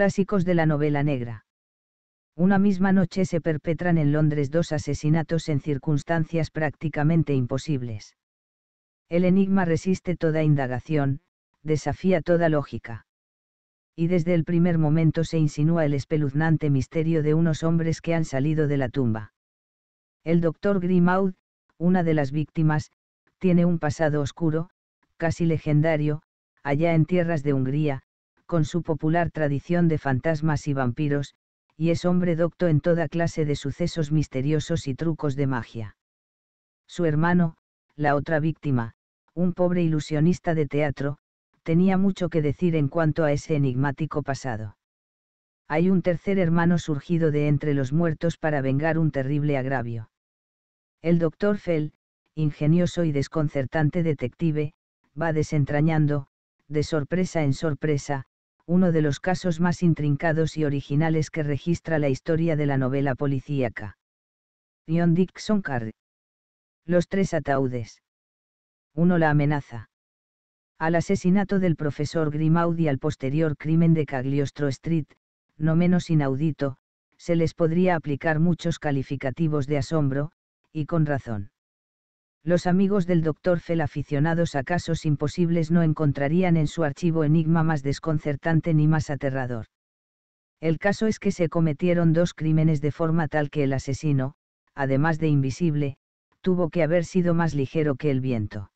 Clásicos de la novela negra. Una misma noche se perpetran en Londres dos asesinatos en circunstancias prácticamente imposibles. El enigma resiste toda indagación, desafía toda lógica. Y desde el primer momento se insinúa el espeluznante misterio de unos hombres que han salido de la tumba. El doctor Grimaud, una de las víctimas, tiene un pasado oscuro, casi legendario, allá en tierras de Hungría, con su popular tradición de fantasmas y vampiros, y es hombre docto en toda clase de sucesos misteriosos y trucos de magia. Su hermano, la otra víctima, un pobre ilusionista de teatro, tenía mucho que decir en cuanto a ese enigmático pasado. Hay un tercer hermano surgido de entre los muertos para vengar un terrible agravio. El doctor Fell, ingenioso y desconcertante detective, va desentrañando, de sorpresa en sorpresa, uno de los casos más intrincados y originales que registra la historia de la novela policíaca. John Dickson Carr. Los tres ataúdes. Uno La amenaza. Al asesinato del profesor Grimaud y al posterior crimen de Cagliostro Street, no menos inaudito, se les podría aplicar muchos calificativos de asombro, y con razón los amigos del doctor Fell aficionados a casos imposibles no encontrarían en su archivo enigma más desconcertante ni más aterrador. El caso es que se cometieron dos crímenes de forma tal que el asesino, además de invisible, tuvo que haber sido más ligero que el viento.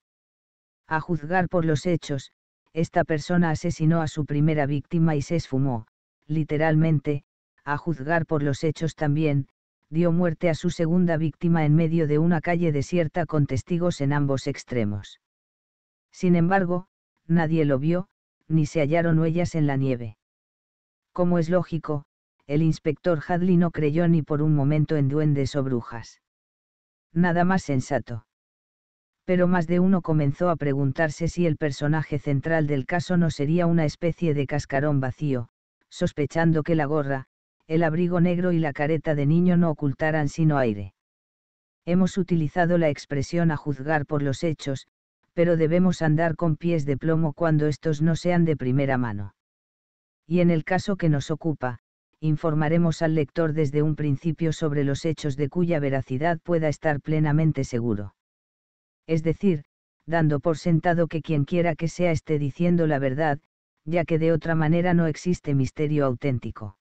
A juzgar por los hechos, esta persona asesinó a su primera víctima y se esfumó, literalmente, a juzgar por los hechos también, dio muerte a su segunda víctima en medio de una calle desierta con testigos en ambos extremos. Sin embargo, nadie lo vio, ni se hallaron huellas en la nieve. Como es lógico, el inspector Hadley no creyó ni por un momento en duendes o brujas. Nada más sensato. Pero más de uno comenzó a preguntarse si el personaje central del caso no sería una especie de cascarón vacío, sospechando que la gorra, el abrigo negro y la careta de niño no ocultaran sino aire. Hemos utilizado la expresión a juzgar por los hechos, pero debemos andar con pies de plomo cuando estos no sean de primera mano. Y en el caso que nos ocupa, informaremos al lector desde un principio sobre los hechos de cuya veracidad pueda estar plenamente seguro. Es decir, dando por sentado que quien quiera que sea esté diciendo la verdad, ya que de otra manera no existe misterio auténtico.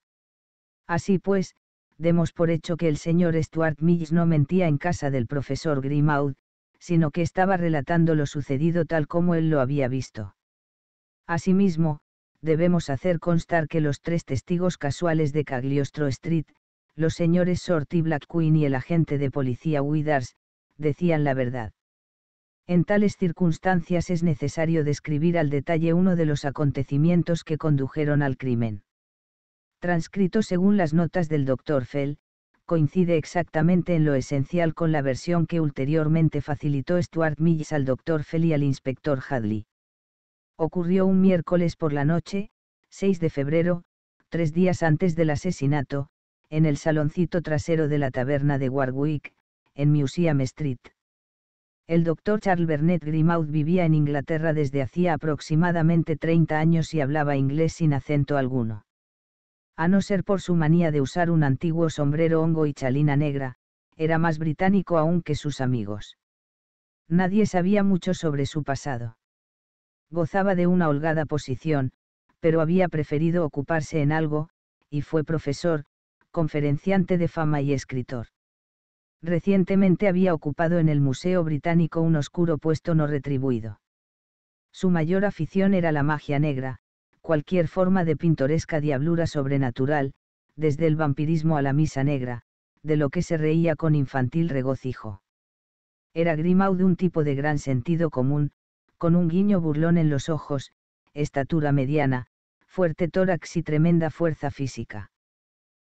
Así pues, demos por hecho que el señor Stuart Mills no mentía en casa del profesor Grimaud, sino que estaba relatando lo sucedido tal como él lo había visto. Asimismo, debemos hacer constar que los tres testigos casuales de Cagliostro Street, los señores Sorty Black Queen y el agente de policía Withers, decían la verdad. En tales circunstancias es necesario describir al detalle uno de los acontecimientos que condujeron al crimen transcrito según las notas del doctor Fell, coincide exactamente en lo esencial con la versión que ulteriormente facilitó Stuart Mills al doctor Fell y al inspector Hadley. Ocurrió un miércoles por la noche, 6 de febrero, tres días antes del asesinato, en el saloncito trasero de la taberna de Warwick, en Museum Street. El doctor Charles Burnett Grimaud vivía en Inglaterra desde hacía aproximadamente 30 años y hablaba inglés sin acento alguno a no ser por su manía de usar un antiguo sombrero hongo y chalina negra, era más británico aún que sus amigos. Nadie sabía mucho sobre su pasado. Gozaba de una holgada posición, pero había preferido ocuparse en algo, y fue profesor, conferenciante de fama y escritor. Recientemente había ocupado en el Museo Británico un oscuro puesto no retribuido. Su mayor afición era la magia negra, cualquier forma de pintoresca diablura sobrenatural, desde el vampirismo a la misa negra, de lo que se reía con infantil regocijo. Era Grimaud un tipo de gran sentido común, con un guiño burlón en los ojos, estatura mediana, fuerte tórax y tremenda fuerza física.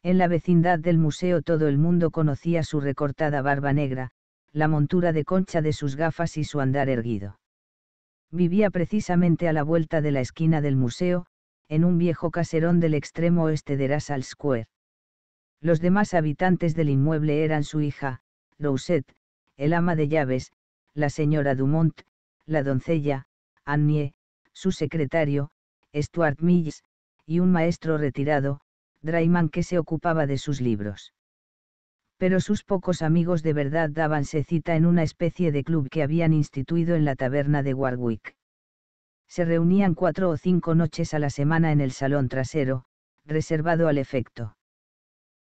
En la vecindad del museo todo el mundo conocía su recortada barba negra, la montura de concha de sus gafas y su andar erguido vivía precisamente a la vuelta de la esquina del museo, en un viejo caserón del extremo oeste de Russell Square. Los demás habitantes del inmueble eran su hija, Rosette, el ama de llaves, la señora Dumont, la doncella, Annie, su secretario, Stuart Mills, y un maestro retirado, Drayman que se ocupaba de sus libros pero sus pocos amigos de verdad dábanse cita en una especie de club que habían instituido en la taberna de Warwick. Se reunían cuatro o cinco noches a la semana en el salón trasero, reservado al efecto.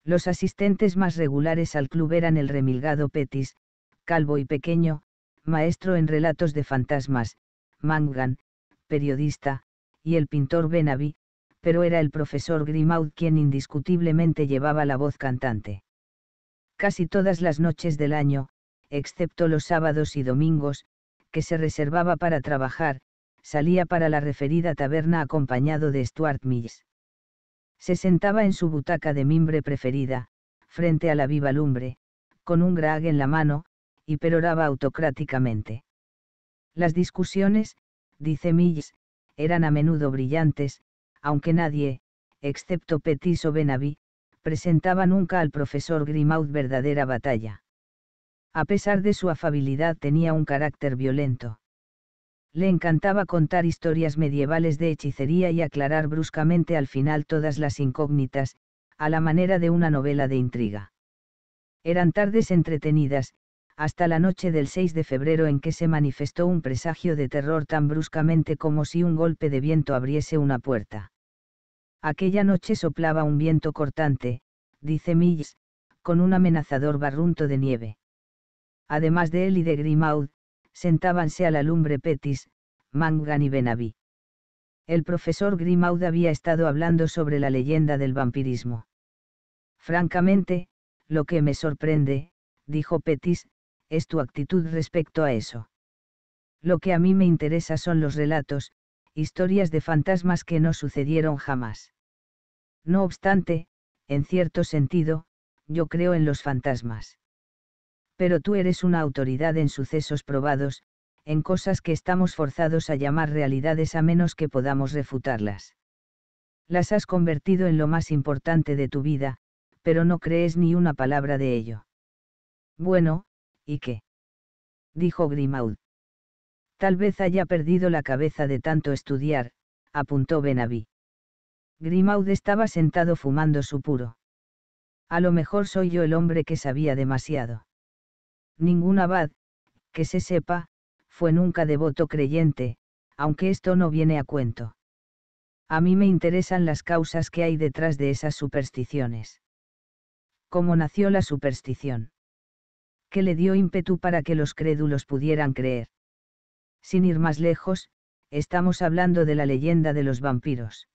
Los asistentes más regulares al club eran el remilgado Petis, calvo y pequeño, maestro en relatos de fantasmas, Mangan, periodista, y el pintor Benavi, pero era el profesor Grimaud quien indiscutiblemente llevaba la voz cantante casi todas las noches del año, excepto los sábados y domingos, que se reservaba para trabajar, salía para la referida taberna acompañado de Stuart Mills. Se sentaba en su butaca de mimbre preferida, frente a la viva lumbre, con un grag en la mano, y peroraba autocráticamente. Las discusiones, dice Mills, eran a menudo brillantes, aunque nadie, excepto Petit o Benaví, presentaba nunca al profesor Grimaud verdadera batalla. A pesar de su afabilidad tenía un carácter violento. Le encantaba contar historias medievales de hechicería y aclarar bruscamente al final todas las incógnitas, a la manera de una novela de intriga. Eran tardes entretenidas, hasta la noche del 6 de febrero en que se manifestó un presagio de terror tan bruscamente como si un golpe de viento abriese una puerta. Aquella noche soplaba un viento cortante, dice Mills, con un amenazador barrunto de nieve. Además de él y de Grimaud, sentábanse a la lumbre Petis, Mangan y Benaví. El profesor Grimaud había estado hablando sobre la leyenda del vampirismo. Francamente, lo que me sorprende, dijo Petis, es tu actitud respecto a eso. Lo que a mí me interesa son los relatos, historias de fantasmas que no sucedieron jamás. No obstante, en cierto sentido, yo creo en los fantasmas. Pero tú eres una autoridad en sucesos probados, en cosas que estamos forzados a llamar realidades a menos que podamos refutarlas. Las has convertido en lo más importante de tu vida, pero no crees ni una palabra de ello. Bueno, ¿y qué? dijo Grimaud. Tal vez haya perdido la cabeza de tanto estudiar, apuntó Benaví. Grimaud estaba sentado fumando su puro. A lo mejor soy yo el hombre que sabía demasiado. Ningún abad, que se sepa, fue nunca devoto creyente, aunque esto no viene a cuento. A mí me interesan las causas que hay detrás de esas supersticiones. ¿Cómo nació la superstición? ¿Qué le dio ímpetu para que los crédulos pudieran creer? Sin ir más lejos, estamos hablando de la leyenda de los vampiros.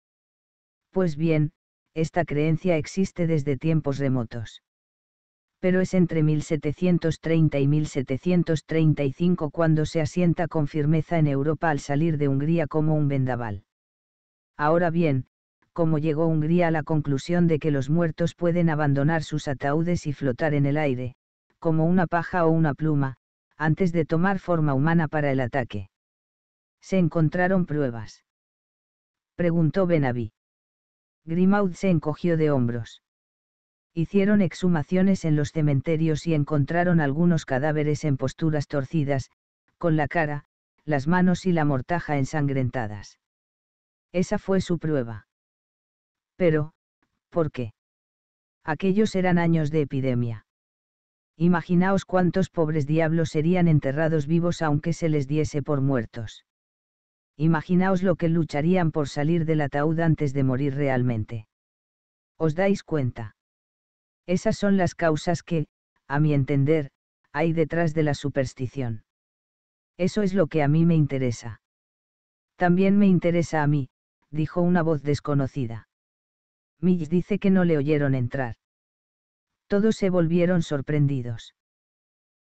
Pues bien, esta creencia existe desde tiempos remotos. Pero es entre 1730 y 1735 cuando se asienta con firmeza en Europa al salir de Hungría como un vendaval. Ahora bien, ¿cómo llegó Hungría a la conclusión de que los muertos pueden abandonar sus ataúdes y flotar en el aire, como una paja o una pluma, antes de tomar forma humana para el ataque. ¿Se encontraron pruebas? Preguntó Benaví. Grimaud se encogió de hombros. Hicieron exhumaciones en los cementerios y encontraron algunos cadáveres en posturas torcidas, con la cara, las manos y la mortaja ensangrentadas. Esa fue su prueba. Pero, ¿por qué? Aquellos eran años de epidemia. Imaginaos cuántos pobres diablos serían enterrados vivos aunque se les diese por muertos imaginaos lo que lucharían por salir del ataúd antes de morir realmente. ¿Os dais cuenta? Esas son las causas que, a mi entender, hay detrás de la superstición. Eso es lo que a mí me interesa. También me interesa a mí, dijo una voz desconocida. Mills dice que no le oyeron entrar. Todos se volvieron sorprendidos.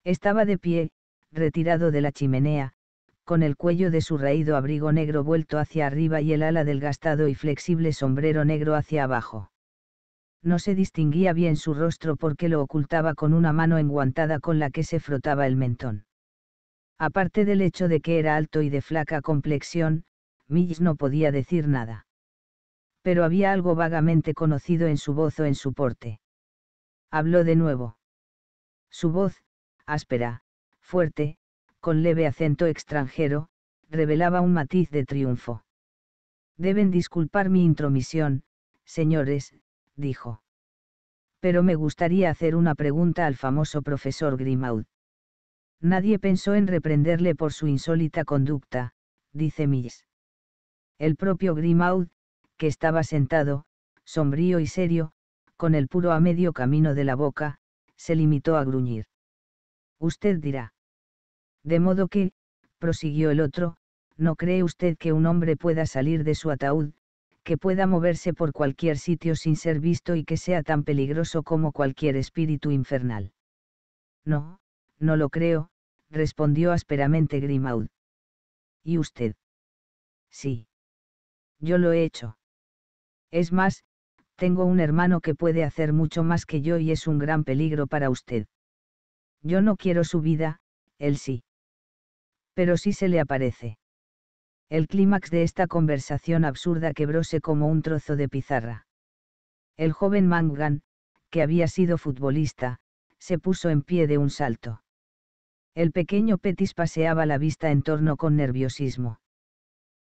Estaba de pie, retirado de la chimenea, con el cuello de su raído abrigo negro vuelto hacia arriba y el ala del gastado y flexible sombrero negro hacia abajo. No se distinguía bien su rostro porque lo ocultaba con una mano enguantada con la que se frotaba el mentón. Aparte del hecho de que era alto y de flaca complexión, Mills no podía decir nada. Pero había algo vagamente conocido en su voz o en su porte. Habló de nuevo. Su voz, áspera, fuerte, con leve acento extranjero, revelaba un matiz de triunfo. Deben disculpar mi intromisión, señores, dijo. Pero me gustaría hacer una pregunta al famoso profesor Grimaud. Nadie pensó en reprenderle por su insólita conducta, dice Mills. El propio Grimaud, que estaba sentado, sombrío y serio, con el puro a medio camino de la boca, se limitó a gruñir. Usted dirá. De modo que, prosiguió el otro, ¿no cree usted que un hombre pueda salir de su ataúd, que pueda moverse por cualquier sitio sin ser visto y que sea tan peligroso como cualquier espíritu infernal? No, no lo creo, respondió ásperamente Grimaud. ¿Y usted? Sí. Yo lo he hecho. Es más, tengo un hermano que puede hacer mucho más que yo y es un gran peligro para usted. Yo no quiero su vida, él sí pero sí se le aparece. El clímax de esta conversación absurda quebróse como un trozo de pizarra. El joven Mangan, que había sido futbolista, se puso en pie de un salto. El pequeño Petis paseaba la vista en torno con nerviosismo.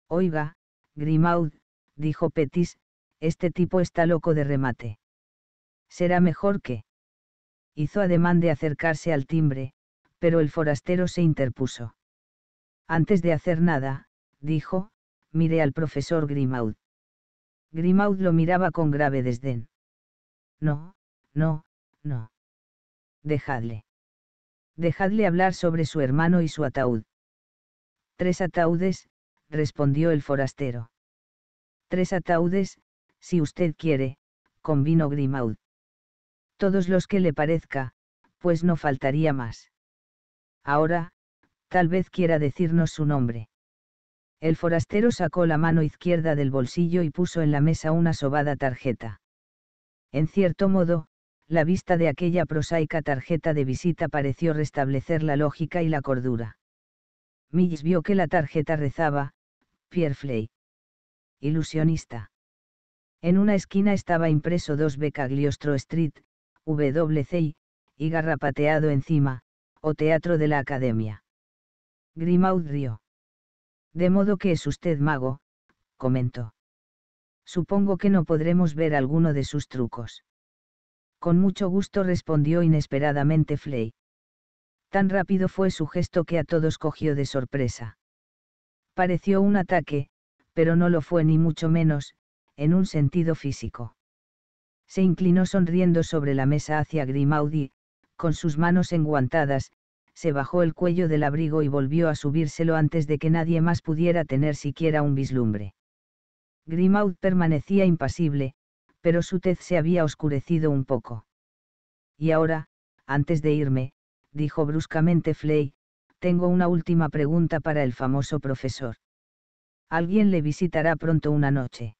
Oiga, Grimaud, dijo Petis, este tipo está loco de remate. Será mejor que. Hizo ademán de acercarse al timbre, pero el forastero se interpuso. Antes de hacer nada, dijo, miré al profesor Grimaud. Grimaud lo miraba con grave desdén. No, no, no. Dejadle. Dejadle hablar sobre su hermano y su ataúd. Tres ataúdes, respondió el forastero. Tres ataúdes, si usted quiere, convino Grimaud. Todos los que le parezca, pues no faltaría más. Ahora, Tal vez quiera decirnos su nombre. El forastero sacó la mano izquierda del bolsillo y puso en la mesa una sobada tarjeta. En cierto modo, la vista de aquella prosaica tarjeta de visita pareció restablecer la lógica y la cordura. Mills vio que la tarjeta rezaba, Pierre Fley. Ilusionista. En una esquina estaba impreso 2B Cagliostro Street, WCI, y garrapateado encima, o Teatro de la Academia. Grimaud rió. De modo que es usted mago, comentó. Supongo que no podremos ver alguno de sus trucos. Con mucho gusto respondió inesperadamente Flay. Tan rápido fue su gesto que a todos cogió de sorpresa. Pareció un ataque, pero no lo fue ni mucho menos, en un sentido físico. Se inclinó sonriendo sobre la mesa hacia Grimaud y, con sus manos enguantadas, se bajó el cuello del abrigo y volvió a subírselo antes de que nadie más pudiera tener siquiera un vislumbre. Grimaud permanecía impasible, pero su tez se había oscurecido un poco. Y ahora, antes de irme, dijo bruscamente Flay, tengo una última pregunta para el famoso profesor. Alguien le visitará pronto una noche.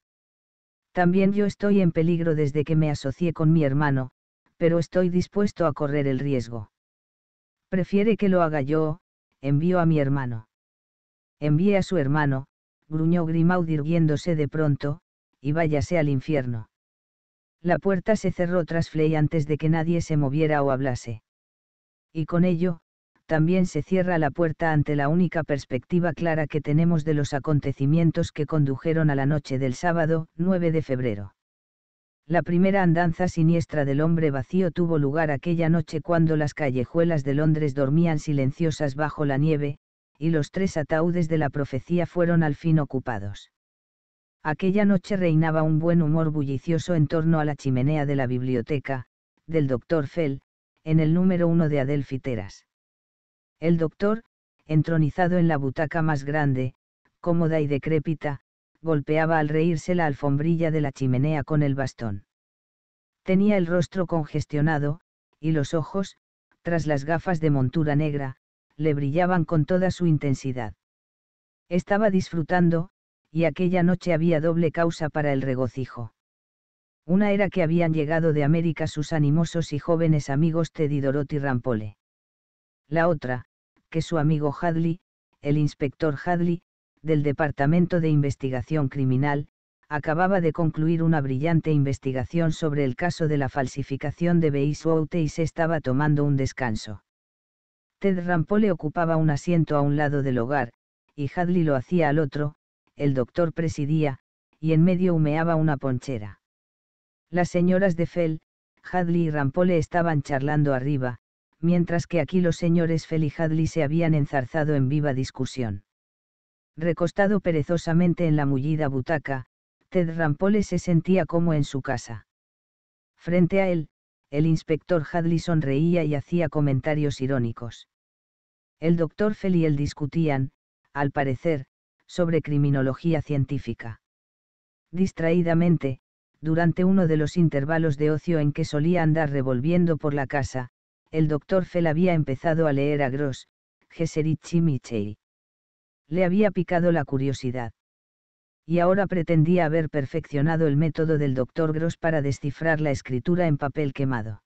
También yo estoy en peligro desde que me asocié con mi hermano, pero estoy dispuesto a correr el riesgo. Prefiere que lo haga yo, Envío a mi hermano. Envíe a su hermano, gruñó Grimaud irguiéndose de pronto, y váyase al infierno. La puerta se cerró tras Flei antes de que nadie se moviera o hablase. Y con ello, también se cierra la puerta ante la única perspectiva clara que tenemos de los acontecimientos que condujeron a la noche del sábado 9 de febrero. La primera andanza siniestra del hombre vacío tuvo lugar aquella noche cuando las callejuelas de Londres dormían silenciosas bajo la nieve, y los tres ataúdes de la profecía fueron al fin ocupados. Aquella noche reinaba un buen humor bullicioso en torno a la chimenea de la biblioteca, del doctor Fell, en el número uno de Adelphi El doctor, entronizado en la butaca más grande, cómoda y decrépita, golpeaba al reírse la alfombrilla de la chimenea con el bastón. Tenía el rostro congestionado, y los ojos, tras las gafas de montura negra, le brillaban con toda su intensidad. Estaba disfrutando, y aquella noche había doble causa para el regocijo. Una era que habían llegado de América sus animosos y jóvenes amigos Teddy y Dorothy Rampole. La otra, que su amigo Hadley, el inspector Hadley, del Departamento de Investigación Criminal, acababa de concluir una brillante investigación sobre el caso de la falsificación de Beiswoute y se estaba tomando un descanso. Ted Rampole ocupaba un asiento a un lado del hogar, y Hadley lo hacía al otro, el doctor presidía, y en medio humeaba una ponchera. Las señoras de Fell, Hadley y Rampole estaban charlando arriba, mientras que aquí los señores Fell y Hadley se habían enzarzado en viva discusión. Recostado perezosamente en la mullida butaca, Ted Rampole se sentía como en su casa. Frente a él, el inspector Hadley sonreía y hacía comentarios irónicos. El doctor y él discutían, al parecer, sobre criminología científica. Distraídamente, durante uno de los intervalos de ocio en que solía andar revolviendo por la casa, el doctor Fell había empezado a leer a Gross, Gesserich y le había picado la curiosidad. Y ahora pretendía haber perfeccionado el método del doctor Gross para descifrar la escritura en papel quemado.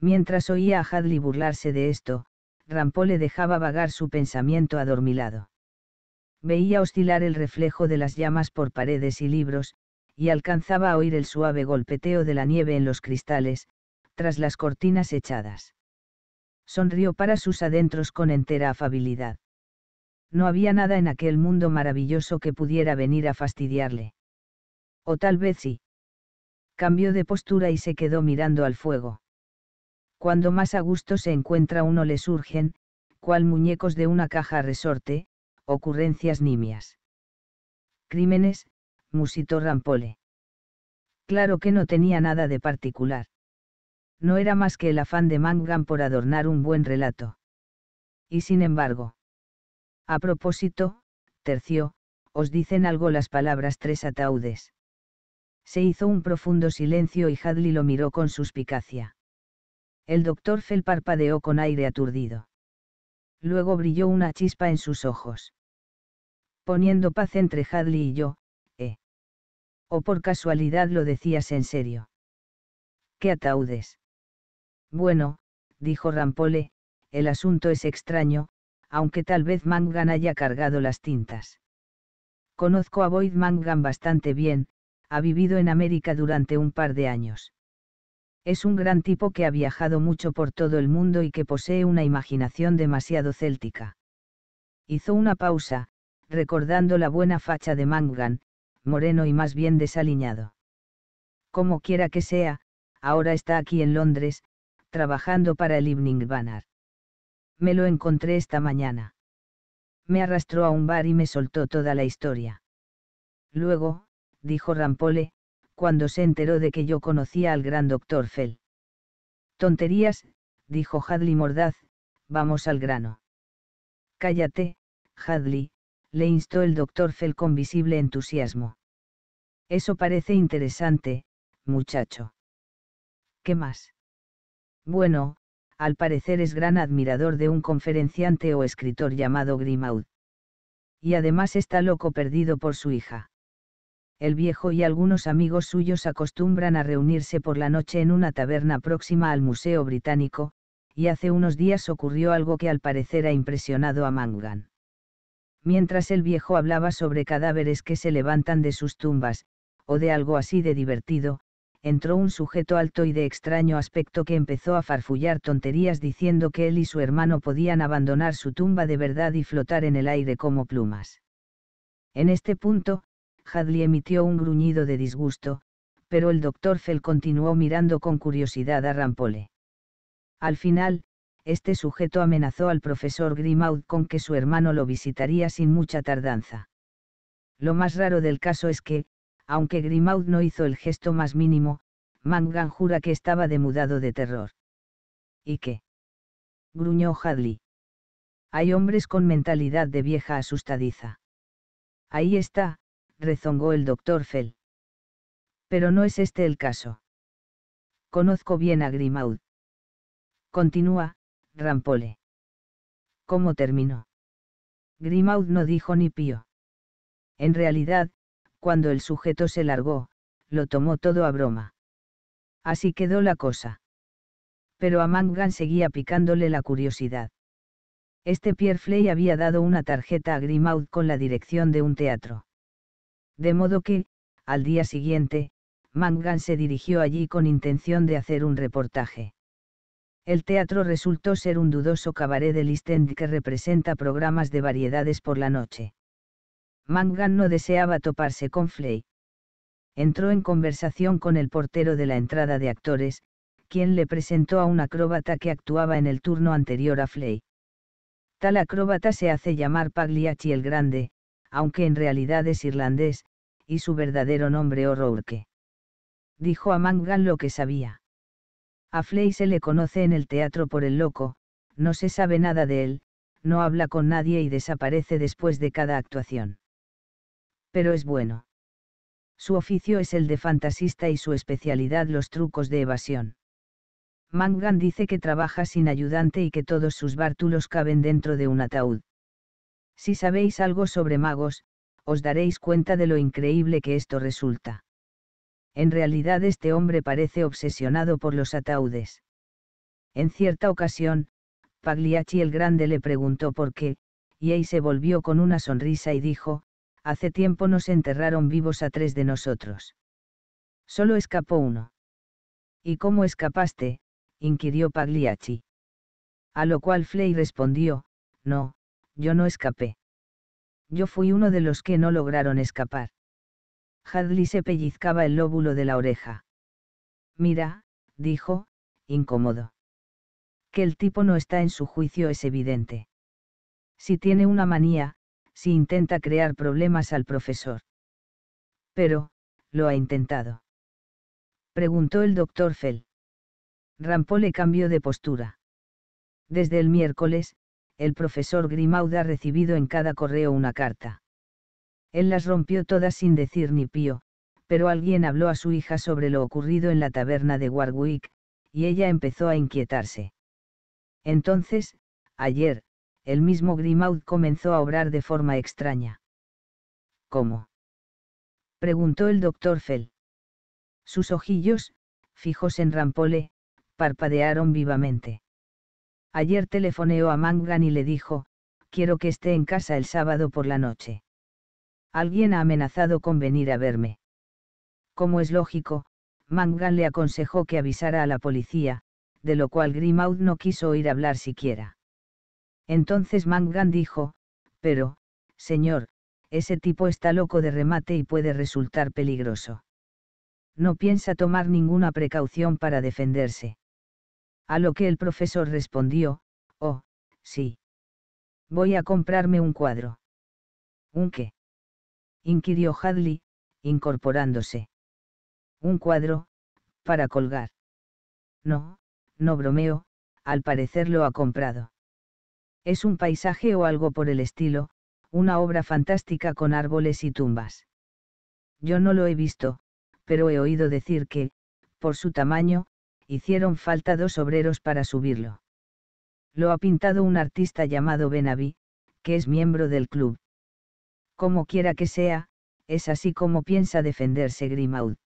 Mientras oía a Hadley burlarse de esto, Rampó le dejaba vagar su pensamiento adormilado. Veía oscilar el reflejo de las llamas por paredes y libros, y alcanzaba a oír el suave golpeteo de la nieve en los cristales, tras las cortinas echadas. Sonrió para sus adentros con entera afabilidad no había nada en aquel mundo maravilloso que pudiera venir a fastidiarle. O tal vez sí. Cambió de postura y se quedó mirando al fuego. Cuando más a gusto se encuentra uno le surgen, cual muñecos de una caja resorte, ocurrencias nimias. Crímenes, musitó Rampole. Claro que no tenía nada de particular. No era más que el afán de Mangan por adornar un buen relato. Y sin embargo, a propósito, tercio, os dicen algo las palabras tres ataúdes. Se hizo un profundo silencio y Hadley lo miró con suspicacia. El doctor Fell parpadeó con aire aturdido. Luego brilló una chispa en sus ojos. Poniendo paz entre Hadley y yo, ¿eh? ¿O por casualidad lo decías en serio? ¿Qué ataúdes? Bueno, dijo Rampole, el asunto es extraño, aunque tal vez Mangan haya cargado las tintas. Conozco a Boyd Mangan bastante bien, ha vivido en América durante un par de años. Es un gran tipo que ha viajado mucho por todo el mundo y que posee una imaginación demasiado céltica. Hizo una pausa, recordando la buena facha de Mangan, moreno y más bien desaliñado. Como quiera que sea, ahora está aquí en Londres, trabajando para el Evening Banner me lo encontré esta mañana. Me arrastró a un bar y me soltó toda la historia. Luego, dijo Rampole, cuando se enteró de que yo conocía al gran doctor Fell. Tonterías, dijo Hadley mordaz, vamos al grano. Cállate, Hadley, le instó el doctor Fell con visible entusiasmo. Eso parece interesante, muchacho. ¿Qué más? Bueno, al parecer es gran admirador de un conferenciante o escritor llamado Grimaud. Y además está loco perdido por su hija. El viejo y algunos amigos suyos acostumbran a reunirse por la noche en una taberna próxima al Museo Británico, y hace unos días ocurrió algo que al parecer ha impresionado a Mangan. Mientras el viejo hablaba sobre cadáveres que se levantan de sus tumbas, o de algo así de divertido, entró un sujeto alto y de extraño aspecto que empezó a farfullar tonterías diciendo que él y su hermano podían abandonar su tumba de verdad y flotar en el aire como plumas. En este punto, Hadley emitió un gruñido de disgusto, pero el doctor Fell continuó mirando con curiosidad a Rampole. Al final, este sujeto amenazó al profesor Grimaud con que su hermano lo visitaría sin mucha tardanza. Lo más raro del caso es que, aunque Grimaud no hizo el gesto más mínimo, Mangan jura que estaba demudado de terror. ¿Y qué? gruñó Hadley. Hay hombres con mentalidad de vieja asustadiza. Ahí está, rezongó el doctor Fell. Pero no es este el caso. Conozco bien a Grimaud. Continúa, Rampole. ¿Cómo terminó? Grimaud no dijo ni pío. En realidad, cuando el sujeto se largó, lo tomó todo a broma. Así quedó la cosa. Pero a Mangan seguía picándole la curiosidad. Este Pierre Flay había dado una tarjeta a Grimaud con la dirección de un teatro. De modo que, al día siguiente, Mangan se dirigió allí con intención de hacer un reportaje. El teatro resultó ser un dudoso cabaret de Listend que representa programas de variedades por la noche. Mangan no deseaba toparse con Flay. Entró en conversación con el portero de la entrada de actores, quien le presentó a un acróbata que actuaba en el turno anterior a Flay. Tal acróbata se hace llamar Pagliacci el Grande, aunque en realidad es irlandés, y su verdadero nombre O'Rourke. Dijo a Mangan lo que sabía. A Flay se le conoce en el teatro por el loco, no se sabe nada de él, no habla con nadie y desaparece después de cada actuación pero es bueno. Su oficio es el de fantasista y su especialidad los trucos de evasión. Mangan dice que trabaja sin ayudante y que todos sus bártulos caben dentro de un ataúd. Si sabéis algo sobre magos, os daréis cuenta de lo increíble que esto resulta. En realidad este hombre parece obsesionado por los ataúdes. En cierta ocasión, Pagliacci el Grande le preguntó por qué, y ahí se volvió con una sonrisa y dijo, hace tiempo nos enterraron vivos a tres de nosotros. Solo escapó uno. ¿Y cómo escapaste? inquirió Pagliacci. A lo cual Flay respondió, no, yo no escapé. Yo fui uno de los que no lograron escapar. Hadley se pellizcaba el lóbulo de la oreja. Mira, dijo, incómodo. Que el tipo no está en su juicio es evidente. Si tiene una manía, si intenta crear problemas al profesor. Pero, lo ha intentado. Preguntó el doctor Fell. Rampole cambió de postura. Desde el miércoles, el profesor Grimaud ha recibido en cada correo una carta. Él las rompió todas sin decir ni pío, pero alguien habló a su hija sobre lo ocurrido en la taberna de Warwick, y ella empezó a inquietarse. Entonces, ayer, el mismo Grimaud comenzó a obrar de forma extraña. ¿Cómo? preguntó el doctor Fell. Sus ojillos, fijos en Rampole, parpadearon vivamente. Ayer telefoneó a Mangan y le dijo, quiero que esté en casa el sábado por la noche. Alguien ha amenazado con venir a verme. Como es lógico, Mangan le aconsejó que avisara a la policía, de lo cual Grimaud no quiso oír hablar siquiera. Entonces Mangan dijo, pero, señor, ese tipo está loco de remate y puede resultar peligroso. No piensa tomar ninguna precaución para defenderse. A lo que el profesor respondió, oh, sí. Voy a comprarme un cuadro. ¿Un qué? inquirió Hadley, incorporándose. Un cuadro, para colgar. No, no bromeo, al parecer lo ha comprado. Es un paisaje o algo por el estilo, una obra fantástica con árboles y tumbas. Yo no lo he visto, pero he oído decir que, por su tamaño, hicieron falta dos obreros para subirlo. Lo ha pintado un artista llamado Benavi, que es miembro del club. Como quiera que sea, es así como piensa defenderse Grimaud.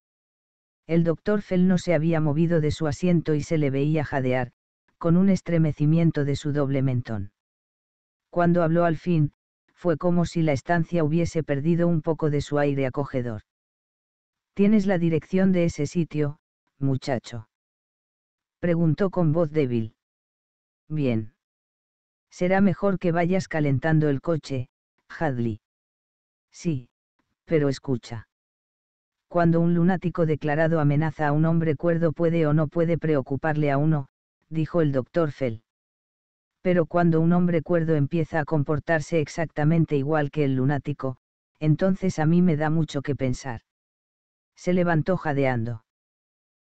El doctor Fell no se había movido de su asiento y se le veía jadear, con un estremecimiento de su doble mentón. Cuando habló al fin, fue como si la estancia hubiese perdido un poco de su aire acogedor. ¿Tienes la dirección de ese sitio, muchacho? Preguntó con voz débil. Bien. Será mejor que vayas calentando el coche, Hadley. Sí, pero escucha. Cuando un lunático declarado amenaza a un hombre cuerdo puede o no puede preocuparle a uno, dijo el doctor Fell pero cuando un hombre cuerdo empieza a comportarse exactamente igual que el lunático, entonces a mí me da mucho que pensar. Se levantó jadeando.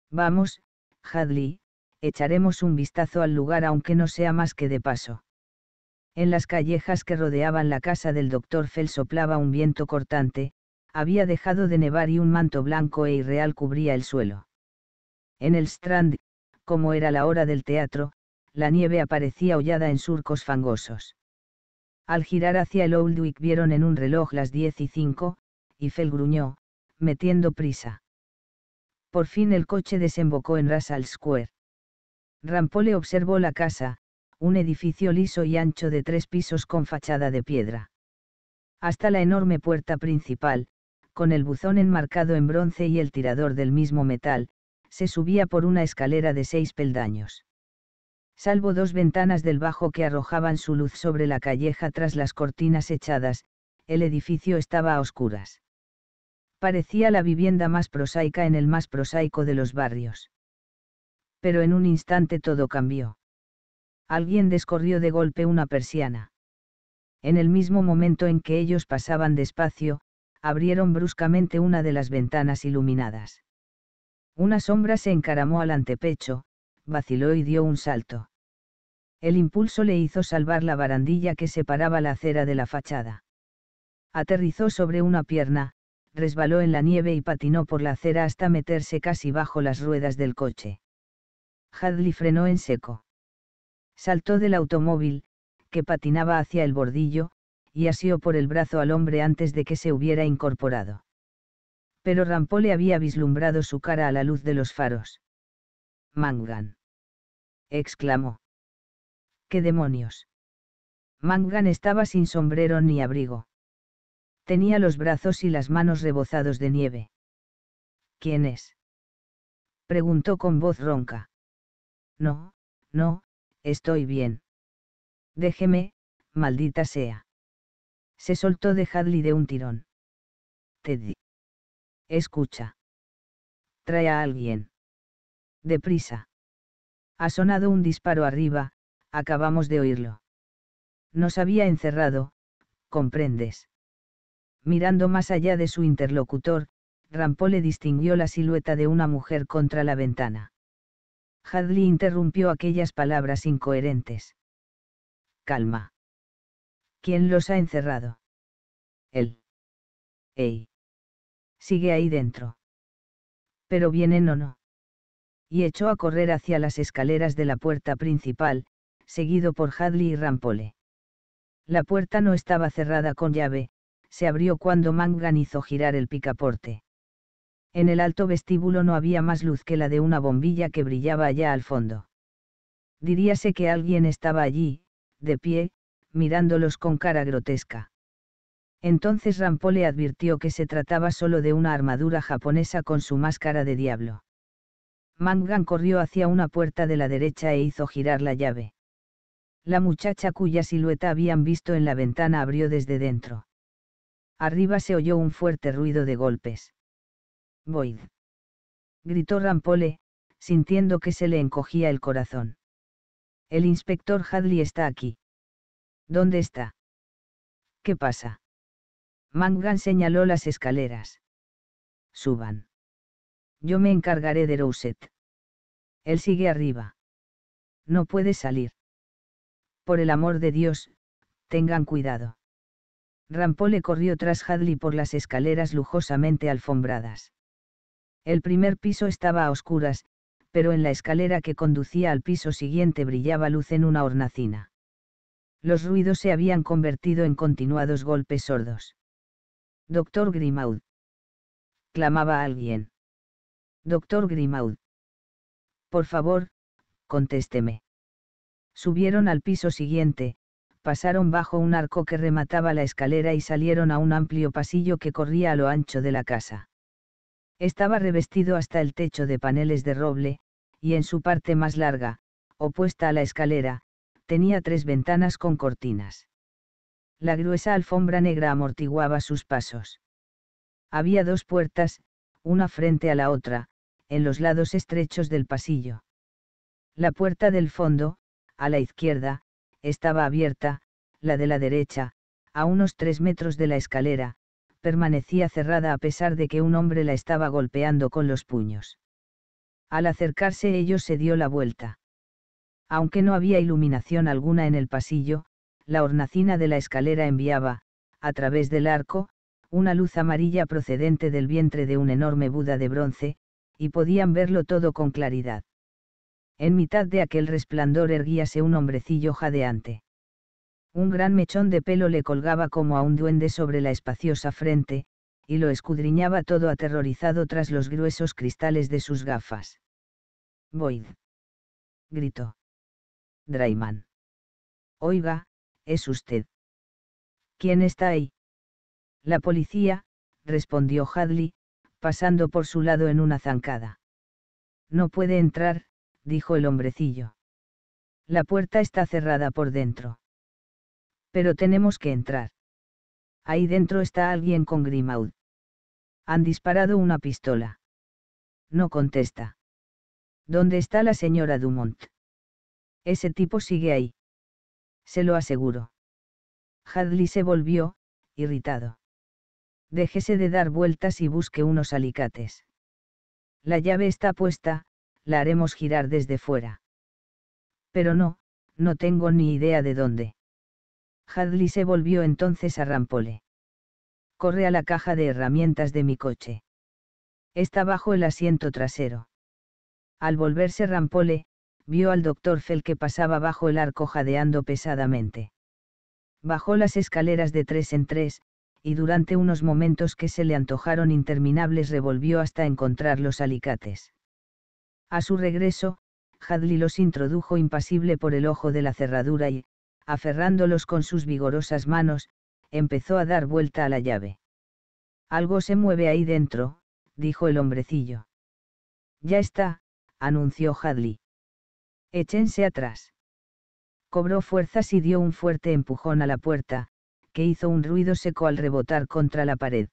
Vamos, Hadley, echaremos un vistazo al lugar aunque no sea más que de paso. En las callejas que rodeaban la casa del doctor Fell soplaba un viento cortante, había dejado de nevar y un manto blanco e irreal cubría el suelo. En el Strand, como era la hora del teatro, la nieve aparecía hollada en surcos fangosos. Al girar hacia el Oldwick vieron en un reloj las diez y cinco, y Fell gruñó, metiendo prisa. Por fin el coche desembocó en Russell Square. Rampole observó la casa, un edificio liso y ancho de tres pisos con fachada de piedra. Hasta la enorme puerta principal, con el buzón enmarcado en bronce y el tirador del mismo metal, se subía por una escalera de seis peldaños salvo dos ventanas del bajo que arrojaban su luz sobre la calleja tras las cortinas echadas, el edificio estaba a oscuras. Parecía la vivienda más prosaica en el más prosaico de los barrios. Pero en un instante todo cambió. Alguien descorrió de golpe una persiana. En el mismo momento en que ellos pasaban despacio, abrieron bruscamente una de las ventanas iluminadas. Una sombra se encaramó al antepecho, vaciló y dio un salto. El impulso le hizo salvar la barandilla que separaba la acera de la fachada. Aterrizó sobre una pierna, resbaló en la nieve y patinó por la acera hasta meterse casi bajo las ruedas del coche. Hadley frenó en seco. Saltó del automóvil, que patinaba hacia el bordillo, y asió por el brazo al hombre antes de que se hubiera incorporado. Pero Rampó le había vislumbrado su cara a la luz de los faros. Mangan exclamó. ¿Qué demonios? Mangan estaba sin sombrero ni abrigo. Tenía los brazos y las manos rebozados de nieve. ¿Quién es? preguntó con voz ronca. No, no, estoy bien. Déjeme, maldita sea. Se soltó de Hadley de un tirón. Teddy. Escucha. Trae a alguien. Deprisa. Ha sonado un disparo arriba, acabamos de oírlo. Nos había encerrado, comprendes. Mirando más allá de su interlocutor, le distinguió la silueta de una mujer contra la ventana. Hadley interrumpió aquellas palabras incoherentes. Calma. ¿Quién los ha encerrado? Él. Ey. Sigue ahí dentro. Pero vienen o no y echó a correr hacia las escaleras de la puerta principal, seguido por Hadley y Rampole. La puerta no estaba cerrada con llave, se abrió cuando Mangan hizo girar el picaporte. En el alto vestíbulo no había más luz que la de una bombilla que brillaba allá al fondo. Diríase que alguien estaba allí, de pie, mirándolos con cara grotesca. Entonces Rampole advirtió que se trataba solo de una armadura japonesa con su máscara de diablo. Mangan corrió hacia una puerta de la derecha e hizo girar la llave. La muchacha cuya silueta habían visto en la ventana abrió desde dentro. Arriba se oyó un fuerte ruido de golpes. Void. Gritó Rampole, sintiendo que se le encogía el corazón. El inspector Hadley está aquí. ¿Dónde está? ¿Qué pasa? Mangan señaló las escaleras. Suban. Yo me encargaré de Rousset. Él sigue arriba. No puede salir. Por el amor de Dios, tengan cuidado. Rampole corrió tras Hadley por las escaleras lujosamente alfombradas. El primer piso estaba a oscuras, pero en la escalera que conducía al piso siguiente brillaba luz en una hornacina. Los ruidos se habían convertido en continuados golpes sordos. Doctor Grimaud. Clamaba alguien. Doctor Grimaud. Por favor, contésteme. Subieron al piso siguiente, pasaron bajo un arco que remataba la escalera y salieron a un amplio pasillo que corría a lo ancho de la casa. Estaba revestido hasta el techo de paneles de roble, y en su parte más larga, opuesta a la escalera, tenía tres ventanas con cortinas. La gruesa alfombra negra amortiguaba sus pasos. Había dos puertas, una frente a la otra, en los lados estrechos del pasillo. La puerta del fondo, a la izquierda, estaba abierta, la de la derecha, a unos tres metros de la escalera, permanecía cerrada a pesar de que un hombre la estaba golpeando con los puños. Al acercarse ellos se dio la vuelta. Aunque no había iluminación alguna en el pasillo, la hornacina de la escalera enviaba, a través del arco, una luz amarilla procedente del vientre de un enorme Buda de bronce, y podían verlo todo con claridad. En mitad de aquel resplandor erguíase un hombrecillo jadeante. Un gran mechón de pelo le colgaba como a un duende sobre la espaciosa frente, y lo escudriñaba todo aterrorizado tras los gruesos cristales de sus gafas. Void. Gritó. Drayman. Oiga, es usted. ¿Quién está ahí? La policía, respondió Hadley, pasando por su lado en una zancada. No puede entrar, dijo el hombrecillo. La puerta está cerrada por dentro. Pero tenemos que entrar. Ahí dentro está alguien con Grimaud. Han disparado una pistola. No contesta. ¿Dónde está la señora Dumont? Ese tipo sigue ahí. Se lo aseguro. Hadley se volvió, irritado déjese de dar vueltas y busque unos alicates. La llave está puesta, la haremos girar desde fuera. Pero no, no tengo ni idea de dónde. Hadley se volvió entonces a Rampole. Corre a la caja de herramientas de mi coche. Está bajo el asiento trasero. Al volverse Rampole, vio al doctor Fell que pasaba bajo el arco jadeando pesadamente. Bajó las escaleras de tres en tres, y durante unos momentos que se le antojaron interminables revolvió hasta encontrar los alicates. A su regreso, Hadley los introdujo impasible por el ojo de la cerradura y, aferrándolos con sus vigorosas manos, empezó a dar vuelta a la llave. Algo se mueve ahí dentro, dijo el hombrecillo. Ya está, anunció Hadley. Échense atrás. Cobró fuerzas y dio un fuerte empujón a la puerta, hizo un ruido seco al rebotar contra la pared.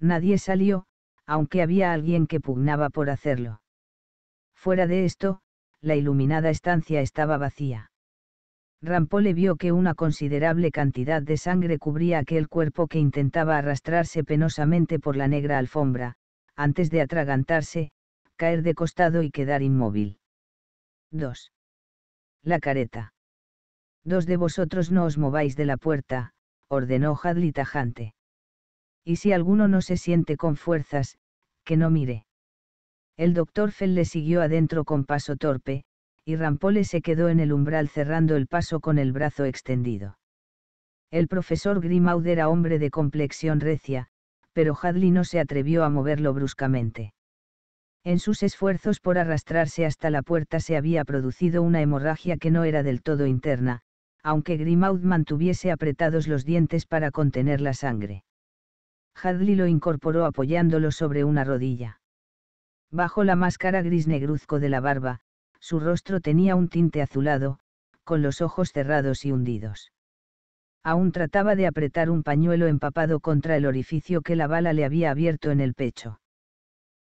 Nadie salió, aunque había alguien que pugnaba por hacerlo. Fuera de esto, la iluminada estancia estaba vacía. Rampole vio que una considerable cantidad de sangre cubría aquel cuerpo que intentaba arrastrarse penosamente por la negra alfombra, antes de atragantarse, caer de costado y quedar inmóvil. 2. La careta. Dos de vosotros no os mováis de la puerta, ordenó Hadley tajante. Y si alguno no se siente con fuerzas, que no mire. El doctor Fell le siguió adentro con paso torpe, y Rampole se quedó en el umbral cerrando el paso con el brazo extendido. El profesor Grimaud era hombre de complexión recia, pero Hadley no se atrevió a moverlo bruscamente. En sus esfuerzos por arrastrarse hasta la puerta se había producido una hemorragia que no era del todo interna, aunque Grimaud mantuviese apretados los dientes para contener la sangre. Hadley lo incorporó apoyándolo sobre una rodilla. Bajo la máscara gris negruzco de la barba, su rostro tenía un tinte azulado, con los ojos cerrados y hundidos. Aún trataba de apretar un pañuelo empapado contra el orificio que la bala le había abierto en el pecho.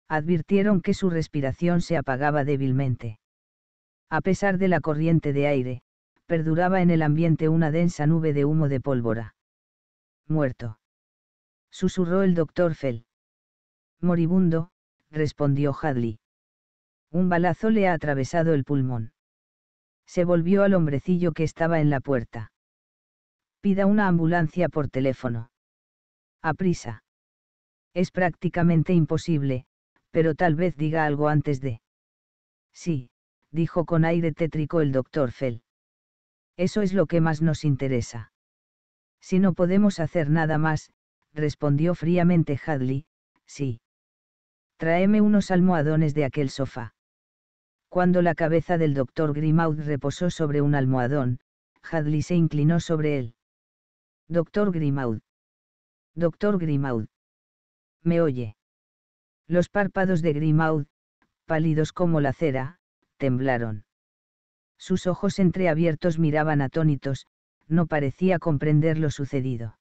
Advirtieron que su respiración se apagaba débilmente. A pesar de la corriente de aire, perduraba en el ambiente una densa nube de humo de pólvora. Muerto. Susurró el doctor Fell. Moribundo, respondió Hadley. Un balazo le ha atravesado el pulmón. Se volvió al hombrecillo que estaba en la puerta. Pida una ambulancia por teléfono. A prisa. Es prácticamente imposible, pero tal vez diga algo antes de. Sí, dijo con aire tétrico el doctor Fell. Eso es lo que más nos interesa. Si no podemos hacer nada más, respondió fríamente Hadley, sí. Tráeme unos almohadones de aquel sofá. Cuando la cabeza del doctor Grimaud reposó sobre un almohadón, Hadley se inclinó sobre él. Doctor Grimaud. Doctor Grimaud. ¿Me oye? Los párpados de Grimaud, pálidos como la cera, temblaron. Sus ojos entreabiertos miraban atónitos, no parecía comprender lo sucedido.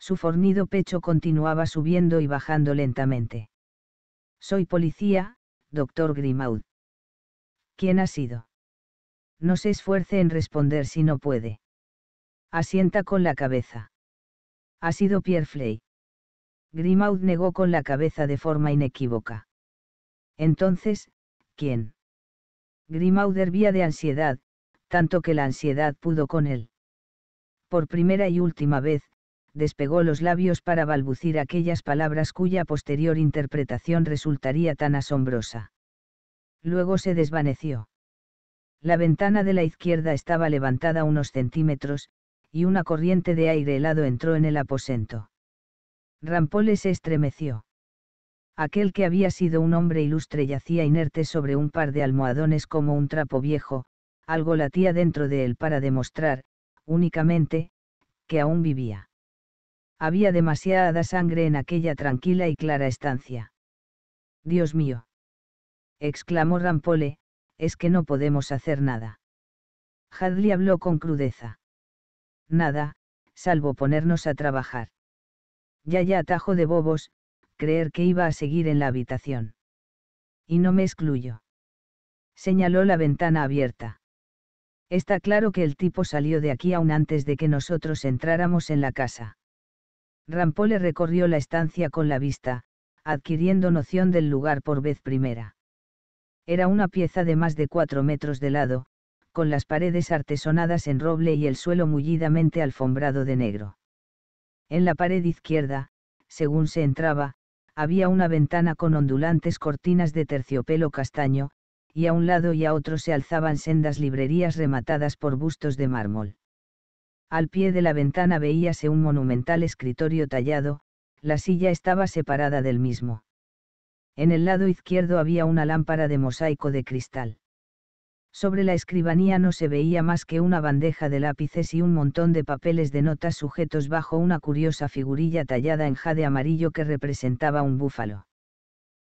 Su fornido pecho continuaba subiendo y bajando lentamente. Soy policía, doctor Grimaud. ¿Quién ha sido? No se esfuerce en responder si no puede. Asienta con la cabeza. Ha sido Pierre Fley. Grimaud negó con la cabeza de forma inequívoca. Entonces, ¿quién? Grimaud hervía de ansiedad, tanto que la ansiedad pudo con él. Por primera y última vez, despegó los labios para balbucir aquellas palabras cuya posterior interpretación resultaría tan asombrosa. Luego se desvaneció. La ventana de la izquierda estaba levantada unos centímetros, y una corriente de aire helado entró en el aposento. Rampole se estremeció. Aquel que había sido un hombre ilustre yacía inerte sobre un par de almohadones como un trapo viejo, algo latía dentro de él para demostrar, únicamente, que aún vivía. Había demasiada sangre en aquella tranquila y clara estancia. Dios mío. exclamó Rampole, es que no podemos hacer nada. Hadley habló con crudeza. Nada, salvo ponernos a trabajar. Ya ya atajo de bobos, creer que iba a seguir en la habitación. Y no me excluyo. Señaló la ventana abierta. Está claro que el tipo salió de aquí aún antes de que nosotros entráramos en la casa. Rampole recorrió la estancia con la vista, adquiriendo noción del lugar por vez primera. Era una pieza de más de cuatro metros de lado, con las paredes artesonadas en roble y el suelo mullidamente alfombrado de negro. En la pared izquierda, según se entraba, había una ventana con ondulantes cortinas de terciopelo castaño, y a un lado y a otro se alzaban sendas librerías rematadas por bustos de mármol. Al pie de la ventana veíase un monumental escritorio tallado, la silla estaba separada del mismo. En el lado izquierdo había una lámpara de mosaico de cristal. Sobre la escribanía no se veía más que una bandeja de lápices y un montón de papeles de notas sujetos bajo una curiosa figurilla tallada en jade amarillo que representaba un búfalo.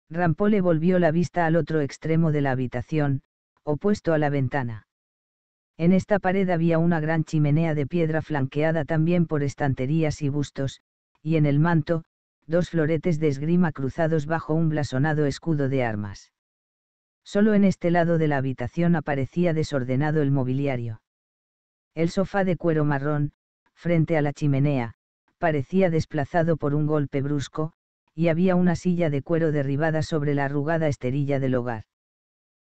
Rampole volvió la vista al otro extremo de la habitación, opuesto a la ventana. En esta pared había una gran chimenea de piedra flanqueada también por estanterías y bustos, y en el manto, dos floretes de esgrima cruzados bajo un blasonado escudo de armas. Solo en este lado de la habitación aparecía desordenado el mobiliario. El sofá de cuero marrón, frente a la chimenea, parecía desplazado por un golpe brusco, y había una silla de cuero derribada sobre la arrugada esterilla del hogar.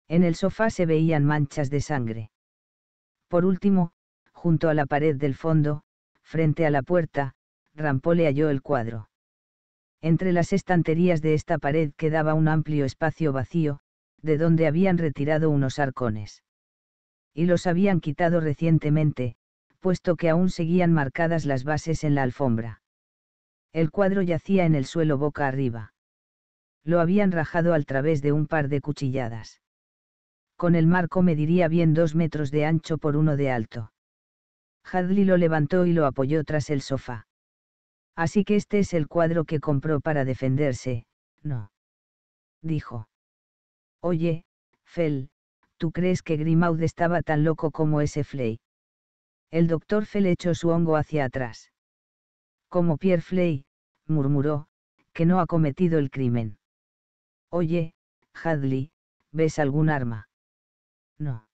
En el sofá se veían manchas de sangre. Por último, junto a la pared del fondo, frente a la puerta, Rampole halló el cuadro. Entre las estanterías de esta pared quedaba un amplio espacio vacío, de donde habían retirado unos arcones. Y los habían quitado recientemente, puesto que aún seguían marcadas las bases en la alfombra. El cuadro yacía en el suelo boca arriba. Lo habían rajado al través de un par de cuchilladas. Con el marco mediría bien dos metros de ancho por uno de alto. Hadley lo levantó y lo apoyó tras el sofá. Así que este es el cuadro que compró para defenderse, ¿no? Dijo. Oye, Fell, ¿tú crees que Grimaud estaba tan loco como ese Flay? El doctor Fell echó su hongo hacia atrás. Como Pierre Flay, murmuró, que no ha cometido el crimen. Oye, Hadley, ¿ves algún arma? No.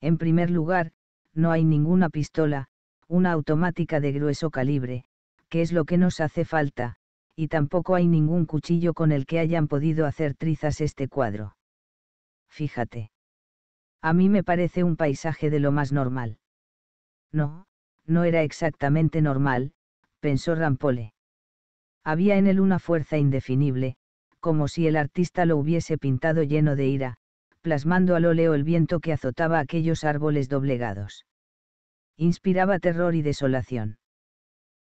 En primer lugar, no hay ninguna pistola, una automática de grueso calibre, que es lo que nos hace falta, y tampoco hay ningún cuchillo con el que hayan podido hacer trizas este cuadro. Fíjate. A mí me parece un paisaje de lo más normal. No, no era exactamente normal, pensó Rampole. Había en él una fuerza indefinible, como si el artista lo hubiese pintado lleno de ira, plasmando al óleo el viento que azotaba aquellos árboles doblegados. Inspiraba terror y desolación.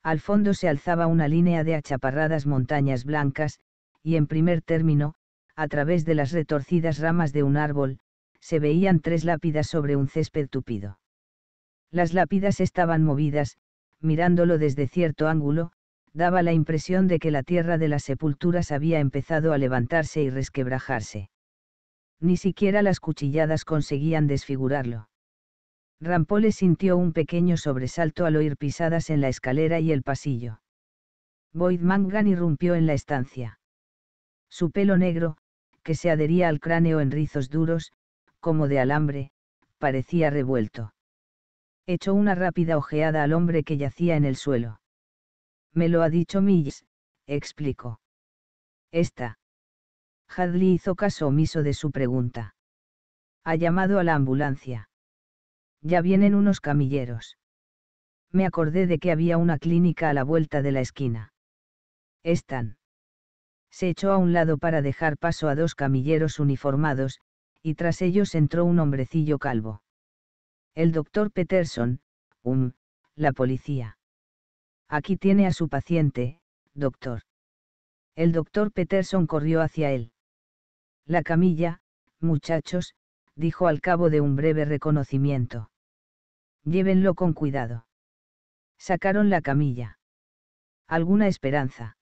Al fondo se alzaba una línea de achaparradas montañas blancas, y en primer término, a través de las retorcidas ramas de un árbol, se veían tres lápidas sobre un césped tupido. Las lápidas estaban movidas, mirándolo desde cierto ángulo, daba la impresión de que la tierra de las sepulturas había empezado a levantarse y resquebrajarse. Ni siquiera las cuchilladas conseguían desfigurarlo. Rampole sintió un pequeño sobresalto al oír pisadas en la escalera y el pasillo. Boyd Mangan irrumpió en la estancia. Su pelo negro, que se adhería al cráneo en rizos duros, como de alambre, parecía revuelto. Echó una rápida ojeada al hombre que yacía en el suelo. Me lo ha dicho Mills, explicó. Esta. Hadley hizo caso omiso de su pregunta. Ha llamado a la ambulancia. Ya vienen unos camilleros. Me acordé de que había una clínica a la vuelta de la esquina. Están. Se echó a un lado para dejar paso a dos camilleros uniformados, y tras ellos entró un hombrecillo calvo. El doctor Peterson, um, la policía. Aquí tiene a su paciente, doctor. El doctor Peterson corrió hacia él. La camilla, muchachos, dijo al cabo de un breve reconocimiento. Llévenlo con cuidado. Sacaron la camilla. ¿Alguna esperanza?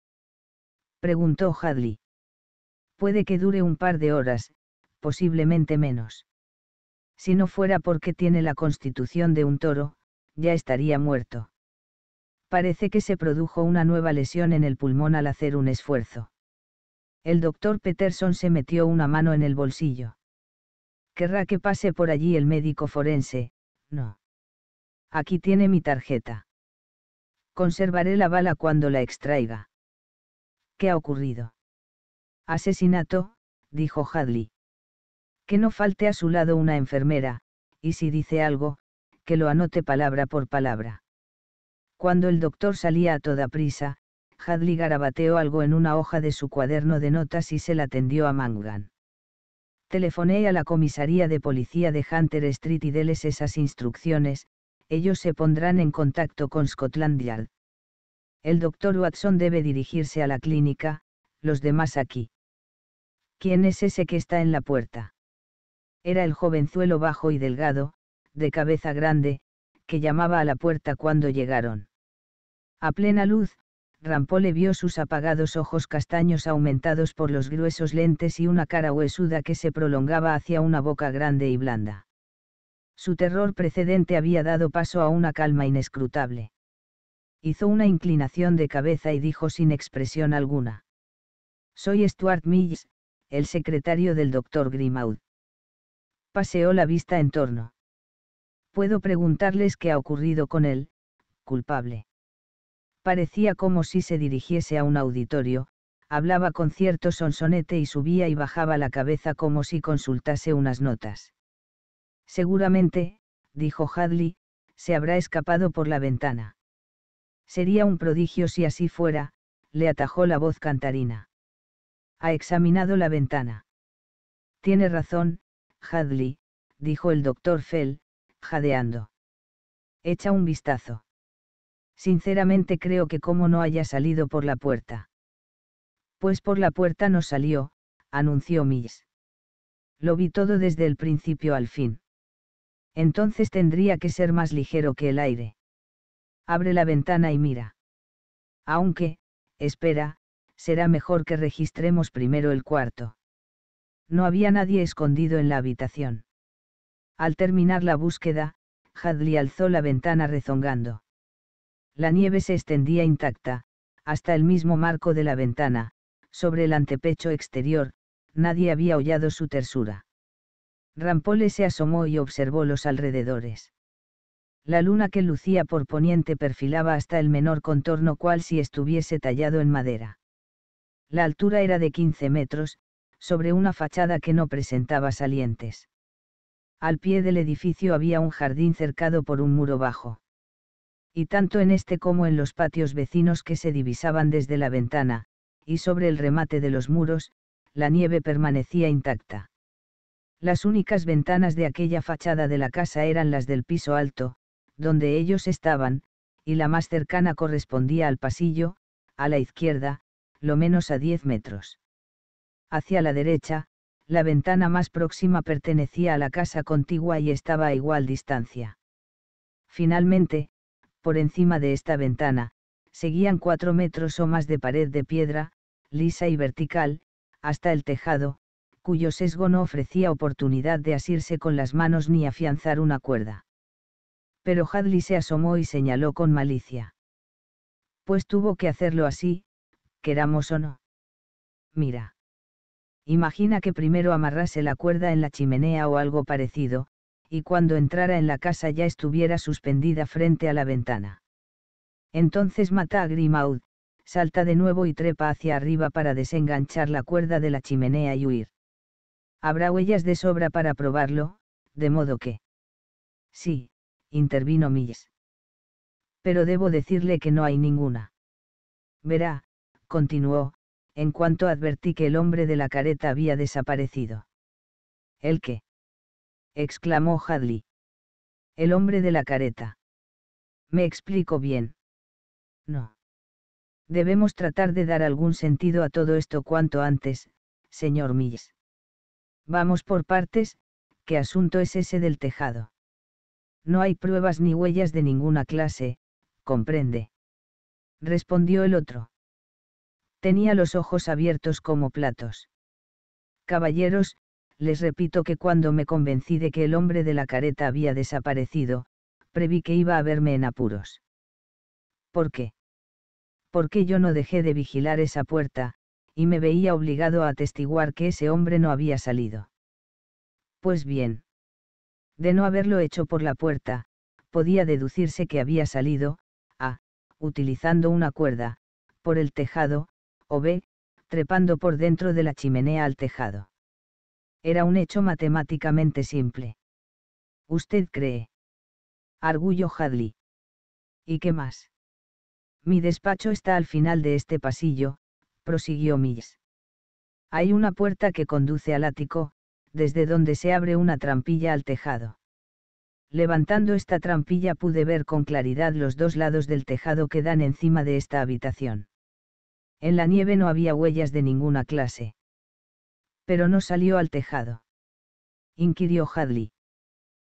Preguntó Hadley. Puede que dure un par de horas, posiblemente menos. Si no fuera porque tiene la constitución de un toro, ya estaría muerto. Parece que se produjo una nueva lesión en el pulmón al hacer un esfuerzo. El doctor Peterson se metió una mano en el bolsillo. Querrá que pase por allí el médico forense, no. Aquí tiene mi tarjeta. Conservaré la bala cuando la extraiga. ¿Qué ha ocurrido? Asesinato, dijo Hadley. Que no falte a su lado una enfermera, y si dice algo, que lo anote palabra por palabra. Cuando el doctor salía a toda prisa, Hadley garabateó algo en una hoja de su cuaderno de notas y se la tendió a Mangan. Telefoné a la comisaría de policía de Hunter Street y déles esas instrucciones, ellos se pondrán en contacto con Scotland Yard. El doctor Watson debe dirigirse a la clínica, los demás aquí. ¿Quién es ese que está en la puerta? Era el jovenzuelo bajo y delgado, de cabeza grande, que llamaba a la puerta cuando llegaron. A plena luz, Rampole vio sus apagados ojos castaños aumentados por los gruesos lentes y una cara huesuda que se prolongaba hacia una boca grande y blanda. Su terror precedente había dado paso a una calma inescrutable. Hizo una inclinación de cabeza y dijo sin expresión alguna. Soy Stuart Mills, el secretario del doctor Grimaud. Paseó la vista en torno. Puedo preguntarles qué ha ocurrido con él, culpable. Parecía como si se dirigiese a un auditorio, hablaba con cierto sonsonete y subía y bajaba la cabeza como si consultase unas notas. Seguramente, dijo Hadley, se habrá escapado por la ventana. Sería un prodigio si así fuera, le atajó la voz cantarina. Ha examinado la ventana. Tiene razón, Hadley, dijo el doctor Fell, jadeando. Echa un vistazo. Sinceramente creo que como no haya salido por la puerta. Pues por la puerta no salió, anunció Mills. Lo vi todo desde el principio al fin entonces tendría que ser más ligero que el aire. Abre la ventana y mira. Aunque, espera, será mejor que registremos primero el cuarto. No había nadie escondido en la habitación. Al terminar la búsqueda, Hadley alzó la ventana rezongando. La nieve se extendía intacta, hasta el mismo marco de la ventana, sobre el antepecho exterior, nadie había hollado su tersura. Rampole se asomó y observó los alrededores. La luna que lucía por poniente perfilaba hasta el menor contorno cual si estuviese tallado en madera. La altura era de 15 metros, sobre una fachada que no presentaba salientes. Al pie del edificio había un jardín cercado por un muro bajo. Y tanto en este como en los patios vecinos que se divisaban desde la ventana, y sobre el remate de los muros, la nieve permanecía intacta. Las únicas ventanas de aquella fachada de la casa eran las del piso alto, donde ellos estaban, y la más cercana correspondía al pasillo, a la izquierda, lo menos a 10 metros. Hacia la derecha, la ventana más próxima pertenecía a la casa contigua y estaba a igual distancia. Finalmente, por encima de esta ventana, seguían cuatro metros o más de pared de piedra, lisa y vertical, hasta el tejado, cuyo sesgo no ofrecía oportunidad de asirse con las manos ni afianzar una cuerda. Pero Hadley se asomó y señaló con malicia. Pues tuvo que hacerlo así, queramos o no. Mira. Imagina que primero amarrase la cuerda en la chimenea o algo parecido, y cuando entrara en la casa ya estuviera suspendida frente a la ventana. Entonces mata a Grimaud, salta de nuevo y trepa hacia arriba para desenganchar la cuerda de la chimenea y huir. Habrá huellas de sobra para probarlo, de modo que... Sí, intervino Mills. Pero debo decirle que no hay ninguna. Verá, continuó, en cuanto advertí que el hombre de la careta había desaparecido. ¿El qué? exclamó Hadley. El hombre de la careta. Me explico bien. No. Debemos tratar de dar algún sentido a todo esto cuanto antes, señor Mills. Vamos por partes, ¿qué asunto es ese del tejado? No hay pruebas ni huellas de ninguna clase, comprende. Respondió el otro. Tenía los ojos abiertos como platos. Caballeros, les repito que cuando me convencí de que el hombre de la careta había desaparecido, preví que iba a verme en apuros. ¿Por qué? Porque yo no dejé de vigilar esa puerta, y me veía obligado a atestiguar que ese hombre no había salido. Pues bien. De no haberlo hecho por la puerta, podía deducirse que había salido, a, utilizando una cuerda, por el tejado, o b, trepando por dentro de la chimenea al tejado. Era un hecho matemáticamente simple. ¿Usted cree? Argullo Hadley. ¿Y qué más? Mi despacho está al final de este pasillo, prosiguió Mills. Hay una puerta que conduce al ático, desde donde se abre una trampilla al tejado. Levantando esta trampilla pude ver con claridad los dos lados del tejado que dan encima de esta habitación. En la nieve no había huellas de ninguna clase. Pero no salió al tejado. Inquirió Hadley.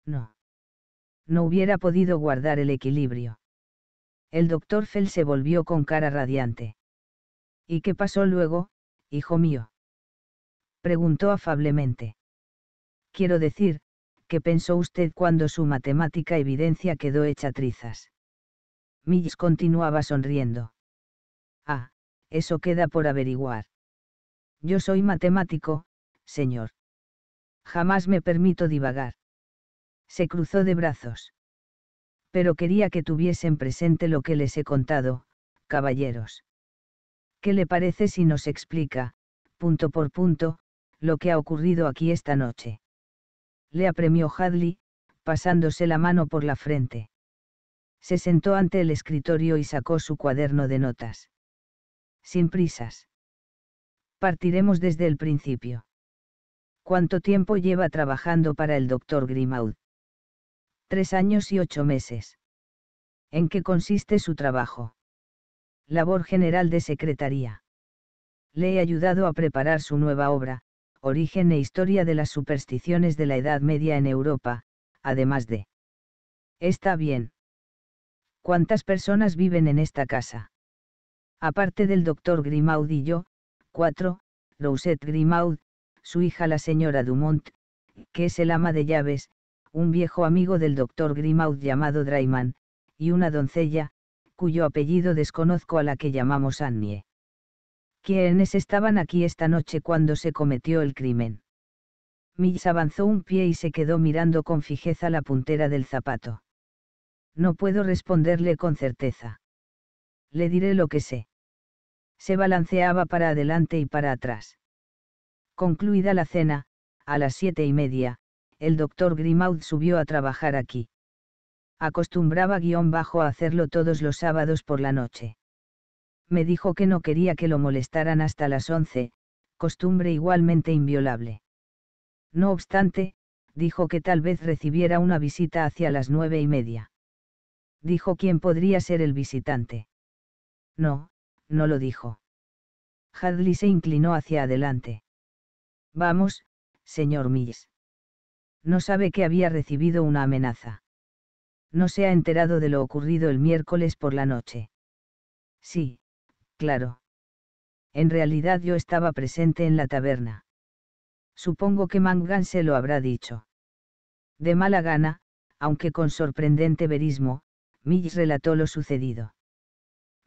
No. No hubiera podido guardar el equilibrio. El doctor Fell se volvió con cara radiante. ¿Y qué pasó luego, hijo mío? preguntó afablemente. Quiero decir, ¿qué pensó usted cuando su matemática evidencia quedó hecha trizas? Mills continuaba sonriendo. Ah, eso queda por averiguar. Yo soy matemático, señor. Jamás me permito divagar. Se cruzó de brazos. Pero quería que tuviesen presente lo que les he contado, caballeros. ¿Qué le parece si nos explica, punto por punto, lo que ha ocurrido aquí esta noche? Le apremió Hadley, pasándose la mano por la frente. Se sentó ante el escritorio y sacó su cuaderno de notas. Sin prisas. Partiremos desde el principio. ¿Cuánto tiempo lleva trabajando para el doctor Grimaud? Tres años y ocho meses. ¿En qué consiste su trabajo? labor general de secretaría. Le he ayudado a preparar su nueva obra, Origen e Historia de las Supersticiones de la Edad Media en Europa, además de... Está bien. ¿Cuántas personas viven en esta casa? Aparte del doctor Grimaud y yo, cuatro, Rosette Grimaud, su hija la señora Dumont, que es el ama de llaves, un viejo amigo del doctor Grimaud llamado Drayman, y una doncella, cuyo apellido desconozco a la que llamamos Annie. ¿Quiénes estaban aquí esta noche cuando se cometió el crimen. Mills avanzó un pie y se quedó mirando con fijeza la puntera del zapato. No puedo responderle con certeza. Le diré lo que sé. Se balanceaba para adelante y para atrás. Concluida la cena, a las siete y media, el doctor Grimaud subió a trabajar aquí acostumbraba guión bajo a hacerlo todos los sábados por la noche. Me dijo que no quería que lo molestaran hasta las once, costumbre igualmente inviolable. No obstante, dijo que tal vez recibiera una visita hacia las nueve y media. Dijo quién podría ser el visitante. No, no lo dijo. Hadley se inclinó hacia adelante. Vamos, señor Mills. No sabe que había recibido una amenaza no se ha enterado de lo ocurrido el miércoles por la noche. Sí, claro. En realidad yo estaba presente en la taberna. Supongo que Mangan se lo habrá dicho. De mala gana, aunque con sorprendente verismo, Mills relató lo sucedido.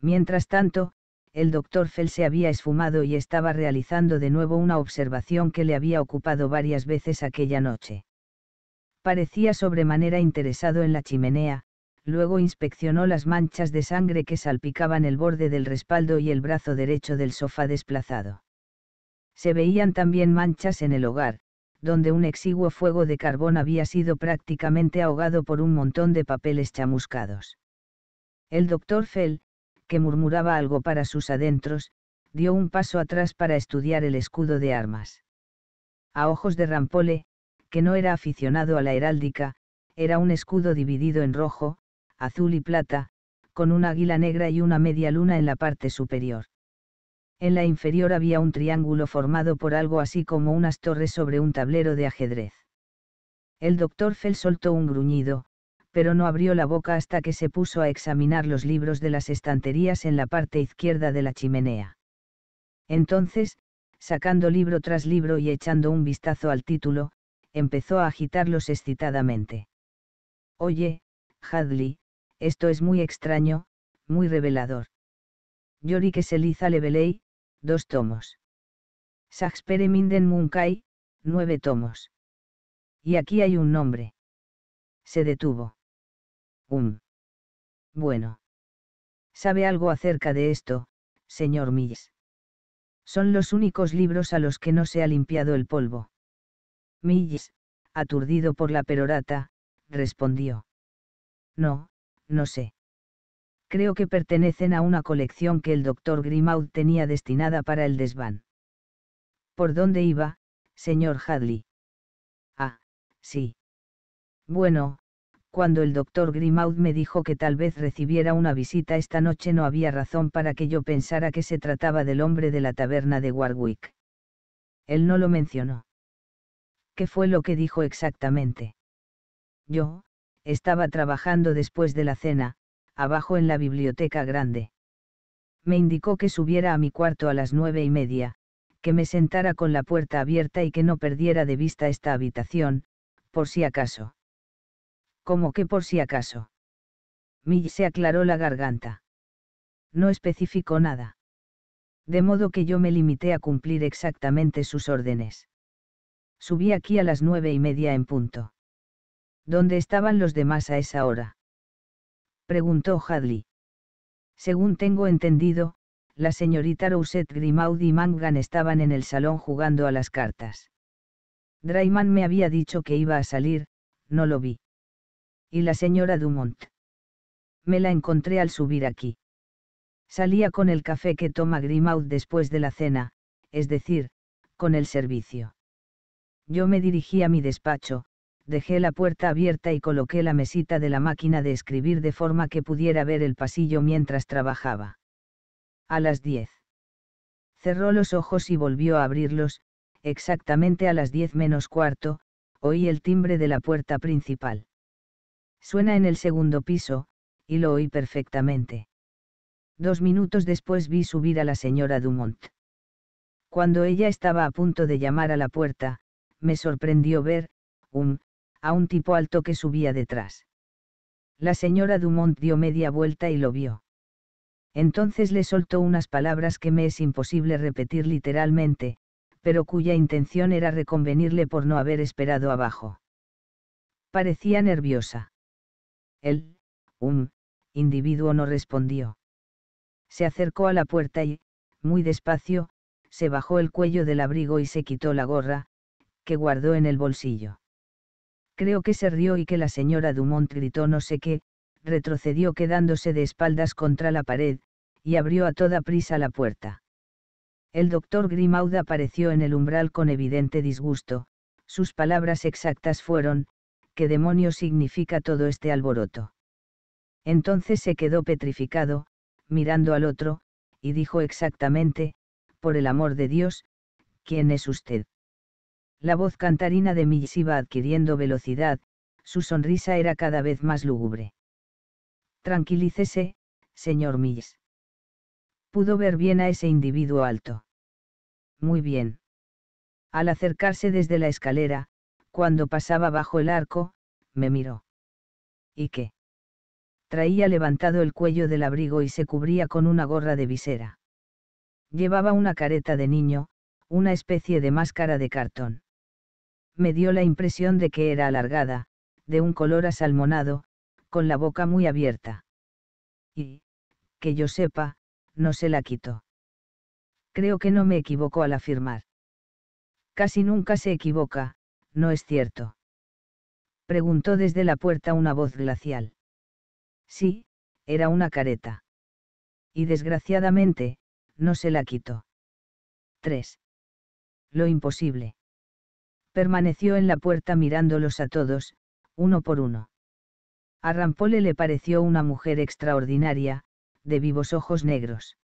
Mientras tanto, el doctor Fell se había esfumado y estaba realizando de nuevo una observación que le había ocupado varias veces aquella noche parecía sobremanera interesado en la chimenea, luego inspeccionó las manchas de sangre que salpicaban el borde del respaldo y el brazo derecho del sofá desplazado. Se veían también manchas en el hogar, donde un exiguo fuego de carbón había sido prácticamente ahogado por un montón de papeles chamuscados. El doctor Fell, que murmuraba algo para sus adentros, dio un paso atrás para estudiar el escudo de armas. A ojos de Rampole, que no era aficionado a la heráldica, era un escudo dividido en rojo, azul y plata, con un águila negra y una media luna en la parte superior. En la inferior había un triángulo formado por algo así como unas torres sobre un tablero de ajedrez. El doctor Fell soltó un gruñido, pero no abrió la boca hasta que se puso a examinar los libros de las estanterías en la parte izquierda de la chimenea. Entonces, sacando libro tras libro y echando un vistazo al título, empezó a agitarlos excitadamente. Oye, Hadley, esto es muy extraño, muy revelador. que se Eliza Leveley, dos tomos. Shakespeare Minden Munkai, nueve tomos. Y aquí hay un nombre. Se detuvo. Un. Um. Bueno. ¿Sabe algo acerca de esto, señor Mills? Son los únicos libros a los que no se ha limpiado el polvo. Millis, aturdido por la perorata, respondió. No, no sé. Creo que pertenecen a una colección que el doctor Grimaud tenía destinada para el desván. ¿Por dónde iba, señor Hadley? Ah, sí. Bueno, cuando el doctor Grimaud me dijo que tal vez recibiera una visita esta noche no había razón para que yo pensara que se trataba del hombre de la taberna de Warwick. Él no lo mencionó. ¿qué fue lo que dijo exactamente? Yo, estaba trabajando después de la cena, abajo en la biblioteca grande. Me indicó que subiera a mi cuarto a las nueve y media, que me sentara con la puerta abierta y que no perdiera de vista esta habitación, por si acaso. ¿Cómo que por si acaso? Mill se aclaró la garganta. No especificó nada. De modo que yo me limité a cumplir exactamente sus órdenes. Subí aquí a las nueve y media en punto. ¿Dónde estaban los demás a esa hora? Preguntó Hadley. Según tengo entendido, la señorita Rousset Grimaud y Mangan estaban en el salón jugando a las cartas. Drayman me había dicho que iba a salir, no lo vi. ¿Y la señora Dumont? Me la encontré al subir aquí. Salía con el café que toma Grimaud después de la cena, es decir, con el servicio. Yo me dirigí a mi despacho, dejé la puerta abierta y coloqué la mesita de la máquina de escribir de forma que pudiera ver el pasillo mientras trabajaba. A las diez. Cerró los ojos y volvió a abrirlos, exactamente a las diez menos cuarto, oí el timbre de la puerta principal. Suena en el segundo piso, y lo oí perfectamente. Dos minutos después vi subir a la señora Dumont. Cuando ella estaba a punto de llamar a la puerta, me sorprendió ver, un, um, a un tipo alto que subía detrás. La señora Dumont dio media vuelta y lo vio. Entonces le soltó unas palabras que me es imposible repetir literalmente, pero cuya intención era reconvenirle por no haber esperado abajo. Parecía nerviosa. El, un um, individuo no respondió. Se acercó a la puerta y, muy despacio, se bajó el cuello del abrigo y se quitó la gorra, que guardó en el bolsillo. Creo que se rió y que la señora Dumont gritó no sé qué, retrocedió quedándose de espaldas contra la pared, y abrió a toda prisa la puerta. El doctor Grimaud apareció en el umbral con evidente disgusto, sus palabras exactas fueron, ¿qué demonio significa todo este alboroto? Entonces se quedó petrificado, mirando al otro, y dijo exactamente, por el amor de Dios, ¿quién es usted? La voz cantarina de Mills iba adquiriendo velocidad, su sonrisa era cada vez más lúgubre. Tranquilícese, señor Mills. Pudo ver bien a ese individuo alto. Muy bien. Al acercarse desde la escalera, cuando pasaba bajo el arco, me miró. ¿Y qué? Traía levantado el cuello del abrigo y se cubría con una gorra de visera. Llevaba una careta de niño, una especie de máscara de cartón me dio la impresión de que era alargada, de un color asalmonado, con la boca muy abierta. Y, que yo sepa, no se la quitó. Creo que no me equivoco al afirmar. Casi nunca se equivoca, no es cierto. Preguntó desde la puerta una voz glacial. Sí, era una careta. Y desgraciadamente, no se la quitó. 3. Lo imposible permaneció en la puerta mirándolos a todos, uno por uno. A Rampole le pareció una mujer extraordinaria, de vivos ojos negros.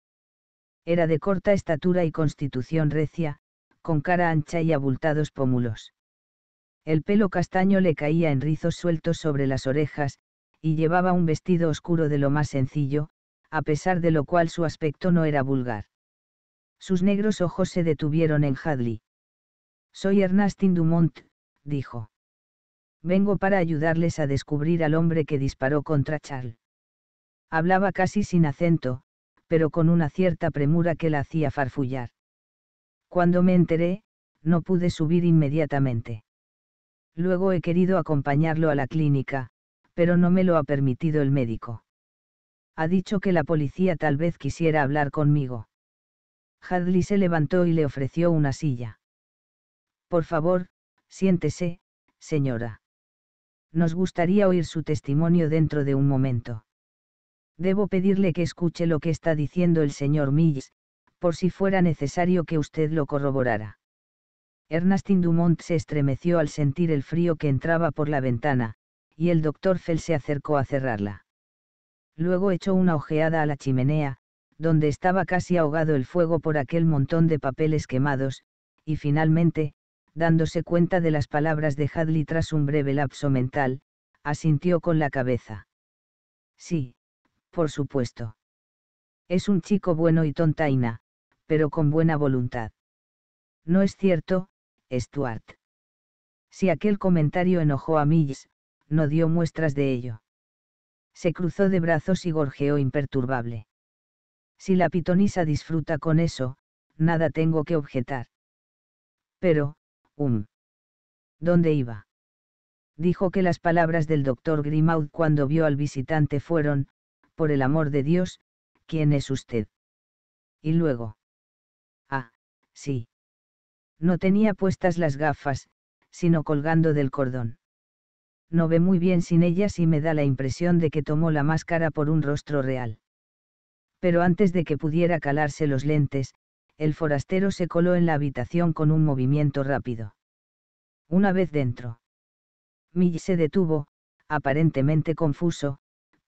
Era de corta estatura y constitución recia, con cara ancha y abultados pómulos. El pelo castaño le caía en rizos sueltos sobre las orejas, y llevaba un vestido oscuro de lo más sencillo, a pesar de lo cual su aspecto no era vulgar. Sus negros ojos se detuvieron en Hadley. Soy Ernestine Dumont, dijo. Vengo para ayudarles a descubrir al hombre que disparó contra Charles. Hablaba casi sin acento, pero con una cierta premura que la hacía farfullar. Cuando me enteré, no pude subir inmediatamente. Luego he querido acompañarlo a la clínica, pero no me lo ha permitido el médico. Ha dicho que la policía tal vez quisiera hablar conmigo. Hadley se levantó y le ofreció una silla. Por favor, siéntese, señora. Nos gustaría oír su testimonio dentro de un momento. Debo pedirle que escuche lo que está diciendo el señor Mills, por si fuera necesario que usted lo corroborara. Ernestine Dumont se estremeció al sentir el frío que entraba por la ventana, y el doctor Fell se acercó a cerrarla. Luego echó una ojeada a la chimenea, donde estaba casi ahogado el fuego por aquel montón de papeles quemados, y finalmente, dándose cuenta de las palabras de Hadley tras un breve lapso mental, asintió con la cabeza. Sí, por supuesto. Es un chico bueno y tontaina, pero con buena voluntad. No es cierto, Stuart. Si aquel comentario enojó a Mills, no dio muestras de ello. Se cruzó de brazos y gorjeó imperturbable. Si la pitonisa disfruta con eso, nada tengo que objetar. Pero, ¿Dónde iba? Dijo que las palabras del doctor Grimaud cuando vio al visitante fueron, por el amor de Dios, ¿quién es usted? Y luego. Ah, sí. No tenía puestas las gafas, sino colgando del cordón. No ve muy bien sin ellas y me da la impresión de que tomó la máscara por un rostro real. Pero antes de que pudiera calarse los lentes, el forastero se coló en la habitación con un movimiento rápido. Una vez dentro. Mill se detuvo, aparentemente confuso,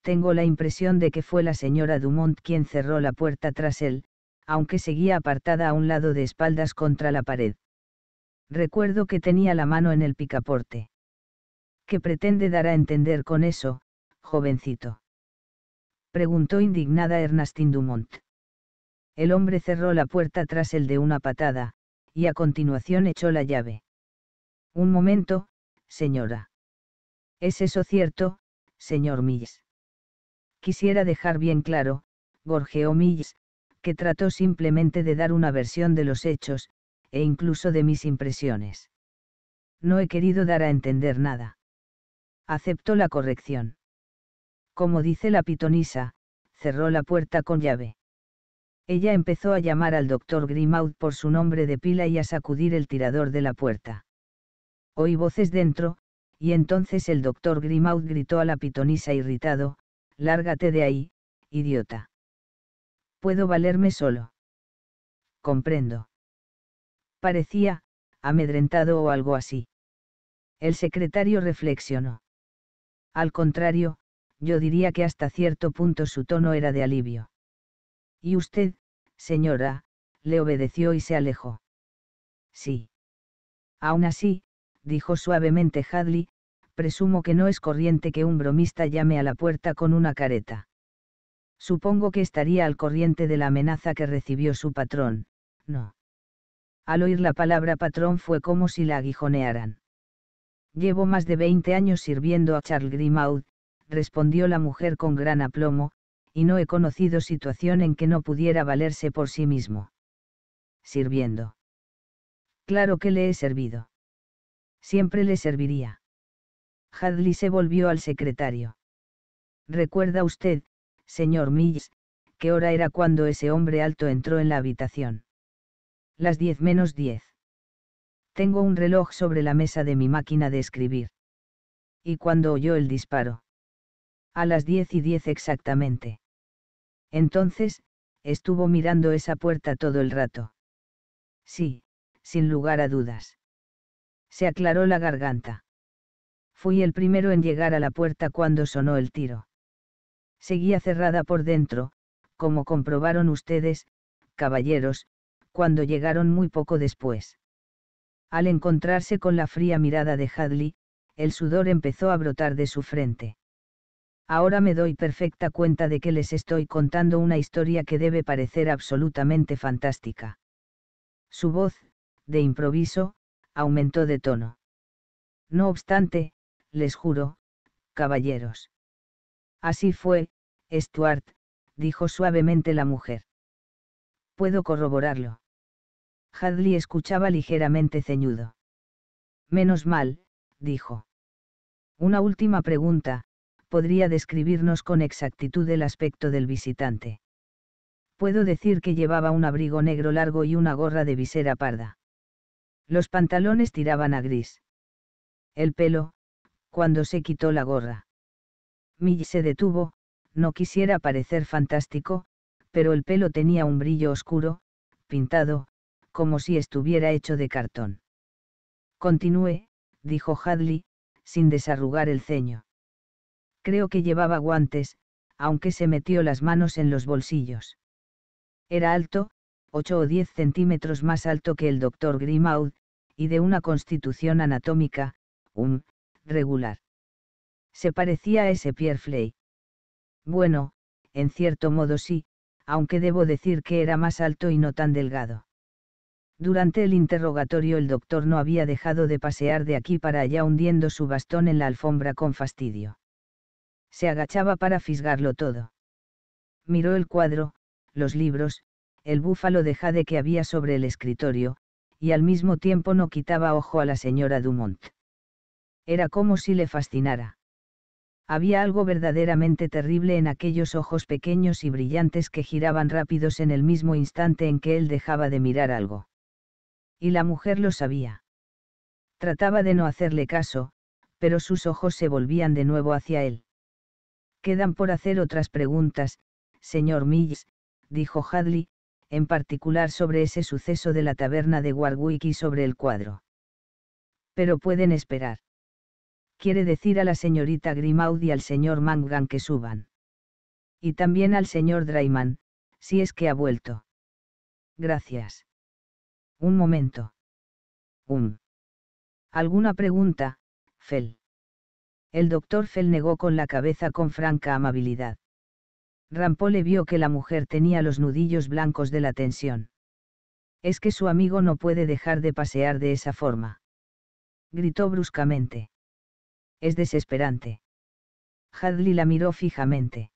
tengo la impresión de que fue la señora Dumont quien cerró la puerta tras él, aunque seguía apartada a un lado de espaldas contra la pared. Recuerdo que tenía la mano en el picaporte. ¿Qué pretende dar a entender con eso, jovencito? Preguntó indignada Ernestine Dumont. El hombre cerró la puerta tras el de una patada, y a continuación echó la llave. Un momento, señora. ¿Es eso cierto, señor Mills? Quisiera dejar bien claro, gorjeó Mills, que trató simplemente de dar una versión de los hechos, e incluso de mis impresiones. No he querido dar a entender nada. Aceptó la corrección. Como dice la pitonisa, cerró la puerta con llave. Ella empezó a llamar al doctor Grimaud por su nombre de pila y a sacudir el tirador de la puerta. Oí voces dentro, y entonces el doctor Grimaud gritó a la pitonisa irritado, Lárgate de ahí, idiota. Puedo valerme solo. Comprendo. Parecía, amedrentado o algo así. El secretario reflexionó. Al contrario, yo diría que hasta cierto punto su tono era de alivio. Y usted, señora, le obedeció y se alejó. Sí. Aún así, dijo suavemente Hadley, presumo que no es corriente que un bromista llame a la puerta con una careta. Supongo que estaría al corriente de la amenaza que recibió su patrón, no. Al oír la palabra patrón fue como si la aguijonearan. Llevo más de veinte años sirviendo a Charles Grimaud, respondió la mujer con gran aplomo, y no he conocido situación en que no pudiera valerse por sí mismo. Sirviendo. Claro que le he servido. Siempre le serviría. Hadley se volvió al secretario. Recuerda usted, señor Mills, qué hora era cuando ese hombre alto entró en la habitación. Las diez menos diez. Tengo un reloj sobre la mesa de mi máquina de escribir. ¿Y cuando oyó el disparo? A las diez y diez exactamente. Entonces, estuvo mirando esa puerta todo el rato. Sí, sin lugar a dudas. Se aclaró la garganta. Fui el primero en llegar a la puerta cuando sonó el tiro. Seguía cerrada por dentro, como comprobaron ustedes, caballeros, cuando llegaron muy poco después. Al encontrarse con la fría mirada de Hadley, el sudor empezó a brotar de su frente ahora me doy perfecta cuenta de que les estoy contando una historia que debe parecer absolutamente fantástica. Su voz, de improviso, aumentó de tono. No obstante, les juro, caballeros. Así fue, Stuart, dijo suavemente la mujer. Puedo corroborarlo. Hadley escuchaba ligeramente ceñudo. Menos mal, dijo. Una última pregunta, podría describirnos con exactitud el aspecto del visitante. Puedo decir que llevaba un abrigo negro largo y una gorra de visera parda. Los pantalones tiraban a gris. El pelo, cuando se quitó la gorra. Mill se detuvo, no quisiera parecer fantástico, pero el pelo tenía un brillo oscuro, pintado, como si estuviera hecho de cartón. Continúe, dijo Hadley, sin desarrugar el ceño. Creo que llevaba guantes, aunque se metió las manos en los bolsillos. Era alto, 8 o 10 centímetros más alto que el doctor Grimaud, y de una constitución anatómica, un, um, regular. Se parecía a ese Pierre Fley. Bueno, en cierto modo sí, aunque debo decir que era más alto y no tan delgado. Durante el interrogatorio el doctor no había dejado de pasear de aquí para allá hundiendo su bastón en la alfombra con fastidio se agachaba para fisgarlo todo. Miró el cuadro, los libros, el búfalo de jade que había sobre el escritorio, y al mismo tiempo no quitaba ojo a la señora Dumont. Era como si le fascinara. Había algo verdaderamente terrible en aquellos ojos pequeños y brillantes que giraban rápidos en el mismo instante en que él dejaba de mirar algo. Y la mujer lo sabía. Trataba de no hacerle caso, pero sus ojos se volvían de nuevo hacia él. Quedan por hacer otras preguntas, señor Mills, dijo Hadley, en particular sobre ese suceso de la taberna de Warwick y sobre el cuadro. Pero pueden esperar. Quiere decir a la señorita Grimaud y al señor Mangan que suban. Y también al señor Drayman, si es que ha vuelto. Gracias. Un momento. Un. Um. ¿Alguna pregunta, Fell? El doctor Fell negó con la cabeza con franca amabilidad. Rampole vio que la mujer tenía los nudillos blancos de la tensión. Es que su amigo no puede dejar de pasear de esa forma. Gritó bruscamente. Es desesperante. Hadley la miró fijamente.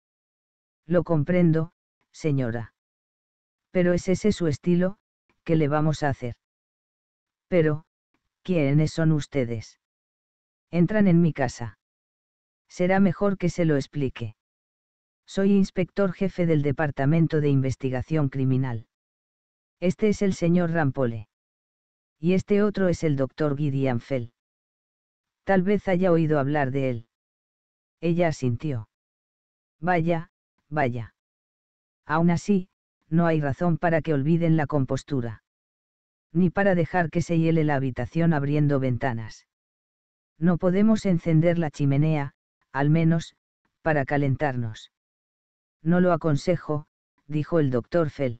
Lo comprendo, señora. Pero es ese su estilo, ¿qué le vamos a hacer? Pero, ¿quiénes son ustedes? Entran en mi casa será mejor que se lo explique. Soy inspector jefe del Departamento de Investigación Criminal. Este es el señor Rampole. Y este otro es el doctor Gideon Fell. Tal vez haya oído hablar de él. Ella asintió. Vaya, vaya. Aún así, no hay razón para que olviden la compostura. Ni para dejar que se hiele la habitación abriendo ventanas. No podemos encender la chimenea, al menos, para calentarnos. No lo aconsejo, dijo el doctor Fell.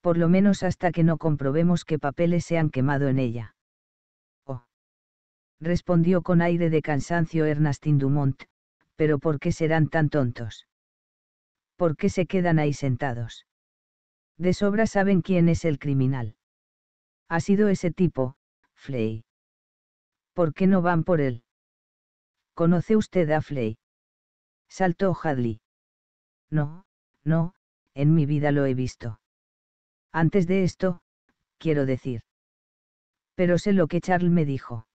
Por lo menos hasta que no comprobemos qué papeles se han quemado en ella. Oh. Respondió con aire de cansancio Ernestine Dumont, pero ¿por qué serán tan tontos? ¿Por qué se quedan ahí sentados? De sobra saben quién es el criminal. Ha sido ese tipo, Flay. ¿Por qué no van por él? ¿Conoce usted a Fley? Saltó Hadley. No, no, en mi vida lo he visto. Antes de esto, quiero decir. Pero sé lo que Charles me dijo.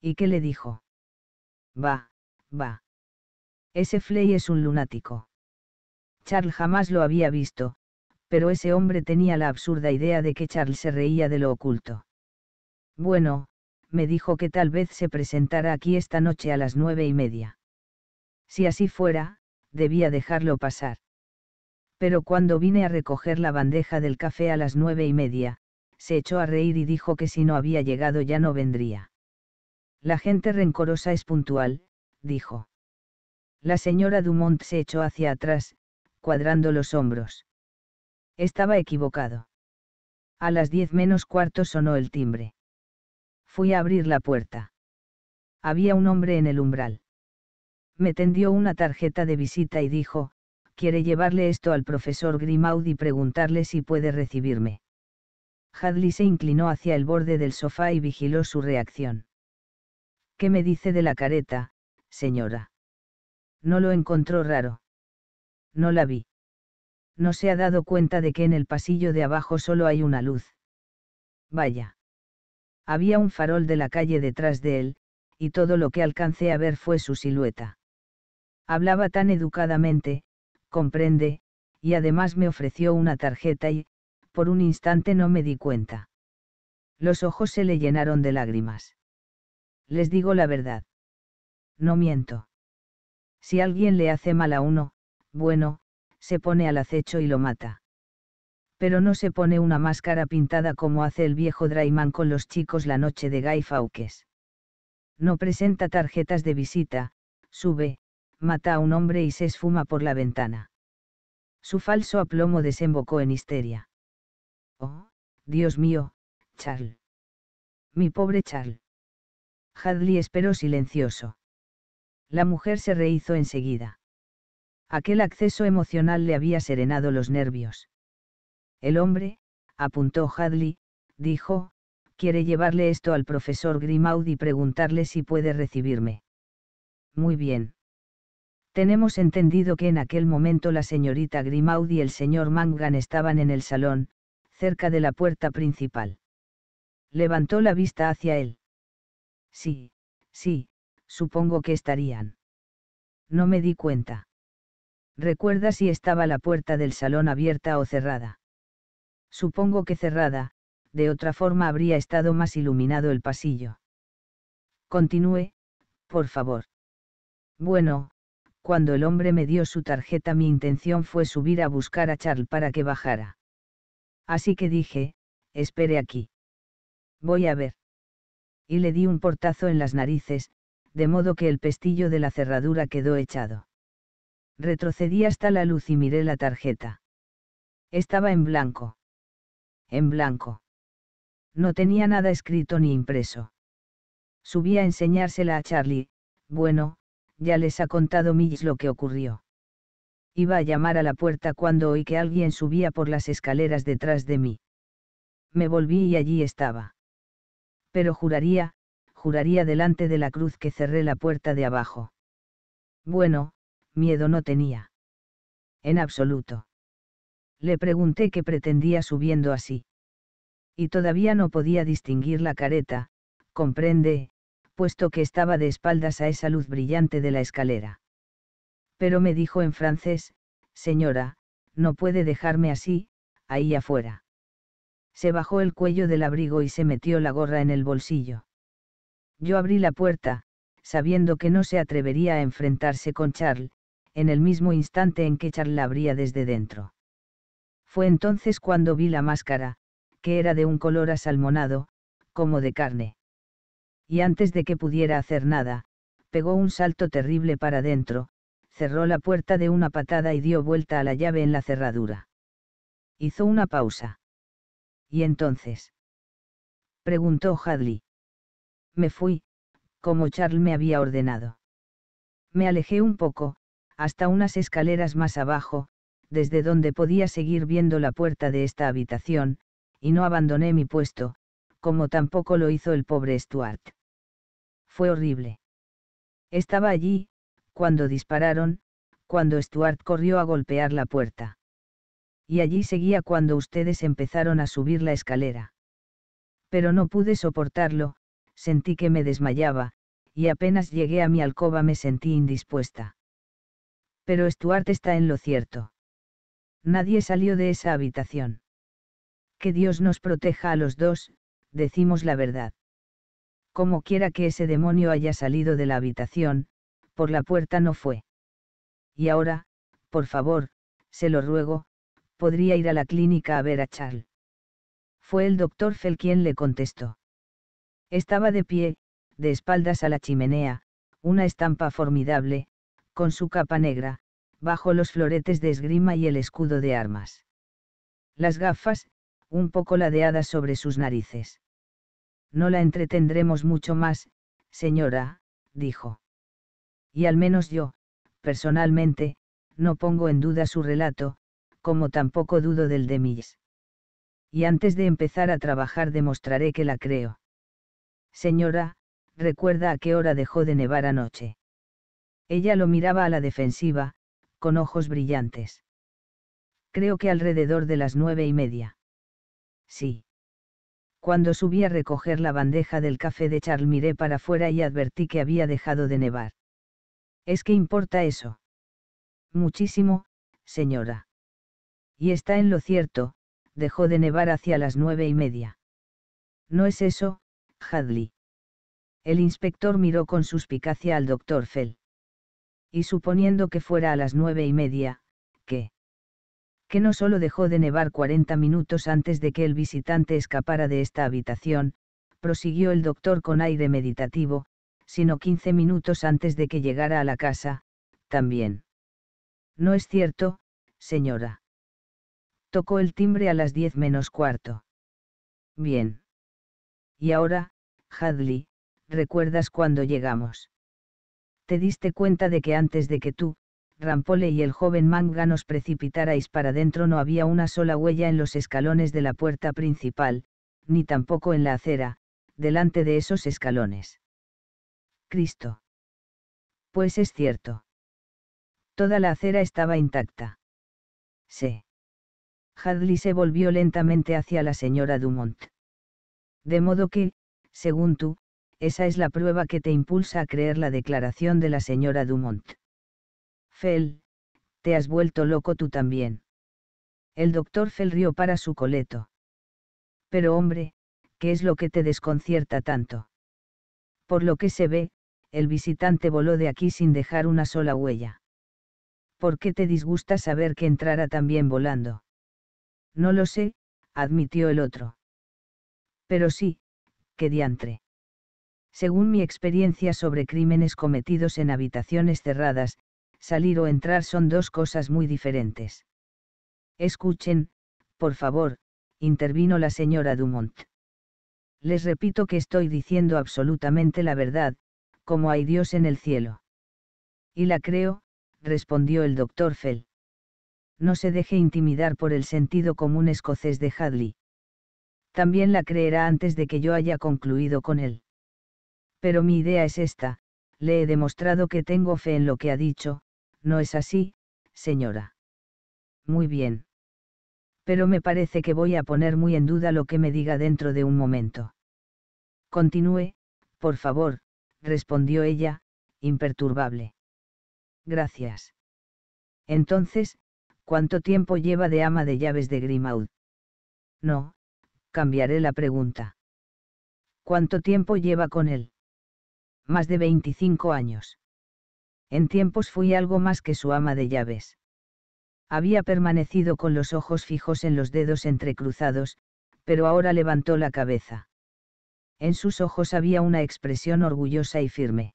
¿Y qué le dijo? Va, va. Ese Fley es un lunático. Charles jamás lo había visto, pero ese hombre tenía la absurda idea de que Charles se reía de lo oculto. Bueno, me dijo que tal vez se presentara aquí esta noche a las nueve y media. Si así fuera, debía dejarlo pasar. Pero cuando vine a recoger la bandeja del café a las nueve y media, se echó a reír y dijo que si no había llegado ya no vendría. La gente rencorosa es puntual, dijo. La señora Dumont se echó hacia atrás, cuadrando los hombros. Estaba equivocado. A las diez menos cuarto sonó el timbre. Fui a abrir la puerta. Había un hombre en el umbral. Me tendió una tarjeta de visita y dijo, quiere llevarle esto al profesor Grimaud y preguntarle si puede recibirme. Hadley se inclinó hacia el borde del sofá y vigiló su reacción. ¿Qué me dice de la careta, señora? No lo encontró raro. No la vi. No se ha dado cuenta de que en el pasillo de abajo solo hay una luz. Vaya. Había un farol de la calle detrás de él, y todo lo que alcancé a ver fue su silueta. Hablaba tan educadamente, comprende, y además me ofreció una tarjeta y, por un instante no me di cuenta. Los ojos se le llenaron de lágrimas. Les digo la verdad. No miento. Si alguien le hace mal a uno, bueno, se pone al acecho y lo mata pero no se pone una máscara pintada como hace el viejo Drayman con los chicos la noche de Guy Fawkes. No presenta tarjetas de visita, sube, mata a un hombre y se esfuma por la ventana. Su falso aplomo desembocó en histeria. Oh, Dios mío, Charles. Mi pobre Charles. Hadley esperó silencioso. La mujer se rehizo enseguida. Aquel acceso emocional le había serenado los nervios el hombre, apuntó Hadley, dijo, quiere llevarle esto al profesor Grimaud y preguntarle si puede recibirme. Muy bien. Tenemos entendido que en aquel momento la señorita Grimaud y el señor Mangan estaban en el salón, cerca de la puerta principal. Levantó la vista hacia él. Sí, sí, supongo que estarían. No me di cuenta. Recuerda si estaba la puerta del salón abierta o cerrada. Supongo que cerrada, de otra forma habría estado más iluminado el pasillo. Continúe, por favor. Bueno, cuando el hombre me dio su tarjeta mi intención fue subir a buscar a Charles para que bajara. Así que dije, espere aquí. Voy a ver. Y le di un portazo en las narices, de modo que el pestillo de la cerradura quedó echado. Retrocedí hasta la luz y miré la tarjeta. Estaba en blanco en blanco. No tenía nada escrito ni impreso. Subí a enseñársela a Charlie, bueno, ya les ha contado Mills lo que ocurrió. Iba a llamar a la puerta cuando oí que alguien subía por las escaleras detrás de mí. Me volví y allí estaba. Pero juraría, juraría delante de la cruz que cerré la puerta de abajo. Bueno, miedo no tenía. En absoluto le pregunté qué pretendía subiendo así. Y todavía no podía distinguir la careta, comprende, puesto que estaba de espaldas a esa luz brillante de la escalera. Pero me dijo en francés, señora, no puede dejarme así, ahí afuera. Se bajó el cuello del abrigo y se metió la gorra en el bolsillo. Yo abrí la puerta, sabiendo que no se atrevería a enfrentarse con Charles, en el mismo instante en que Charles la abría desde dentro. Fue entonces cuando vi la máscara, que era de un color asalmonado, como de carne. Y antes de que pudiera hacer nada, pegó un salto terrible para adentro, cerró la puerta de una patada y dio vuelta a la llave en la cerradura. Hizo una pausa. ¿Y entonces? preguntó Hadley. Me fui, como Charles me había ordenado. Me alejé un poco, hasta unas escaleras más abajo, desde donde podía seguir viendo la puerta de esta habitación, y no abandoné mi puesto, como tampoco lo hizo el pobre Stuart. Fue horrible. Estaba allí, cuando dispararon, cuando Stuart corrió a golpear la puerta. Y allí seguía cuando ustedes empezaron a subir la escalera. Pero no pude soportarlo, sentí que me desmayaba, y apenas llegué a mi alcoba me sentí indispuesta. Pero Stuart está en lo cierto. Nadie salió de esa habitación. Que Dios nos proteja a los dos, decimos la verdad. Como quiera que ese demonio haya salido de la habitación, por la puerta no fue. Y ahora, por favor, se lo ruego, podría ir a la clínica a ver a Charles. Fue el doctor Fell quien le contestó. Estaba de pie, de espaldas a la chimenea, una estampa formidable, con su capa negra, bajo los floretes de esgrima y el escudo de armas. Las gafas, un poco ladeadas sobre sus narices. No la entretendremos mucho más, señora, dijo. Y al menos yo, personalmente, no pongo en duda su relato, como tampoco dudo del de Mills. Y antes de empezar a trabajar demostraré que la creo. Señora, recuerda a qué hora dejó de nevar anoche. Ella lo miraba a la defensiva, con ojos brillantes. Creo que alrededor de las nueve y media. Sí. Cuando subí a recoger la bandeja del café de Charles miré para afuera y advertí que había dejado de nevar. ¿Es que importa eso? Muchísimo, señora. Y está en lo cierto, dejó de nevar hacia las nueve y media. No es eso, Hadley. El inspector miró con suspicacia al doctor Fell y suponiendo que fuera a las nueve y media, que que no solo dejó de nevar cuarenta minutos antes de que el visitante escapara de esta habitación, prosiguió el doctor con aire meditativo, sino quince minutos antes de que llegara a la casa, también. No es cierto, señora. Tocó el timbre a las diez menos cuarto. Bien. Y ahora, Hadley, ¿recuerdas cuando llegamos? te diste cuenta de que antes de que tú, Rampole y el joven manga nos precipitarais para dentro no había una sola huella en los escalones de la puerta principal, ni tampoco en la acera, delante de esos escalones. Cristo. Pues es cierto. Toda la acera estaba intacta. Sí. Hadley se volvió lentamente hacia la señora Dumont. De modo que, según tú, esa es la prueba que te impulsa a creer la declaración de la señora Dumont. Fell, te has vuelto loco tú también. El doctor Fell rió para su coleto. Pero hombre, ¿qué es lo que te desconcierta tanto? Por lo que se ve, el visitante voló de aquí sin dejar una sola huella. ¿Por qué te disgusta saber que entrara también volando? No lo sé, admitió el otro. Pero sí, qué diantre. Según mi experiencia sobre crímenes cometidos en habitaciones cerradas, salir o entrar son dos cosas muy diferentes. Escuchen, por favor, intervino la señora Dumont. Les repito que estoy diciendo absolutamente la verdad, como hay Dios en el cielo. Y la creo, respondió el doctor Fell. No se deje intimidar por el sentido común escocés de Hadley. También la creerá antes de que yo haya concluido con él. Pero mi idea es esta, le he demostrado que tengo fe en lo que ha dicho, ¿no es así, señora? Muy bien. Pero me parece que voy a poner muy en duda lo que me diga dentro de un momento. Continúe, por favor, respondió ella, imperturbable. Gracias. Entonces, ¿cuánto tiempo lleva de ama de llaves de Grimaud? No, cambiaré la pregunta. ¿Cuánto tiempo lleva con él? más de 25 años. En tiempos fui algo más que su ama de llaves. Había permanecido con los ojos fijos en los dedos entrecruzados, pero ahora levantó la cabeza. En sus ojos había una expresión orgullosa y firme.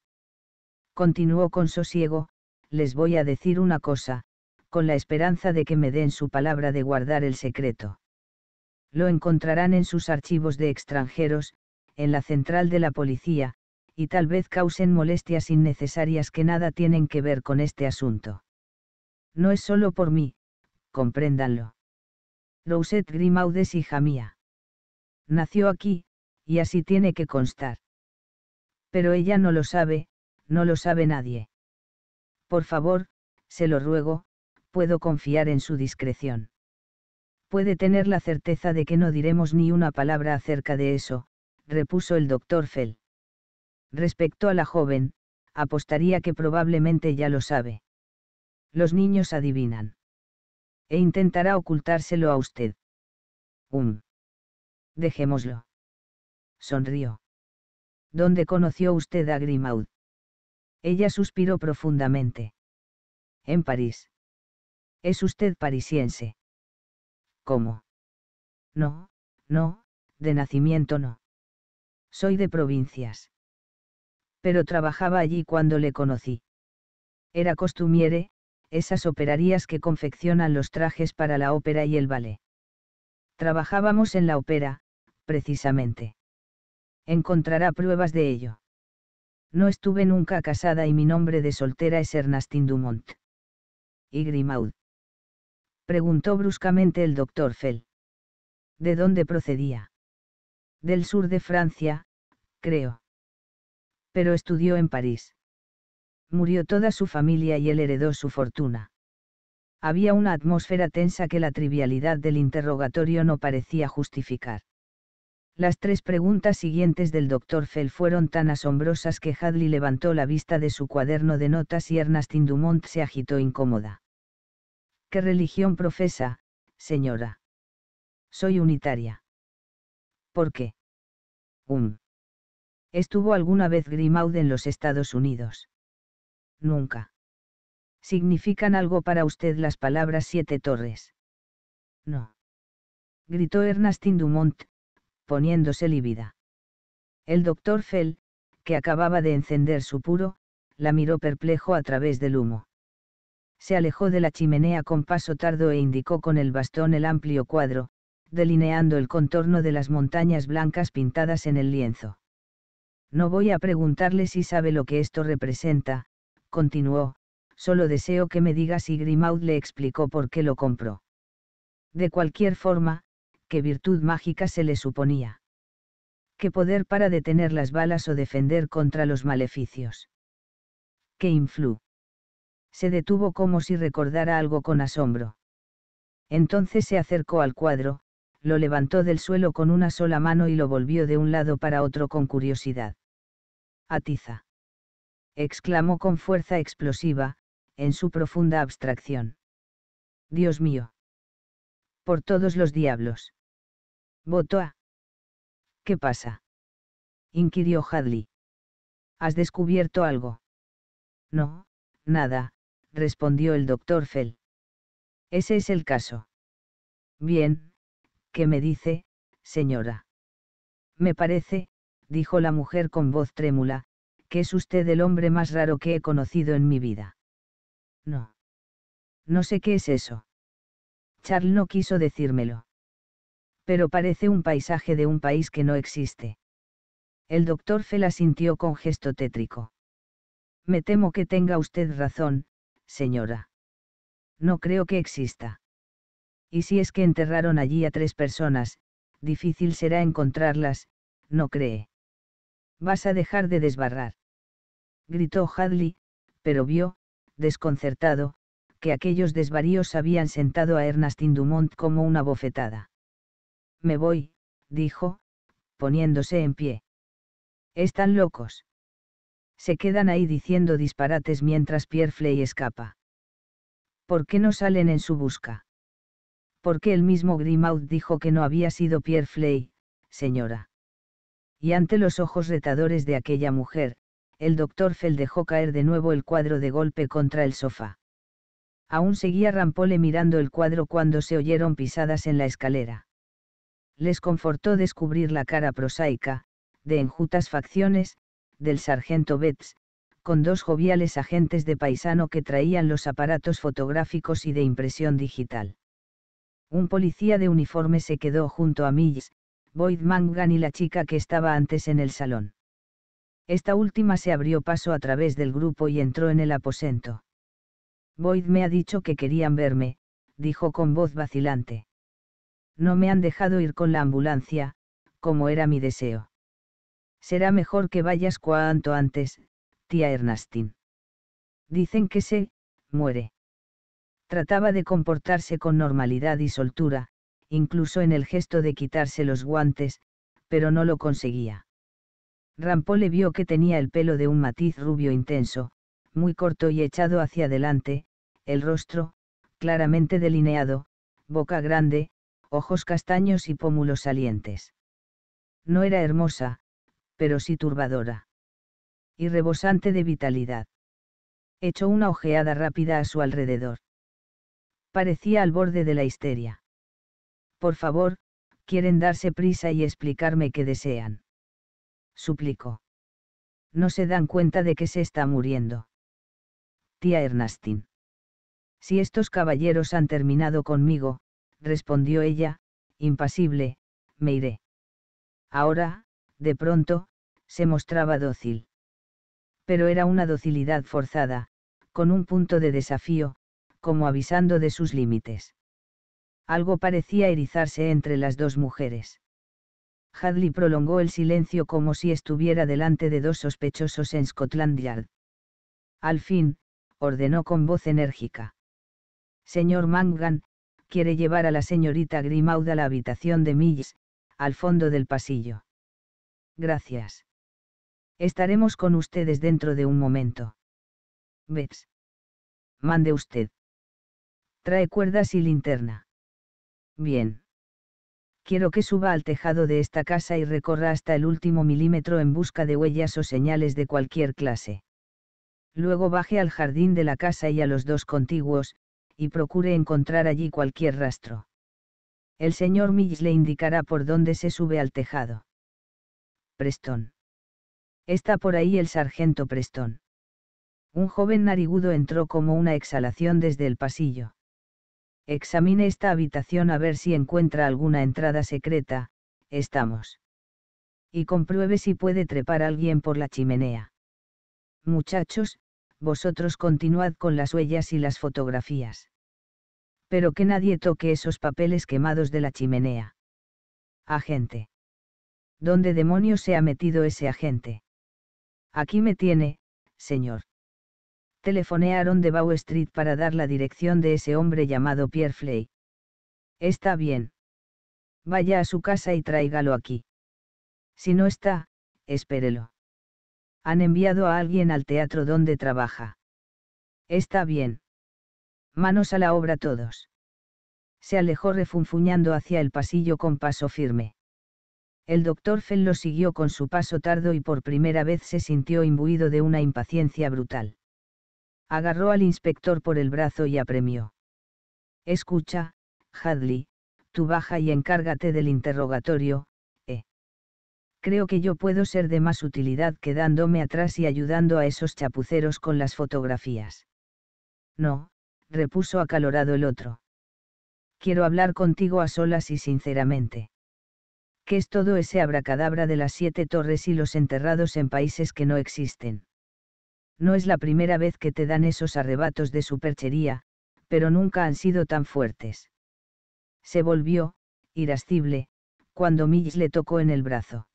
Continuó con sosiego, les voy a decir una cosa, con la esperanza de que me den su palabra de guardar el secreto. Lo encontrarán en sus archivos de extranjeros, en la central de la policía, y tal vez causen molestias innecesarias que nada tienen que ver con este asunto. No es solo por mí, compréndanlo. Rosette Grimaud es hija mía. Nació aquí, y así tiene que constar. Pero ella no lo sabe, no lo sabe nadie. Por favor, se lo ruego, puedo confiar en su discreción. Puede tener la certeza de que no diremos ni una palabra acerca de eso, repuso el doctor Fell. Respecto a la joven, apostaría que probablemente ya lo sabe. Los niños adivinan. E intentará ocultárselo a usted. Um. Dejémoslo. Sonrió. ¿Dónde conoció usted a Grimaud? Ella suspiró profundamente. En París. ¿Es usted parisiense? ¿Cómo? No, no, de nacimiento no. Soy de provincias pero trabajaba allí cuando le conocí. Era costumiere, esas operarias que confeccionan los trajes para la ópera y el ballet. Trabajábamos en la ópera, precisamente. Encontrará pruebas de ello. No estuve nunca casada y mi nombre de soltera es Ernestine Dumont. ¿Y Grimaud? Preguntó bruscamente el doctor Fell. ¿De dónde procedía? Del sur de Francia, creo pero estudió en París. Murió toda su familia y él heredó su fortuna. Había una atmósfera tensa que la trivialidad del interrogatorio no parecía justificar. Las tres preguntas siguientes del doctor Fell fueron tan asombrosas que Hadley levantó la vista de su cuaderno de notas y Ernestine Dumont se agitó incómoda. ¿Qué religión profesa, señora? Soy unitaria. ¿Por qué? Um. ¿Estuvo alguna vez Grimaud en los Estados Unidos? Nunca. ¿Significan algo para usted las palabras siete torres? No. Gritó Ernestine Dumont, poniéndose lívida. El doctor Fell, que acababa de encender su puro, la miró perplejo a través del humo. Se alejó de la chimenea con paso tardo e indicó con el bastón el amplio cuadro, delineando el contorno de las montañas blancas pintadas en el lienzo. No voy a preguntarle si sabe lo que esto representa, continuó, solo deseo que me diga si Grimaud le explicó por qué lo compró. De cualquier forma, qué virtud mágica se le suponía. Qué poder para detener las balas o defender contra los maleficios. Qué influ. Se detuvo como si recordara algo con asombro. Entonces se acercó al cuadro, lo levantó del suelo con una sola mano y lo volvió de un lado para otro con curiosidad. Atiza. exclamó con fuerza explosiva, en su profunda abstracción. Dios mío. Por todos los diablos. Botoa. ¿Qué pasa? inquirió Hadley. ¿Has descubierto algo? No, nada, respondió el doctor Fell. Ese es el caso. Bien, ¿Qué me dice, señora? Me parece, dijo la mujer con voz trémula, que es usted el hombre más raro que he conocido en mi vida. No. No sé qué es eso. Charles no quiso decírmelo. Pero parece un paisaje de un país que no existe. El doctor Fela sintió con gesto tétrico. Me temo que tenga usted razón, señora. No creo que exista. Y si es que enterraron allí a tres personas, difícil será encontrarlas, no cree. Vas a dejar de desbarrar. Gritó Hadley, pero vio, desconcertado, que aquellos desvaríos habían sentado a Ernestine Dumont como una bofetada. Me voy, dijo, poniéndose en pie. Están locos. Se quedan ahí diciendo disparates mientras Pierre Fley escapa. ¿Por qué no salen en su busca? porque el mismo Grimaud dijo que no había sido Pierre Fley, señora. Y ante los ojos retadores de aquella mujer, el doctor Fell dejó caer de nuevo el cuadro de golpe contra el sofá. Aún seguía Rampole mirando el cuadro cuando se oyeron pisadas en la escalera. Les confortó descubrir la cara prosaica, de enjutas facciones, del sargento Betts, con dos joviales agentes de paisano que traían los aparatos fotográficos y de impresión digital. Un policía de uniforme se quedó junto a Mills, Boyd Mangan y la chica que estaba antes en el salón. Esta última se abrió paso a través del grupo y entró en el aposento. Boyd me ha dicho que querían verme, dijo con voz vacilante. No me han dejado ir con la ambulancia, como era mi deseo. Será mejor que vayas cuanto antes, tía Ernestine. Dicen que se, muere. Trataba de comportarse con normalidad y soltura, incluso en el gesto de quitarse los guantes, pero no lo conseguía. le vio que tenía el pelo de un matiz rubio intenso, muy corto y echado hacia adelante, el rostro, claramente delineado, boca grande, ojos castaños y pómulos salientes. No era hermosa, pero sí turbadora. Y rebosante de vitalidad. Echó una ojeada rápida a su alrededor parecía al borde de la histeria. Por favor, quieren darse prisa y explicarme qué desean. Suplicó. No se dan cuenta de que se está muriendo. Tía Ernastín. Si estos caballeros han terminado conmigo, respondió ella, impasible, me iré. Ahora, de pronto, se mostraba dócil. Pero era una docilidad forzada, con un punto de desafío, como avisando de sus límites. Algo parecía erizarse entre las dos mujeres. Hadley prolongó el silencio como si estuviera delante de dos sospechosos en Scotland Yard. Al fin, ordenó con voz enérgica. Señor Mangan, quiere llevar a la señorita Grimaud a la habitación de Mills, al fondo del pasillo. Gracias. Estaremos con ustedes dentro de un momento. Bets. Mande usted. Trae cuerdas y linterna. Bien. Quiero que suba al tejado de esta casa y recorra hasta el último milímetro en busca de huellas o señales de cualquier clase. Luego baje al jardín de la casa y a los dos contiguos, y procure encontrar allí cualquier rastro. El señor Mills le indicará por dónde se sube al tejado. Preston. Está por ahí el sargento Preston. Un joven narigudo entró como una exhalación desde el pasillo. Examine esta habitación a ver si encuentra alguna entrada secreta, estamos. Y compruebe si puede trepar alguien por la chimenea. Muchachos, vosotros continuad con las huellas y las fotografías. Pero que nadie toque esos papeles quemados de la chimenea. Agente. ¿Dónde demonios se ha metido ese agente? Aquí me tiene, señor telefoné de Bow Street para dar la dirección de ese hombre llamado Pierre Flay. Está bien. Vaya a su casa y tráigalo aquí. Si no está, espérelo. Han enviado a alguien al teatro donde trabaja. Está bien. Manos a la obra todos. Se alejó refunfuñando hacia el pasillo con paso firme. El doctor Fell lo siguió con su paso tardo y por primera vez se sintió imbuido de una impaciencia brutal. Agarró al inspector por el brazo y apremió. Escucha, Hadley, tú baja y encárgate del interrogatorio, ¿eh? Creo que yo puedo ser de más utilidad quedándome atrás y ayudando a esos chapuceros con las fotografías. No, repuso acalorado el otro. Quiero hablar contigo a solas y sinceramente. ¿Qué es todo ese abracadabra de las siete torres y los enterrados en países que no existen? No es la primera vez que te dan esos arrebatos de superchería, pero nunca han sido tan fuertes. Se volvió, irascible, cuando Millis le tocó en el brazo.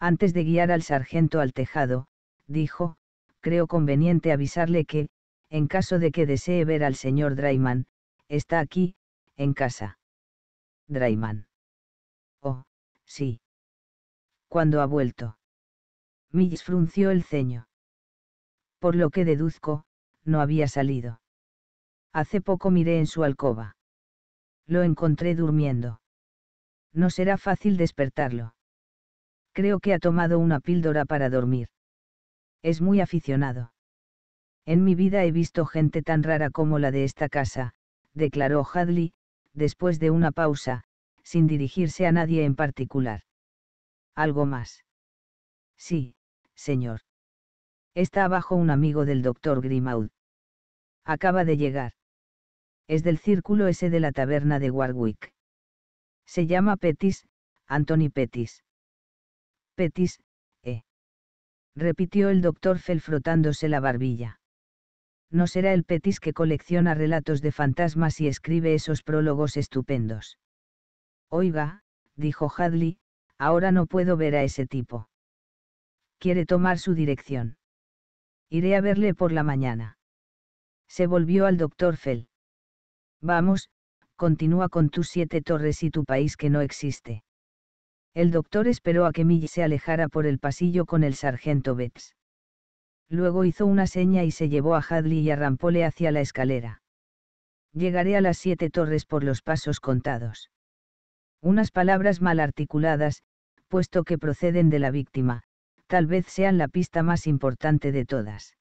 Antes de guiar al sargento al tejado, dijo, creo conveniente avisarle que, en caso de que desee ver al señor Drayman, está aquí, en casa. Drayman. Oh, sí. Cuando ha vuelto? Millis frunció el ceño por lo que deduzco, no había salido. Hace poco miré en su alcoba. Lo encontré durmiendo. No será fácil despertarlo. Creo que ha tomado una píldora para dormir. Es muy aficionado. En mi vida he visto gente tan rara como la de esta casa, declaró Hadley, después de una pausa, sin dirigirse a nadie en particular. ¿Algo más? Sí, señor. Está abajo un amigo del doctor Grimaud. Acaba de llegar. Es del círculo ese de la taberna de Warwick. Se llama Petis, Anthony Petis. Petis, eh. Repitió el doctor Fell frotándose la barbilla. No será el Petis que colecciona relatos de fantasmas y escribe esos prólogos estupendos. Oiga, dijo Hadley, ahora no puedo ver a ese tipo. Quiere tomar su dirección. Iré a verle por la mañana. Se volvió al doctor Fell. Vamos, continúa con tus siete torres y tu país que no existe. El doctor esperó a que Millie se alejara por el pasillo con el sargento Betts. Luego hizo una seña y se llevó a Hadley y a Rampole hacia la escalera. Llegaré a las siete torres por los pasos contados. Unas palabras mal articuladas, puesto que proceden de la víctima, tal vez sean la pista más importante de todas.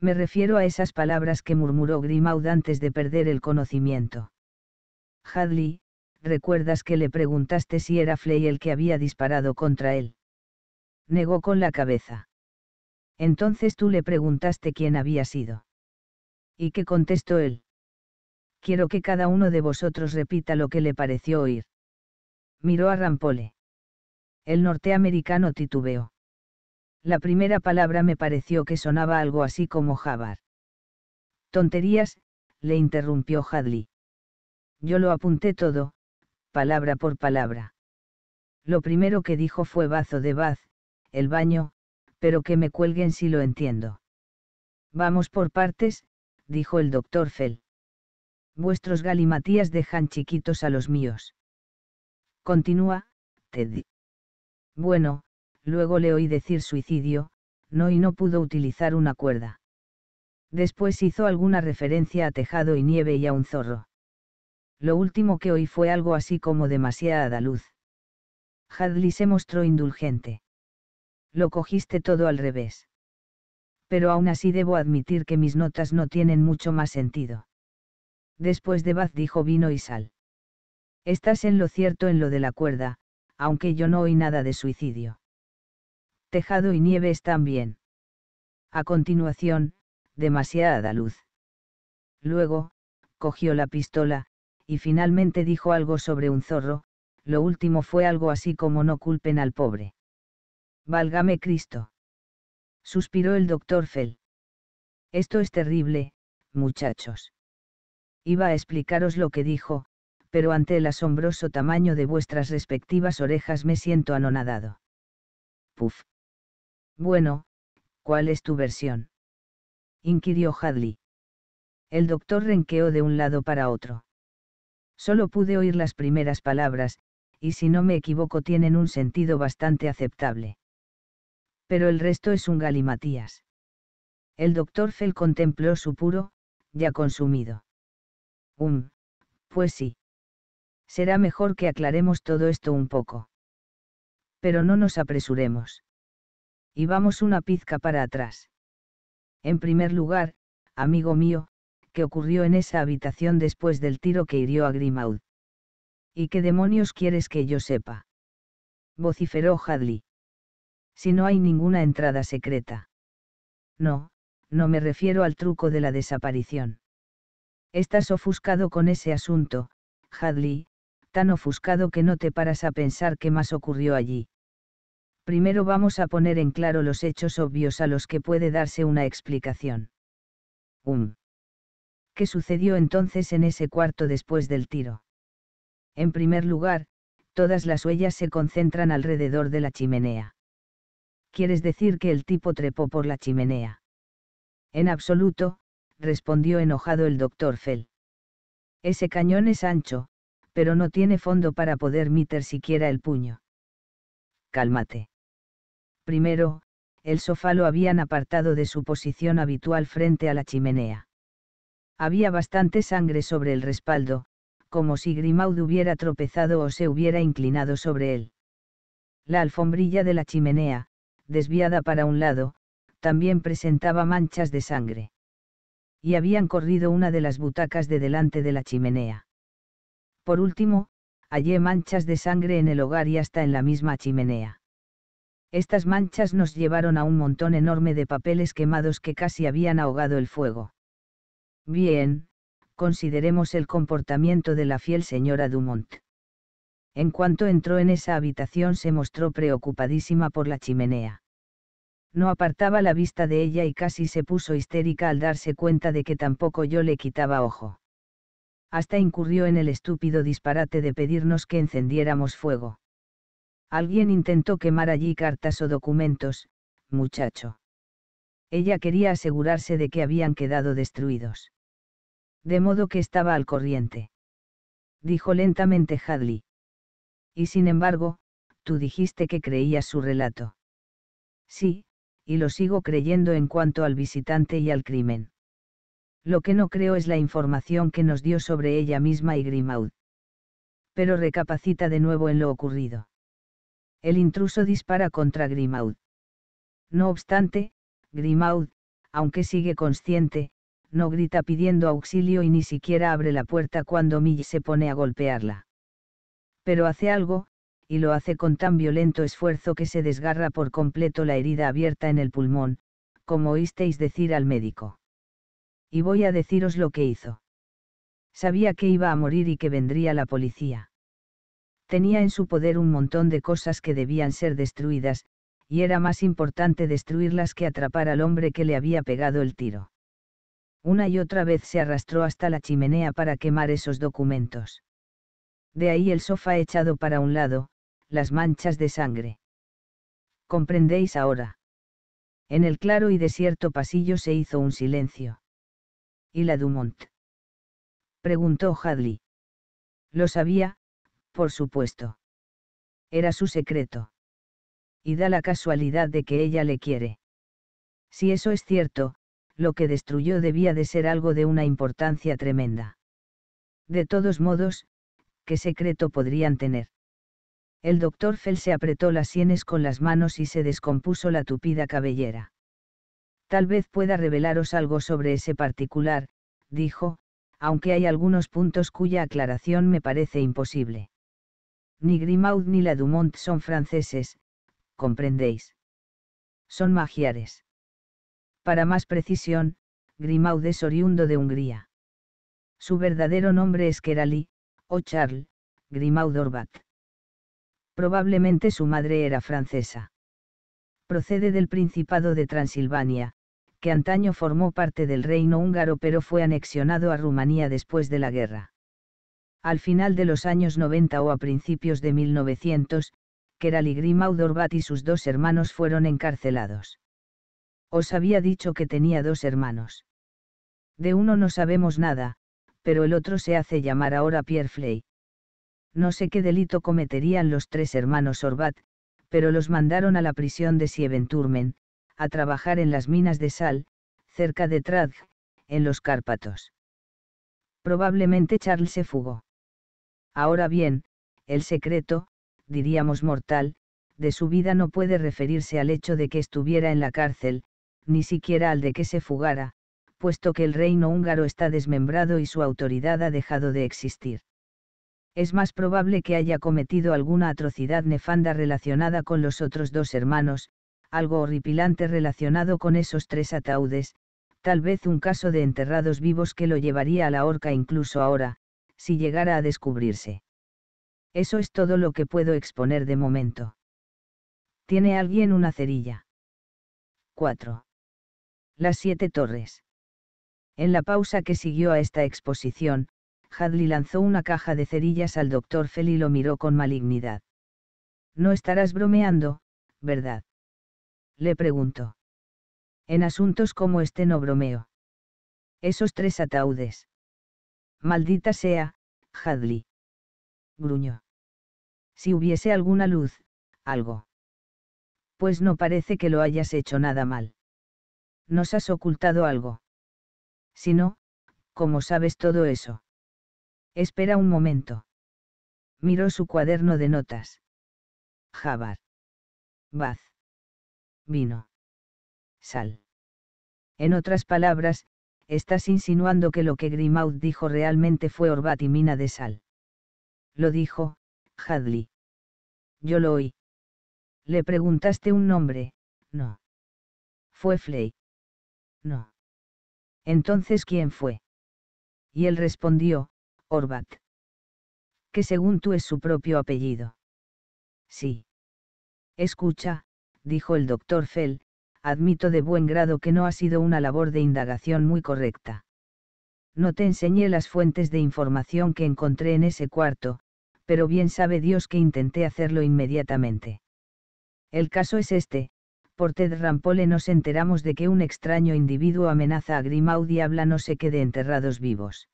Me refiero a esas palabras que murmuró Grimaud antes de perder el conocimiento. Hadley, ¿recuerdas que le preguntaste si era Flay el que había disparado contra él? Negó con la cabeza. Entonces tú le preguntaste quién había sido. ¿Y qué contestó él? Quiero que cada uno de vosotros repita lo que le pareció oír. Miró a Rampole. El norteamericano titubeó. La primera palabra me pareció que sonaba algo así como Jabar. Tonterías, le interrumpió Hadley. Yo lo apunté todo, palabra por palabra. Lo primero que dijo fue bazo de baz, el baño, pero que me cuelguen si lo entiendo. Vamos por partes, dijo el doctor Fell. Vuestros galimatías dejan chiquitos a los míos. Continúa, Teddy. Bueno, luego le oí decir suicidio, no y no pudo utilizar una cuerda. Después hizo alguna referencia a tejado y nieve y a un zorro. Lo último que oí fue algo así como demasiada luz. Hadley se mostró indulgente. Lo cogiste todo al revés. Pero aún así debo admitir que mis notas no tienen mucho más sentido. Después de Baz dijo vino y sal. Estás en lo cierto en lo de la cuerda, aunque yo no oí nada de suicidio tejado y nieve están bien. A continuación, demasiada luz. Luego, cogió la pistola, y finalmente dijo algo sobre un zorro, lo último fue algo así como no culpen al pobre. Válgame Cristo. Suspiró el doctor Fell. Esto es terrible, muchachos. Iba a explicaros lo que dijo, pero ante el asombroso tamaño de vuestras respectivas orejas me siento anonadado. Puf. Bueno, ¿cuál es tu versión? inquirió Hadley. El doctor renqueó de un lado para otro. Solo pude oír las primeras palabras, y si no me equivoco tienen un sentido bastante aceptable. Pero el resto es un galimatías. El doctor Fell contempló su puro, ya consumido. Um, pues sí. Será mejor que aclaremos todo esto un poco. Pero no nos apresuremos y vamos una pizca para atrás. En primer lugar, amigo mío, ¿qué ocurrió en esa habitación después del tiro que hirió a Grimaud? ¿Y qué demonios quieres que yo sepa? vociferó Hadley. Si no hay ninguna entrada secreta. No, no me refiero al truco de la desaparición. Estás ofuscado con ese asunto, Hadley, tan ofuscado que no te paras a pensar qué más ocurrió allí. Primero vamos a poner en claro los hechos obvios a los que puede darse una explicación. 1. Um. ¿Qué sucedió entonces en ese cuarto después del tiro? En primer lugar, todas las huellas se concentran alrededor de la chimenea. ¿Quieres decir que el tipo trepó por la chimenea? En absoluto, respondió enojado el doctor Fell. Ese cañón es ancho, pero no tiene fondo para poder meter siquiera el puño. Cálmate. Primero, el sofá lo habían apartado de su posición habitual frente a la chimenea. Había bastante sangre sobre el respaldo, como si Grimaud hubiera tropezado o se hubiera inclinado sobre él. La alfombrilla de la chimenea, desviada para un lado, también presentaba manchas de sangre. Y habían corrido una de las butacas de delante de la chimenea. Por último, hallé manchas de sangre en el hogar y hasta en la misma chimenea. Estas manchas nos llevaron a un montón enorme de papeles quemados que casi habían ahogado el fuego. Bien, consideremos el comportamiento de la fiel señora Dumont. En cuanto entró en esa habitación se mostró preocupadísima por la chimenea. No apartaba la vista de ella y casi se puso histérica al darse cuenta de que tampoco yo le quitaba ojo. Hasta incurrió en el estúpido disparate de pedirnos que encendiéramos fuego. Alguien intentó quemar allí cartas o documentos, muchacho. Ella quería asegurarse de que habían quedado destruidos. De modo que estaba al corriente. Dijo lentamente Hadley. Y sin embargo, tú dijiste que creías su relato. Sí, y lo sigo creyendo en cuanto al visitante y al crimen. Lo que no creo es la información que nos dio sobre ella misma y Grimaud. Pero recapacita de nuevo en lo ocurrido el intruso dispara contra Grimaud. No obstante, Grimaud, aunque sigue consciente, no grita pidiendo auxilio y ni siquiera abre la puerta cuando Millie se pone a golpearla. Pero hace algo, y lo hace con tan violento esfuerzo que se desgarra por completo la herida abierta en el pulmón, como oísteis decir al médico. Y voy a deciros lo que hizo. Sabía que iba a morir y que vendría la policía. Tenía en su poder un montón de cosas que debían ser destruidas, y era más importante destruirlas que atrapar al hombre que le había pegado el tiro. Una y otra vez se arrastró hasta la chimenea para quemar esos documentos. De ahí el sofá echado para un lado, las manchas de sangre. ¿Comprendéis ahora? En el claro y desierto pasillo se hizo un silencio. ¿Y la Dumont? Preguntó Hadley. Lo sabía, por supuesto. Era su secreto. Y da la casualidad de que ella le quiere. Si eso es cierto, lo que destruyó debía de ser algo de una importancia tremenda. De todos modos, ¿qué secreto podrían tener? El doctor Fell se apretó las sienes con las manos y se descompuso la tupida cabellera. Tal vez pueda revelaros algo sobre ese particular, dijo, aunque hay algunos puntos cuya aclaración me parece imposible. Ni Grimaud ni la Dumont son franceses, comprendéis. Son magiares. Para más precisión, Grimaud es oriundo de Hungría. Su verdadero nombre es Kerali, o Charles, Grimaud Orbat. Probablemente su madre era francesa. Procede del Principado de Transilvania, que antaño formó parte del reino húngaro pero fue anexionado a Rumanía después de la guerra al final de los años 90 o a principios de 1900, Kerali Grimaud Orbat y sus dos hermanos fueron encarcelados. Os había dicho que tenía dos hermanos. De uno no sabemos nada, pero el otro se hace llamar ahora Pierre Fley. No sé qué delito cometerían los tres hermanos Orbat, pero los mandaron a la prisión de Sieventurmen, a trabajar en las minas de sal, cerca de Tradg, en los Cárpatos. Probablemente Charles se fugó. Ahora bien, el secreto, diríamos mortal, de su vida no puede referirse al hecho de que estuviera en la cárcel, ni siquiera al de que se fugara, puesto que el reino húngaro está desmembrado y su autoridad ha dejado de existir. Es más probable que haya cometido alguna atrocidad nefanda relacionada con los otros dos hermanos, algo horripilante relacionado con esos tres ataúdes, tal vez un caso de enterrados vivos que lo llevaría a la horca incluso ahora, si llegara a descubrirse. Eso es todo lo que puedo exponer de momento. ¿Tiene alguien una cerilla? 4. Las siete torres. En la pausa que siguió a esta exposición, Hadley lanzó una caja de cerillas al doctor Fell y lo miró con malignidad. No estarás bromeando, ¿verdad? Le preguntó. En asuntos como este no bromeo. Esos tres ataúdes. Maldita sea, Hadley. Gruñó. Si hubiese alguna luz, algo. Pues no parece que lo hayas hecho nada mal. Nos has ocultado algo. Si no, ¿cómo sabes todo eso? Espera un momento. Miró su cuaderno de notas. Jabar. Baz. Vino. Sal. En otras palabras, estás insinuando que lo que Grimaud dijo realmente fue Orbat y Mina de sal. Lo dijo, Hadley. Yo lo oí. Le preguntaste un nombre, no. Fue Flay. No. Entonces, ¿quién fue? Y él respondió, Orbat. Que según tú es su propio apellido. Sí. Escucha, dijo el doctor Fell, admito de buen grado que no ha sido una labor de indagación muy correcta. No te enseñé las fuentes de información que encontré en ese cuarto, pero bien sabe Dios que intenté hacerlo inmediatamente. El caso es este, por Ted Rampole nos enteramos de que un extraño individuo amenaza a Grimaud y habla no sé qué de enterrados vivos.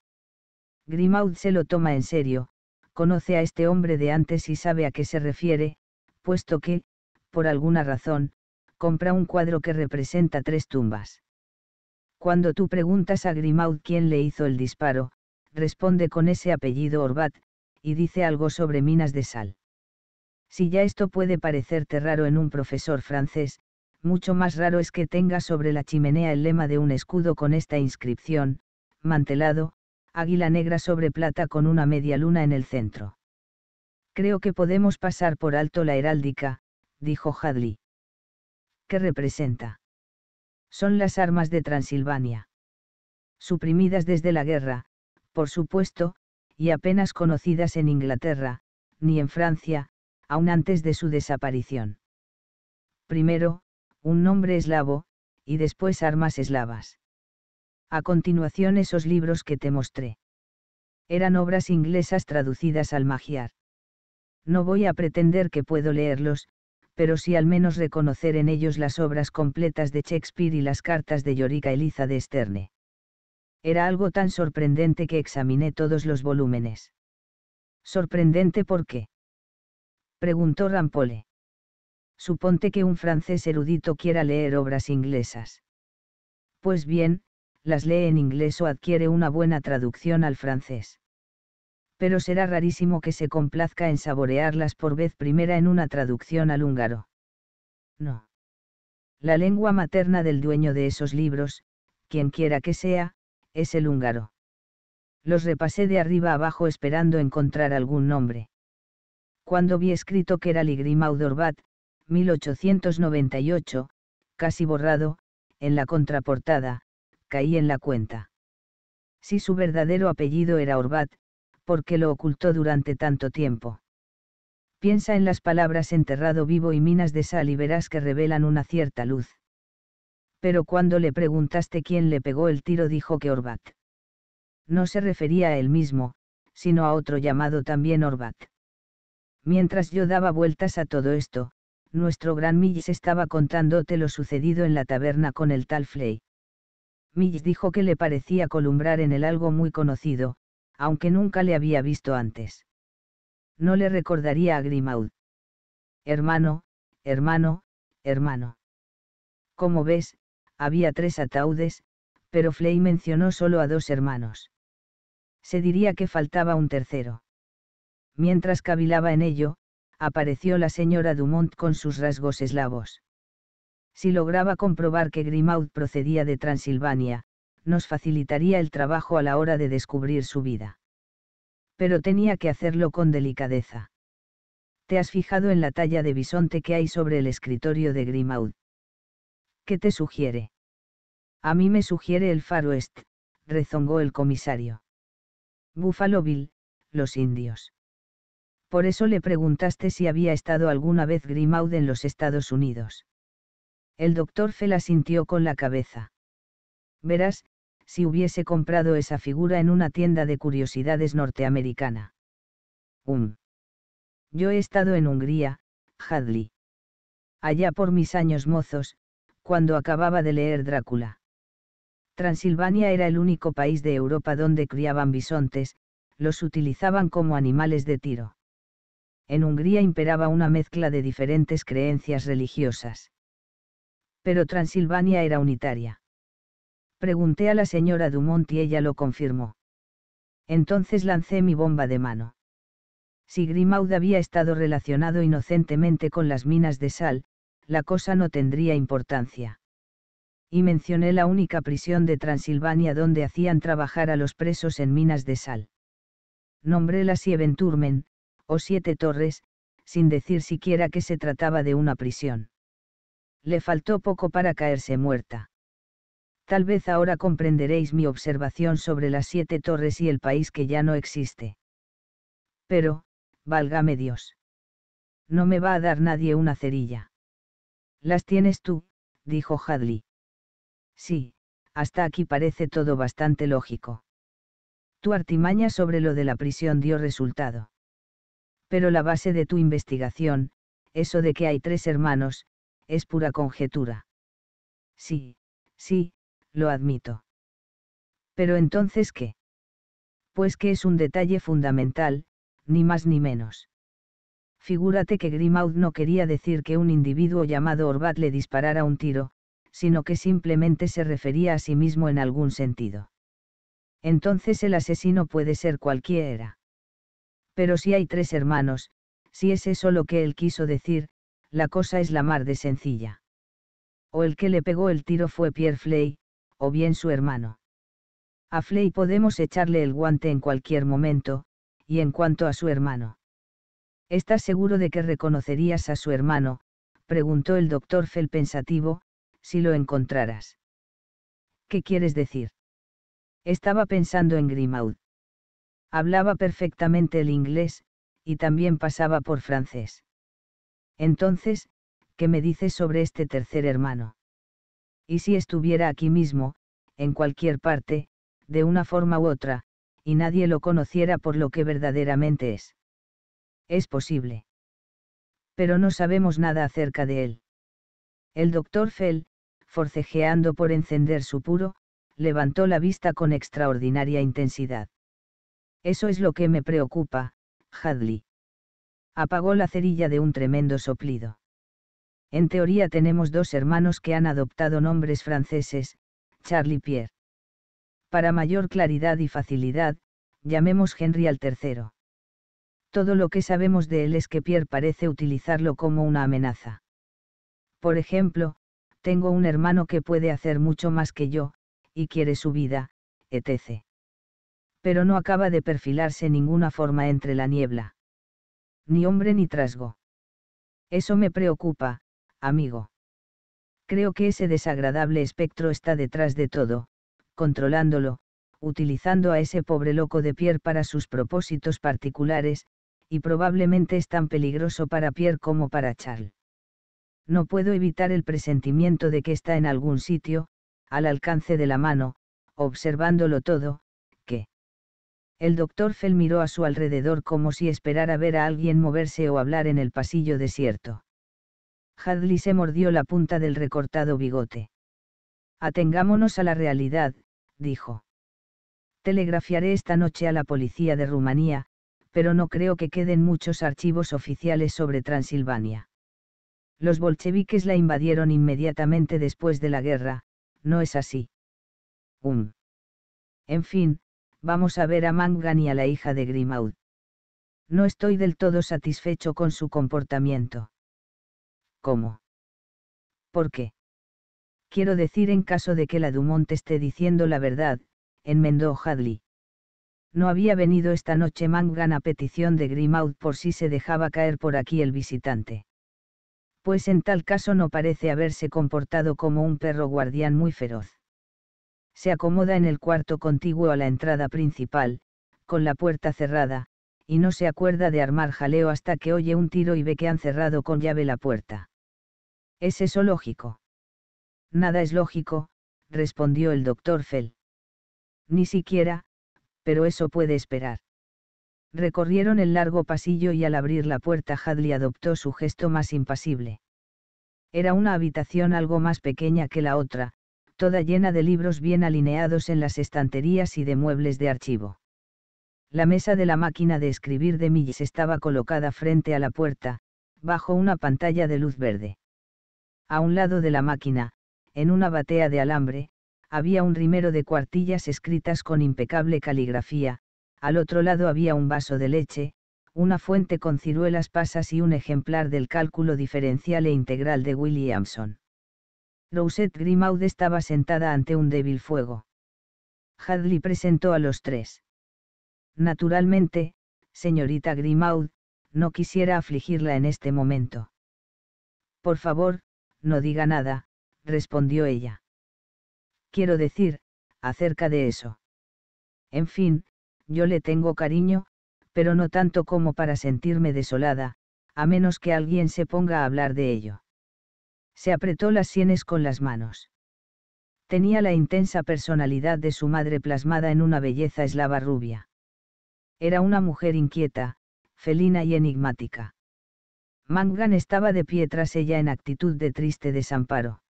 Grimaud se lo toma en serio, conoce a este hombre de antes y sabe a qué se refiere, puesto que, por alguna razón, compra un cuadro que representa tres tumbas. Cuando tú preguntas a Grimaud quién le hizo el disparo, responde con ese apellido Orbat, y dice algo sobre minas de sal. Si ya esto puede parecerte raro en un profesor francés, mucho más raro es que tenga sobre la chimenea el lema de un escudo con esta inscripción, mantelado, águila negra sobre plata con una media luna en el centro. Creo que podemos pasar por alto la heráldica, dijo Hadley que representa. Son las armas de Transilvania. Suprimidas desde la guerra, por supuesto, y apenas conocidas en Inglaterra, ni en Francia, aún antes de su desaparición. Primero, un nombre eslavo, y después armas eslavas. A continuación esos libros que te mostré. Eran obras inglesas traducidas al magiar. No voy a pretender que puedo leerlos, pero sí al menos reconocer en ellos las obras completas de Shakespeare y las cartas de Llorica Eliza de Sterne. Era algo tan sorprendente que examiné todos los volúmenes. ¿Sorprendente por qué? preguntó Rampole. Suponte que un francés erudito quiera leer obras inglesas. Pues bien, las lee en inglés o adquiere una buena traducción al francés pero será rarísimo que se complazca en saborearlas por vez primera en una traducción al húngaro. No. La lengua materna del dueño de esos libros, quien quiera que sea, es el húngaro. Los repasé de arriba abajo esperando encontrar algún nombre. Cuando vi escrito que era Ligrimaudorbat, 1898, casi borrado, en la contraportada, caí en la cuenta. Si su verdadero apellido era Orbat, porque lo ocultó durante tanto tiempo. Piensa en las palabras enterrado vivo y minas de sal y verás que revelan una cierta luz. Pero cuando le preguntaste quién le pegó el tiro dijo que Orbat. No se refería a él mismo, sino a otro llamado también Orbat. Mientras yo daba vueltas a todo esto, nuestro gran Mills estaba contándote lo sucedido en la taberna con el tal Flay. Mills dijo que le parecía columbrar en el algo muy conocido, aunque nunca le había visto antes. No le recordaría a Grimaud. Hermano, hermano, hermano. Como ves, había tres ataúdes, pero Fley mencionó solo a dos hermanos. Se diría que faltaba un tercero. Mientras cavilaba en ello, apareció la señora Dumont con sus rasgos eslavos. Si lograba comprobar que Grimaud procedía de Transilvania, nos facilitaría el trabajo a la hora de descubrir su vida. Pero tenía que hacerlo con delicadeza. ¿Te has fijado en la talla de bisonte que hay sobre el escritorio de Grimaud? ¿Qué te sugiere? A mí me sugiere el Far West, rezongó el comisario. Buffalo Bill, los indios. Por eso le preguntaste si había estado alguna vez Grimaud en los Estados Unidos. El doctor Fela sintió con la cabeza. Verás, si hubiese comprado esa figura en una tienda de curiosidades norteamericana. Um. Yo he estado en Hungría, Hadley. Allá por mis años mozos, cuando acababa de leer Drácula. Transilvania era el único país de Europa donde criaban bisontes, los utilizaban como animales de tiro. En Hungría imperaba una mezcla de diferentes creencias religiosas. Pero Transilvania era unitaria Pregunté a la señora Dumont y ella lo confirmó. Entonces lancé mi bomba de mano. Si Grimaud había estado relacionado inocentemente con las minas de sal, la cosa no tendría importancia. Y mencioné la única prisión de Transilvania donde hacían trabajar a los presos en minas de sal. Nombré la Sieventurmen, o Siete Torres, sin decir siquiera que se trataba de una prisión. Le faltó poco para caerse muerta. Tal vez ahora comprenderéis mi observación sobre las siete torres y el país que ya no existe. Pero, válgame Dios. No me va a dar nadie una cerilla. Las tienes tú, dijo Hadley. Sí, hasta aquí parece todo bastante lógico. Tu artimaña sobre lo de la prisión dio resultado. Pero la base de tu investigación, eso de que hay tres hermanos, es pura conjetura. Sí, sí, lo admito. Pero entonces qué? Pues que es un detalle fundamental, ni más ni menos. Figúrate que Grimaud no quería decir que un individuo llamado Orbat le disparara un tiro, sino que simplemente se refería a sí mismo en algún sentido. Entonces el asesino puede ser cualquiera. Pero si hay tres hermanos, si es eso lo que él quiso decir, la cosa es la mar de sencilla. O el que le pegó el tiro fue Pierre Flay, o bien su hermano. A Flay podemos echarle el guante en cualquier momento, y en cuanto a su hermano. ¿Estás seguro de que reconocerías a su hermano? preguntó el doctor Fell pensativo, si lo encontraras. ¿Qué quieres decir? Estaba pensando en Grimaud. Hablaba perfectamente el inglés, y también pasaba por francés. Entonces, ¿qué me dices sobre este tercer hermano? y si estuviera aquí mismo, en cualquier parte, de una forma u otra, y nadie lo conociera por lo que verdaderamente es. Es posible. Pero no sabemos nada acerca de él. El doctor Fell, forcejeando por encender su puro, levantó la vista con extraordinaria intensidad. Eso es lo que me preocupa, Hadley. Apagó la cerilla de un tremendo soplido. En teoría tenemos dos hermanos que han adoptado nombres franceses, Charlie Pierre. Para mayor claridad y facilidad, llamemos Henry al tercero. Todo lo que sabemos de él es que Pierre parece utilizarlo como una amenaza. Por ejemplo, tengo un hermano que puede hacer mucho más que yo, y quiere su vida, etc. Pero no acaba de perfilarse ninguna forma entre la niebla. Ni hombre ni trasgo. Eso me preocupa, amigo. Creo que ese desagradable espectro está detrás de todo, controlándolo, utilizando a ese pobre loco de Pierre para sus propósitos particulares, y probablemente es tan peligroso para Pierre como para Charles. No puedo evitar el presentimiento de que está en algún sitio, al alcance de la mano, observándolo todo, que... El doctor Fell miró a su alrededor como si esperara ver a alguien moverse o hablar en el pasillo desierto. Hadley se mordió la punta del recortado bigote. Atengámonos a la realidad, dijo. Telegrafiaré esta noche a la policía de Rumanía, pero no creo que queden muchos archivos oficiales sobre Transilvania. Los bolcheviques la invadieron inmediatamente después de la guerra, ¿no es así? Um. En fin, vamos a ver a Mangan y a la hija de Grimaud. No estoy del todo satisfecho con su comportamiento. ¿Cómo? ¿Por qué? Quiero decir en caso de que la Dumont esté diciendo la verdad, enmendó Hadley. No había venido esta noche Mangan a petición de Grimaud por si se dejaba caer por aquí el visitante. Pues en tal caso no parece haberse comportado como un perro guardián muy feroz. Se acomoda en el cuarto contiguo a la entrada principal, con la puerta cerrada, y no se acuerda de armar jaleo hasta que oye un tiro y ve que han cerrado con llave la puerta. ¿Es eso lógico? Nada es lógico, respondió el doctor Fell. Ni siquiera, pero eso puede esperar. Recorrieron el largo pasillo y al abrir la puerta Hadley adoptó su gesto más impasible. Era una habitación algo más pequeña que la otra, toda llena de libros bien alineados en las estanterías y de muebles de archivo. La mesa de la máquina de escribir de Millis estaba colocada frente a la puerta, bajo una pantalla de luz verde. A un lado de la máquina, en una batea de alambre, había un rimero de cuartillas escritas con impecable caligrafía, al otro lado había un vaso de leche, una fuente con ciruelas pasas y un ejemplar del cálculo diferencial e integral de Williamson. Rosette Grimaud estaba sentada ante un débil fuego. Hadley presentó a los tres. Naturalmente, señorita Grimaud, no quisiera afligirla en este momento. Por favor, no diga nada, respondió ella. Quiero decir, acerca de eso. En fin, yo le tengo cariño, pero no tanto como para sentirme desolada, a menos que alguien se ponga a hablar de ello. Se apretó las sienes con las manos. Tenía la intensa personalidad de su madre plasmada en una belleza eslava rubia. Era una mujer inquieta, felina y enigmática. Mangan estaba de pie tras ella en actitud de triste desamparo.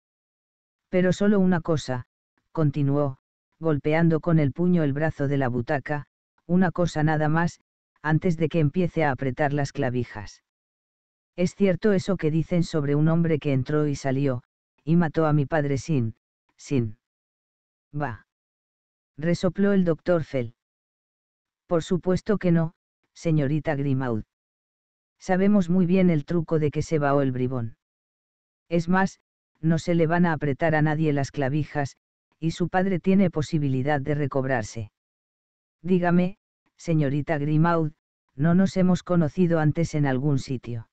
Pero solo una cosa, continuó, golpeando con el puño el brazo de la butaca, una cosa nada más, antes de que empiece a apretar las clavijas. Es cierto eso que dicen sobre un hombre que entró y salió, y mató a mi padre sin, sin. Va. Resopló el doctor Fell. Por supuesto que no, señorita Grimaud. Sabemos muy bien el truco de que se vaó el bribón. Es más, no se le van a apretar a nadie las clavijas, y su padre tiene posibilidad de recobrarse. Dígame, señorita Grimaud, no nos hemos conocido antes en algún sitio.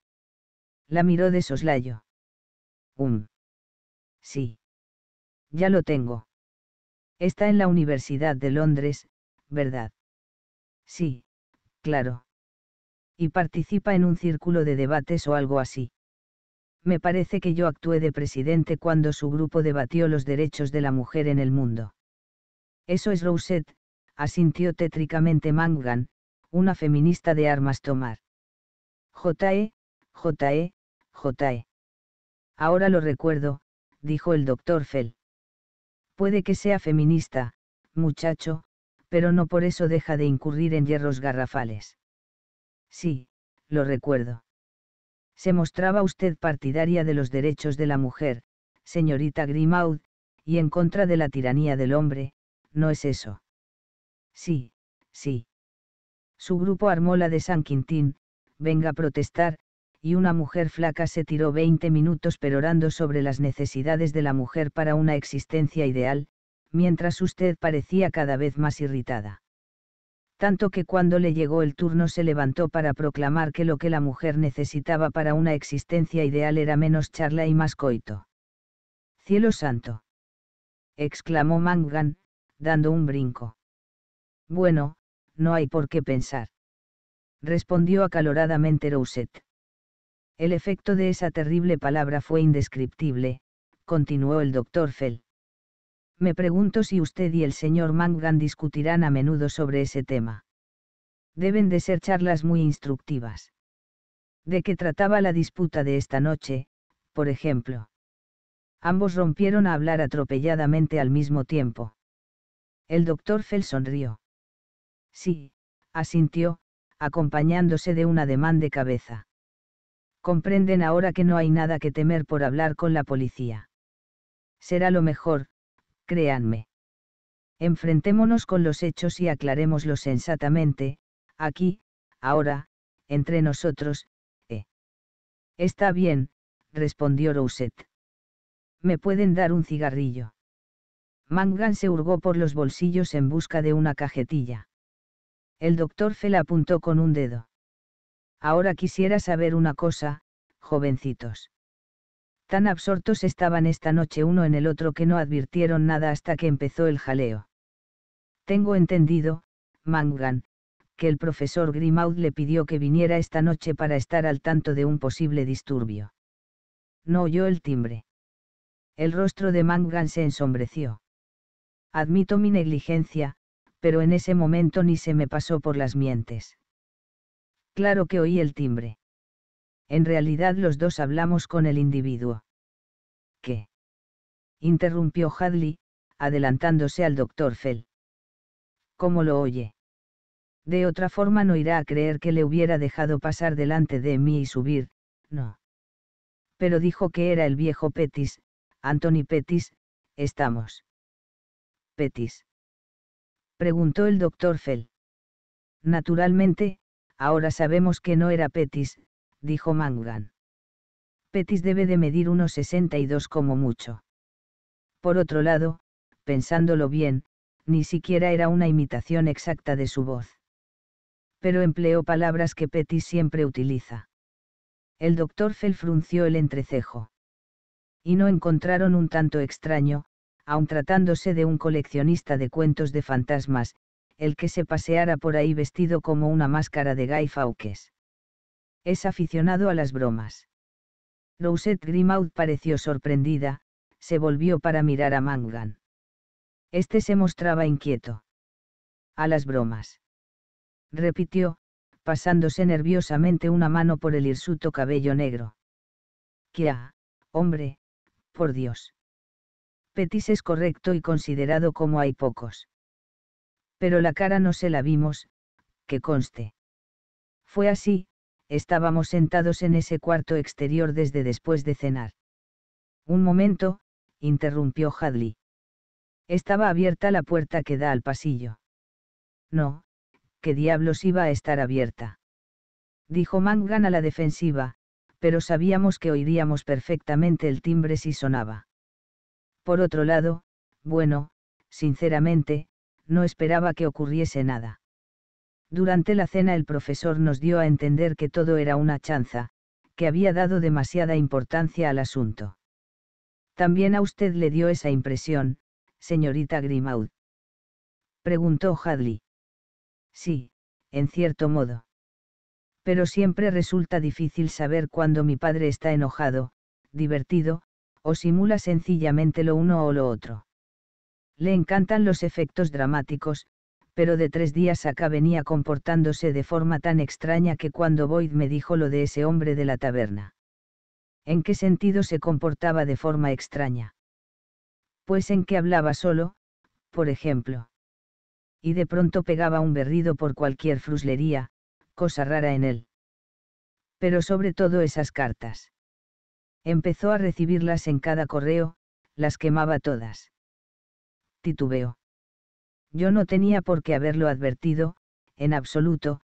La miró de soslayo. Um. Sí. Ya lo tengo. Está en la Universidad de Londres, ¿verdad? Sí, claro y participa en un círculo de debates o algo así. Me parece que yo actué de presidente cuando su grupo debatió los derechos de la mujer en el mundo. Eso es Rosette, asintió tétricamente Mangan, una feminista de armas tomar. J.E., J.E., J.E. Ahora lo recuerdo, dijo el doctor Fell. Puede que sea feminista, muchacho, pero no por eso deja de incurrir en hierros garrafales. Sí, lo recuerdo. Se mostraba usted partidaria de los derechos de la mujer, señorita Grimaud, y en contra de la tiranía del hombre, ¿no es eso? Sí, sí. Su grupo armó la de San Quintín, venga a protestar, y una mujer flaca se tiró 20 minutos perorando sobre las necesidades de la mujer para una existencia ideal, mientras usted parecía cada vez más irritada tanto que cuando le llegó el turno se levantó para proclamar que lo que la mujer necesitaba para una existencia ideal era menos charla y más coito. Cielo santo. exclamó Mangan, dando un brinco. Bueno, no hay por qué pensar. respondió acaloradamente Rousset. El efecto de esa terrible palabra fue indescriptible, continuó el doctor Fell me pregunto si usted y el señor Mangan discutirán a menudo sobre ese tema. Deben de ser charlas muy instructivas. ¿De qué trataba la disputa de esta noche, por ejemplo? Ambos rompieron a hablar atropelladamente al mismo tiempo. El doctor Fell sonrió. Sí, asintió, acompañándose de un ademán de cabeza. Comprenden ahora que no hay nada que temer por hablar con la policía. Será lo mejor, créanme. Enfrentémonos con los hechos y aclarémoslos sensatamente, aquí, ahora, entre nosotros, eh. Está bien, respondió Rousset. ¿Me pueden dar un cigarrillo? Mangan se hurgó por los bolsillos en busca de una cajetilla. El doctor Fell apuntó con un dedo. Ahora quisiera saber una cosa, jovencitos. Tan absortos estaban esta noche uno en el otro que no advirtieron nada hasta que empezó el jaleo. Tengo entendido, Mangan, que el profesor Grimaud le pidió que viniera esta noche para estar al tanto de un posible disturbio. No oyó el timbre. El rostro de Mangan se ensombreció. Admito mi negligencia, pero en ese momento ni se me pasó por las mientes. Claro que oí el timbre. En realidad los dos hablamos con el individuo. ¿Qué? interrumpió Hadley, adelantándose al doctor Fell. ¿Cómo lo oye? De otra forma no irá a creer que le hubiera dejado pasar delante de mí y subir, no. Pero dijo que era el viejo Petis, Anthony Petis, estamos. Petis. Preguntó el doctor Fell. Naturalmente, ahora sabemos que no era Petis, dijo Mangan. Petis debe de medir unos 62 como mucho. Por otro lado, pensándolo bien, ni siquiera era una imitación exacta de su voz. Pero empleó palabras que Petis siempre utiliza. El doctor Fell frunció el entrecejo. Y no encontraron un tanto extraño, aun tratándose de un coleccionista de cuentos de fantasmas, el que se paseara por ahí vestido como una máscara de Guy Fawkes es aficionado a las bromas. Rosette Grimaud pareció sorprendida, se volvió para mirar a Mangan. Este se mostraba inquieto. A las bromas. Repitió, pasándose nerviosamente una mano por el hirsuto cabello negro. ¿Qué hombre? Por Dios. Petis es correcto y considerado como hay pocos. Pero la cara no se la vimos, que conste. Fue así, estábamos sentados en ese cuarto exterior desde después de cenar. Un momento, interrumpió Hadley. Estaba abierta la puerta que da al pasillo. No, ¿qué diablos iba a estar abierta? Dijo Mangan a la defensiva, pero sabíamos que oiríamos perfectamente el timbre si sonaba. Por otro lado, bueno, sinceramente, no esperaba que ocurriese nada. Durante la cena el profesor nos dio a entender que todo era una chanza, que había dado demasiada importancia al asunto. También a usted le dio esa impresión, señorita Grimaud. Preguntó Hadley. Sí, en cierto modo. Pero siempre resulta difícil saber cuándo mi padre está enojado, divertido, o simula sencillamente lo uno o lo otro. Le encantan los efectos dramáticos, pero de tres días acá venía comportándose de forma tan extraña que cuando Boyd me dijo lo de ese hombre de la taberna. ¿En qué sentido se comportaba de forma extraña? Pues en que hablaba solo, por ejemplo. Y de pronto pegaba un berrido por cualquier fruslería, cosa rara en él. Pero sobre todo esas cartas. Empezó a recibirlas en cada correo, las quemaba todas. Titubeo yo no tenía por qué haberlo advertido, en absoluto,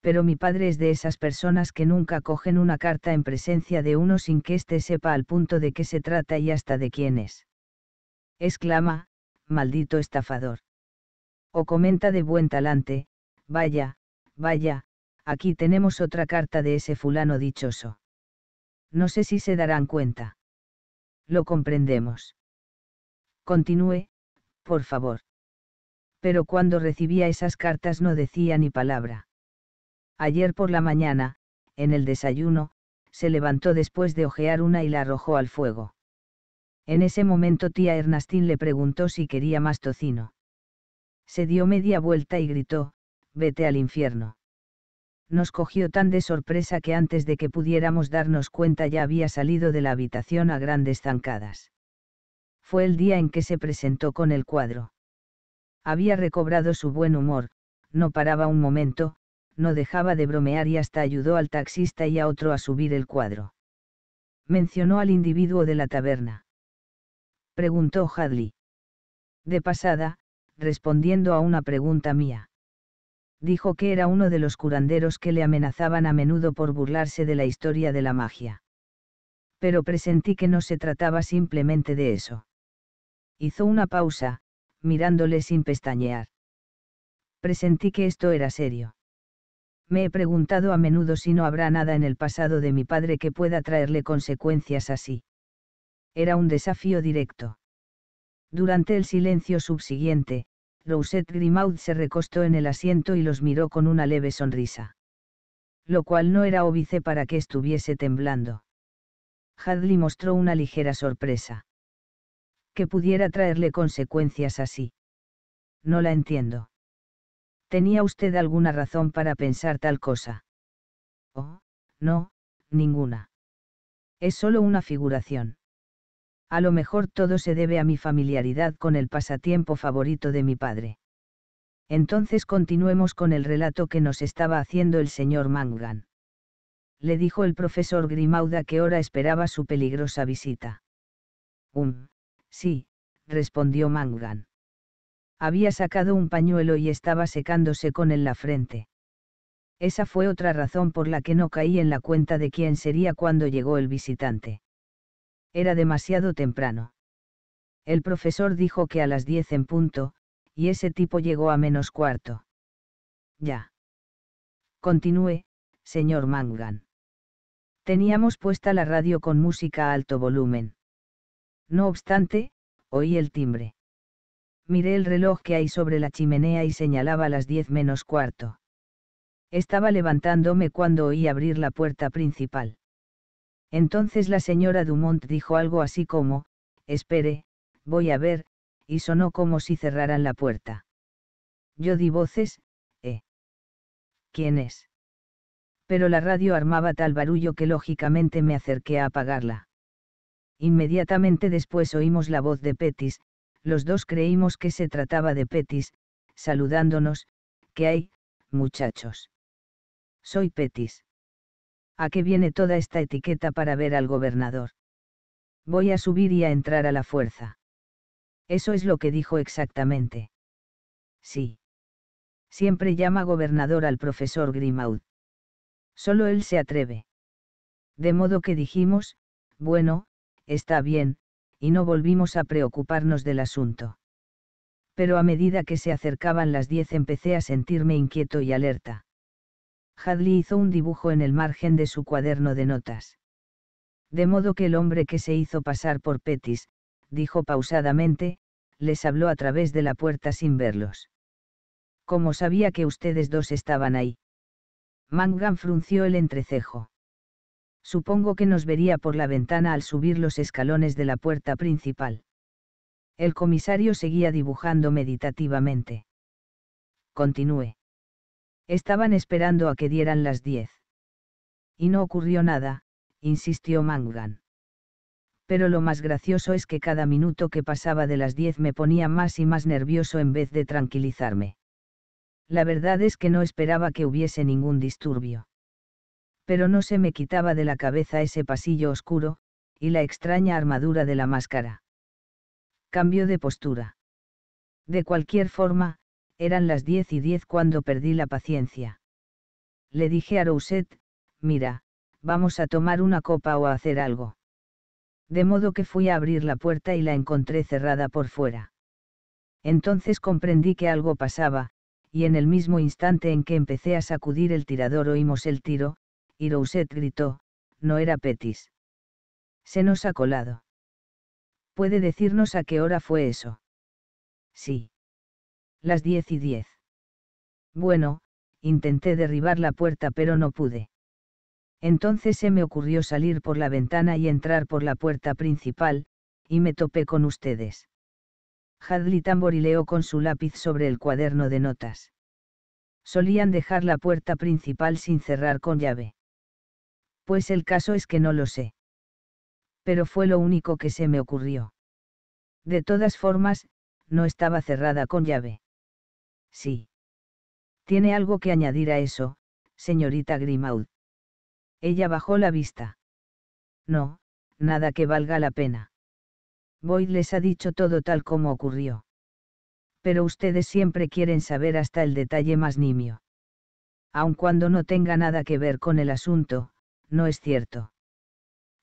pero mi padre es de esas personas que nunca cogen una carta en presencia de uno sin que éste sepa al punto de qué se trata y hasta de quién es. Exclama, maldito estafador. O comenta de buen talante, vaya, vaya, aquí tenemos otra carta de ese fulano dichoso. No sé si se darán cuenta. Lo comprendemos. Continúe, por favor pero cuando recibía esas cartas no decía ni palabra. Ayer por la mañana, en el desayuno, se levantó después de ojear una y la arrojó al fuego. En ese momento tía Ernestín le preguntó si quería más tocino. Se dio media vuelta y gritó, vete al infierno. Nos cogió tan de sorpresa que antes de que pudiéramos darnos cuenta ya había salido de la habitación a grandes zancadas. Fue el día en que se presentó con el cuadro. Había recobrado su buen humor, no paraba un momento, no dejaba de bromear y hasta ayudó al taxista y a otro a subir el cuadro. Mencionó al individuo de la taberna. Preguntó Hadley. De pasada, respondiendo a una pregunta mía. Dijo que era uno de los curanderos que le amenazaban a menudo por burlarse de la historia de la magia. Pero presentí que no se trataba simplemente de eso. Hizo una pausa, mirándole sin pestañear. Presentí que esto era serio. Me he preguntado a menudo si no habrá nada en el pasado de mi padre que pueda traerle consecuencias así. Era un desafío directo. Durante el silencio subsiguiente, Rosette Grimaud se recostó en el asiento y los miró con una leve sonrisa. Lo cual no era óbice para que estuviese temblando. Hadley mostró una ligera sorpresa que pudiera traerle consecuencias así. No la entiendo. ¿Tenía usted alguna razón para pensar tal cosa? Oh, no, ninguna. Es solo una figuración. A lo mejor todo se debe a mi familiaridad con el pasatiempo favorito de mi padre. Entonces continuemos con el relato que nos estaba haciendo el señor Mangan. Le dijo el profesor Grimauda que ahora esperaba su peligrosa visita. Um, Sí, respondió Mangan. Había sacado un pañuelo y estaba secándose con él la frente. Esa fue otra razón por la que no caí en la cuenta de quién sería cuando llegó el visitante. Era demasiado temprano. El profesor dijo que a las diez en punto, y ese tipo llegó a menos cuarto. Ya. Continúe, señor Mangan. Teníamos puesta la radio con música a alto volumen. No obstante, oí el timbre. Miré el reloj que hay sobre la chimenea y señalaba las diez menos cuarto. Estaba levantándome cuando oí abrir la puerta principal. Entonces la señora Dumont dijo algo así como, espere, voy a ver, y sonó como si cerraran la puerta. Yo di voces, ¿eh? ¿Quién es? Pero la radio armaba tal barullo que lógicamente me acerqué a apagarla. Inmediatamente después oímos la voz de Petis, los dos creímos que se trataba de Petis, saludándonos, ¿qué hay, muchachos? Soy Petis. ¿A qué viene toda esta etiqueta para ver al gobernador? Voy a subir y a entrar a la fuerza. Eso es lo que dijo exactamente. Sí. Siempre llama gobernador al profesor Grimaud. Solo él se atreve. De modo que dijimos, bueno, está bien, y no volvimos a preocuparnos del asunto. Pero a medida que se acercaban las diez empecé a sentirme inquieto y alerta. Hadley hizo un dibujo en el margen de su cuaderno de notas. De modo que el hombre que se hizo pasar por Petis, dijo pausadamente, les habló a través de la puerta sin verlos. Como sabía que ustedes dos estaban ahí? Mangan frunció el entrecejo. Supongo que nos vería por la ventana al subir los escalones de la puerta principal. El comisario seguía dibujando meditativamente. Continué. Estaban esperando a que dieran las diez. Y no ocurrió nada, insistió Mangan. Pero lo más gracioso es que cada minuto que pasaba de las diez me ponía más y más nervioso en vez de tranquilizarme. La verdad es que no esperaba que hubiese ningún disturbio pero no se me quitaba de la cabeza ese pasillo oscuro, y la extraña armadura de la máscara. Cambió de postura. De cualquier forma, eran las diez y diez cuando perdí la paciencia. Le dije a Rousset, mira, vamos a tomar una copa o a hacer algo. De modo que fui a abrir la puerta y la encontré cerrada por fuera. Entonces comprendí que algo pasaba, y en el mismo instante en que empecé a sacudir el tirador oímos el tiro, y gritó, no era Petis. Se nos ha colado. ¿Puede decirnos a qué hora fue eso? Sí. Las diez y diez. Bueno, intenté derribar la puerta pero no pude. Entonces se me ocurrió salir por la ventana y entrar por la puerta principal, y me topé con ustedes. Hadley tamborileó con su lápiz sobre el cuaderno de notas. Solían dejar la puerta principal sin cerrar con llave pues el caso es que no lo sé. Pero fue lo único que se me ocurrió. De todas formas, no estaba cerrada con llave. Sí. Tiene algo que añadir a eso, señorita Grimaud. Ella bajó la vista. No, nada que valga la pena. Boyd les ha dicho todo tal como ocurrió. Pero ustedes siempre quieren saber hasta el detalle más nimio. Aun cuando no tenga nada que ver con el asunto, no es cierto.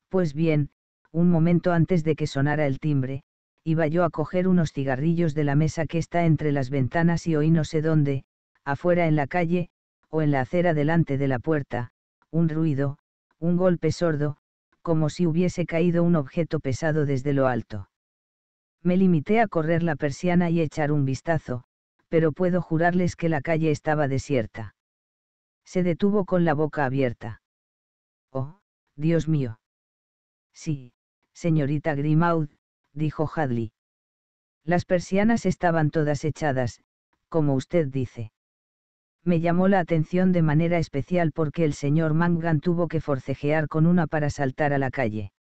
Pues bien, un momento antes de que sonara el timbre, iba yo a coger unos cigarrillos de la mesa que está entre las ventanas y oí no sé dónde, afuera en la calle, o en la acera delante de la puerta, un ruido, un golpe sordo, como si hubiese caído un objeto pesado desde lo alto. Me limité a correr la persiana y echar un vistazo, pero puedo jurarles que la calle estaba desierta. Se detuvo con la boca abierta. Oh, Dios mío. Sí, señorita Grimaud, dijo Hadley. Las persianas estaban todas echadas, como usted dice. Me llamó la atención de manera especial porque el señor Mangan tuvo que forcejear con una para saltar a la calle.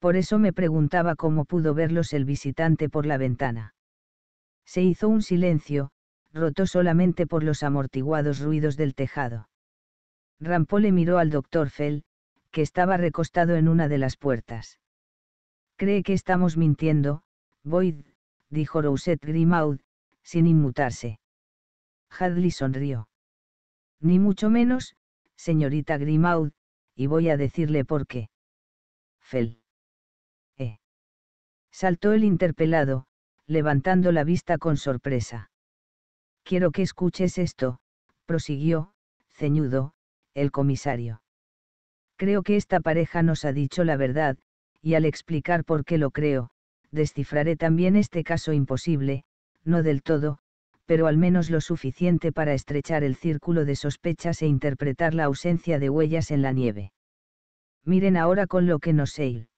Por eso me preguntaba cómo pudo verlos el visitante por la ventana. Se hizo un silencio, roto solamente por los amortiguados ruidos del tejado le miró al doctor Fell, que estaba recostado en una de las puertas. Cree que estamos mintiendo, Boyd, dijo Rousset Grimaud, sin inmutarse. Hadley sonrió. Ni mucho menos, señorita Grimaud, y voy a decirle por qué. Fell. Eh. Saltó el interpelado, levantando la vista con sorpresa. Quiero que escuches esto, prosiguió, ceñudo, el comisario. Creo que esta pareja nos ha dicho la verdad, y al explicar por qué lo creo, descifraré también este caso imposible, no del todo, pero al menos lo suficiente para estrechar el círculo de sospechas e interpretar la ausencia de huellas en la nieve. Miren ahora con lo que nos sé.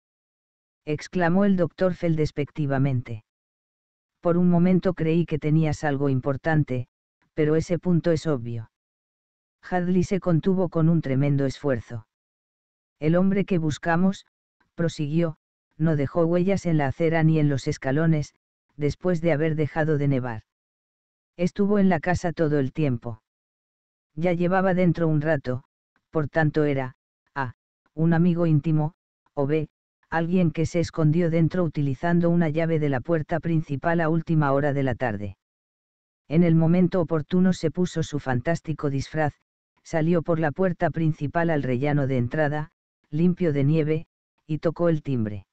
exclamó el doctor Fell despectivamente. Por un momento creí que tenías algo importante, pero ese punto es obvio. Hadley se contuvo con un tremendo esfuerzo. El hombre que buscamos, prosiguió, no dejó huellas en la acera ni en los escalones, después de haber dejado de nevar. Estuvo en la casa todo el tiempo. Ya llevaba dentro un rato, por tanto era, A, un amigo íntimo, o B, alguien que se escondió dentro utilizando una llave de la puerta principal a última hora de la tarde. En el momento oportuno se puso su fantástico disfraz, salió por la puerta principal al rellano de entrada, limpio de nieve, y tocó el timbre.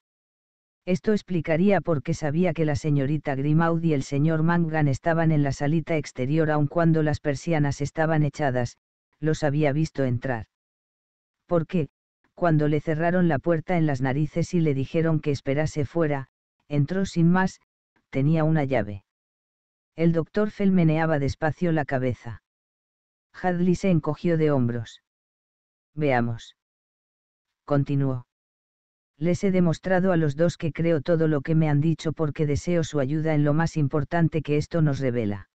Esto explicaría por qué sabía que la señorita Grimaud y el señor Mangan estaban en la salita exterior aun cuando las persianas estaban echadas, los había visto entrar. qué, cuando le cerraron la puerta en las narices y le dijeron que esperase fuera, entró sin más, tenía una llave. El doctor Fell meneaba despacio la cabeza. Hadley se encogió de hombros. Veamos. Continuó. Les he demostrado a los dos que creo todo lo que me han dicho porque deseo su ayuda en lo más importante que esto nos revela.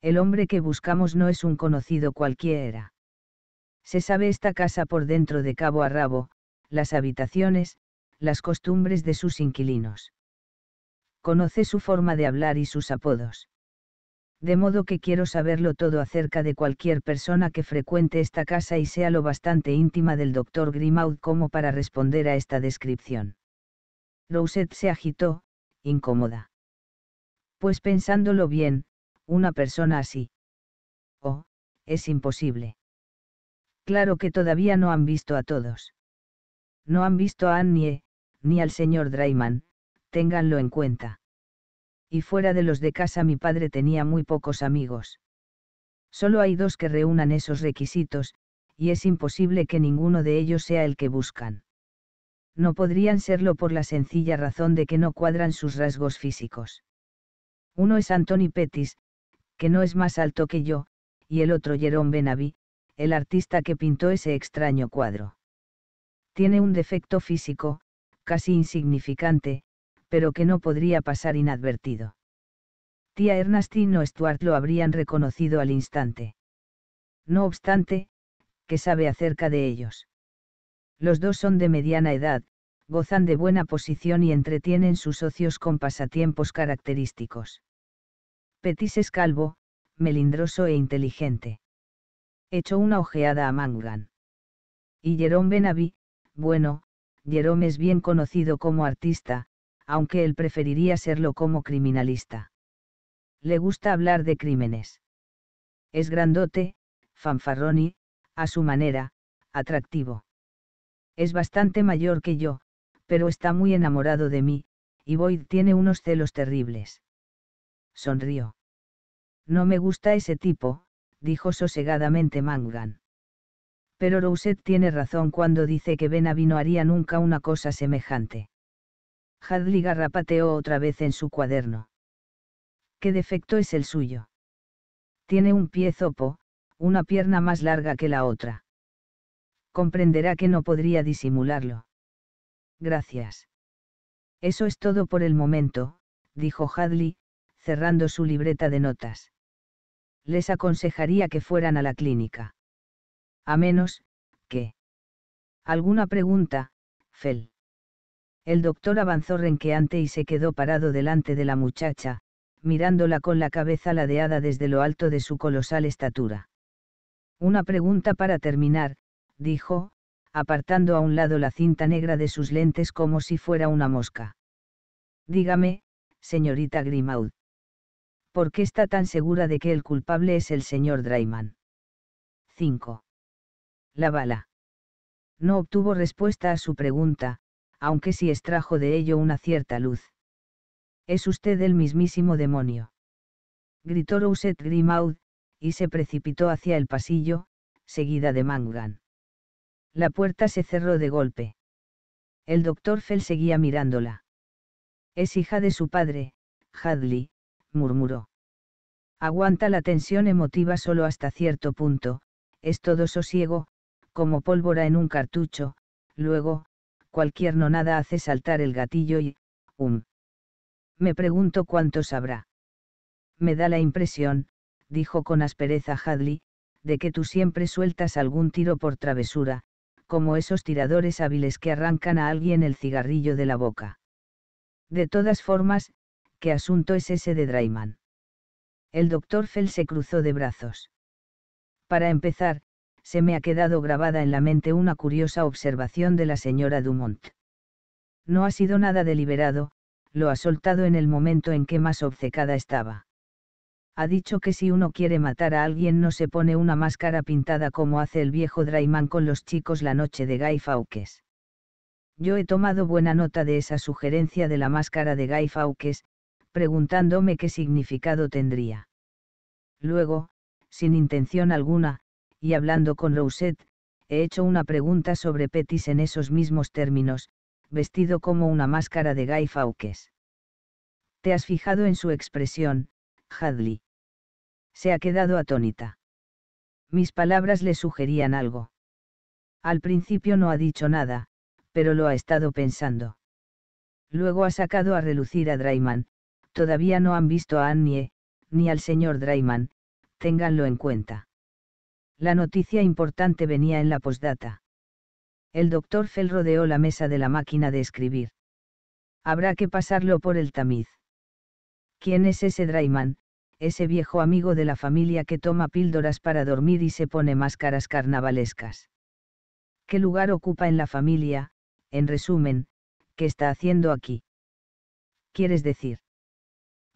El hombre que buscamos no es un conocido cualquiera. Se sabe esta casa por dentro de cabo a rabo, las habitaciones, las costumbres de sus inquilinos. Conoce su forma de hablar y sus apodos de modo que quiero saberlo todo acerca de cualquier persona que frecuente esta casa y sea lo bastante íntima del doctor Grimaud como para responder a esta descripción. Rosette se agitó, incómoda. Pues pensándolo bien, una persona así. Oh, es imposible. Claro que todavía no han visto a todos. No han visto a Annie, ni al señor Drayman, ténganlo en cuenta y fuera de los de casa mi padre tenía muy pocos amigos. Solo hay dos que reúnan esos requisitos, y es imposible que ninguno de ellos sea el que buscan. No podrían serlo por la sencilla razón de que no cuadran sus rasgos físicos. Uno es Anthony Pettis, que no es más alto que yo, y el otro Jerome Benaví, el artista que pintó ese extraño cuadro. Tiene un defecto físico, casi insignificante, pero que no podría pasar inadvertido. Tía Ernestine o Stuart lo habrían reconocido al instante. No obstante, ¿qué sabe acerca de ellos? Los dos son de mediana edad, gozan de buena posición y entretienen sus socios con pasatiempos característicos. Petis es calvo, melindroso e inteligente. Echó una ojeada a Mangan. Y Jerome Benaví, bueno, Jerome es bien conocido como artista, aunque él preferiría serlo como criminalista. Le gusta hablar de crímenes. Es grandote, fanfarrón y, a su manera, atractivo. Es bastante mayor que yo, pero está muy enamorado de mí, y Boyd tiene unos celos terribles. Sonrió. No me gusta ese tipo, dijo sosegadamente Mangan. Pero Rousset tiene razón cuando dice que no haría nunca una cosa semejante. Hadley garrapateó otra vez en su cuaderno. ¿Qué defecto es el suyo? Tiene un pie zopo, una pierna más larga que la otra. Comprenderá que no podría disimularlo. Gracias. Eso es todo por el momento, dijo Hadley, cerrando su libreta de notas. Les aconsejaría que fueran a la clínica. A menos, que. ¿Alguna pregunta, Fel? El doctor avanzó renqueante y se quedó parado delante de la muchacha, mirándola con la cabeza ladeada desde lo alto de su colosal estatura. Una pregunta para terminar, dijo, apartando a un lado la cinta negra de sus lentes como si fuera una mosca. Dígame, señorita Grimaud. ¿Por qué está tan segura de que el culpable es el señor Drayman? 5. La bala. No obtuvo respuesta a su pregunta, aunque si extrajo de ello una cierta luz. Es usted el mismísimo demonio. Gritó Rousset Grimaud, y se precipitó hacia el pasillo, seguida de Mangan. La puerta se cerró de golpe. El doctor Fell seguía mirándola. Es hija de su padre, Hadley, murmuró. Aguanta la tensión emotiva solo hasta cierto punto, es todo sosiego, como pólvora en un cartucho, luego, cualquier nonada hace saltar el gatillo y, um. Me pregunto cuánto sabrá. Me da la impresión, dijo con aspereza Hadley, de que tú siempre sueltas algún tiro por travesura, como esos tiradores hábiles que arrancan a alguien el cigarrillo de la boca. De todas formas, ¿qué asunto es ese de Drayman? El doctor Fell se cruzó de brazos. Para empezar, se me ha quedado grabada en la mente una curiosa observación de la señora Dumont. No ha sido nada deliberado, lo ha soltado en el momento en que más obcecada estaba. Ha dicho que si uno quiere matar a alguien no se pone una máscara pintada como hace el viejo Drayman con los chicos la noche de Guy Fawkes. Yo he tomado buena nota de esa sugerencia de la máscara de Guy Fawkes, preguntándome qué significado tendría. Luego, sin intención alguna, y hablando con Rousset, he hecho una pregunta sobre Petis en esos mismos términos, vestido como una máscara de Guy Fawkes. ¿Te has fijado en su expresión, Hadley? Se ha quedado atónita. Mis palabras le sugerían algo. Al principio no ha dicho nada, pero lo ha estado pensando. Luego ha sacado a relucir a Drayman, todavía no han visto a Annie, ni al señor Drayman, ténganlo en cuenta. La noticia importante venía en la postdata. El doctor Fell rodeó la mesa de la máquina de escribir. Habrá que pasarlo por el tamiz. ¿Quién es ese Drayman, ese viejo amigo de la familia que toma píldoras para dormir y se pone máscaras carnavalescas? ¿Qué lugar ocupa en la familia, en resumen, qué está haciendo aquí? ¿Quieres decir?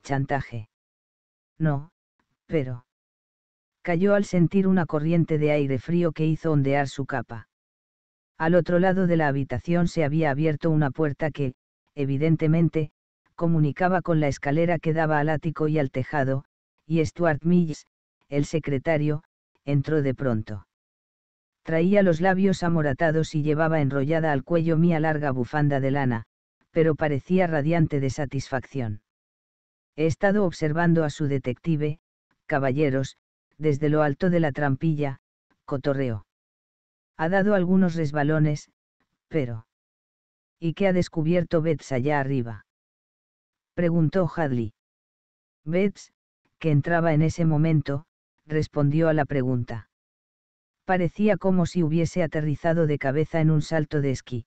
Chantaje. No, pero cayó al sentir una corriente de aire frío que hizo ondear su capa. Al otro lado de la habitación se había abierto una puerta que, evidentemente, comunicaba con la escalera que daba al ático y al tejado, y Stuart Mills, el secretario, entró de pronto. Traía los labios amoratados y llevaba enrollada al cuello mía larga bufanda de lana, pero parecía radiante de satisfacción. He estado observando a su detective, caballeros, desde lo alto de la trampilla, cotorreo. Ha dado algunos resbalones, pero... ¿Y qué ha descubierto Betts allá arriba? Preguntó Hadley. Betts, que entraba en ese momento, respondió a la pregunta. Parecía como si hubiese aterrizado de cabeza en un salto de esquí.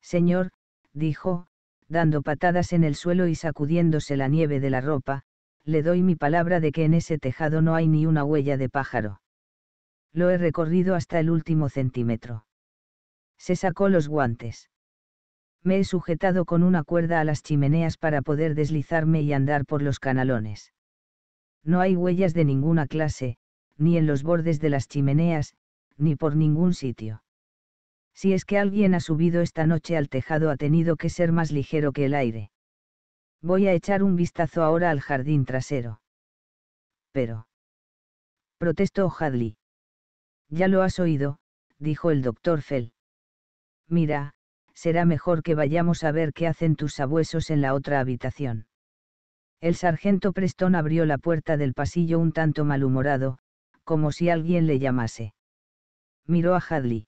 Señor, dijo, dando patadas en el suelo y sacudiéndose la nieve de la ropa, le doy mi palabra de que en ese tejado no hay ni una huella de pájaro. Lo he recorrido hasta el último centímetro. Se sacó los guantes. Me he sujetado con una cuerda a las chimeneas para poder deslizarme y andar por los canalones. No hay huellas de ninguna clase, ni en los bordes de las chimeneas, ni por ningún sitio. Si es que alguien ha subido esta noche al tejado ha tenido que ser más ligero que el aire. Voy a echar un vistazo ahora al jardín trasero. Pero. Protestó Hadley. Ya lo has oído, dijo el doctor Fell. Mira, será mejor que vayamos a ver qué hacen tus abuesos en la otra habitación. El sargento Preston abrió la puerta del pasillo un tanto malhumorado, como si alguien le llamase. Miró a Hadley.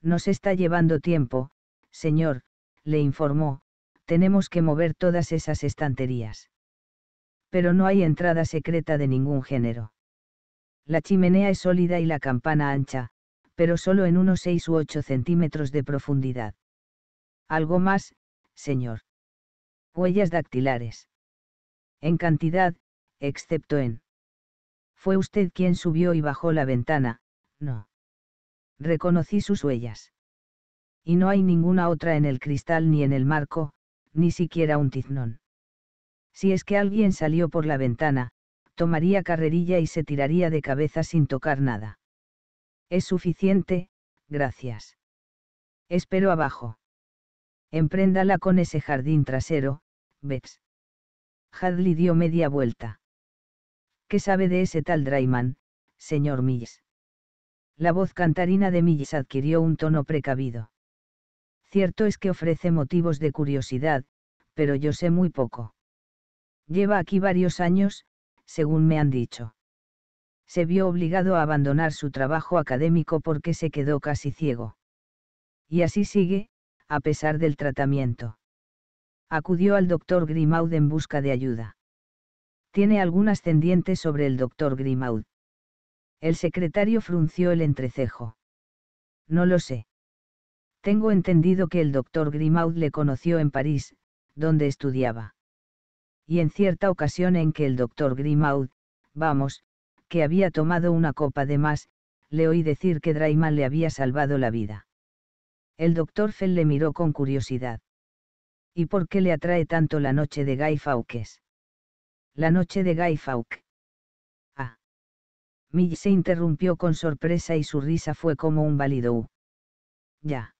Nos está llevando tiempo, señor, le informó, tenemos que mover todas esas estanterías. Pero no hay entrada secreta de ningún género. La chimenea es sólida y la campana ancha, pero solo en unos 6 u 8 centímetros de profundidad. Algo más, señor. Huellas dactilares. En cantidad, excepto en. Fue usted quien subió y bajó la ventana, no. Reconocí sus huellas. Y no hay ninguna otra en el cristal ni en el marco, ni siquiera un tiznón. Si es que alguien salió por la ventana, tomaría carrerilla y se tiraría de cabeza sin tocar nada. Es suficiente, gracias. Espero abajo. Empréndala con ese jardín trasero, Bets. Hadley dio media vuelta. ¿Qué sabe de ese tal Drayman, señor Mills? La voz cantarina de Mills adquirió un tono precavido. Cierto es que ofrece motivos de curiosidad, pero yo sé muy poco. Lleva aquí varios años, según me han dicho. Se vio obligado a abandonar su trabajo académico porque se quedó casi ciego. Y así sigue, a pesar del tratamiento. Acudió al doctor Grimaud en busca de ayuda. Tiene algún ascendiente sobre el doctor Grimaud. El secretario frunció el entrecejo. No lo sé. Tengo entendido que el doctor Grimaud le conoció en París, donde estudiaba. Y en cierta ocasión en que el doctor Grimaud, vamos, que había tomado una copa de más, le oí decir que Drayman le había salvado la vida. El doctor Fell le miró con curiosidad. ¿Y por qué le atrae tanto la noche de Guy Fawkes? La noche de Guy Fawkes. Ah. Mill se interrumpió con sorpresa y su risa fue como un válido Ya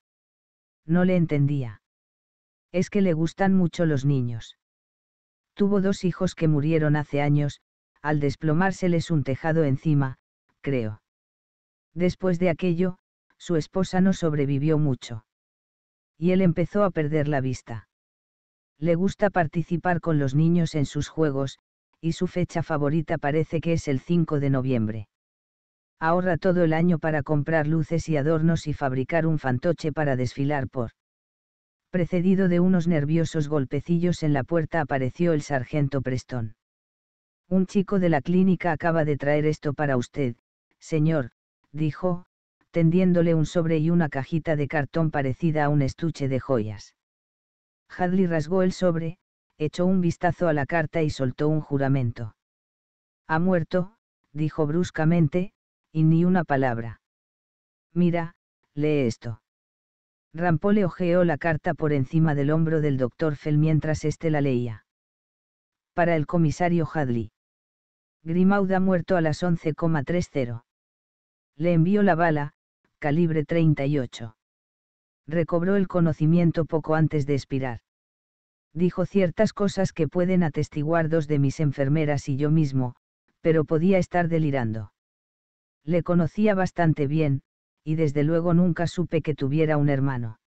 no le entendía. Es que le gustan mucho los niños. Tuvo dos hijos que murieron hace años, al desplomárseles un tejado encima, creo. Después de aquello, su esposa no sobrevivió mucho. Y él empezó a perder la vista. Le gusta participar con los niños en sus juegos, y su fecha favorita parece que es el 5 de noviembre ahorra todo el año para comprar luces y adornos y fabricar un fantoche para desfilar por. Precedido de unos nerviosos golpecillos en la puerta apareció el sargento Preston. Un chico de la clínica acaba de traer esto para usted, señor, dijo, tendiéndole un sobre y una cajita de cartón parecida a un estuche de joyas. Hadley rasgó el sobre, echó un vistazo a la carta y soltó un juramento. Ha muerto, dijo bruscamente, y ni una palabra. Mira, lee esto. Rampó le ojeó la carta por encima del hombro del doctor Fell mientras éste la leía. Para el comisario Hadley. Grimaud ha muerto a las 11,30. Le envió la bala, calibre 38. Recobró el conocimiento poco antes de expirar. Dijo ciertas cosas que pueden atestiguar dos de mis enfermeras y yo mismo, pero podía estar delirando. Le conocía bastante bien, y desde luego nunca supe que tuviera un hermano.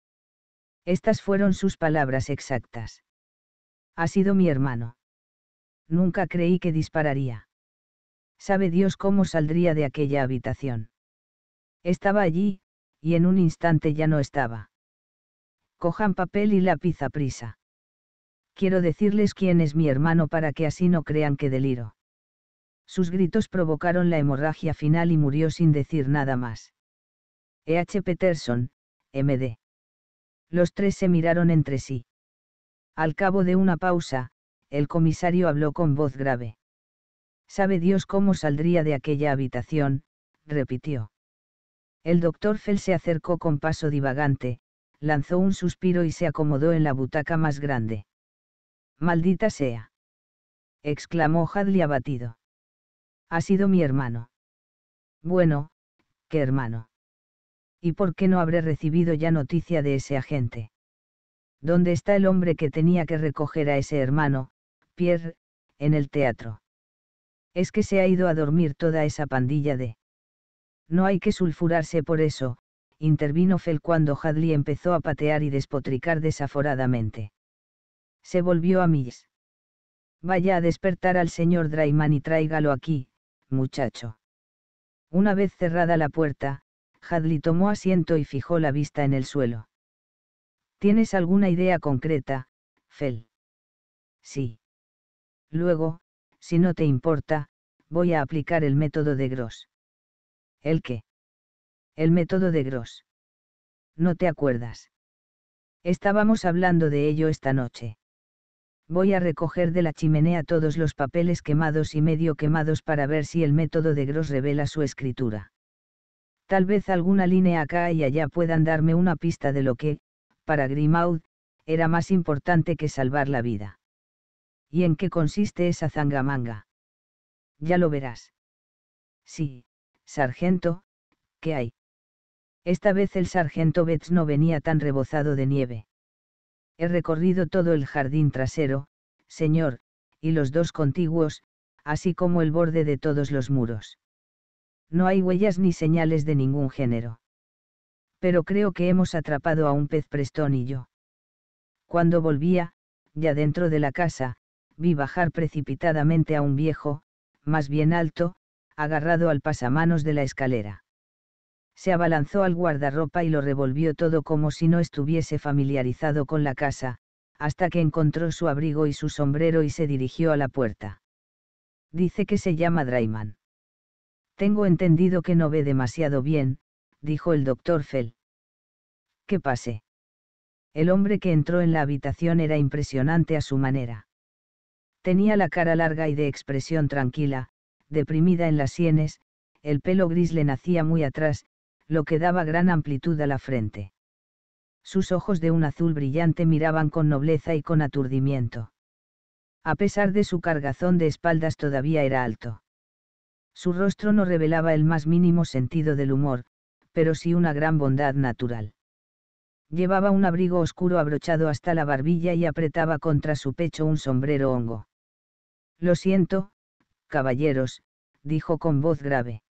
Estas fueron sus palabras exactas. Ha sido mi hermano. Nunca creí que dispararía. Sabe Dios cómo saldría de aquella habitación. Estaba allí, y en un instante ya no estaba. Cojan papel y lápiz a prisa. Quiero decirles quién es mi hermano para que así no crean que deliro. Sus gritos provocaron la hemorragia final y murió sin decir nada más. E. H. Peterson, MD. Los tres se miraron entre sí. Al cabo de una pausa, el comisario habló con voz grave. Sabe Dios cómo saldría de aquella habitación, repitió. El doctor Fell se acercó con paso divagante, lanzó un suspiro y se acomodó en la butaca más grande. Maldita sea. exclamó Hadley abatido ha sido mi hermano. Bueno, qué hermano. ¿Y por qué no habré recibido ya noticia de ese agente? ¿Dónde está el hombre que tenía que recoger a ese hermano, Pierre, en el teatro? Es que se ha ido a dormir toda esa pandilla de... No hay que sulfurarse por eso, intervino Fell cuando Hadley empezó a patear y despotricar desaforadamente. Se volvió a Mills. Vaya a despertar al señor Drayman y tráigalo aquí, muchacho. Una vez cerrada la puerta, Hadley tomó asiento y fijó la vista en el suelo. ¿Tienes alguna idea concreta, Fell? Sí. Luego, si no te importa, voy a aplicar el método de Gross. ¿El qué? El método de Gross. No te acuerdas. Estábamos hablando de ello esta noche. Voy a recoger de la chimenea todos los papeles quemados y medio quemados para ver si el método de Gross revela su escritura. Tal vez alguna línea acá y allá puedan darme una pista de lo que, para Grimaud, era más importante que salvar la vida. ¿Y en qué consiste esa zangamanga? Ya lo verás. Sí, sargento, ¿qué hay? Esta vez el sargento Betts no venía tan rebozado de nieve. He recorrido todo el jardín trasero, señor, y los dos contiguos, así como el borde de todos los muros. No hay huellas ni señales de ningún género. Pero creo que hemos atrapado a un pez prestón y yo. Cuando volvía, ya dentro de la casa, vi bajar precipitadamente a un viejo, más bien alto, agarrado al pasamanos de la escalera se abalanzó al guardarropa y lo revolvió todo como si no estuviese familiarizado con la casa, hasta que encontró su abrigo y su sombrero y se dirigió a la puerta. Dice que se llama Drayman. Tengo entendido que no ve demasiado bien, dijo el doctor Fell. «¿Qué pase. El hombre que entró en la habitación era impresionante a su manera. Tenía la cara larga y de expresión tranquila, deprimida en las sienes, el pelo gris le nacía muy atrás, lo que daba gran amplitud a la frente. Sus ojos de un azul brillante miraban con nobleza y con aturdimiento. A pesar de su cargazón de espaldas todavía era alto. Su rostro no revelaba el más mínimo sentido del humor, pero sí una gran bondad natural. Llevaba un abrigo oscuro abrochado hasta la barbilla y apretaba contra su pecho un sombrero hongo. Lo siento, caballeros, dijo con voz grave.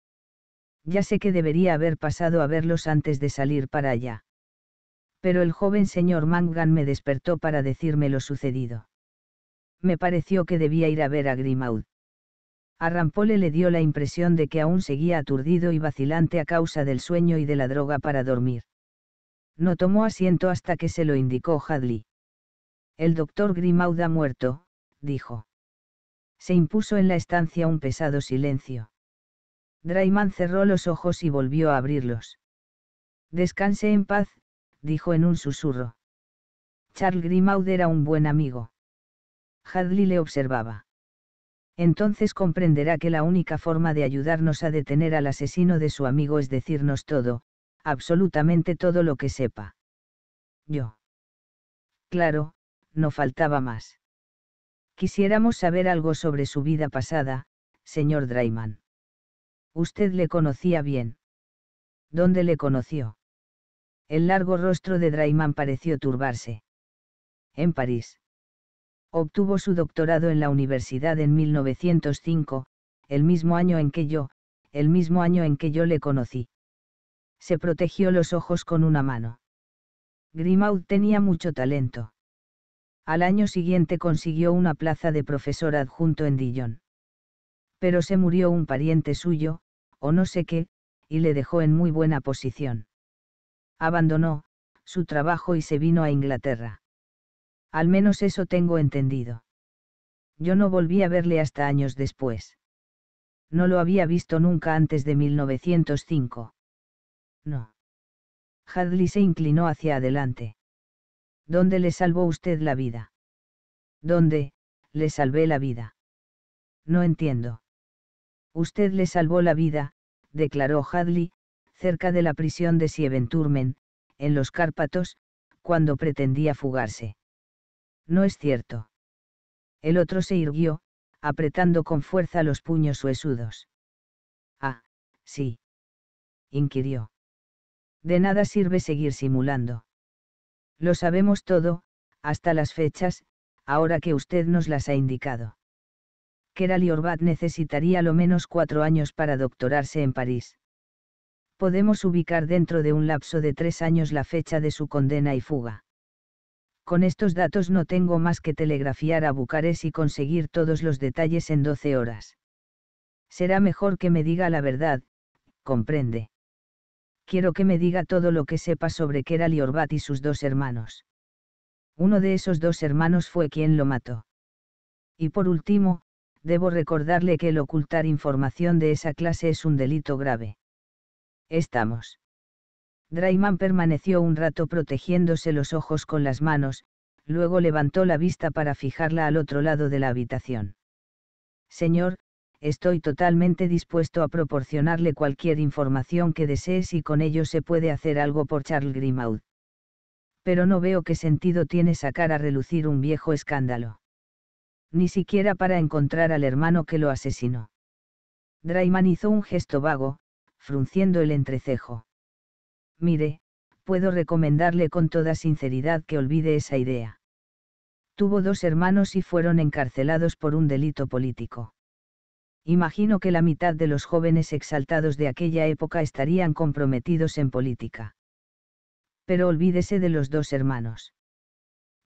Ya sé que debería haber pasado a verlos antes de salir para allá. Pero el joven señor Mangan me despertó para decirme lo sucedido. Me pareció que debía ir a ver a Grimaud. A Rampole le dio la impresión de que aún seguía aturdido y vacilante a causa del sueño y de la droga para dormir. No tomó asiento hasta que se lo indicó Hadley. El doctor Grimaud ha muerto, dijo. Se impuso en la estancia un pesado silencio. Drayman cerró los ojos y volvió a abrirlos. Descanse en paz, dijo en un susurro. Charles Grimaud era un buen amigo. Hadley le observaba. Entonces comprenderá que la única forma de ayudarnos a detener al asesino de su amigo es decirnos todo, absolutamente todo lo que sepa. Yo. Claro, no faltaba más. Quisiéramos saber algo sobre su vida pasada, señor Drayman. Usted le conocía bien. ¿Dónde le conoció? El largo rostro de Drayman pareció turbarse. En París. Obtuvo su doctorado en la universidad en 1905, el mismo año en que yo, el mismo año en que yo le conocí. Se protegió los ojos con una mano. Grimaud tenía mucho talento. Al año siguiente consiguió una plaza de profesor adjunto en Dijon. Pero se murió un pariente suyo, o no sé qué, y le dejó en muy buena posición. Abandonó, su trabajo y se vino a Inglaterra. Al menos eso tengo entendido. Yo no volví a verle hasta años después. No lo había visto nunca antes de 1905. No. Hadley se inclinó hacia adelante. ¿Dónde le salvó usted la vida? ¿Dónde, le salvé la vida? No entiendo. Usted le salvó la vida, declaró Hadley, cerca de la prisión de Sieventurmen, en los Cárpatos, cuando pretendía fugarse. No es cierto. El otro se irguió, apretando con fuerza los puños huesudos. Ah, sí. inquirió. De nada sirve seguir simulando. Lo sabemos todo, hasta las fechas, ahora que usted nos las ha indicado. Kerali Orbat necesitaría lo menos cuatro años para doctorarse en París. Podemos ubicar dentro de un lapso de tres años la fecha de su condena y fuga. Con estos datos no tengo más que telegrafiar a Bucarest y conseguir todos los detalles en 12 horas. Será mejor que me diga la verdad, comprende. Quiero que me diga todo lo que sepa sobre Kerali Orbat y sus dos hermanos. Uno de esos dos hermanos fue quien lo mató. Y por último, debo recordarle que el ocultar información de esa clase es un delito grave. Estamos. Drayman permaneció un rato protegiéndose los ojos con las manos, luego levantó la vista para fijarla al otro lado de la habitación. Señor, estoy totalmente dispuesto a proporcionarle cualquier información que desee si con ello se puede hacer algo por Charles Grimaud. Pero no veo qué sentido tiene sacar a relucir un viejo escándalo ni siquiera para encontrar al hermano que lo asesinó. Drayman hizo un gesto vago, frunciendo el entrecejo. Mire, puedo recomendarle con toda sinceridad que olvide esa idea. Tuvo dos hermanos y fueron encarcelados por un delito político. Imagino que la mitad de los jóvenes exaltados de aquella época estarían comprometidos en política. Pero olvídese de los dos hermanos.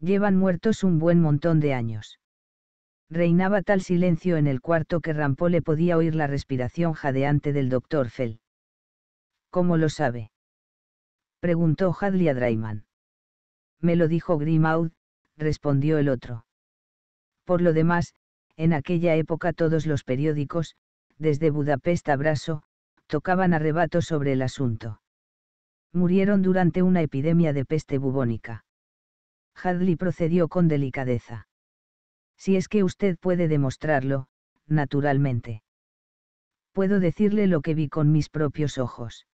Llevan muertos un buen montón de años. Reinaba tal silencio en el cuarto que Rampole podía oír la respiración jadeante del doctor Fell. ¿Cómo lo sabe? preguntó Hadley a Drayman. Me lo dijo Grimaud, respondió el otro. Por lo demás, en aquella época todos los periódicos, desde Budapest a Braso, tocaban arrebato sobre el asunto. Murieron durante una epidemia de peste bubónica. Hadley procedió con delicadeza si es que usted puede demostrarlo, naturalmente. Puedo decirle lo que vi con mis propios ojos.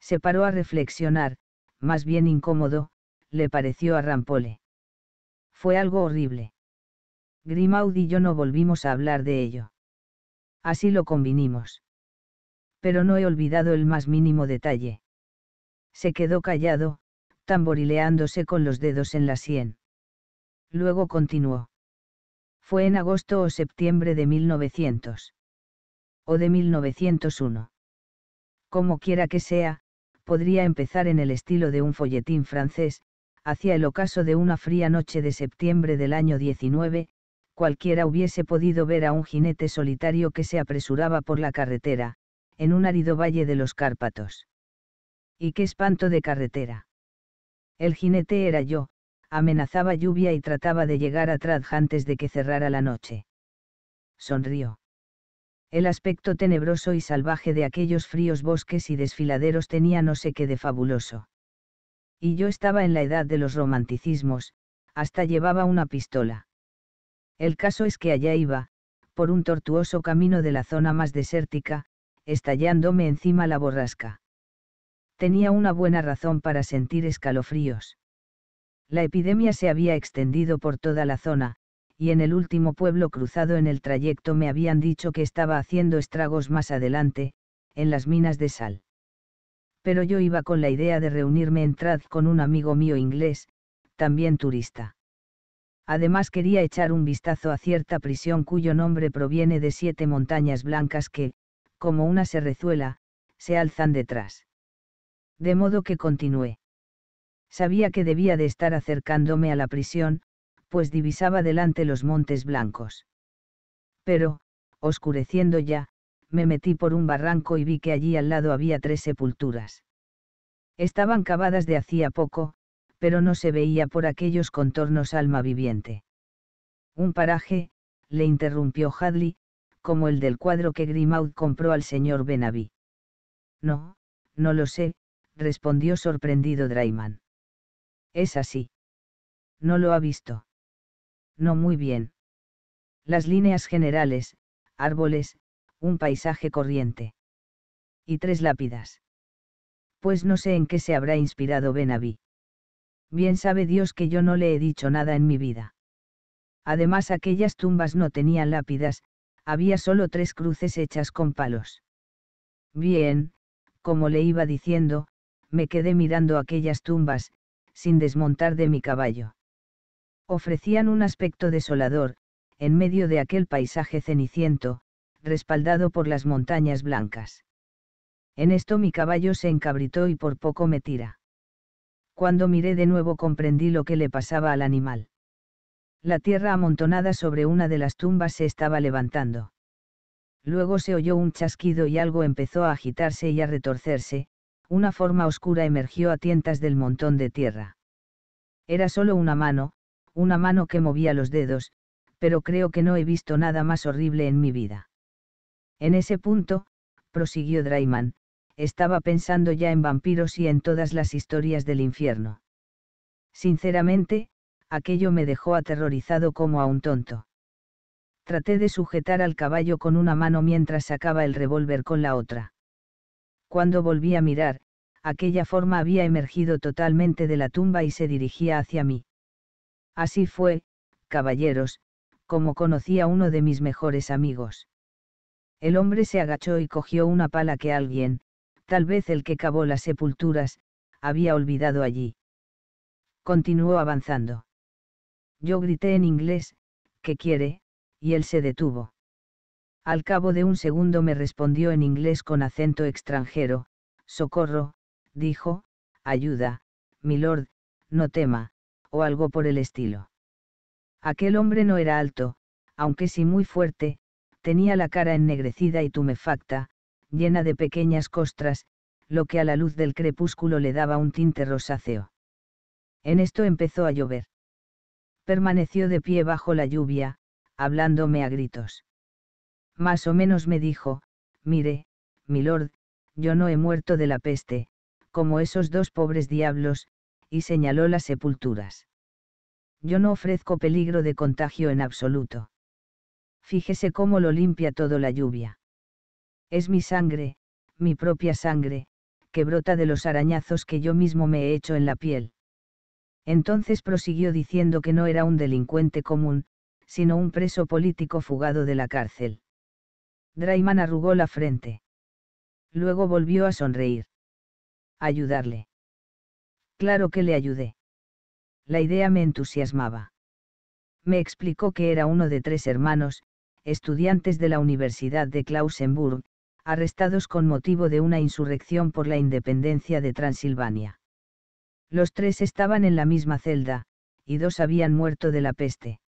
Se paró a reflexionar, más bien incómodo, le pareció a Rampole. Fue algo horrible. Grimaud y yo no volvimos a hablar de ello. Así lo convinimos. Pero no he olvidado el más mínimo detalle. Se quedó callado, tamborileándose con los dedos en la sien. Luego continuó fue en agosto o septiembre de 1900. O de 1901. Como quiera que sea, podría empezar en el estilo de un folletín francés, hacia el ocaso de una fría noche de septiembre del año 19, cualquiera hubiese podido ver a un jinete solitario que se apresuraba por la carretera, en un árido valle de los Cárpatos. Y qué espanto de carretera. El jinete era yo, amenazaba lluvia y trataba de llegar a Tradj antes de que cerrara la noche. Sonrió. El aspecto tenebroso y salvaje de aquellos fríos bosques y desfiladeros tenía no sé qué de fabuloso. Y yo estaba en la edad de los romanticismos, hasta llevaba una pistola. El caso es que allá iba, por un tortuoso camino de la zona más desértica, estallándome encima la borrasca. Tenía una buena razón para sentir escalofríos. La epidemia se había extendido por toda la zona, y en el último pueblo cruzado en el trayecto me habían dicho que estaba haciendo estragos más adelante, en las minas de sal. Pero yo iba con la idea de reunirme en Trad con un amigo mío inglés, también turista. Además quería echar un vistazo a cierta prisión cuyo nombre proviene de siete montañas blancas que, como una serrezuela, se alzan detrás. De modo que continué. Sabía que debía de estar acercándome a la prisión, pues divisaba delante los montes blancos. Pero, oscureciendo ya, me metí por un barranco y vi que allí al lado había tres sepulturas. Estaban cavadas de hacía poco, pero no se veía por aquellos contornos alma viviente. Un paraje, le interrumpió Hadley, como el del cuadro que Grimaud compró al señor Benaví. No, no lo sé, respondió sorprendido Drayman. Es así. No lo ha visto. No muy bien. Las líneas generales, árboles, un paisaje corriente. Y tres lápidas. Pues no sé en qué se habrá inspirado Benaví. Bien sabe Dios que yo no le he dicho nada en mi vida. Además aquellas tumbas no tenían lápidas, había solo tres cruces hechas con palos. Bien, como le iba diciendo, me quedé mirando aquellas tumbas, sin desmontar de mi caballo. Ofrecían un aspecto desolador, en medio de aquel paisaje ceniciento, respaldado por las montañas blancas. En esto mi caballo se encabritó y por poco me tira. Cuando miré de nuevo comprendí lo que le pasaba al animal. La tierra amontonada sobre una de las tumbas se estaba levantando. Luego se oyó un chasquido y algo empezó a agitarse y a retorcerse, una forma oscura emergió a tientas del montón de tierra. Era solo una mano, una mano que movía los dedos, pero creo que no he visto nada más horrible en mi vida. En ese punto, prosiguió Drayman, estaba pensando ya en vampiros y en todas las historias del infierno. Sinceramente, aquello me dejó aterrorizado como a un tonto. Traté de sujetar al caballo con una mano mientras sacaba el revólver con la otra. Cuando volví a mirar, aquella forma había emergido totalmente de la tumba y se dirigía hacia mí. Así fue, caballeros, como conocí a uno de mis mejores amigos. El hombre se agachó y cogió una pala que alguien, tal vez el que cavó las sepulturas, había olvidado allí. Continuó avanzando. Yo grité en inglés, ¿qué quiere? Y él se detuvo. Al cabo de un segundo me respondió en inglés con acento extranjero, Socorro, dijo, ayuda, lord, no tema, o algo por el estilo. Aquel hombre no era alto, aunque sí muy fuerte, tenía la cara ennegrecida y tumefacta, llena de pequeñas costras, lo que a la luz del crepúsculo le daba un tinte rosáceo. En esto empezó a llover. Permaneció de pie bajo la lluvia, hablándome a gritos. Más o menos me dijo, mire, mi lord, yo no he muerto de la peste, como esos dos pobres diablos, y señaló las sepulturas. Yo no ofrezco peligro de contagio en absoluto. Fíjese cómo lo limpia todo la lluvia. Es mi sangre, mi propia sangre, que brota de los arañazos que yo mismo me he hecho en la piel. Entonces prosiguió diciendo que no era un delincuente común, sino un preso político fugado de la cárcel. Drayman arrugó la frente. Luego volvió a sonreír. Ayudarle. Claro que le ayudé. La idea me entusiasmaba. Me explicó que era uno de tres hermanos, estudiantes de la Universidad de Klausenburg, arrestados con motivo de una insurrección por la independencia de Transilvania. Los tres estaban en la misma celda, y dos habían muerto de la peste.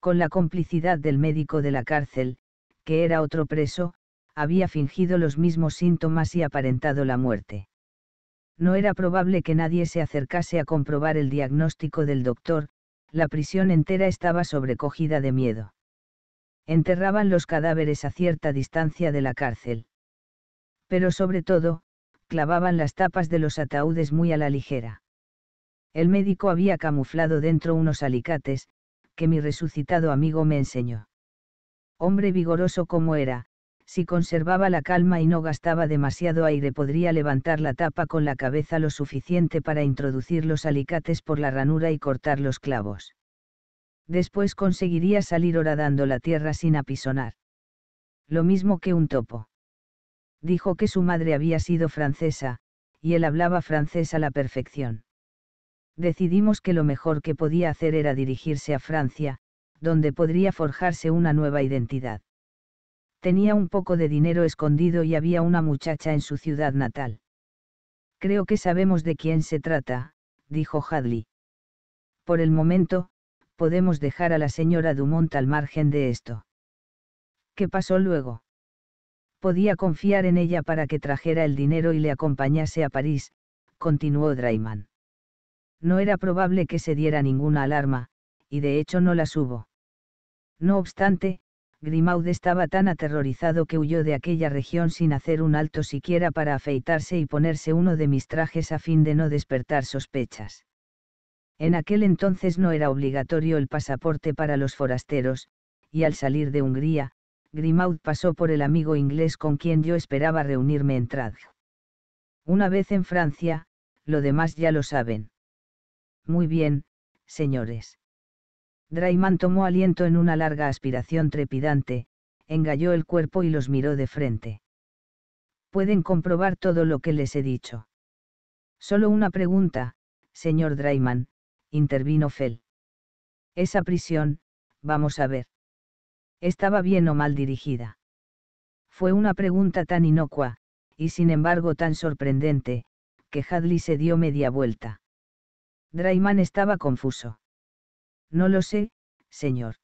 Con la complicidad del médico de la cárcel, que era otro preso, había fingido los mismos síntomas y aparentado la muerte. No era probable que nadie se acercase a comprobar el diagnóstico del doctor, la prisión entera estaba sobrecogida de miedo. Enterraban los cadáveres a cierta distancia de la cárcel. Pero sobre todo, clavaban las tapas de los ataúdes muy a la ligera. El médico había camuflado dentro unos alicates, que mi resucitado amigo me enseñó hombre vigoroso como era, si conservaba la calma y no gastaba demasiado aire podría levantar la tapa con la cabeza lo suficiente para introducir los alicates por la ranura y cortar los clavos. Después conseguiría salir horadando la tierra sin apisonar. Lo mismo que un topo. Dijo que su madre había sido francesa, y él hablaba francés a la perfección. Decidimos que lo mejor que podía hacer era dirigirse a Francia, donde podría forjarse una nueva identidad. Tenía un poco de dinero escondido y había una muchacha en su ciudad natal. Creo que sabemos de quién se trata, dijo Hadley. Por el momento, podemos dejar a la señora Dumont al margen de esto. ¿Qué pasó luego? Podía confiar en ella para que trajera el dinero y le acompañase a París, continuó Drayman. No era probable que se diera ninguna alarma, y de hecho no las hubo. No obstante, Grimaud estaba tan aterrorizado que huyó de aquella región sin hacer un alto siquiera para afeitarse y ponerse uno de mis trajes a fin de no despertar sospechas. En aquel entonces no era obligatorio el pasaporte para los forasteros, y al salir de Hungría, Grimaud pasó por el amigo inglés con quien yo esperaba reunirme en Trad. Una vez en Francia, lo demás ya lo saben. Muy bien, señores. Drayman tomó aliento en una larga aspiración trepidante, engalló el cuerpo y los miró de frente. Pueden comprobar todo lo que les he dicho. Solo una pregunta, señor Drayman, intervino Fell. Esa prisión, vamos a ver. ¿Estaba bien o mal dirigida? Fue una pregunta tan inocua, y sin embargo tan sorprendente, que Hadley se dio media vuelta. Drayman estaba confuso. No lo sé, señor.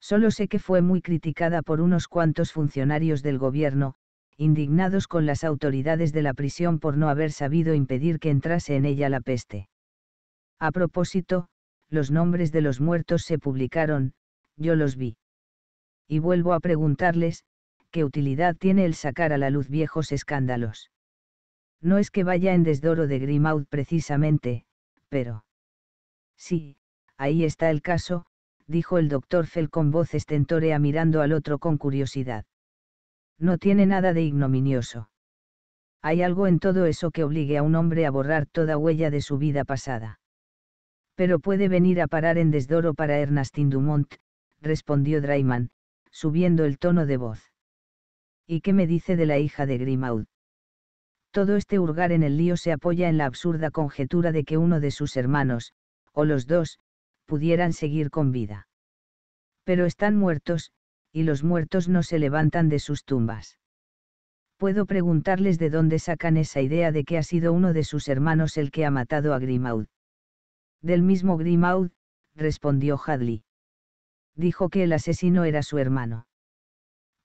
Solo sé que fue muy criticada por unos cuantos funcionarios del gobierno, indignados con las autoridades de la prisión por no haber sabido impedir que entrase en ella la peste. A propósito, los nombres de los muertos se publicaron, yo los vi. Y vuelvo a preguntarles, ¿qué utilidad tiene el sacar a la luz viejos escándalos? No es que vaya en desdoro de Grimaud precisamente, pero... Sí, ahí está el caso, dijo el doctor Fell con voz estentórea mirando al otro con curiosidad. No tiene nada de ignominioso. Hay algo en todo eso que obligue a un hombre a borrar toda huella de su vida pasada. Pero puede venir a parar en desdoro para Ernestine Dumont, respondió Drayman, subiendo el tono de voz. ¿Y qué me dice de la hija de Grimaud? Todo este hurgar en el lío se apoya en la absurda conjetura de que uno de sus hermanos, o los dos, pudieran seguir con vida. Pero están muertos, y los muertos no se levantan de sus tumbas. Puedo preguntarles de dónde sacan esa idea de que ha sido uno de sus hermanos el que ha matado a Grimaud. Del mismo Grimaud, respondió Hadley. Dijo que el asesino era su hermano.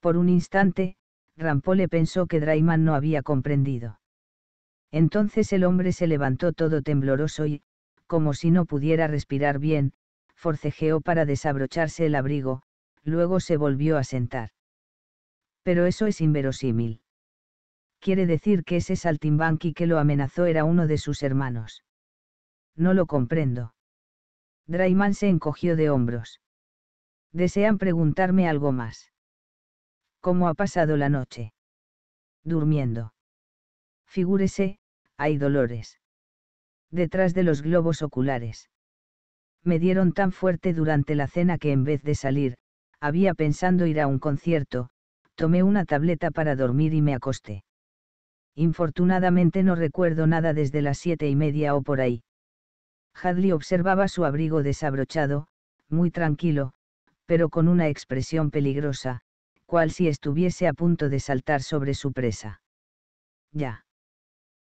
Por un instante, Rampole pensó que Drayman no había comprendido. Entonces el hombre se levantó todo tembloroso y, como si no pudiera respirar bien, forcejeó para desabrocharse el abrigo, luego se volvió a sentar. Pero eso es inverosímil. Quiere decir que ese saltimbanqui que lo amenazó era uno de sus hermanos. No lo comprendo. Drayman se encogió de hombros. Desean preguntarme algo más. ¿Cómo ha pasado la noche? Durmiendo. Figúrese, hay dolores detrás de los globos oculares. Me dieron tan fuerte durante la cena que en vez de salir, había pensando ir a un concierto, tomé una tableta para dormir y me acosté. Infortunadamente no recuerdo nada desde las siete y media o por ahí. Hadley observaba su abrigo desabrochado, muy tranquilo, pero con una expresión peligrosa, cual si estuviese a punto de saltar sobre su presa. Ya.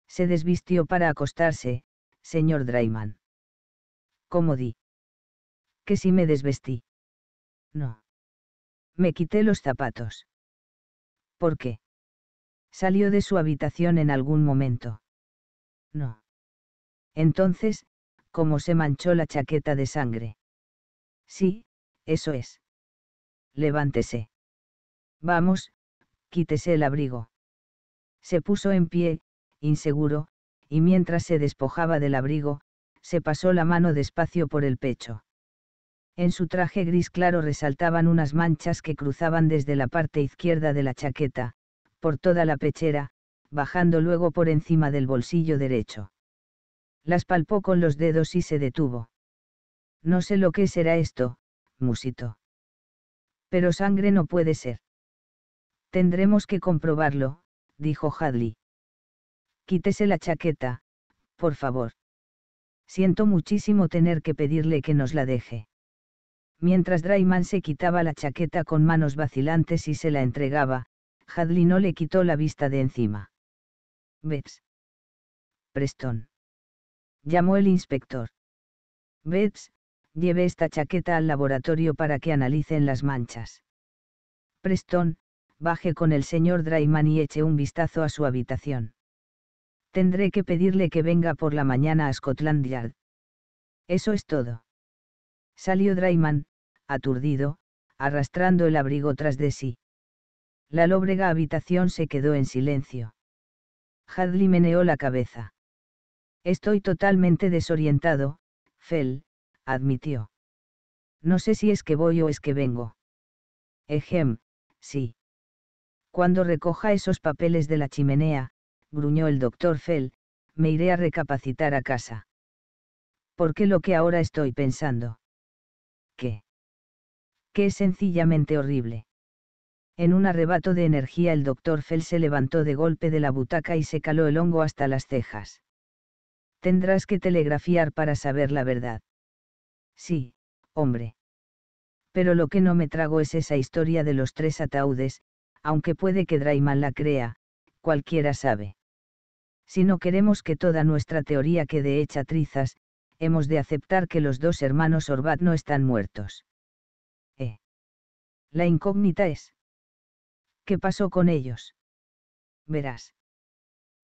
Se desvistió para acostarse, señor Drayman. ¿Cómo di? Que si me desvestí. No. Me quité los zapatos. ¿Por qué? Salió de su habitación en algún momento. No. Entonces, ¿cómo se manchó la chaqueta de sangre? Sí, eso es. Levántese. Vamos, quítese el abrigo. Se puso en pie, inseguro, y mientras se despojaba del abrigo, se pasó la mano despacio por el pecho. En su traje gris claro resaltaban unas manchas que cruzaban desde la parte izquierda de la chaqueta, por toda la pechera, bajando luego por encima del bolsillo derecho. Las palpó con los dedos y se detuvo. No sé lo que será esto, musito. Pero sangre no puede ser. Tendremos que comprobarlo, dijo Hadley quítese la chaqueta, por favor. Siento muchísimo tener que pedirle que nos la deje. Mientras Drayman se quitaba la chaqueta con manos vacilantes y se la entregaba, Hadley no le quitó la vista de encima. Bets. Preston. Llamó el inspector. Bets, lleve esta chaqueta al laboratorio para que analicen las manchas. Preston, baje con el señor Drayman y eche un vistazo a su habitación. Tendré que pedirle que venga por la mañana a Scotland Yard. Eso es todo. Salió Drayman, aturdido, arrastrando el abrigo tras de sí. La lóbrega habitación se quedó en silencio. Hadley meneó la cabeza. Estoy totalmente desorientado, Fell, admitió. No sé si es que voy o es que vengo. Ejem, sí. Cuando recoja esos papeles de la chimenea, gruñó el doctor Fell, me iré a recapacitar a casa. ¿Por qué lo que ahora estoy pensando? ¿Qué? ¿Qué es sencillamente horrible. En un arrebato de energía el doctor Fell se levantó de golpe de la butaca y se caló el hongo hasta las cejas. Tendrás que telegrafiar para saber la verdad. Sí, hombre. Pero lo que no me trago es esa historia de los tres ataúdes, aunque puede que Drayman la crea, cualquiera sabe si no queremos que toda nuestra teoría quede hecha trizas, hemos de aceptar que los dos hermanos Orbat no están muertos. ¿Eh? La incógnita es. ¿Qué pasó con ellos? Verás.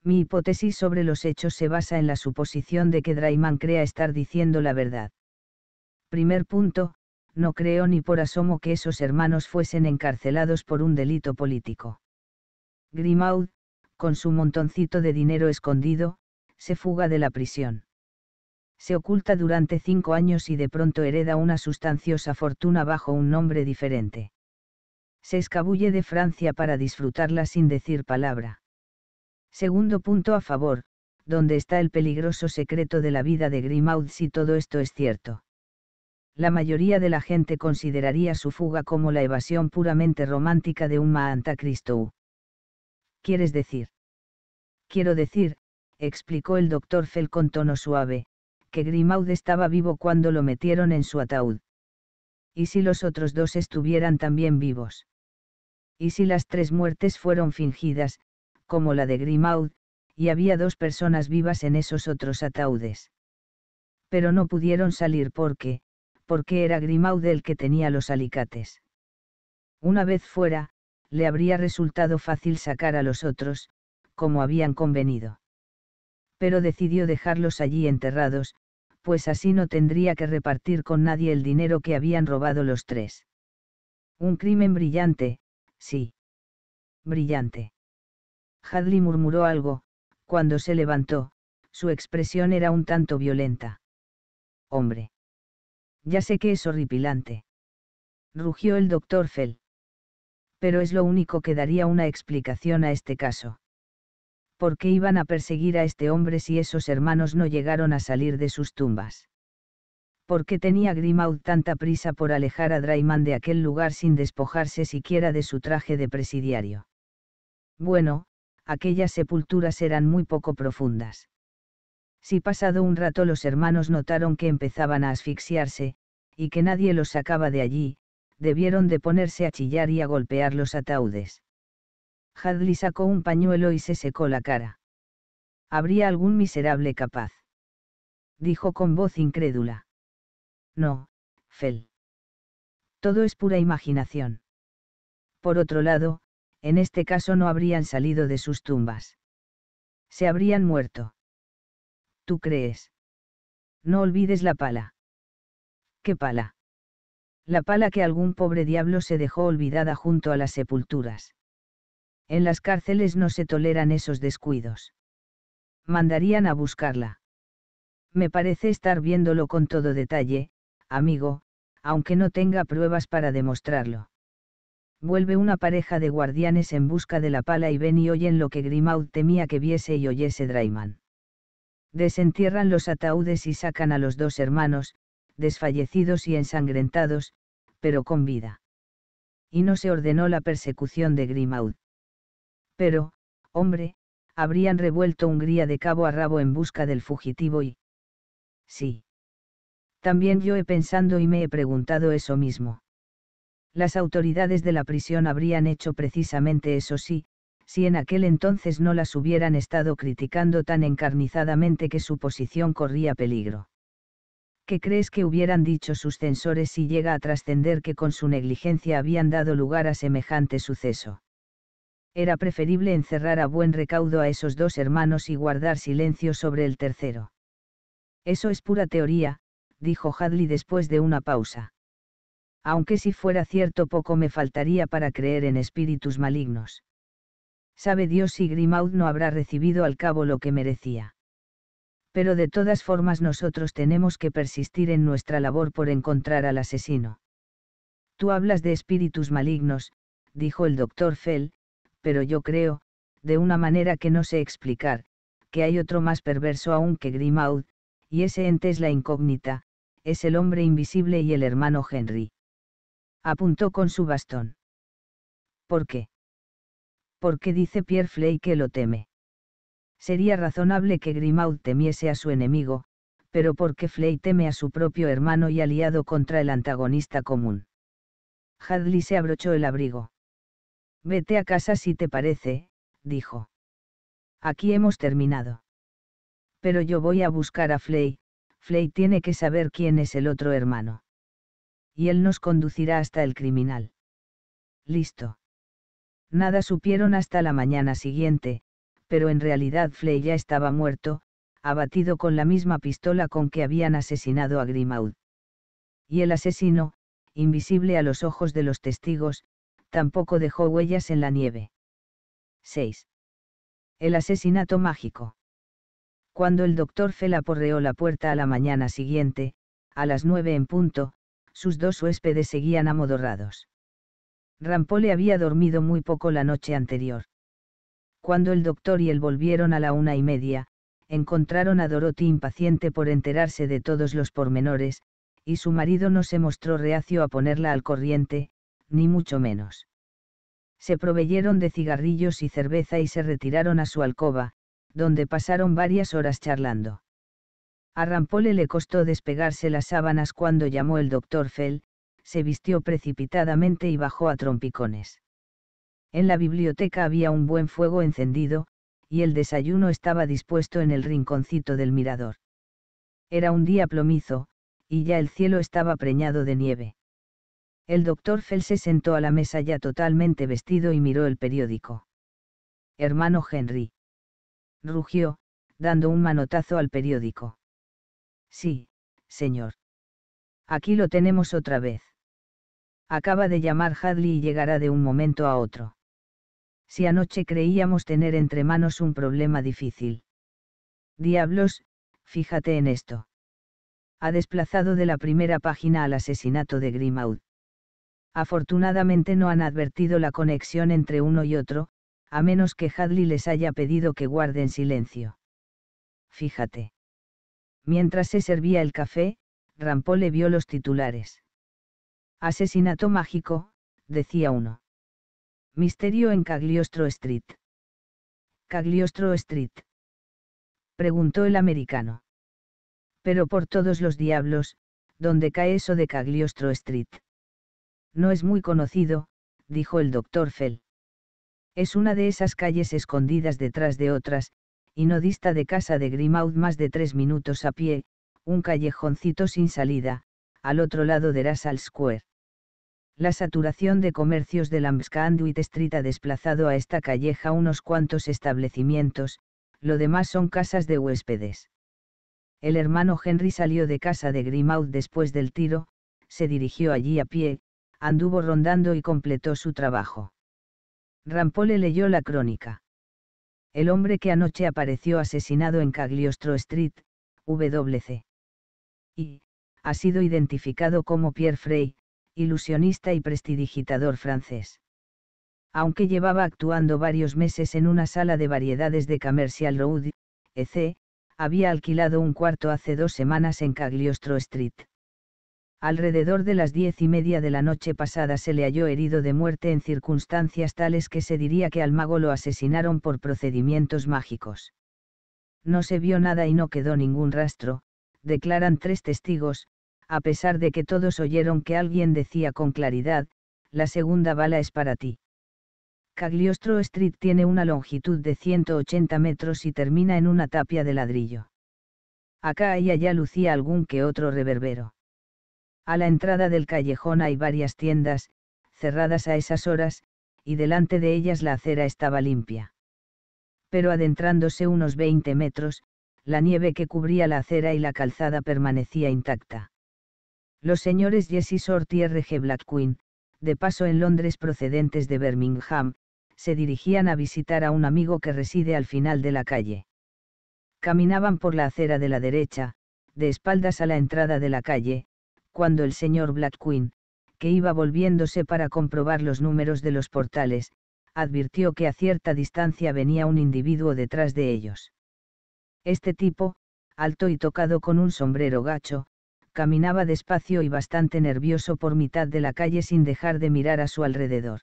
Mi hipótesis sobre los hechos se basa en la suposición de que Drayman crea estar diciendo la verdad. Primer punto, no creo ni por asomo que esos hermanos fuesen encarcelados por un delito político. Grimaud, con su montoncito de dinero escondido, se fuga de la prisión. Se oculta durante cinco años y de pronto hereda una sustanciosa fortuna bajo un nombre diferente. Se escabulle de Francia para disfrutarla sin decir palabra. Segundo punto a favor, donde está el peligroso secreto de la vida de Grimaud si todo esto es cierto? La mayoría de la gente consideraría su fuga como la evasión puramente romántica de un Maanta ¿quieres decir? Quiero decir, explicó el doctor Fell con tono suave, que Grimaud estaba vivo cuando lo metieron en su ataúd. ¿Y si los otros dos estuvieran también vivos? ¿Y si las tres muertes fueron fingidas, como la de Grimaud, y había dos personas vivas en esos otros ataúdes? Pero no pudieron salir porque, porque era Grimaud el que tenía los alicates. Una vez fuera, le habría resultado fácil sacar a los otros, como habían convenido. Pero decidió dejarlos allí enterrados, pues así no tendría que repartir con nadie el dinero que habían robado los tres. Un crimen brillante, sí. Brillante. Hadley murmuró algo, cuando se levantó, su expresión era un tanto violenta. Hombre. Ya sé que es horripilante. Rugió el doctor Fell pero es lo único que daría una explicación a este caso. ¿Por qué iban a perseguir a este hombre si esos hermanos no llegaron a salir de sus tumbas? ¿Por qué tenía Grimaud tanta prisa por alejar a Drayman de aquel lugar sin despojarse siquiera de su traje de presidiario? Bueno, aquellas sepulturas eran muy poco profundas. Si pasado un rato los hermanos notaron que empezaban a asfixiarse, y que nadie los sacaba de allí, debieron de ponerse a chillar y a golpear los ataúdes. Hadley sacó un pañuelo y se secó la cara. ¿Habría algún miserable capaz? dijo con voz incrédula. No, Fel. Todo es pura imaginación. Por otro lado, en este caso no habrían salido de sus tumbas. Se habrían muerto. ¿Tú crees? No olvides la pala. ¿Qué pala? la pala que algún pobre diablo se dejó olvidada junto a las sepulturas. En las cárceles no se toleran esos descuidos. Mandarían a buscarla. Me parece estar viéndolo con todo detalle, amigo, aunque no tenga pruebas para demostrarlo. Vuelve una pareja de guardianes en busca de la pala y ven y oyen lo que Grimaud temía que viese y oyese Drayman. Desentierran los ataúdes y sacan a los dos hermanos, desfallecidos y ensangrentados, pero con vida. Y no se ordenó la persecución de Grimaud. Pero, hombre, habrían revuelto Hungría de cabo a rabo en busca del fugitivo y... Sí. También yo he pensado y me he preguntado eso mismo. Las autoridades de la prisión habrían hecho precisamente eso sí, si en aquel entonces no las hubieran estado criticando tan encarnizadamente que su posición corría peligro. ¿qué crees que hubieran dicho sus censores si llega a trascender que con su negligencia habían dado lugar a semejante suceso? Era preferible encerrar a buen recaudo a esos dos hermanos y guardar silencio sobre el tercero. Eso es pura teoría, dijo Hadley después de una pausa. Aunque si fuera cierto poco me faltaría para creer en espíritus malignos. Sabe Dios si Grimaud no habrá recibido al cabo lo que merecía pero de todas formas nosotros tenemos que persistir en nuestra labor por encontrar al asesino. Tú hablas de espíritus malignos, dijo el doctor Fell, pero yo creo, de una manera que no sé explicar, que hay otro más perverso aún que Grimaud, y ese ente es la incógnita, es el hombre invisible y el hermano Henry. Apuntó con su bastón. ¿Por qué? Porque dice Pierre Flay que lo teme. Sería razonable que Grimaud temiese a su enemigo, pero porque Flay teme a su propio hermano y aliado contra el antagonista común. Hadley se abrochó el abrigo. Vete a casa si te parece, dijo. Aquí hemos terminado. Pero yo voy a buscar a Flay, Flay tiene que saber quién es el otro hermano. Y él nos conducirá hasta el criminal. Listo. Nada supieron hasta la mañana siguiente, pero en realidad Flea ya estaba muerto, abatido con la misma pistola con que habían asesinado a Grimaud. Y el asesino, invisible a los ojos de los testigos, tampoco dejó huellas en la nieve. 6. El asesinato mágico. Cuando el doctor Fell aporreó la puerta a la mañana siguiente, a las nueve en punto, sus dos huéspedes seguían amodorrados. Rampole había dormido muy poco la noche anterior. Cuando el doctor y él volvieron a la una y media, encontraron a Dorothy impaciente por enterarse de todos los pormenores, y su marido no se mostró reacio a ponerla al corriente, ni mucho menos. Se proveyeron de cigarrillos y cerveza y se retiraron a su alcoba, donde pasaron varias horas charlando. A Rampole le costó despegarse las sábanas cuando llamó el doctor Fell, se vistió precipitadamente y bajó a trompicones. En la biblioteca había un buen fuego encendido, y el desayuno estaba dispuesto en el rinconcito del mirador. Era un día plomizo, y ya el cielo estaba preñado de nieve. El doctor Fell se sentó a la mesa ya totalmente vestido y miró el periódico. Hermano Henry. Rugió, dando un manotazo al periódico. Sí, señor. Aquí lo tenemos otra vez. Acaba de llamar Hadley y llegará de un momento a otro si anoche creíamos tener entre manos un problema difícil. Diablos, fíjate en esto. Ha desplazado de la primera página al asesinato de Grimaud. Afortunadamente no han advertido la conexión entre uno y otro, a menos que Hadley les haya pedido que guarden silencio. Fíjate. Mientras se servía el café, Rampó le vio los titulares. Asesinato mágico, decía uno. Misterio en Cagliostro Street. Cagliostro Street. Preguntó el americano. Pero por todos los diablos, ¿dónde cae eso de Cagliostro Street? No es muy conocido, dijo el doctor Fell. Es una de esas calles escondidas detrás de otras, y no dista de casa de Grimaud más de tres minutos a pie, un callejoncito sin salida, al otro lado de Russell Square. La saturación de comercios de la Street ha desplazado a esta calleja unos cuantos establecimientos, lo demás son casas de huéspedes. El hermano Henry salió de casa de Grimaud después del tiro, se dirigió allí a pie, anduvo rondando y completó su trabajo. Rampole leyó la crónica. El hombre que anoche apareció asesinado en Cagliostro Street, WC. Y, ha sido identificado como Pierre Frey, ilusionista y prestidigitador francés. Aunque llevaba actuando varios meses en una sala de variedades de Commercial Road, EC, había alquilado un cuarto hace dos semanas en Cagliostro Street. Alrededor de las diez y media de la noche pasada se le halló herido de muerte en circunstancias tales que se diría que al mago lo asesinaron por procedimientos mágicos. No se vio nada y no quedó ningún rastro, declaran tres testigos, a pesar de que todos oyeron que alguien decía con claridad, la segunda bala es para ti. Cagliostro Street tiene una longitud de 180 metros y termina en una tapia de ladrillo. Acá y allá lucía algún que otro reverbero. A la entrada del callejón hay varias tiendas, cerradas a esas horas, y delante de ellas la acera estaba limpia. Pero adentrándose unos 20 metros, la nieve que cubría la acera y la calzada permanecía intacta. Los señores Jesse Sort y R.G. Queen, de paso en Londres procedentes de Birmingham, se dirigían a visitar a un amigo que reside al final de la calle. Caminaban por la acera de la derecha, de espaldas a la entrada de la calle, cuando el señor Black Queen, que iba volviéndose para comprobar los números de los portales, advirtió que a cierta distancia venía un individuo detrás de ellos. Este tipo, alto y tocado con un sombrero gacho, Caminaba despacio y bastante nervioso por mitad de la calle sin dejar de mirar a su alrededor.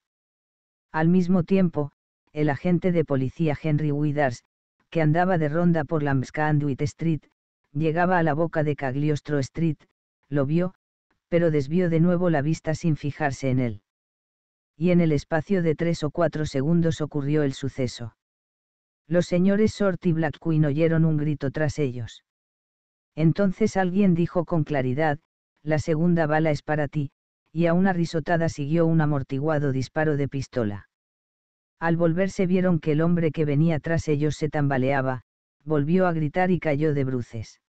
Al mismo tiempo, el agente de policía Henry Withers, que andaba de ronda por la anduit Street, llegaba a la boca de Cagliostro Street, lo vio, pero desvió de nuevo la vista sin fijarse en él. Y en el espacio de tres o cuatro segundos ocurrió el suceso. Los señores Short y Black Queen oyeron un grito tras ellos. Entonces alguien dijo con claridad, la segunda bala es para ti, y a una risotada siguió un amortiguado disparo de pistola. Al volverse vieron que el hombre que venía tras ellos se tambaleaba, volvió a gritar y cayó de bruces.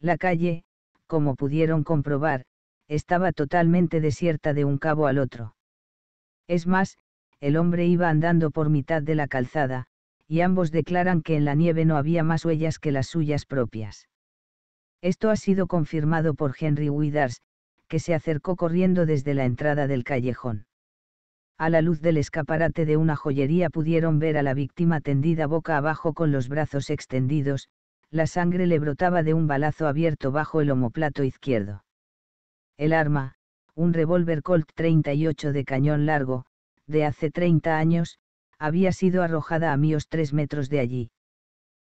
La calle, como pudieron comprobar, estaba totalmente desierta de un cabo al otro. Es más, el hombre iba andando por mitad de la calzada, y ambos declaran que en la nieve no había más huellas que las suyas propias. Esto ha sido confirmado por Henry Withers, que se acercó corriendo desde la entrada del callejón. A la luz del escaparate de una joyería pudieron ver a la víctima tendida boca abajo con los brazos extendidos, la sangre le brotaba de un balazo abierto bajo el omoplato izquierdo. El arma, un revólver Colt 38 de cañón largo, de hace 30 años, había sido arrojada a míos tres metros de allí.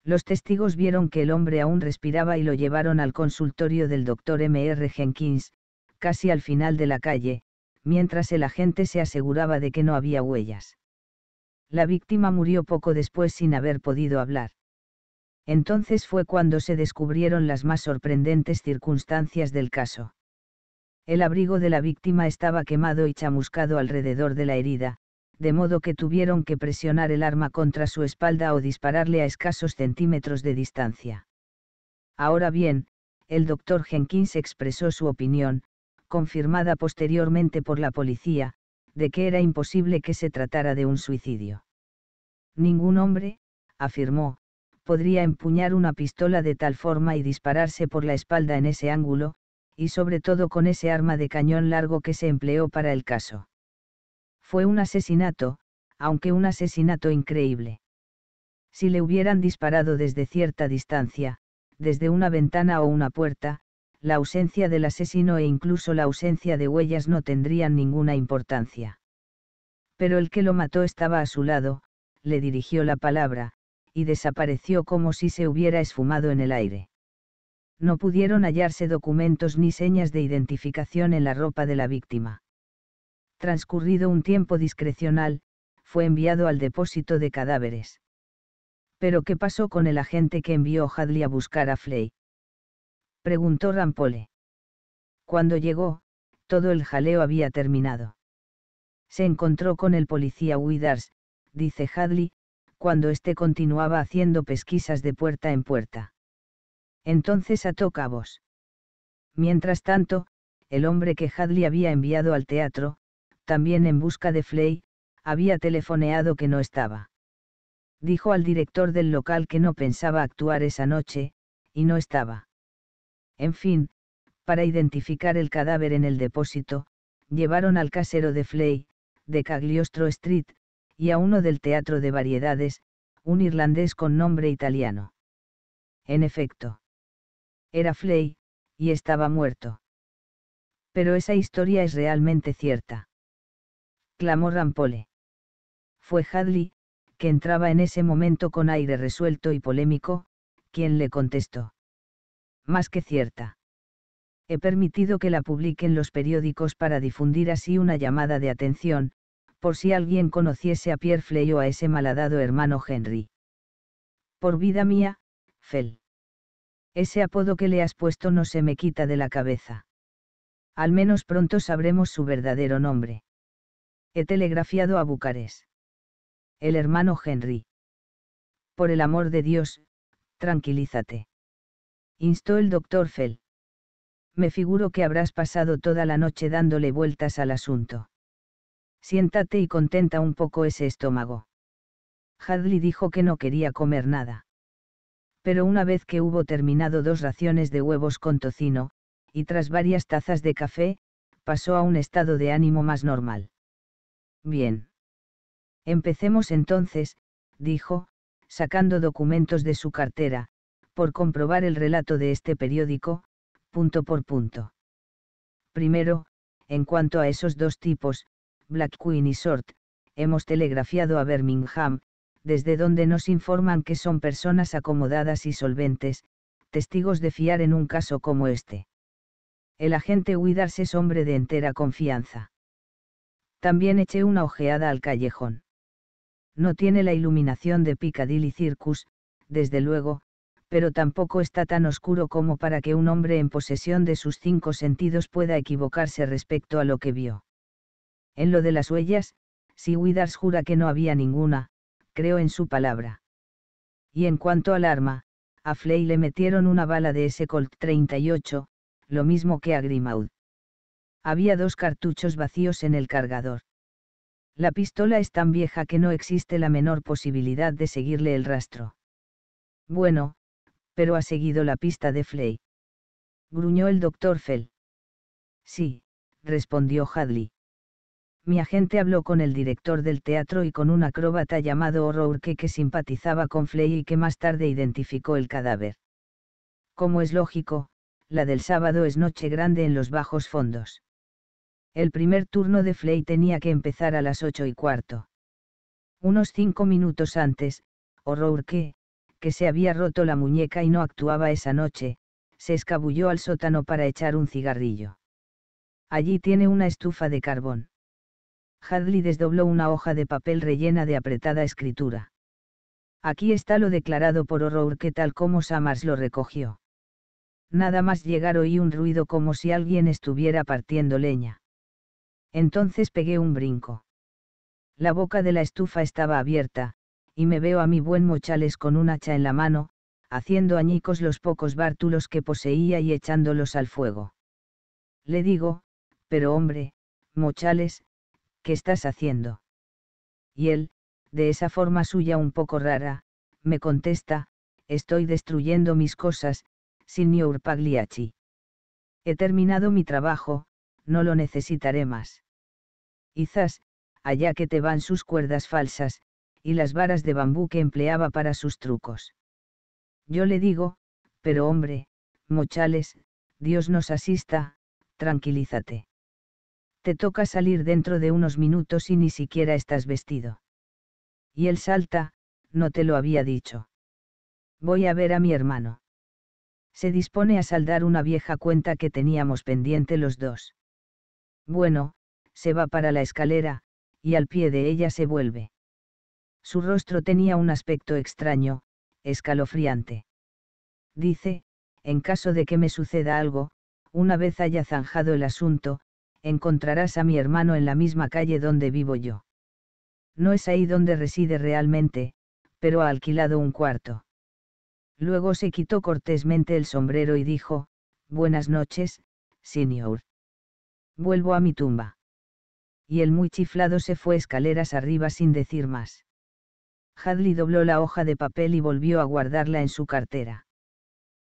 Los testigos vieron que el hombre aún respiraba y lo llevaron al consultorio del doctor M. R. Jenkins, casi al final de la calle, mientras el agente se aseguraba de que no había huellas. La víctima murió poco después sin haber podido hablar. Entonces fue cuando se descubrieron las más sorprendentes circunstancias del caso. El abrigo de la víctima estaba quemado y chamuscado alrededor de la herida, de modo que tuvieron que presionar el arma contra su espalda o dispararle a escasos centímetros de distancia. Ahora bien, el doctor Jenkins expresó su opinión, confirmada posteriormente por la policía, de que era imposible que se tratara de un suicidio. Ningún hombre, afirmó, podría empuñar una pistola de tal forma y dispararse por la espalda en ese ángulo, y sobre todo con ese arma de cañón largo que se empleó para el caso. Fue un asesinato, aunque un asesinato increíble. Si le hubieran disparado desde cierta distancia, desde una ventana o una puerta, la ausencia del asesino e incluso la ausencia de huellas no tendrían ninguna importancia. Pero el que lo mató estaba a su lado, le dirigió la palabra, y desapareció como si se hubiera esfumado en el aire. No pudieron hallarse documentos ni señas de identificación en la ropa de la víctima transcurrido un tiempo discrecional, fue enviado al depósito de cadáveres. ¿Pero qué pasó con el agente que envió Hadley a buscar a Flay? Preguntó Rampole. Cuando llegó, todo el jaleo había terminado. Se encontró con el policía Widars, dice Hadley, cuando éste continuaba haciendo pesquisas de puerta en puerta. Entonces ató cabos. Mientras tanto, el hombre que Hadley había enviado al teatro, también en busca de Flay, había telefoneado que no estaba. Dijo al director del local que no pensaba actuar esa noche, y no estaba. En fin, para identificar el cadáver en el depósito, llevaron al casero de Flay, de Cagliostro Street, y a uno del Teatro de Variedades, un irlandés con nombre italiano. En efecto. Era Flay, y estaba muerto. Pero esa historia es realmente cierta clamó Rampole. Fue Hadley, que entraba en ese momento con aire resuelto y polémico, quien le contestó. Más que cierta. He permitido que la publiquen los periódicos para difundir así una llamada de atención, por si alguien conociese a Pierre Fley o a ese malhadado hermano Henry. Por vida mía, Fell. Ese apodo que le has puesto no se me quita de la cabeza. Al menos pronto sabremos su verdadero nombre. He telegrafiado a Bucarest. El hermano Henry. Por el amor de Dios, tranquilízate. Instó el doctor Fell. Me figuro que habrás pasado toda la noche dándole vueltas al asunto. Siéntate y contenta un poco ese estómago. Hadley dijo que no quería comer nada. Pero una vez que hubo terminado dos raciones de huevos con tocino, y tras varias tazas de café, pasó a un estado de ánimo más normal. Bien. Empecemos entonces, dijo, sacando documentos de su cartera, por comprobar el relato de este periódico, punto por punto. Primero, en cuanto a esos dos tipos, Black Queen y Sort, hemos telegrafiado a Birmingham, desde donde nos informan que son personas acomodadas y solventes, testigos de fiar en un caso como este. El agente Withers es hombre de entera confianza. También eché una ojeada al callejón. No tiene la iluminación de Piccadilly Circus, desde luego, pero tampoco está tan oscuro como para que un hombre en posesión de sus cinco sentidos pueda equivocarse respecto a lo que vio. En lo de las huellas, si Withers jura que no había ninguna, creo en su palabra. Y en cuanto al arma, a Flay le metieron una bala de ese Colt 38, lo mismo que a Grimaud había dos cartuchos vacíos en el cargador. La pistola es tan vieja que no existe la menor posibilidad de seguirle el rastro. Bueno, pero ha seguido la pista de Flay. Gruñó el doctor Fell. Sí, respondió Hadley. Mi agente habló con el director del teatro y con un acróbata llamado O'Rourke que simpatizaba con Flay y que más tarde identificó el cadáver. Como es lógico, la del sábado es noche grande en los bajos fondos. El primer turno de Flay tenía que empezar a las ocho y cuarto. Unos cinco minutos antes, O'Rourke, que se había roto la muñeca y no actuaba esa noche, se escabulló al sótano para echar un cigarrillo. Allí tiene una estufa de carbón. Hadley desdobló una hoja de papel rellena de apretada escritura. Aquí está lo declarado por O'Rourke tal como Samars lo recogió. Nada más llegar oí un ruido como si alguien estuviera partiendo leña. Entonces pegué un brinco. La boca de la estufa estaba abierta, y me veo a mi buen Mochales con un hacha en la mano, haciendo añicos los pocos bártulos que poseía y echándolos al fuego. Le digo, pero hombre, Mochales, ¿qué estás haciendo? Y él, de esa forma suya un poco rara, me contesta, estoy destruyendo mis cosas, señor Pagliacci. He terminado mi trabajo, no lo necesitaré más. Quizás, allá que te van sus cuerdas falsas, y las varas de bambú que empleaba para sus trucos. Yo le digo, pero hombre, Mochales, Dios nos asista, tranquilízate. Te toca salir dentro de unos minutos y ni siquiera estás vestido. Y él salta, no te lo había dicho. Voy a ver a mi hermano. Se dispone a saldar una vieja cuenta que teníamos pendiente los dos. Bueno, se va para la escalera, y al pie de ella se vuelve. Su rostro tenía un aspecto extraño, escalofriante. Dice, en caso de que me suceda algo, una vez haya zanjado el asunto, encontrarás a mi hermano en la misma calle donde vivo yo. No es ahí donde reside realmente, pero ha alquilado un cuarto. Luego se quitó cortésmente el sombrero y dijo, Buenas noches, señor. Vuelvo a mi tumba y el muy chiflado se fue escaleras arriba sin decir más. Hadley dobló la hoja de papel y volvió a guardarla en su cartera.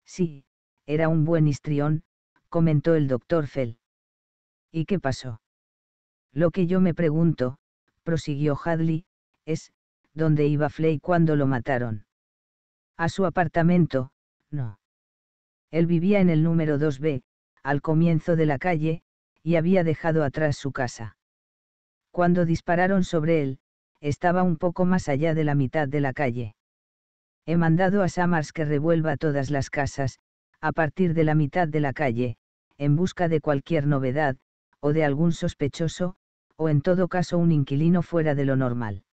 Sí, era un buen histrión, comentó el doctor Fell. ¿Y qué pasó? Lo que yo me pregunto, prosiguió Hadley, es, ¿dónde iba Flay cuando lo mataron? A su apartamento, no. Él vivía en el número 2B, al comienzo de la calle, y había dejado atrás su casa. Cuando dispararon sobre él, estaba un poco más allá de la mitad de la calle. He mandado a Samars que revuelva todas las casas, a partir de la mitad de la calle, en busca de cualquier novedad, o de algún sospechoso, o en todo caso un inquilino fuera de lo normal.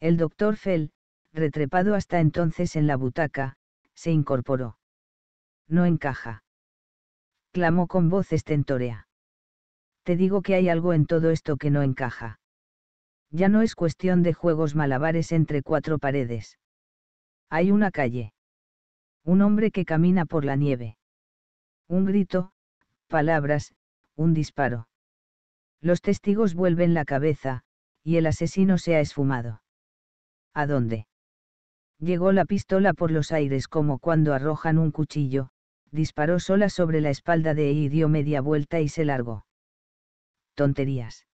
El doctor Fell, retrepado hasta entonces en la butaca, se incorporó. No encaja. Clamó con voz estentórea te digo que hay algo en todo esto que no encaja. Ya no es cuestión de juegos malabares entre cuatro paredes. Hay una calle. Un hombre que camina por la nieve. Un grito, palabras, un disparo. Los testigos vuelven la cabeza, y el asesino se ha esfumado. ¿A dónde? Llegó la pistola por los aires como cuando arrojan un cuchillo, disparó sola sobre la espalda de E y dio media vuelta y se largó tonterías.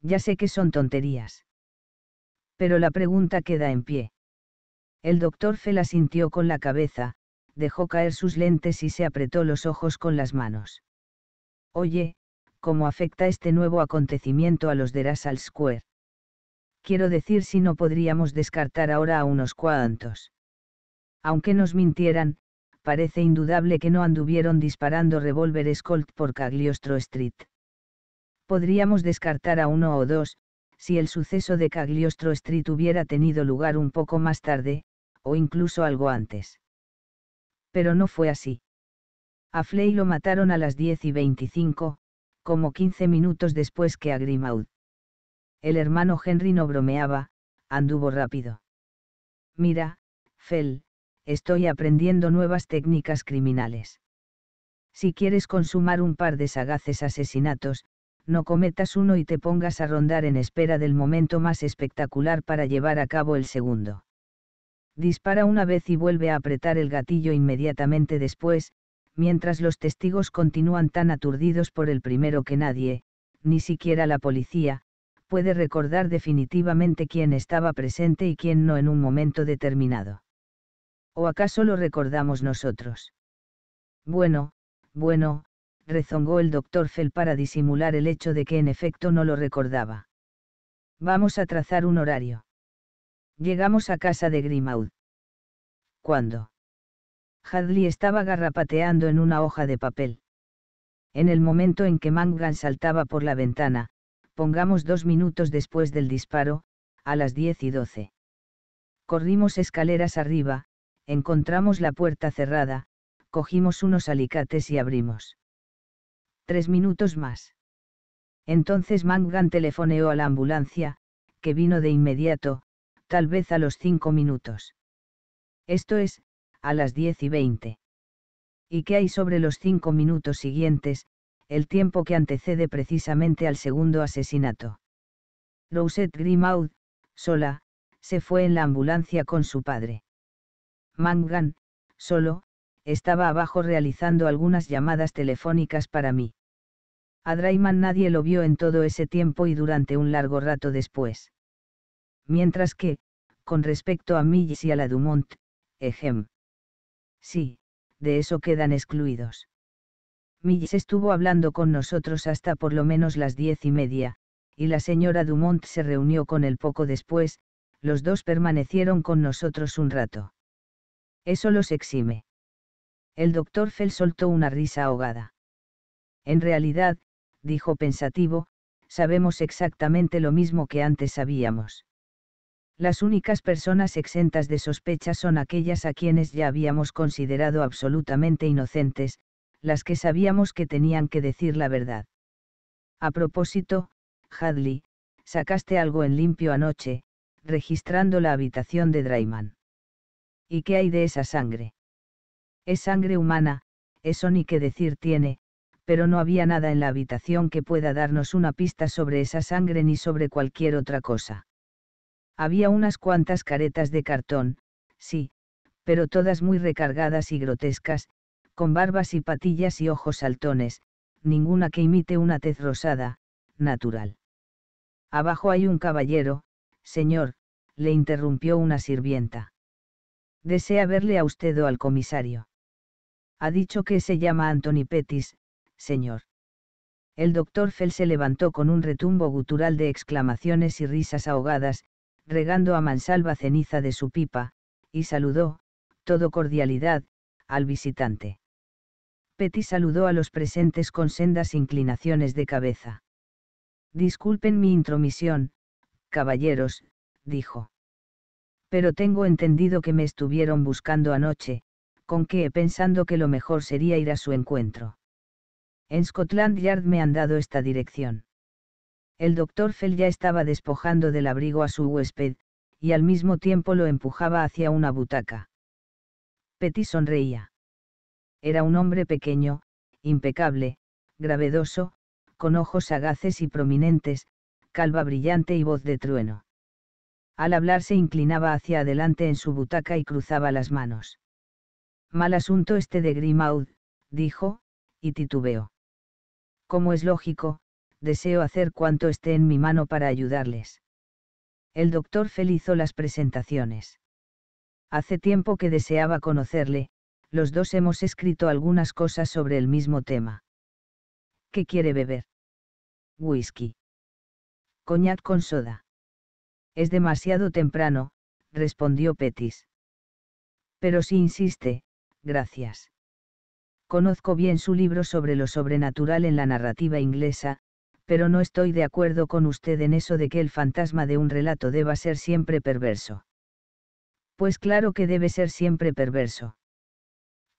Ya sé que son tonterías. Pero la pregunta queda en pie. El doctor la sintió con la cabeza, dejó caer sus lentes y se apretó los ojos con las manos. Oye, ¿cómo afecta este nuevo acontecimiento a los de Russell Square? Quiero decir si no podríamos descartar ahora a unos cuantos. Aunque nos mintieran, parece indudable que no anduvieron disparando revólveres Colt por Cagliostro Street podríamos descartar a uno o dos, si el suceso de Cagliostro Street hubiera tenido lugar un poco más tarde, o incluso algo antes. Pero no fue así. A Flay lo mataron a las 10 y 25, como 15 minutos después que a Grimaud. El hermano Henry no bromeaba, anduvo rápido. Mira, Fell, estoy aprendiendo nuevas técnicas criminales. Si quieres consumar un par de sagaces asesinatos, no cometas uno y te pongas a rondar en espera del momento más espectacular para llevar a cabo el segundo. Dispara una vez y vuelve a apretar el gatillo inmediatamente después, mientras los testigos continúan tan aturdidos por el primero que nadie, ni siquiera la policía, puede recordar definitivamente quién estaba presente y quién no en un momento determinado. ¿O acaso lo recordamos nosotros? Bueno, bueno, rezongó el doctor Fell para disimular el hecho de que en efecto no lo recordaba. Vamos a trazar un horario. Llegamos a casa de Grimaud. ¿Cuándo? Hadley estaba garrapateando en una hoja de papel. En el momento en que Mangan saltaba por la ventana, pongamos dos minutos después del disparo, a las diez y doce. Corrimos escaleras arriba, encontramos la puerta cerrada, cogimos unos alicates y abrimos. Tres minutos más. Entonces Mangan telefoneó a la ambulancia, que vino de inmediato, tal vez a los cinco minutos. Esto es, a las diez y veinte. ¿Y qué hay sobre los cinco minutos siguientes, el tiempo que antecede precisamente al segundo asesinato? Rosette Grimaud, sola, se fue en la ambulancia con su padre. Mangan, solo, estaba abajo realizando algunas llamadas telefónicas para mí. A nadie lo vio en todo ese tiempo y durante un largo rato después. Mientras que, con respecto a Millis y a la Dumont, ejem. Sí, de eso quedan excluidos. Millis estuvo hablando con nosotros hasta por lo menos las diez y media, y la señora Dumont se reunió con él poco después, los dos permanecieron con nosotros un rato. Eso los exime. El doctor Fell soltó una risa ahogada. En realidad, dijo pensativo, sabemos exactamente lo mismo que antes sabíamos. Las únicas personas exentas de sospecha son aquellas a quienes ya habíamos considerado absolutamente inocentes, las que sabíamos que tenían que decir la verdad. A propósito, Hadley, sacaste algo en limpio anoche, registrando la habitación de Drayman. ¿Y qué hay de esa sangre? Es sangre humana, eso ni qué decir tiene, pero no había nada en la habitación que pueda darnos una pista sobre esa sangre ni sobre cualquier otra cosa. Había unas cuantas caretas de cartón, sí, pero todas muy recargadas y grotescas, con barbas y patillas y ojos saltones, ninguna que imite una tez rosada, natural. Abajo hay un caballero, señor, le interrumpió una sirvienta. Desea verle a usted o al comisario. Ha dicho que se llama Anthony Pettis, señor. El doctor Fell se levantó con un retumbo gutural de exclamaciones y risas ahogadas, regando a mansalva ceniza de su pipa, y saludó, todo cordialidad, al visitante. Petit saludó a los presentes con sendas inclinaciones de cabeza. Disculpen mi intromisión, caballeros, dijo. Pero tengo entendido que me estuvieron buscando anoche, con que pensando que lo mejor sería ir a su encuentro. En Scotland Yard me han dado esta dirección. El doctor Fell ya estaba despojando del abrigo a su huésped, y al mismo tiempo lo empujaba hacia una butaca. Petty sonreía. Era un hombre pequeño, impecable, gravedoso, con ojos sagaces y prominentes, calva brillante y voz de trueno. Al hablar se inclinaba hacia adelante en su butaca y cruzaba las manos. Mal asunto este de Grimaud, dijo, y titubeó. Como es lógico, deseo hacer cuanto esté en mi mano para ayudarles. El doctor Fell hizo las presentaciones. Hace tiempo que deseaba conocerle, los dos hemos escrito algunas cosas sobre el mismo tema. ¿Qué quiere beber? Whisky. Coñac con soda. Es demasiado temprano, respondió Petis. Pero si insiste, gracias. Conozco bien su libro sobre lo sobrenatural en la narrativa inglesa, pero no estoy de acuerdo con usted en eso de que el fantasma de un relato deba ser siempre perverso. Pues claro que debe ser siempre perverso.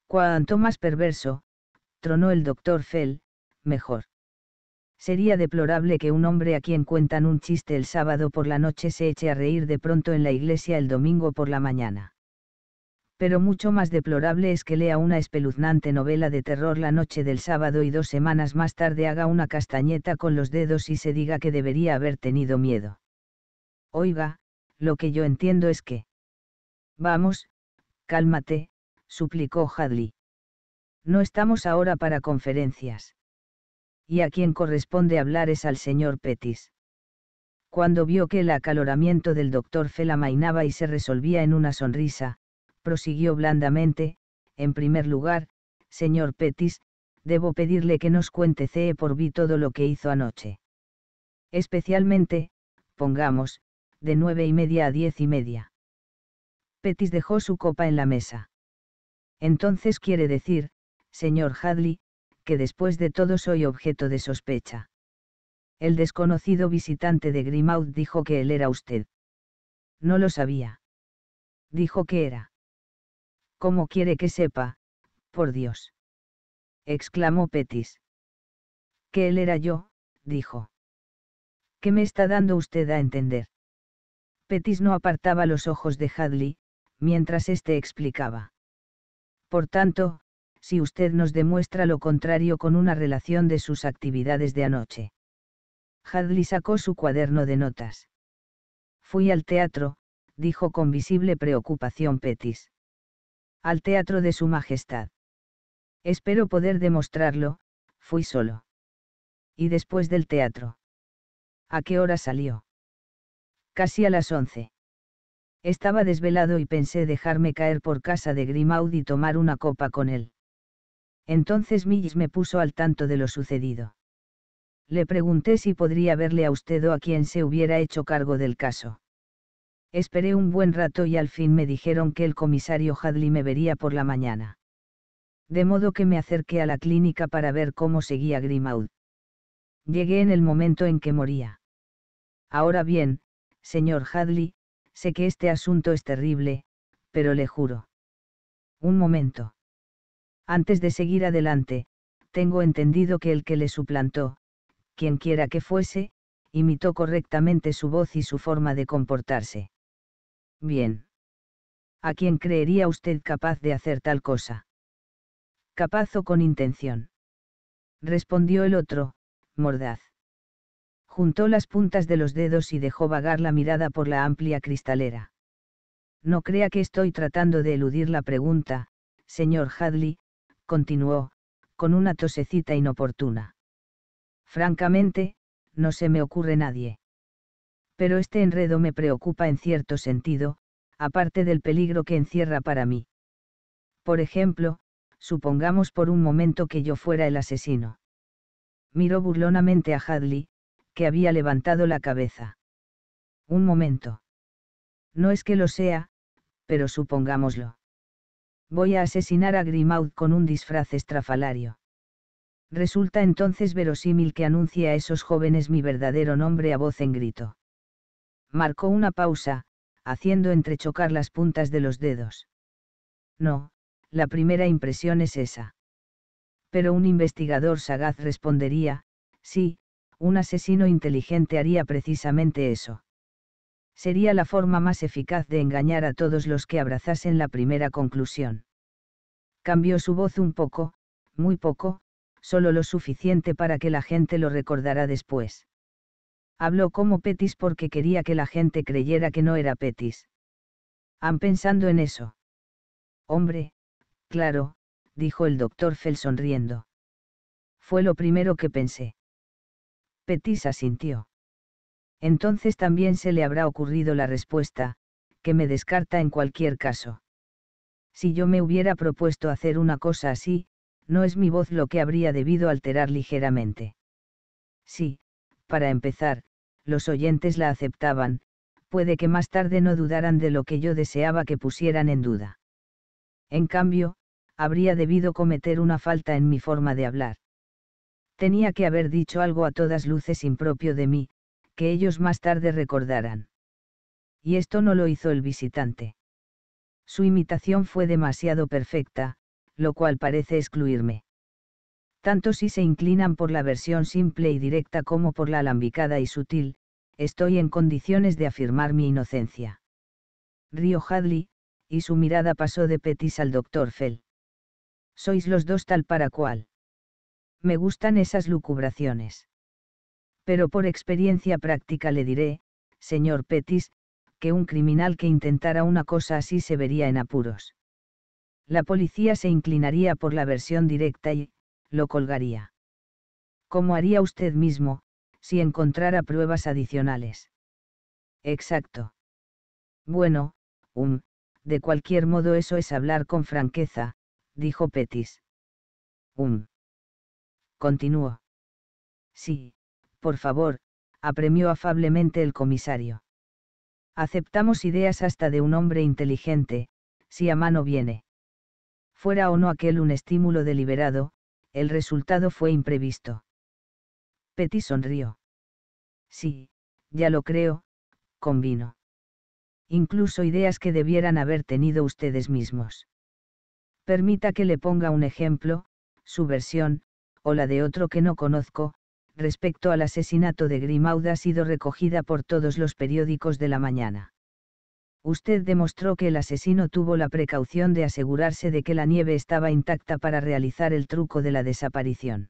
Cuanto más perverso, tronó el doctor Fell, mejor. Sería deplorable que un hombre a quien cuentan un chiste el sábado por la noche se eche a reír de pronto en la iglesia el domingo por la mañana pero mucho más deplorable es que lea una espeluznante novela de terror la noche del sábado y dos semanas más tarde haga una castañeta con los dedos y se diga que debería haber tenido miedo. Oiga, lo que yo entiendo es que... Vamos, cálmate, suplicó Hadley. No estamos ahora para conferencias. Y a quien corresponde hablar es al señor Pettis cuando vio que el acaloramiento del doctor Fell mainaba y se resolvía en una sonrisa, prosiguió blandamente, en primer lugar, señor Petis, debo pedirle que nos cuente CE por vi todo lo que hizo anoche. Especialmente, pongamos, de nueve y media a diez y media. Petis dejó su copa en la mesa. Entonces quiere decir, señor Hadley, que después de todo soy objeto de sospecha. El desconocido visitante de Grimaud dijo que él era usted. No lo sabía. Dijo que era ¿Cómo quiere que sepa? Por Dios. exclamó Petis. Que él era yo, dijo. ¿Qué me está dando usted a entender? Petis no apartaba los ojos de Hadley, mientras éste explicaba. Por tanto, si usted nos demuestra lo contrario con una relación de sus actividades de anoche. Hadley sacó su cuaderno de notas. Fui al teatro, dijo con visible preocupación Petis al teatro de Su Majestad. Espero poder demostrarlo, fui solo. ¿Y después del teatro? ¿A qué hora salió? Casi a las once. Estaba desvelado y pensé dejarme caer por casa de Grimaud y tomar una copa con él. Entonces Mills me puso al tanto de lo sucedido. Le pregunté si podría verle a usted o a quien se hubiera hecho cargo del caso. Esperé un buen rato y al fin me dijeron que el comisario Hadley me vería por la mañana. De modo que me acerqué a la clínica para ver cómo seguía Grimaud. Llegué en el momento en que moría. Ahora bien, señor Hadley, sé que este asunto es terrible, pero le juro. Un momento. Antes de seguir adelante, tengo entendido que el que le suplantó, quien quiera que fuese, imitó correctamente su voz y su forma de comportarse. Bien. ¿A quién creería usted capaz de hacer tal cosa? Capaz o con intención. Respondió el otro, mordaz. Juntó las puntas de los dedos y dejó vagar la mirada por la amplia cristalera. No crea que estoy tratando de eludir la pregunta, señor Hadley, continuó, con una tosecita inoportuna. Francamente, no se me ocurre nadie pero este enredo me preocupa en cierto sentido, aparte del peligro que encierra para mí. Por ejemplo, supongamos por un momento que yo fuera el asesino. Miró burlonamente a Hadley, que había levantado la cabeza. Un momento. No es que lo sea, pero supongámoslo. Voy a asesinar a Grimaud con un disfraz estrafalario. Resulta entonces verosímil que anuncie a esos jóvenes mi verdadero nombre a voz en grito. Marcó una pausa, haciendo entrechocar las puntas de los dedos. No, la primera impresión es esa. Pero un investigador sagaz respondería, sí, un asesino inteligente haría precisamente eso. Sería la forma más eficaz de engañar a todos los que abrazasen la primera conclusión. Cambió su voz un poco, muy poco, solo lo suficiente para que la gente lo recordara después. Habló como Petis porque quería que la gente creyera que no era Petis. Han pensando en eso. Hombre, claro, dijo el doctor Fell sonriendo. Fue lo primero que pensé. Petis asintió. Entonces también se le habrá ocurrido la respuesta, que me descarta en cualquier caso. Si yo me hubiera propuesto hacer una cosa así, no es mi voz lo que habría debido alterar ligeramente. Sí, para empezar, los oyentes la aceptaban, puede que más tarde no dudaran de lo que yo deseaba que pusieran en duda. En cambio, habría debido cometer una falta en mi forma de hablar. Tenía que haber dicho algo a todas luces impropio de mí, que ellos más tarde recordaran. Y esto no lo hizo el visitante. Su imitación fue demasiado perfecta, lo cual parece excluirme. Tanto si se inclinan por la versión simple y directa como por la alambicada y sutil, estoy en condiciones de afirmar mi inocencia. Río Hadley, y su mirada pasó de Petis al doctor Fell. Sois los dos tal para cual. Me gustan esas lucubraciones. Pero por experiencia práctica le diré, señor Petis, que un criminal que intentara una cosa así se vería en apuros. La policía se inclinaría por la versión directa y, lo colgaría. Como haría usted mismo, si encontrara pruebas adicionales. Exacto. Bueno, um, de cualquier modo eso es hablar con franqueza, dijo Petis. Um. Continuó. Sí, por favor, apremió afablemente el comisario. Aceptamos ideas hasta de un hombre inteligente, si a mano viene. Fuera o no aquel un estímulo deliberado, el resultado fue imprevisto. Petty sonrió. Sí, ya lo creo, convino. Incluso ideas que debieran haber tenido ustedes mismos. Permita que le ponga un ejemplo, su versión, o la de otro que no conozco, respecto al asesinato de Grimaud ha sido recogida por todos los periódicos de la mañana. Usted demostró que el asesino tuvo la precaución de asegurarse de que la nieve estaba intacta para realizar el truco de la desaparición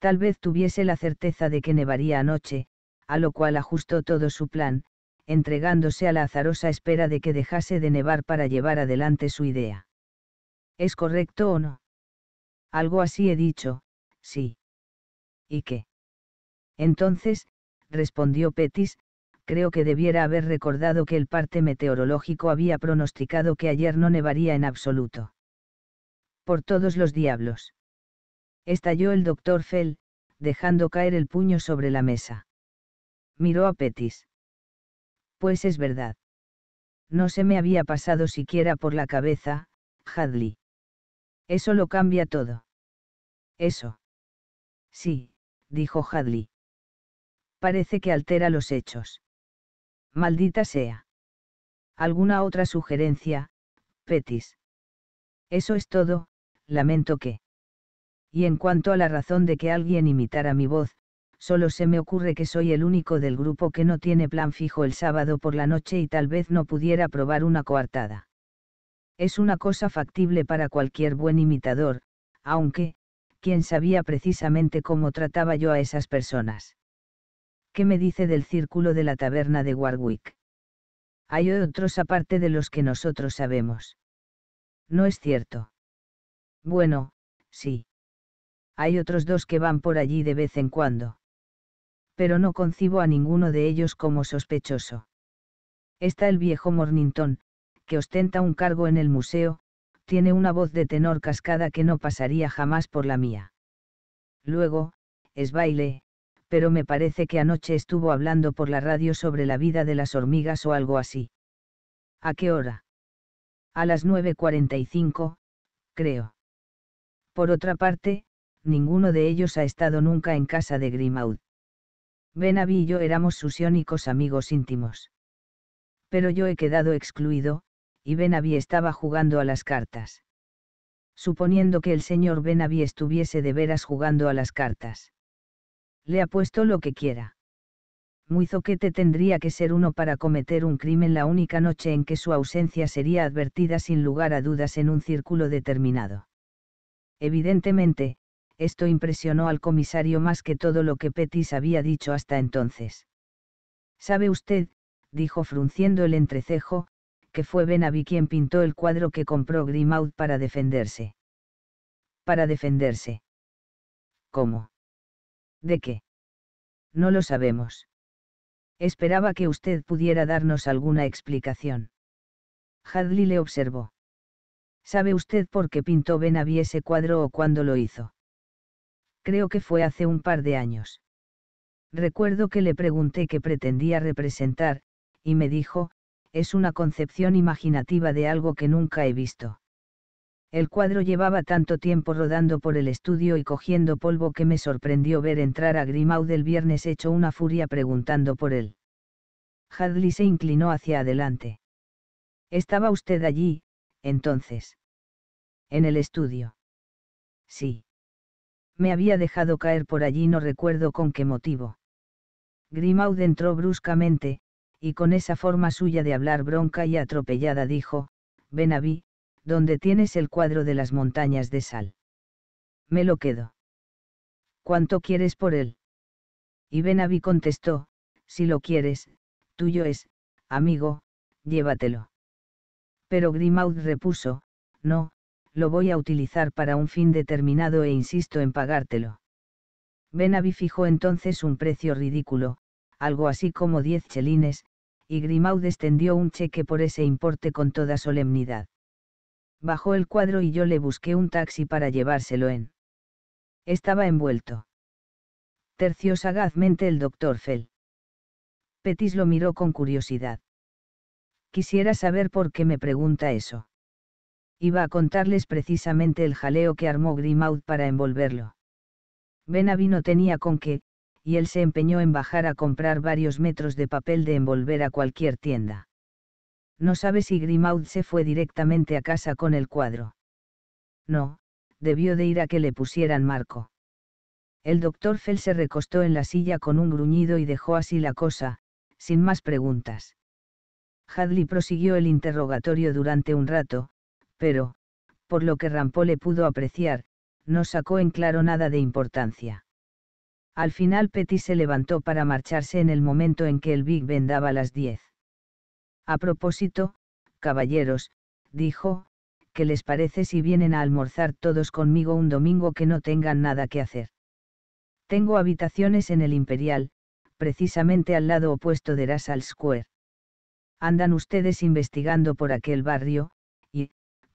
tal vez tuviese la certeza de que nevaría anoche, a lo cual ajustó todo su plan, entregándose a la azarosa espera de que dejase de nevar para llevar adelante su idea. ¿Es correcto o no? Algo así he dicho, sí. ¿Y qué? Entonces, respondió Petis, creo que debiera haber recordado que el parte meteorológico había pronosticado que ayer no nevaría en absoluto. Por todos los diablos. Estalló el doctor Fell, dejando caer el puño sobre la mesa. Miró a Petis. Pues es verdad. No se me había pasado siquiera por la cabeza, Hadley. Eso lo cambia todo. Eso. Sí, dijo Hadley. Parece que altera los hechos. Maldita sea. ¿Alguna otra sugerencia, Petis? Eso es todo, lamento que y en cuanto a la razón de que alguien imitara mi voz, solo se me ocurre que soy el único del grupo que no tiene plan fijo el sábado por la noche y tal vez no pudiera probar una coartada. Es una cosa factible para cualquier buen imitador, aunque, quién sabía precisamente cómo trataba yo a esas personas. ¿Qué me dice del círculo de la taberna de Warwick? Hay otros aparte de los que nosotros sabemos. No es cierto. Bueno, sí hay otros dos que van por allí de vez en cuando. Pero no concibo a ninguno de ellos como sospechoso. Está el viejo Mornington, que ostenta un cargo en el museo, tiene una voz de tenor cascada que no pasaría jamás por la mía. Luego, es baile, pero me parece que anoche estuvo hablando por la radio sobre la vida de las hormigas o algo así. ¿A qué hora? A las 9.45, creo. Por otra parte, ninguno de ellos ha estado nunca en casa de Grimaud. Benaví y yo éramos sus iónicos amigos íntimos. Pero yo he quedado excluido, y Benaví estaba jugando a las cartas. Suponiendo que el señor Benaví estuviese de veras jugando a las cartas. Le apuesto lo que quiera. Muy zoquete tendría que ser uno para cometer un crimen la única noche en que su ausencia sería advertida sin lugar a dudas en un círculo determinado. Evidentemente, esto impresionó al comisario más que todo lo que Petis había dicho hasta entonces. ¿Sabe usted? dijo frunciendo el entrecejo, que fue Benavi quien pintó el cuadro que compró Grimaud para defenderse. Para defenderse. ¿Cómo? ¿De qué? No lo sabemos. Esperaba que usted pudiera darnos alguna explicación. Hadley le observó. ¿Sabe usted por qué pintó Benaví ese cuadro o cuándo lo hizo? creo que fue hace un par de años. Recuerdo que le pregunté qué pretendía representar, y me dijo, es una concepción imaginativa de algo que nunca he visto. El cuadro llevaba tanto tiempo rodando por el estudio y cogiendo polvo que me sorprendió ver entrar a Grimaud el viernes hecho una furia preguntando por él. Hadley se inclinó hacia adelante. ¿Estaba usted allí, entonces? En el estudio. Sí me había dejado caer por allí no recuerdo con qué motivo. Grimaud entró bruscamente, y con esa forma suya de hablar bronca y atropellada dijo, ven a donde tienes el cuadro de las montañas de sal. Me lo quedo. ¿Cuánto quieres por él? Y Benaví contestó, si lo quieres, tuyo es, amigo, llévatelo. Pero Grimaud repuso, no, lo voy a utilizar para un fin determinado e insisto en pagártelo. Benaví fijó entonces un precio ridículo, algo así como 10 chelines, y Grimaud extendió un cheque por ese importe con toda solemnidad. Bajó el cuadro y yo le busqué un taxi para llevárselo en. Estaba envuelto. Terció sagazmente el doctor Fell. Petis lo miró con curiosidad. Quisiera saber por qué me pregunta eso iba a contarles precisamente el jaleo que armó Grimaud para envolverlo. Benaví no tenía con qué, y él se empeñó en bajar a comprar varios metros de papel de envolver a cualquier tienda. No sabe si Grimaud se fue directamente a casa con el cuadro. No, debió de ir a que le pusieran marco. El doctor Fell se recostó en la silla con un gruñido y dejó así la cosa, sin más preguntas. Hadley prosiguió el interrogatorio durante un rato, pero, por lo que Rampole pudo apreciar, no sacó en claro nada de importancia. Al final Petty se levantó para marcharse en el momento en que el Big Ben daba las diez. A propósito, caballeros, dijo, ¿qué les parece si vienen a almorzar todos conmigo un domingo que no tengan nada que hacer? Tengo habitaciones en el Imperial, precisamente al lado opuesto de Russell Square. Andan ustedes investigando por aquel barrio,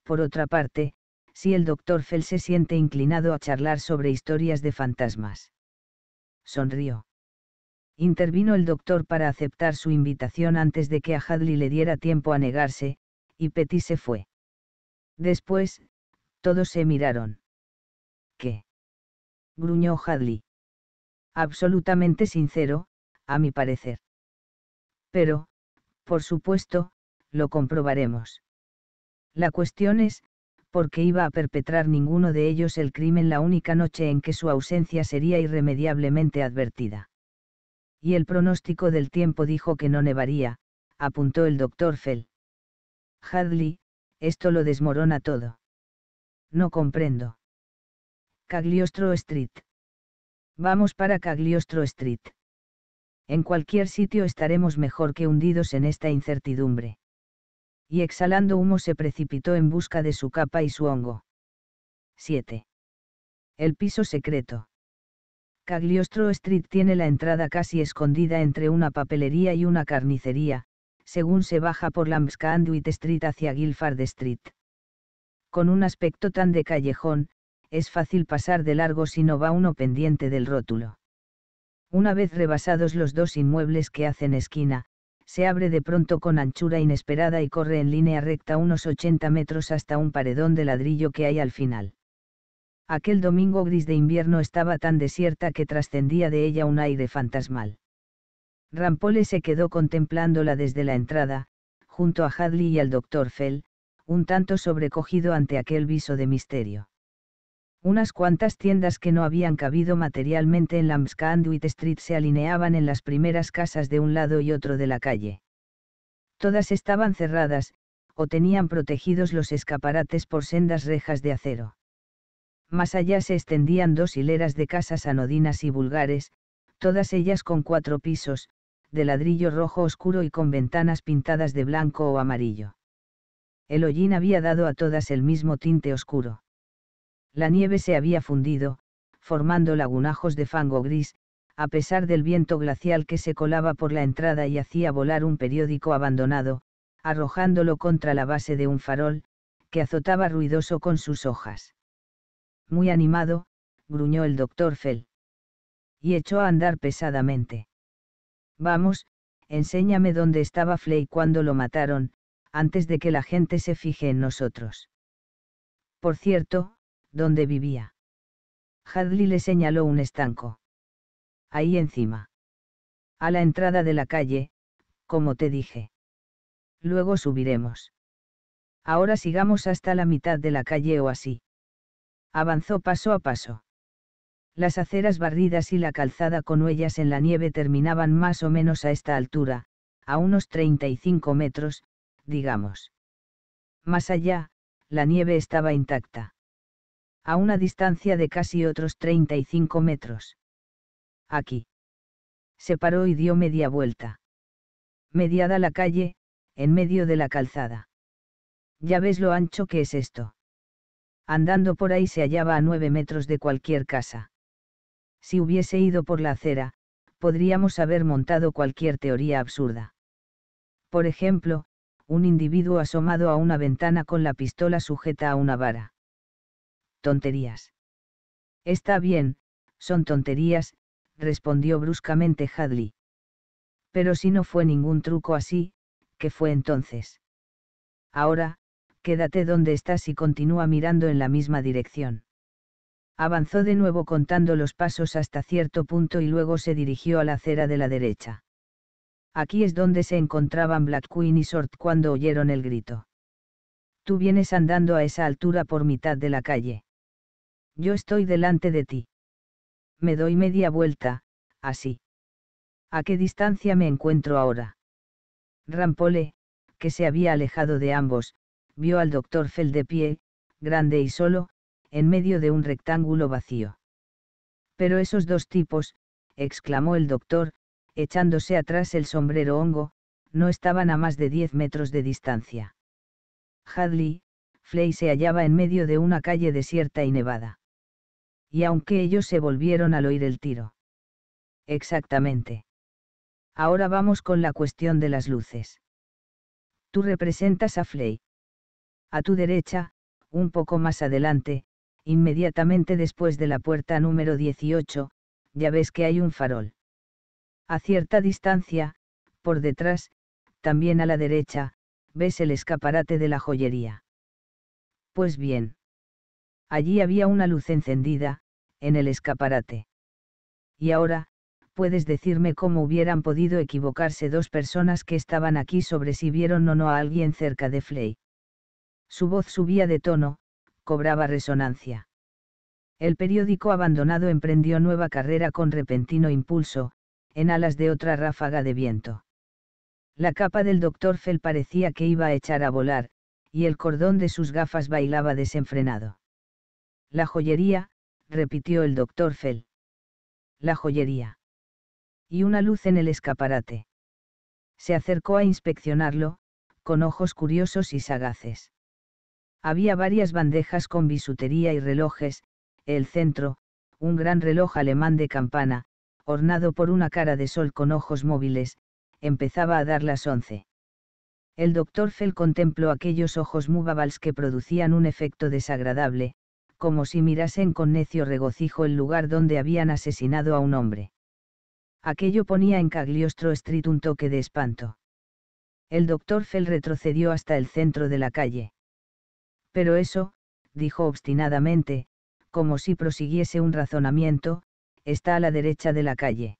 por otra parte, si el doctor Fell se siente inclinado a charlar sobre historias de fantasmas. Sonrió. Intervino el doctor para aceptar su invitación antes de que a Hadley le diera tiempo a negarse, y Petty se fue. Después, todos se miraron. ¿Qué? gruñó Hadley. Absolutamente sincero, a mi parecer. Pero, por supuesto, lo comprobaremos. La cuestión es, ¿por qué iba a perpetrar ninguno de ellos el crimen la única noche en que su ausencia sería irremediablemente advertida? Y el pronóstico del tiempo dijo que no nevaría, apuntó el doctor Fell. Hadley, esto lo desmorona todo. No comprendo. Cagliostro Street. Vamos para Cagliostro Street. En cualquier sitio estaremos mejor que hundidos en esta incertidumbre y exhalando humo se precipitó en busca de su capa y su hongo. 7. El piso secreto. Cagliostro Street tiene la entrada casi escondida entre una papelería y una carnicería, según se baja por Lambscanduit Street hacia Guilford Street. Con un aspecto tan de callejón, es fácil pasar de largo si no va uno pendiente del rótulo. Una vez rebasados los dos inmuebles que hacen esquina, se abre de pronto con anchura inesperada y corre en línea recta unos 80 metros hasta un paredón de ladrillo que hay al final. Aquel domingo gris de invierno estaba tan desierta que trascendía de ella un aire fantasmal. Rampole se quedó contemplándola desde la entrada, junto a Hadley y al doctor Fell, un tanto sobrecogido ante aquel viso de misterio. Unas cuantas tiendas que no habían cabido materialmente en la Conduit Street se alineaban en las primeras casas de un lado y otro de la calle. Todas estaban cerradas, o tenían protegidos los escaparates por sendas rejas de acero. Más allá se extendían dos hileras de casas anodinas y vulgares, todas ellas con cuatro pisos, de ladrillo rojo oscuro y con ventanas pintadas de blanco o amarillo. El hollín había dado a todas el mismo tinte oscuro. La nieve se había fundido, formando lagunajos de fango gris, a pesar del viento glacial que se colaba por la entrada y hacía volar un periódico abandonado, arrojándolo contra la base de un farol, que azotaba ruidoso con sus hojas. Muy animado, gruñó el doctor Fell. Y echó a andar pesadamente. Vamos, enséñame dónde estaba Flay cuando lo mataron, antes de que la gente se fije en nosotros. Por cierto, donde vivía. Hadley le señaló un estanco. Ahí encima. A la entrada de la calle, como te dije. Luego subiremos. Ahora sigamos hasta la mitad de la calle o así. Avanzó paso a paso. Las aceras barridas y la calzada con huellas en la nieve terminaban más o menos a esta altura, a unos 35 metros, digamos. Más allá, la nieve estaba intacta a una distancia de casi otros 35 metros. Aquí. Se paró y dio media vuelta. Mediada la calle, en medio de la calzada. Ya ves lo ancho que es esto. Andando por ahí se hallaba a nueve metros de cualquier casa. Si hubiese ido por la acera, podríamos haber montado cualquier teoría absurda. Por ejemplo, un individuo asomado a una ventana con la pistola sujeta a una vara tonterías. Está bien, son tonterías, respondió bruscamente Hadley. Pero si no fue ningún truco así, ¿qué fue entonces? Ahora, quédate donde estás y continúa mirando en la misma dirección. Avanzó de nuevo contando los pasos hasta cierto punto y luego se dirigió a la acera de la derecha. Aquí es donde se encontraban Black Queen y sort cuando oyeron el grito. Tú vienes andando a esa altura por mitad de la calle. Yo estoy delante de ti. Me doy media vuelta, así. ¿A qué distancia me encuentro ahora? Rampole, que se había alejado de ambos, vio al doctor Fell de pie, grande y solo, en medio de un rectángulo vacío. Pero esos dos tipos, exclamó el doctor, echándose atrás el sombrero hongo, no estaban a más de diez metros de distancia. Hadley, Flay se hallaba en medio de una calle desierta y nevada y aunque ellos se volvieron al oír el tiro. Exactamente. Ahora vamos con la cuestión de las luces. Tú representas a Flay. A tu derecha, un poco más adelante, inmediatamente después de la puerta número 18, ya ves que hay un farol. A cierta distancia, por detrás, también a la derecha, ves el escaparate de la joyería. Pues bien. Allí había una luz encendida, en el escaparate. Y ahora, puedes decirme cómo hubieran podido equivocarse dos personas que estaban aquí sobre si vieron o no a alguien cerca de Flay. Su voz subía de tono, cobraba resonancia. El periódico abandonado emprendió nueva carrera con repentino impulso, en alas de otra ráfaga de viento. La capa del doctor Fell parecía que iba a echar a volar, y el cordón de sus gafas bailaba desenfrenado. La joyería, repitió el doctor Fell. La joyería. Y una luz en el escaparate. Se acercó a inspeccionarlo, con ojos curiosos y sagaces. Había varias bandejas con bisutería y relojes, el centro, un gran reloj alemán de campana, ornado por una cara de sol con ojos móviles, empezaba a dar las once. El doctor Fell contempló aquellos ojos mubabals que producían un efecto desagradable, como si mirasen con necio regocijo el lugar donde habían asesinado a un hombre. Aquello ponía en Cagliostro Street un toque de espanto. El doctor Fell retrocedió hasta el centro de la calle. Pero eso, dijo obstinadamente, como si prosiguiese un razonamiento, está a la derecha de la calle.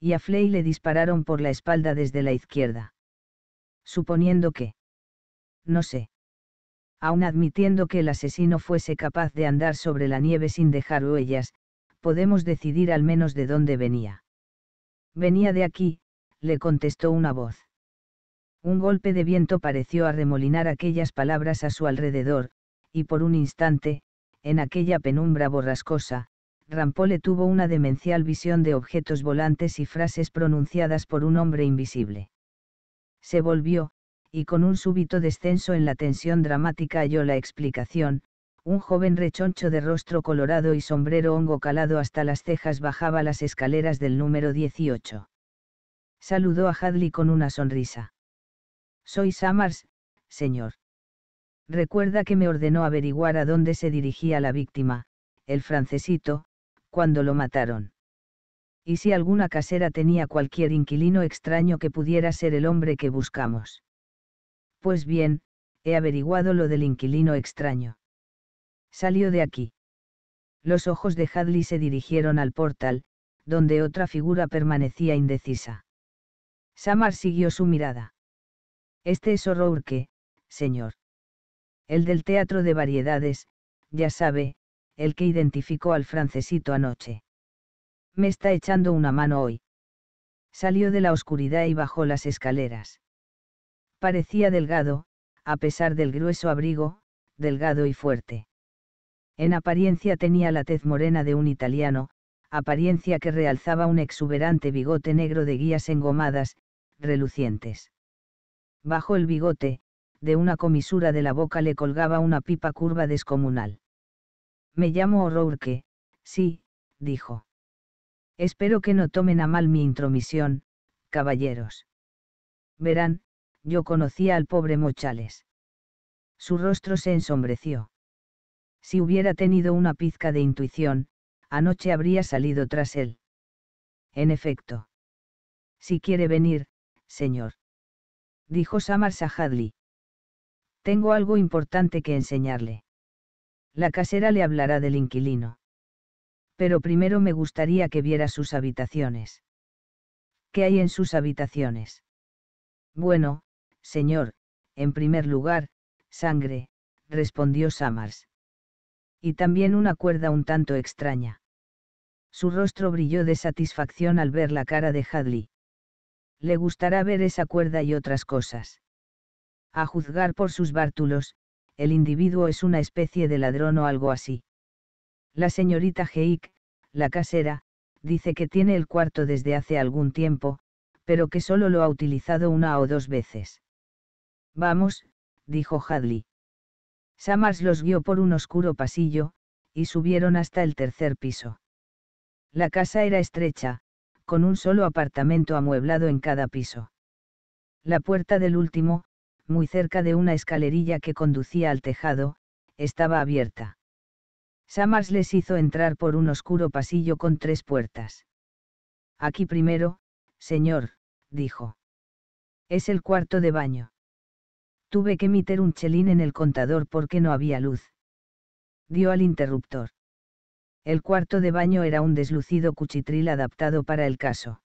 Y a Flay le dispararon por la espalda desde la izquierda. Suponiendo que... No sé. Aun admitiendo que el asesino fuese capaz de andar sobre la nieve sin dejar huellas, podemos decidir al menos de dónde venía. Venía de aquí, le contestó una voz. Un golpe de viento pareció arremolinar aquellas palabras a su alrededor, y por un instante, en aquella penumbra borrascosa, Rampole tuvo una demencial visión de objetos volantes y frases pronunciadas por un hombre invisible. Se volvió, y con un súbito descenso en la tensión dramática halló la explicación, un joven rechoncho de rostro colorado y sombrero hongo calado hasta las cejas bajaba las escaleras del número 18. Saludó a Hadley con una sonrisa. Soy Samars, señor. Recuerda que me ordenó averiguar a dónde se dirigía la víctima, el francesito, cuando lo mataron. Y si alguna casera tenía cualquier inquilino extraño que pudiera ser el hombre que buscamos. Pues bien, he averiguado lo del inquilino extraño. Salió de aquí. Los ojos de Hadley se dirigieron al portal, donde otra figura permanecía indecisa. Samar siguió su mirada. Este es O'Rourke, señor. El del teatro de variedades, ya sabe, el que identificó al francesito anoche. Me está echando una mano hoy. Salió de la oscuridad y bajó las escaleras. Parecía delgado, a pesar del grueso abrigo, delgado y fuerte. En apariencia tenía la tez morena de un italiano, apariencia que realzaba un exuberante bigote negro de guías engomadas, relucientes. Bajo el bigote, de una comisura de la boca le colgaba una pipa curva descomunal. Me llamo O'Rourke, sí, dijo. Espero que no tomen a mal mi intromisión, caballeros. Verán, yo conocía al pobre Mochales. Su rostro se ensombreció. Si hubiera tenido una pizca de intuición, anoche habría salido tras él. En efecto. Si quiere venir, señor. Dijo Samar Sahadli. Tengo algo importante que enseñarle. La casera le hablará del inquilino. Pero primero me gustaría que viera sus habitaciones. ¿Qué hay en sus habitaciones? Bueno, Señor, en primer lugar, sangre, respondió Samars. Y también una cuerda un tanto extraña. Su rostro brilló de satisfacción al ver la cara de Hadley. Le gustará ver esa cuerda y otras cosas. A juzgar por sus bártulos, el individuo es una especie de ladrón o algo así. La señorita Heik, la casera, dice que tiene el cuarto desde hace algún tiempo, pero que solo lo ha utilizado una o dos veces. Vamos, dijo Hadley. Samars los guió por un oscuro pasillo, y subieron hasta el tercer piso. La casa era estrecha, con un solo apartamento amueblado en cada piso. La puerta del último, muy cerca de una escalerilla que conducía al tejado, estaba abierta. Samars les hizo entrar por un oscuro pasillo con tres puertas. Aquí primero, señor, dijo. Es el cuarto de baño. Tuve que meter un chelín en el contador porque no había luz. Dio al interruptor. El cuarto de baño era un deslucido cuchitril adaptado para el caso.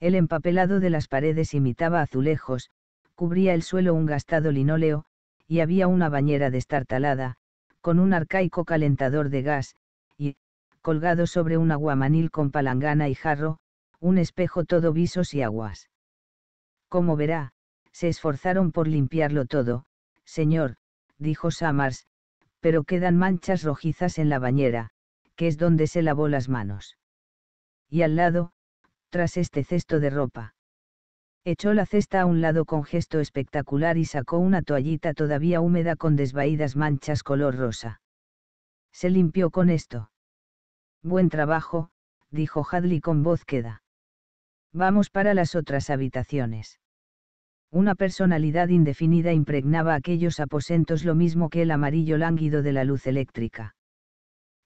El empapelado de las paredes imitaba azulejos, cubría el suelo un gastado linóleo, y había una bañera destartalada, con un arcaico calentador de gas, y, colgado sobre un aguamanil con palangana y jarro, un espejo todo visos y aguas. Como verá, se esforzaron por limpiarlo todo, señor, dijo Samars, pero quedan manchas rojizas en la bañera, que es donde se lavó las manos. Y al lado, tras este cesto de ropa. Echó la cesta a un lado con gesto espectacular y sacó una toallita todavía húmeda con desvaídas manchas color rosa. Se limpió con esto. Buen trabajo, dijo Hadley con voz queda. Vamos para las otras habitaciones. Una personalidad indefinida impregnaba aquellos aposentos lo mismo que el amarillo lánguido de la luz eléctrica.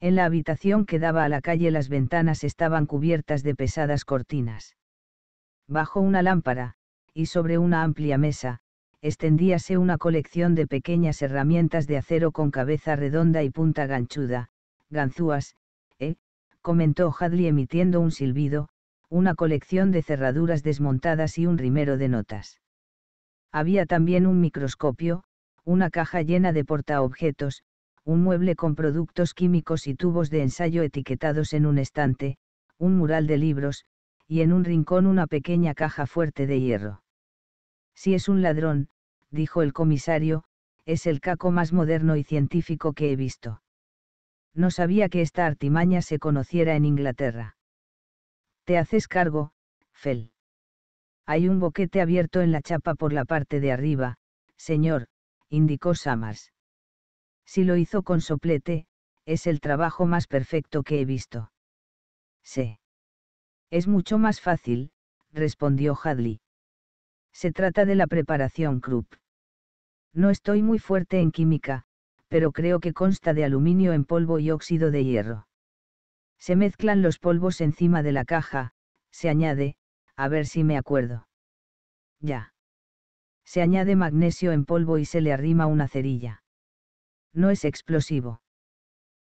En la habitación que daba a la calle las ventanas estaban cubiertas de pesadas cortinas. Bajo una lámpara, y sobre una amplia mesa, extendíase una colección de pequeñas herramientas de acero con cabeza redonda y punta ganchuda, ganzúas, ¿eh? comentó Hadley emitiendo un silbido, una colección de cerraduras desmontadas y un rimero de notas. Había también un microscopio, una caja llena de portaobjetos, un mueble con productos químicos y tubos de ensayo etiquetados en un estante, un mural de libros, y en un rincón una pequeña caja fuerte de hierro. Si es un ladrón, dijo el comisario, es el caco más moderno y científico que he visto. No sabía que esta artimaña se conociera en Inglaterra. Te haces cargo, Fell. Hay un boquete abierto en la chapa por la parte de arriba, señor, indicó Samas. Si lo hizo con soplete, es el trabajo más perfecto que he visto. Sí. Es mucho más fácil, respondió Hadley. Se trata de la preparación Krupp. No estoy muy fuerte en química, pero creo que consta de aluminio en polvo y óxido de hierro. Se mezclan los polvos encima de la caja, se añade, a ver si me acuerdo. Ya. Se añade magnesio en polvo y se le arrima una cerilla. No es explosivo.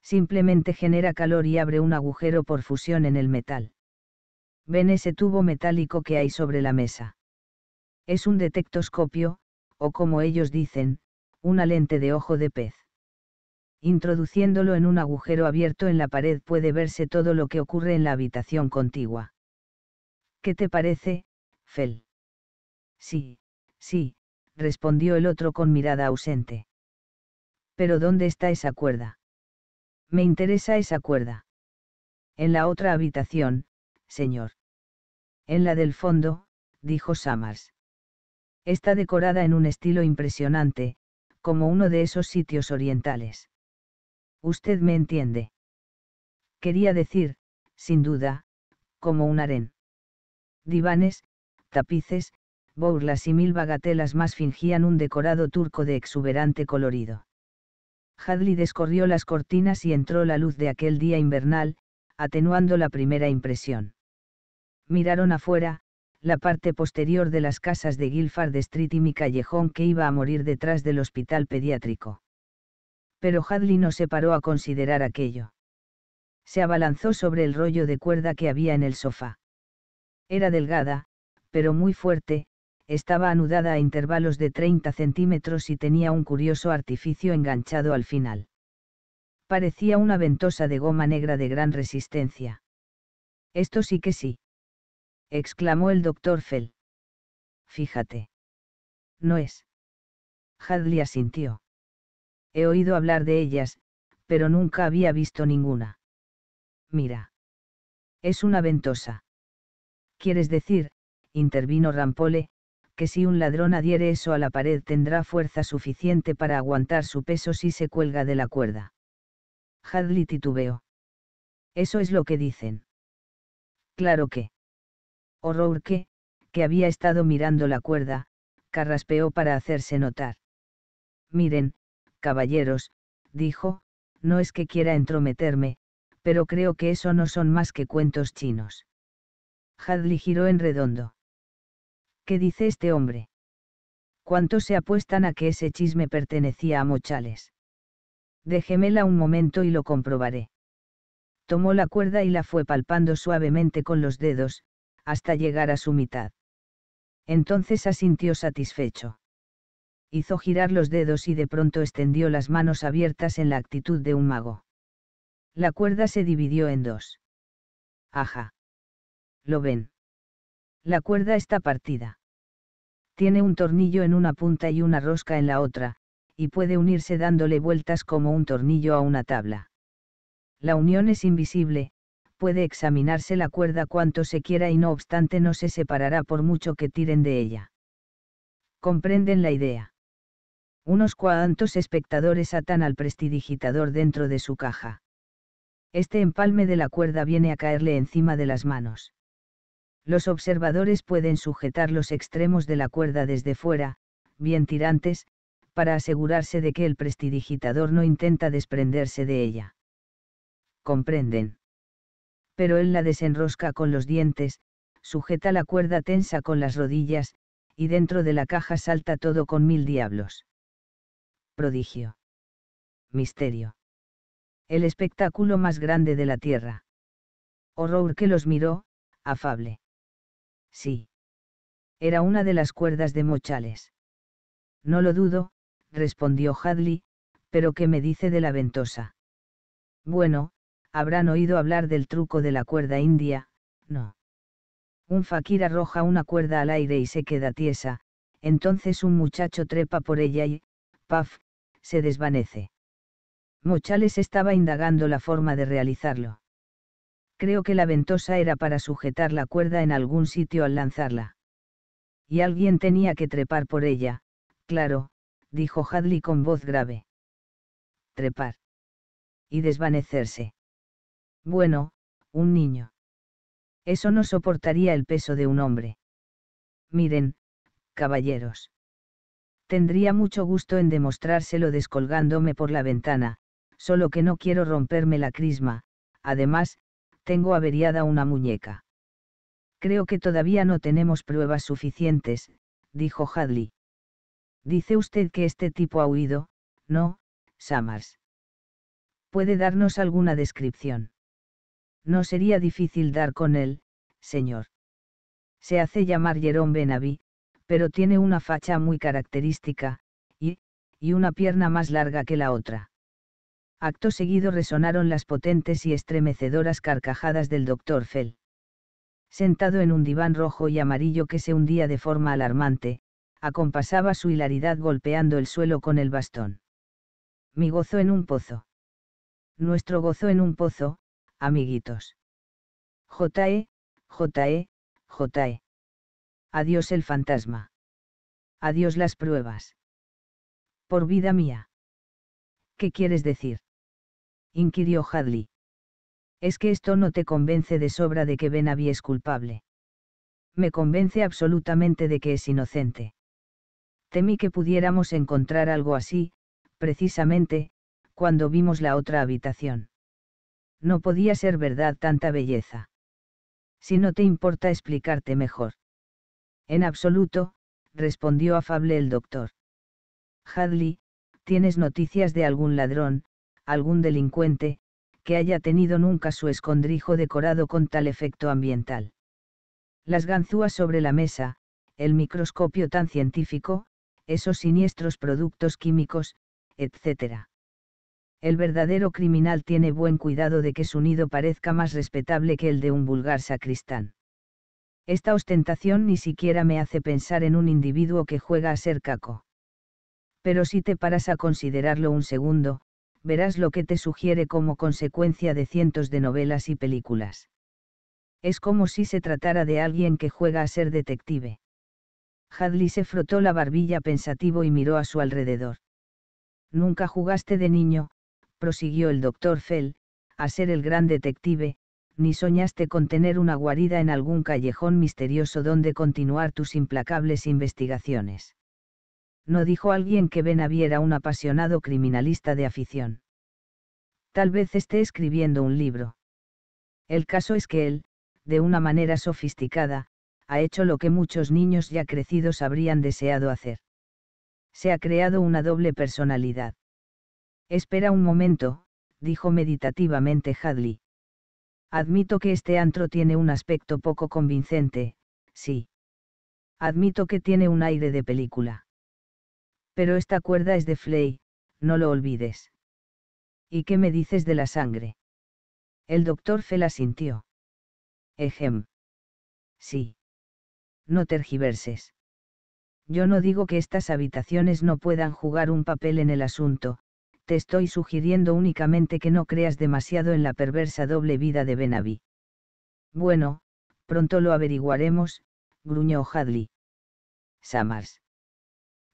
Simplemente genera calor y abre un agujero por fusión en el metal. Ven ese tubo metálico que hay sobre la mesa. Es un detectoscopio, o como ellos dicen, una lente de ojo de pez. Introduciéndolo en un agujero abierto en la pared puede verse todo lo que ocurre en la habitación contigua. ¿Qué te parece, Fel? Sí, sí, respondió el otro con mirada ausente. Pero ¿dónde está esa cuerda? Me interesa esa cuerda. En la otra habitación, señor. En la del fondo, dijo Summers. Está decorada en un estilo impresionante, como uno de esos sitios orientales. Usted me entiende. Quería decir, sin duda, como un harén divanes, tapices, burlas y mil bagatelas más fingían un decorado turco de exuberante colorido. Hadley descorrió las cortinas y entró la luz de aquel día invernal, atenuando la primera impresión. Miraron afuera, la parte posterior de las casas de Guilford Street y mi callejón que iba a morir detrás del hospital pediátrico. Pero Hadley no se paró a considerar aquello. Se abalanzó sobre el rollo de cuerda que había en el sofá. Era delgada, pero muy fuerte, estaba anudada a intervalos de 30 centímetros y tenía un curioso artificio enganchado al final. Parecía una ventosa de goma negra de gran resistencia. Esto sí que sí. exclamó el doctor Fell. Fíjate. No es. Hadley asintió. He oído hablar de ellas, pero nunca había visto ninguna. Mira. Es una ventosa. Quieres decir, intervino Rampole, que si un ladrón adhiere eso a la pared tendrá fuerza suficiente para aguantar su peso si se cuelga de la cuerda. Hadley titubeó. Eso es lo que dicen. Claro que. que, que había estado mirando la cuerda, carraspeó para hacerse notar. Miren, caballeros, dijo, no es que quiera entrometerme, pero creo que eso no son más que cuentos chinos. Hadley giró en redondo. ¿Qué dice este hombre? ¿Cuántos se apuestan a que ese chisme pertenecía a Mochales? Déjemela un momento y lo comprobaré. Tomó la cuerda y la fue palpando suavemente con los dedos, hasta llegar a su mitad. Entonces asintió satisfecho. Hizo girar los dedos y de pronto extendió las manos abiertas en la actitud de un mago. La cuerda se dividió en dos. Ajá. Lo ven. La cuerda está partida. Tiene un tornillo en una punta y una rosca en la otra, y puede unirse dándole vueltas como un tornillo a una tabla. La unión es invisible, puede examinarse la cuerda cuanto se quiera y no obstante no se separará por mucho que tiren de ella. Comprenden la idea. Unos cuantos espectadores atan al prestidigitador dentro de su caja. Este empalme de la cuerda viene a caerle encima de las manos. Los observadores pueden sujetar los extremos de la cuerda desde fuera, bien tirantes, para asegurarse de que el prestidigitador no intenta desprenderse de ella. Comprenden. Pero él la desenrosca con los dientes, sujeta la cuerda tensa con las rodillas, y dentro de la caja salta todo con mil diablos. Prodigio. Misterio. El espectáculo más grande de la Tierra. Horror que los miró, afable. Sí. Era una de las cuerdas de Mochales. No lo dudo, respondió Hadley, pero ¿qué me dice de la ventosa? Bueno, habrán oído hablar del truco de la cuerda india, no. Un fakir arroja una cuerda al aire y se queda tiesa, entonces un muchacho trepa por ella y, paf, se desvanece. Mochales estaba indagando la forma de realizarlo. Creo que la ventosa era para sujetar la cuerda en algún sitio al lanzarla. Y alguien tenía que trepar por ella, claro, dijo Hadley con voz grave. Trepar. Y desvanecerse. Bueno, un niño. Eso no soportaría el peso de un hombre. Miren, caballeros. Tendría mucho gusto en demostrárselo descolgándome por la ventana, solo que no quiero romperme la crisma, además, tengo averiada una muñeca. Creo que todavía no tenemos pruebas suficientes, dijo Hadley. Dice usted que este tipo ha huido, ¿no, Samars. ¿Puede darnos alguna descripción? No sería difícil dar con él, señor. Se hace llamar Jerome Benaví, pero tiene una facha muy característica, y, y una pierna más larga que la otra. Acto seguido resonaron las potentes y estremecedoras carcajadas del doctor Fell. Sentado en un diván rojo y amarillo que se hundía de forma alarmante, acompasaba su hilaridad golpeando el suelo con el bastón. Mi gozo en un pozo. Nuestro gozo en un pozo, amiguitos. J.E., J.E., J.E. Adiós el fantasma. Adiós las pruebas. Por vida mía. ¿Qué quieres decir? inquirió Hadley. Es que esto no te convence de sobra de que Benaby es culpable. Me convence absolutamente de que es inocente. Temí que pudiéramos encontrar algo así, precisamente, cuando vimos la otra habitación. No podía ser verdad tanta belleza. Si no te importa explicarte mejor. En absoluto, respondió afable el doctor. Hadley, ¿tienes noticias de algún ladrón, algún delincuente, que haya tenido nunca su escondrijo decorado con tal efecto ambiental. Las ganzúas sobre la mesa, el microscopio tan científico, esos siniestros productos químicos, etc. El verdadero criminal tiene buen cuidado de que su nido parezca más respetable que el de un vulgar sacristán. Esta ostentación ni siquiera me hace pensar en un individuo que juega a ser caco. Pero si te paras a considerarlo un segundo, verás lo que te sugiere como consecuencia de cientos de novelas y películas. Es como si se tratara de alguien que juega a ser detective. Hadley se frotó la barbilla pensativo y miró a su alrededor. Nunca jugaste de niño, prosiguió el doctor Fell, a ser el gran detective, ni soñaste con tener una guarida en algún callejón misterioso donde continuar tus implacables investigaciones no dijo alguien que Benaviera un apasionado criminalista de afición. Tal vez esté escribiendo un libro. El caso es que él, de una manera sofisticada, ha hecho lo que muchos niños ya crecidos habrían deseado hacer. Se ha creado una doble personalidad. Espera un momento, dijo meditativamente Hadley. Admito que este antro tiene un aspecto poco convincente, sí. Admito que tiene un aire de película. Pero esta cuerda es de Flay, no lo olvides. ¿Y qué me dices de la sangre? El doctor Fela sintió. Ejem. Sí. No tergiverses. Yo no digo que estas habitaciones no puedan jugar un papel en el asunto, te estoy sugiriendo únicamente que no creas demasiado en la perversa doble vida de Benaví. Bueno, pronto lo averiguaremos, gruñó Hadley. Samars.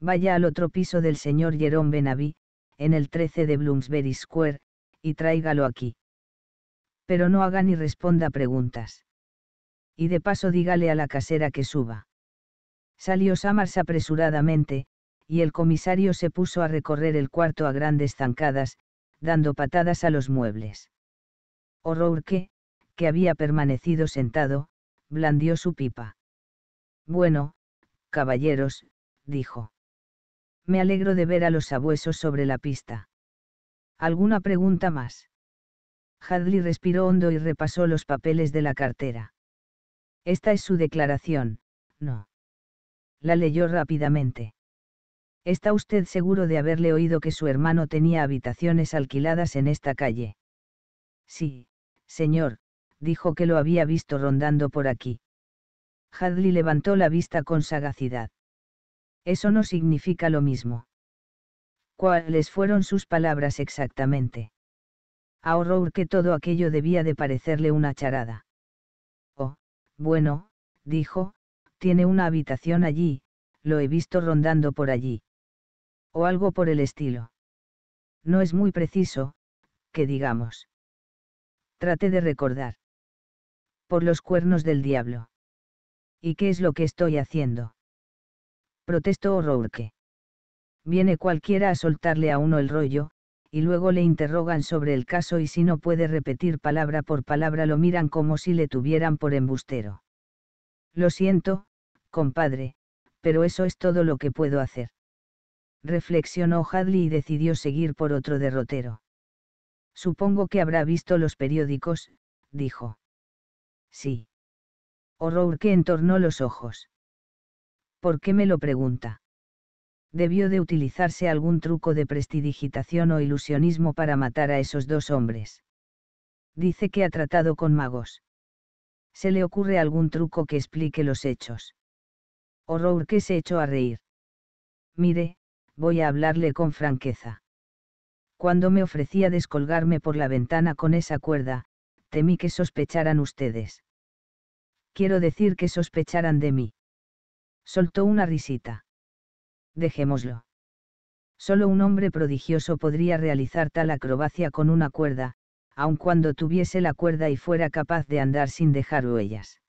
Vaya al otro piso del señor Jerón Benaví, en el 13 de Bloomsbury Square, y tráigalo aquí. Pero no haga ni responda preguntas. Y de paso dígale a la casera que suba. Salió Samars apresuradamente, y el comisario se puso a recorrer el cuarto a grandes zancadas, dando patadas a los muebles. O'Rourke, que había permanecido sentado, blandió su pipa. Bueno, caballeros, dijo. Me alegro de ver a los sabuesos sobre la pista. ¿Alguna pregunta más? Hadley respiró hondo y repasó los papeles de la cartera. Esta es su declaración, no. La leyó rápidamente. ¿Está usted seguro de haberle oído que su hermano tenía habitaciones alquiladas en esta calle? Sí, señor, dijo que lo había visto rondando por aquí. Hadley levantó la vista con sagacidad. Eso no significa lo mismo. ¿Cuáles fueron sus palabras exactamente? A que todo aquello debía de parecerle una charada. Oh, bueno, dijo, tiene una habitación allí, lo he visto rondando por allí. O algo por el estilo. No es muy preciso, que digamos. Traté de recordar. Por los cuernos del diablo. ¿Y qué es lo que estoy haciendo? protestó O'Rourke. Viene cualquiera a soltarle a uno el rollo, y luego le interrogan sobre el caso y si no puede repetir palabra por palabra lo miran como si le tuvieran por embustero. Lo siento, compadre, pero eso es todo lo que puedo hacer. Reflexionó Hadley y decidió seguir por otro derrotero. Supongo que habrá visto los periódicos, dijo. Sí. O'Rourke entornó los ojos. ¿Por qué me lo pregunta? Debió de utilizarse algún truco de prestidigitación o ilusionismo para matar a esos dos hombres. Dice que ha tratado con magos. Se le ocurre algún truco que explique los hechos. que se echó a reír. Mire, voy a hablarle con franqueza. Cuando me ofrecía descolgarme por la ventana con esa cuerda, temí que sospecharan ustedes. Quiero decir que sospecharan de mí. Soltó una risita. Dejémoslo. Solo un hombre prodigioso podría realizar tal acrobacia con una cuerda, aun cuando tuviese la cuerda y fuera capaz de andar sin dejar huellas.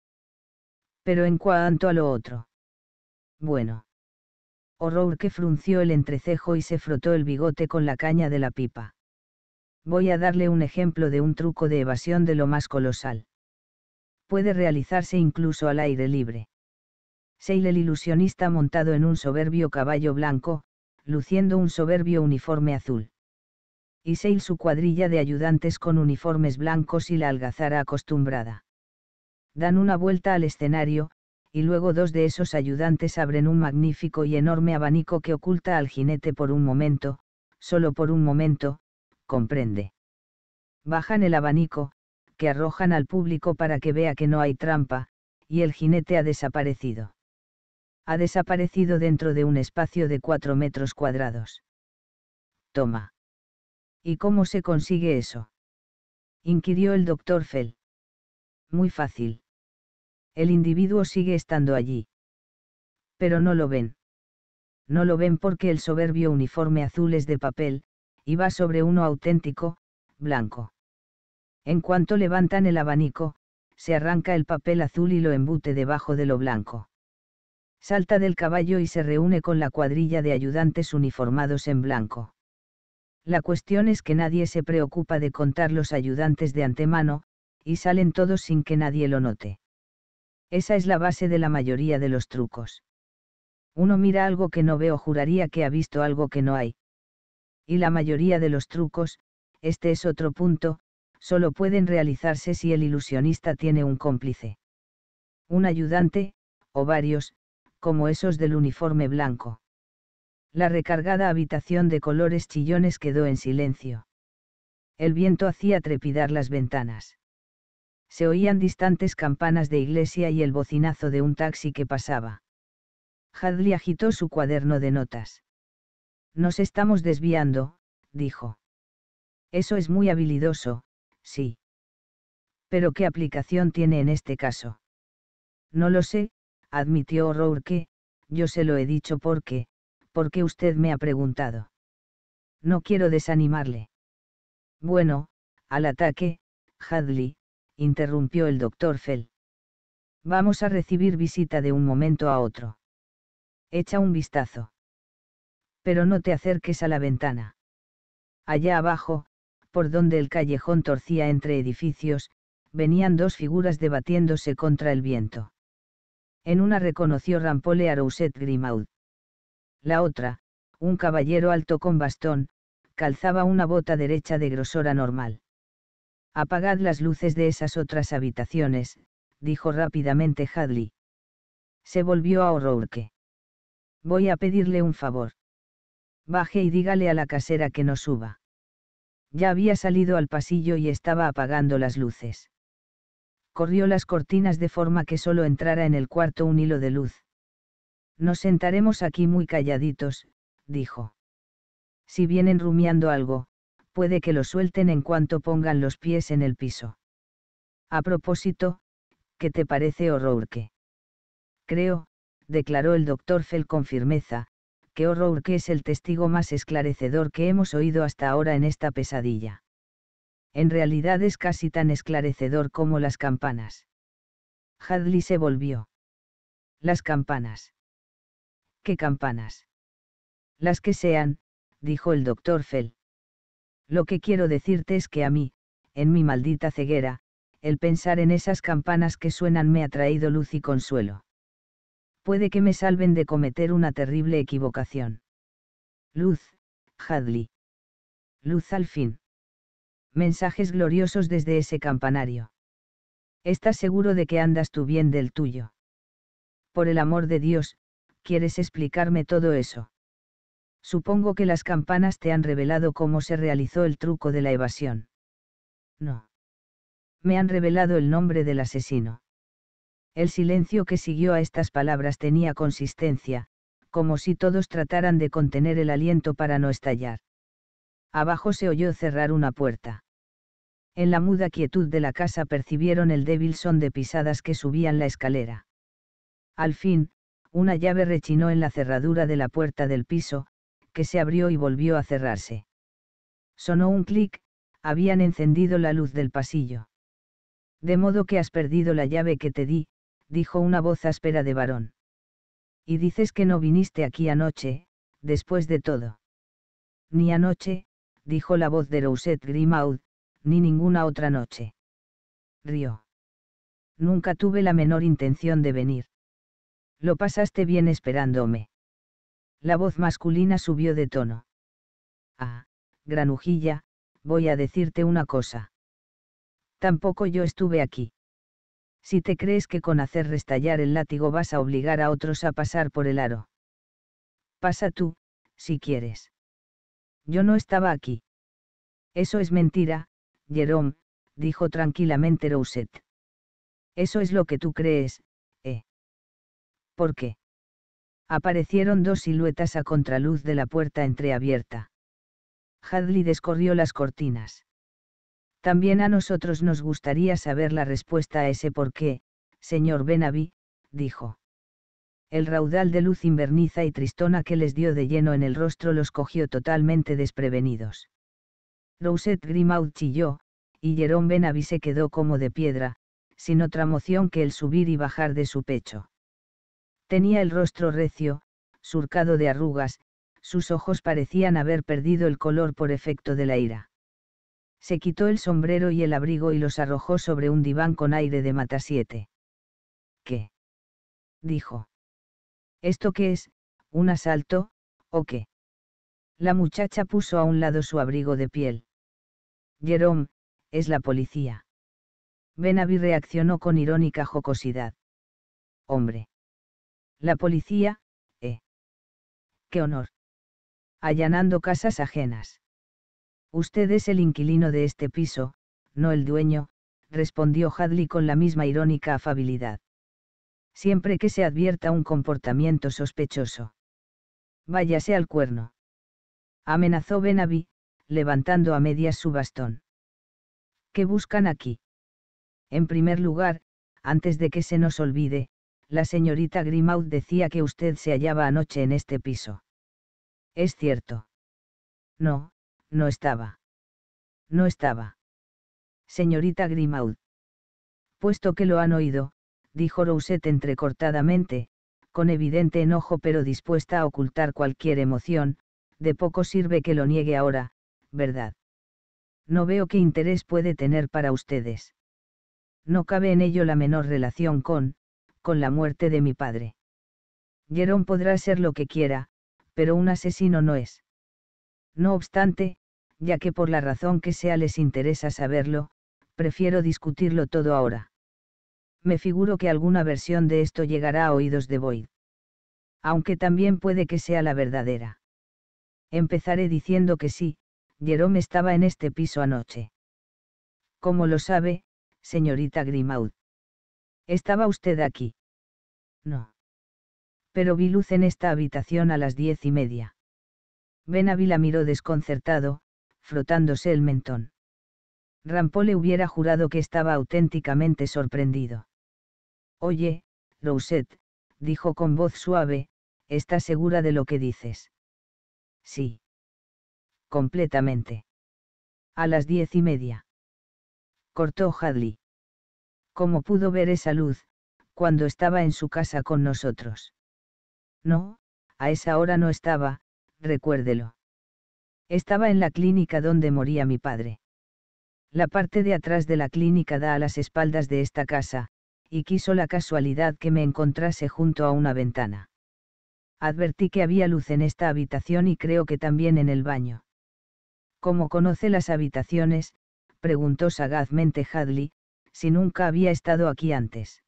Pero en cuanto a lo otro. Bueno. Horror que frunció el entrecejo y se frotó el bigote con la caña de la pipa. Voy a darle un ejemplo de un truco de evasión de lo más colosal. Puede realizarse incluso al aire libre. Seil el ilusionista montado en un soberbio caballo blanco, luciendo un soberbio uniforme azul. Y Seil su cuadrilla de ayudantes con uniformes blancos y la algazara acostumbrada. Dan una vuelta al escenario, y luego dos de esos ayudantes abren un magnífico y enorme abanico que oculta al jinete por un momento, solo por un momento, comprende. Bajan el abanico, que arrojan al público para que vea que no hay trampa, y el jinete ha desaparecido ha desaparecido dentro de un espacio de 4 metros cuadrados. Toma. ¿Y cómo se consigue eso? inquirió el doctor Fell. Muy fácil. El individuo sigue estando allí. Pero no lo ven. No lo ven porque el soberbio uniforme azul es de papel, y va sobre uno auténtico, blanco. En cuanto levantan el abanico, se arranca el papel azul y lo embute debajo de lo blanco salta del caballo y se reúne con la cuadrilla de ayudantes uniformados en blanco. La cuestión es que nadie se preocupa de contar los ayudantes de antemano, y salen todos sin que nadie lo note. Esa es la base de la mayoría de los trucos. Uno mira algo que no ve o juraría que ha visto algo que no hay. Y la mayoría de los trucos, este es otro punto, solo pueden realizarse si el ilusionista tiene un cómplice. Un ayudante, o varios, como esos del uniforme blanco. La recargada habitación de colores chillones quedó en silencio. El viento hacía trepidar las ventanas. Se oían distantes campanas de iglesia y el bocinazo de un taxi que pasaba. Hadley agitó su cuaderno de notas. Nos estamos desviando, dijo. Eso es muy habilidoso, sí. Pero ¿qué aplicación tiene en este caso? No lo sé, admitió Rourke, yo se lo he dicho porque, porque usted me ha preguntado. No quiero desanimarle. Bueno, al ataque, Hadley, interrumpió el doctor Fell. Vamos a recibir visita de un momento a otro. Echa un vistazo. Pero no te acerques a la ventana. Allá abajo, por donde el callejón torcía entre edificios, venían dos figuras debatiéndose contra el viento. En una reconoció Rampole a Rousset Grimaud. La otra, un caballero alto con bastón, calzaba una bota derecha de grosora normal. Apagad las luces de esas otras habitaciones, dijo rápidamente Hadley. Se volvió a O'Rourke. Voy a pedirle un favor. Baje y dígale a la casera que no suba. Ya había salido al pasillo y estaba apagando las luces corrió las cortinas de forma que solo entrara en el cuarto un hilo de luz. Nos sentaremos aquí muy calladitos, dijo. Si vienen rumiando algo, puede que lo suelten en cuanto pongan los pies en el piso. A propósito, ¿qué te parece O'Rourke? Creo, declaró el doctor Fell con firmeza, que O'Rourke es el testigo más esclarecedor que hemos oído hasta ahora en esta pesadilla en realidad es casi tan esclarecedor como las campanas. Hadley se volvió. Las campanas. ¿Qué campanas? Las que sean, dijo el doctor Fell. Lo que quiero decirte es que a mí, en mi maldita ceguera, el pensar en esas campanas que suenan me ha traído luz y consuelo. Puede que me salven de cometer una terrible equivocación. Luz, Hadley. Luz al fin mensajes gloriosos desde ese campanario. ¿Estás seguro de que andas tú bien del tuyo? Por el amor de Dios, ¿quieres explicarme todo eso? Supongo que las campanas te han revelado cómo se realizó el truco de la evasión. No. Me han revelado el nombre del asesino. El silencio que siguió a estas palabras tenía consistencia, como si todos trataran de contener el aliento para no estallar abajo se oyó cerrar una puerta. En la muda quietud de la casa percibieron el débil son de pisadas que subían la escalera. Al fin, una llave rechinó en la cerradura de la puerta del piso, que se abrió y volvió a cerrarse. Sonó un clic, habían encendido la luz del pasillo. De modo que has perdido la llave que te di, dijo una voz áspera de varón. Y dices que no viniste aquí anoche, después de todo. Ni anoche, dijo la voz de Rosette Grimaud, ni ninguna otra noche. Río. Nunca tuve la menor intención de venir. Lo pasaste bien esperándome. La voz masculina subió de tono. Ah, granujilla, voy a decirte una cosa. Tampoco yo estuve aquí. Si te crees que con hacer restallar el látigo vas a obligar a otros a pasar por el aro. Pasa tú, si quieres. Yo no estaba aquí. Eso es mentira, Jerome, dijo tranquilamente Rousset. Eso es lo que tú crees, ¿eh? ¿Por qué? Aparecieron dos siluetas a contraluz de la puerta entreabierta. Hadley descorrió las cortinas. También a nosotros nos gustaría saber la respuesta a ese por qué, señor Benaví, dijo el raudal de luz inverniza y tristona que les dio de lleno en el rostro los cogió totalmente desprevenidos. Rosette Grimaud chilló, y Jerón Benaví se quedó como de piedra, sin otra moción que el subir y bajar de su pecho. Tenía el rostro recio, surcado de arrugas, sus ojos parecían haber perdido el color por efecto de la ira. Se quitó el sombrero y el abrigo y los arrojó sobre un diván con aire de matasiete. ¿Qué? dijo ¿Esto qué es? ¿Un asalto, o qué? La muchacha puso a un lado su abrigo de piel. Jerome, es la policía. Benaví reaccionó con irónica jocosidad. Hombre. La policía, eh. Qué honor. Allanando casas ajenas. Usted es el inquilino de este piso, no el dueño, respondió Hadley con la misma irónica afabilidad siempre que se advierta un comportamiento sospechoso. Váyase al cuerno. Amenazó Benaví, levantando a medias su bastón. ¿Qué buscan aquí? En primer lugar, antes de que se nos olvide, la señorita Grimaud decía que usted se hallaba anoche en este piso. Es cierto. No, no estaba. No estaba. Señorita Grimaud. Puesto que lo han oído, dijo Rousset entrecortadamente, con evidente enojo pero dispuesta a ocultar cualquier emoción, de poco sirve que lo niegue ahora, ¿verdad? No veo qué interés puede tener para ustedes. No cabe en ello la menor relación con, con la muerte de mi padre. Jerón podrá ser lo que quiera, pero un asesino no es. No obstante, ya que por la razón que sea les interesa saberlo, prefiero discutirlo todo ahora me figuro que alguna versión de esto llegará a oídos de Boyd. Aunque también puede que sea la verdadera. Empezaré diciendo que sí, Jerome estaba en este piso anoche. ¿Cómo lo sabe, señorita Grimaud? ¿Estaba usted aquí? No. Pero vi luz en esta habitación a las diez y media. Benaví la miró desconcertado, frotándose el mentón. Rampó le hubiera jurado que estaba auténticamente sorprendido. Oye, Rousset», dijo con voz suave, ¿estás segura de lo que dices? Sí. Completamente. A las diez y media. Cortó Hadley. ¿Cómo pudo ver esa luz, cuando estaba en su casa con nosotros? No, a esa hora no estaba, recuérdelo. Estaba en la clínica donde moría mi padre. La parte de atrás de la clínica da a las espaldas de esta casa, y quiso la casualidad que me encontrase junto a una ventana. Advertí que había luz en esta habitación y creo que también en el baño. ¿Cómo conoce las habitaciones? preguntó sagazmente Hadley, si nunca había estado aquí antes.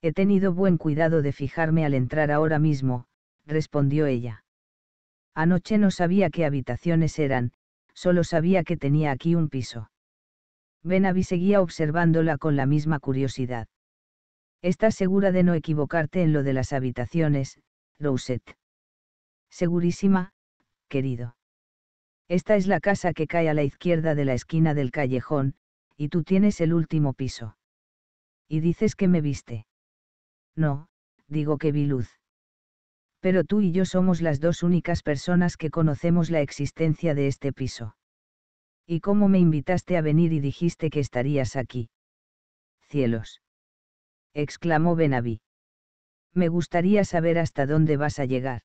He tenido buen cuidado de fijarme al entrar ahora mismo, respondió ella. Anoche no sabía qué habitaciones eran, solo sabía que tenía aquí un piso. Benavi seguía observándola con la misma curiosidad. Estás segura de no equivocarte en lo de las habitaciones, Rosette. Segurísima, querido. Esta es la casa que cae a la izquierda de la esquina del callejón, y tú tienes el último piso. Y dices que me viste. No, digo que vi luz. Pero tú y yo somos las dos únicas personas que conocemos la existencia de este piso. ¿Y cómo me invitaste a venir y dijiste que estarías aquí? Cielos exclamó Benaví. Me gustaría saber hasta dónde vas a llegar.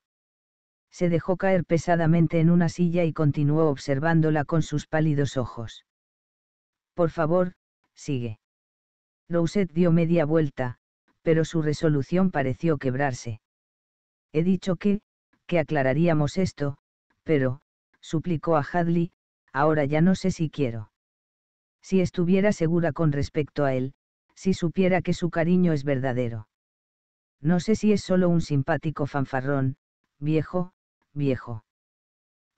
Se dejó caer pesadamente en una silla y continuó observándola con sus pálidos ojos. Por favor, sigue. Rosette dio media vuelta, pero su resolución pareció quebrarse. He dicho que, que aclararíamos esto, pero, suplicó a Hadley, ahora ya no sé si quiero. Si estuviera segura con respecto a él, si supiera que su cariño es verdadero. No sé si es solo un simpático fanfarrón, viejo, viejo.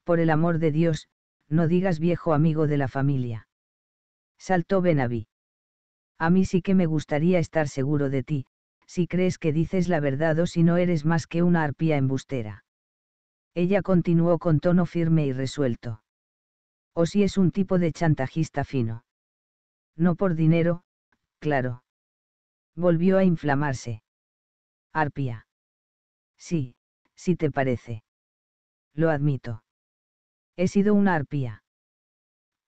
Por el amor de Dios, no digas viejo amigo de la familia. Saltó Benaví. A mí sí que me gustaría estar seguro de ti, si crees que dices la verdad o si no eres más que una arpía embustera. Ella continuó con tono firme y resuelto. O si es un tipo de chantajista fino. No por dinero, claro. Volvió a inflamarse. Arpía. Sí, si te parece. Lo admito. He sido una arpía.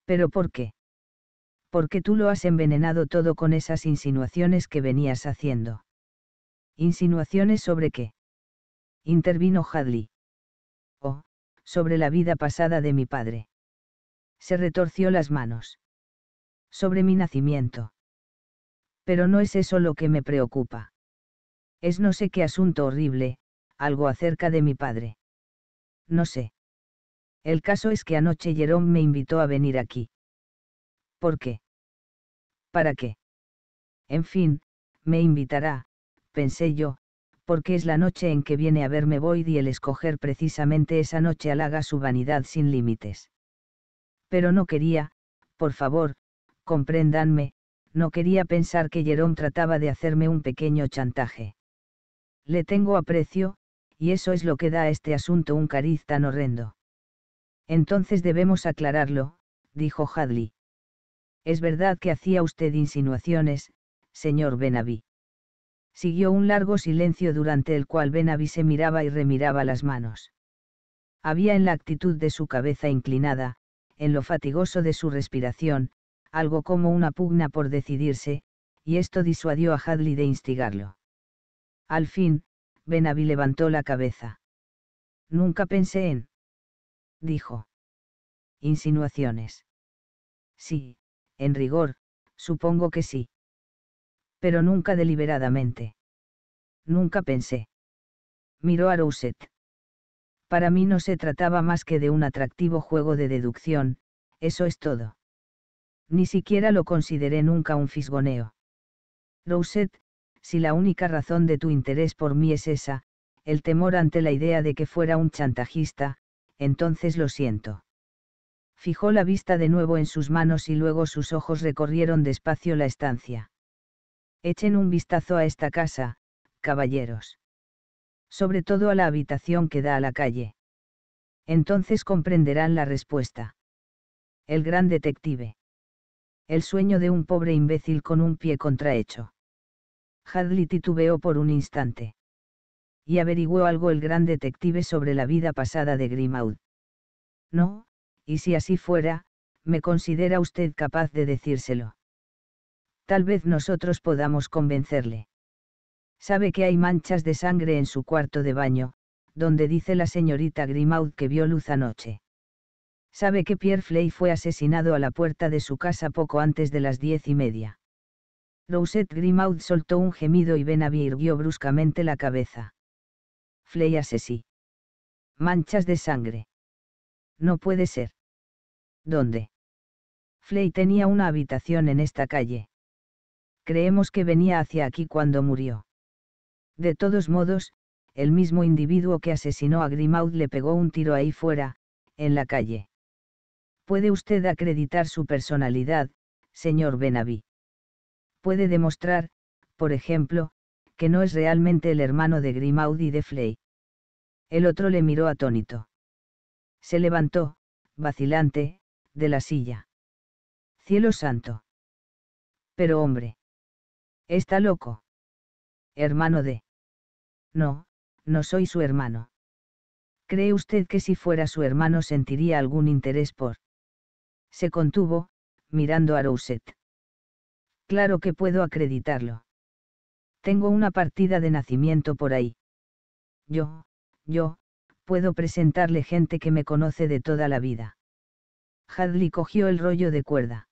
¿Pero por qué? Porque tú lo has envenenado todo con esas insinuaciones que venías haciendo. ¿Insinuaciones sobre qué? Intervino Hadley. Oh, sobre la vida pasada de mi padre. Se retorció las manos. Sobre mi nacimiento pero no es eso lo que me preocupa. Es no sé qué asunto horrible, algo acerca de mi padre. No sé. El caso es que anoche Jerome me invitó a venir aquí. ¿Por qué? ¿Para qué? En fin, me invitará, pensé yo, porque es la noche en que viene a verme Boyd y el escoger precisamente esa noche halaga su vanidad sin límites. Pero no quería, por favor, compréndanme, no quería pensar que Jerome trataba de hacerme un pequeño chantaje. Le tengo aprecio, y eso es lo que da a este asunto un cariz tan horrendo. Entonces debemos aclararlo, dijo Hadley. Es verdad que hacía usted insinuaciones, señor Benaví. Siguió un largo silencio durante el cual Benaví se miraba y remiraba las manos. Había en la actitud de su cabeza inclinada, en lo fatigoso de su respiración, algo como una pugna por decidirse, y esto disuadió a Hadley de instigarlo. Al fin, Benavi levantó la cabeza. Nunca pensé en. dijo. Insinuaciones. Sí, en rigor, supongo que sí. Pero nunca deliberadamente. Nunca pensé. Miró a Rousset. Para mí no se trataba más que de un atractivo juego de deducción, eso es todo ni siquiera lo consideré nunca un fisgoneo. Rosette, si la única razón de tu interés por mí es esa, el temor ante la idea de que fuera un chantajista, entonces lo siento. Fijó la vista de nuevo en sus manos y luego sus ojos recorrieron despacio la estancia. Echen un vistazo a esta casa, caballeros. Sobre todo a la habitación que da a la calle. Entonces comprenderán la respuesta. El gran detective el sueño de un pobre imbécil con un pie contrahecho. Hadley titubeó por un instante. Y averiguó algo el gran detective sobre la vida pasada de Grimaud. No, y si así fuera, me considera usted capaz de decírselo. Tal vez nosotros podamos convencerle. Sabe que hay manchas de sangre en su cuarto de baño, donde dice la señorita Grimaud que vio luz anoche sabe que Pierre Flay fue asesinado a la puerta de su casa poco antes de las diez y media. Rosette Grimaud soltó un gemido y Benavir guió bruscamente la cabeza. Flay asesí. Manchas de sangre. No puede ser. ¿Dónde? Flay tenía una habitación en esta calle. Creemos que venía hacia aquí cuando murió. De todos modos, el mismo individuo que asesinó a Grimaud le pegó un tiro ahí fuera, en la calle. Puede usted acreditar su personalidad, señor Benaví. Puede demostrar, por ejemplo, que no es realmente el hermano de Grimaud de Flay? El otro le miró atónito. Se levantó, vacilante, de la silla. Cielo santo. Pero hombre. Está loco. Hermano de. No, no soy su hermano. ¿Cree usted que si fuera su hermano sentiría algún interés por... Se contuvo, mirando a Rousset. Claro que puedo acreditarlo. Tengo una partida de nacimiento por ahí. Yo, yo, puedo presentarle gente que me conoce de toda la vida. Hadley cogió el rollo de cuerda.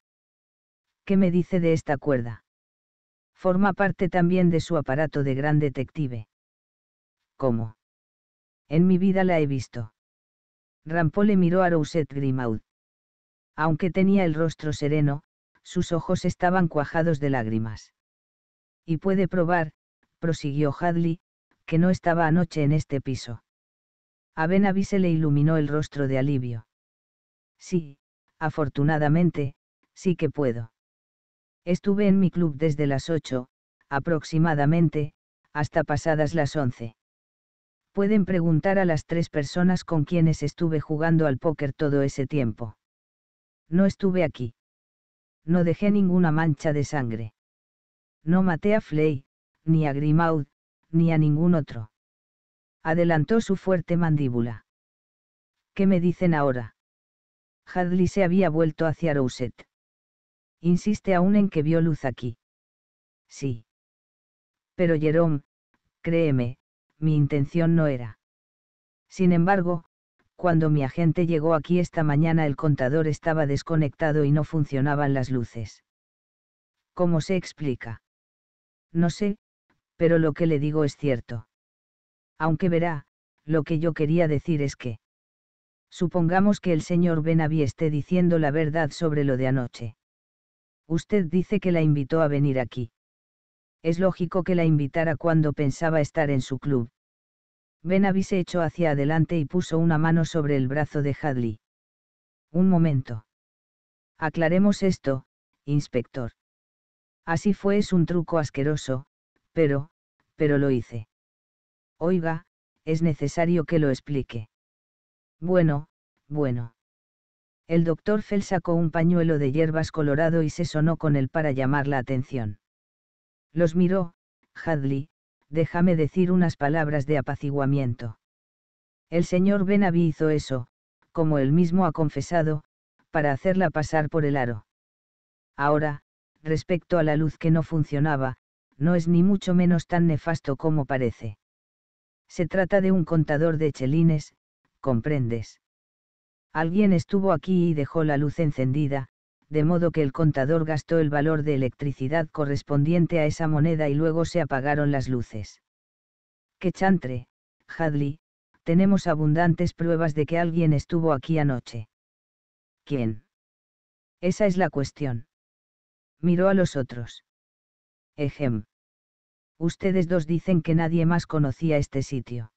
¿Qué me dice de esta cuerda? Forma parte también de su aparato de gran detective. ¿Cómo? En mi vida la he visto. Rampole le miró a Rousset Grimaud aunque tenía el rostro sereno, sus ojos estaban cuajados de lágrimas. Y puede probar, prosiguió Hadley, que no estaba anoche en este piso. A Benaví se le iluminó el rostro de alivio. Sí, afortunadamente, sí que puedo. Estuve en mi club desde las ocho, aproximadamente, hasta pasadas las once. Pueden preguntar a las tres personas con quienes estuve jugando al póker todo ese tiempo. No estuve aquí. No dejé ninguna mancha de sangre. No maté a Flay, ni a Grimaud, ni a ningún otro. Adelantó su fuerte mandíbula. ¿Qué me dicen ahora? Hadley se había vuelto hacia Rousset. Insiste aún en que vio luz aquí. Sí. Pero Jerome, créeme, mi intención no era. Sin embargo, cuando mi agente llegó aquí esta mañana el contador estaba desconectado y no funcionaban las luces. ¿Cómo se explica? No sé, pero lo que le digo es cierto. Aunque verá, lo que yo quería decir es que... Supongamos que el señor Benaví esté diciendo la verdad sobre lo de anoche. Usted dice que la invitó a venir aquí. Es lógico que la invitara cuando pensaba estar en su club. Benavi se echó hacia adelante y puso una mano sobre el brazo de Hadley. Un momento. Aclaremos esto, inspector. Así fue, es un truco asqueroso, pero, pero lo hice. Oiga, es necesario que lo explique. Bueno, bueno. El doctor Fell sacó un pañuelo de hierbas colorado y se sonó con él para llamar la atención. Los miró, Hadley, déjame decir unas palabras de apaciguamiento. El señor Benaví hizo eso, como él mismo ha confesado, para hacerla pasar por el aro. Ahora, respecto a la luz que no funcionaba, no es ni mucho menos tan nefasto como parece. Se trata de un contador de chelines, comprendes. Alguien estuvo aquí y dejó la luz encendida, de modo que el contador gastó el valor de electricidad correspondiente a esa moneda y luego se apagaron las luces. Que chantre, Hadley! Tenemos abundantes pruebas de que alguien estuvo aquí anoche. ¿Quién? Esa es la cuestión. Miró a los otros. Ejem. Ustedes dos dicen que nadie más conocía este sitio.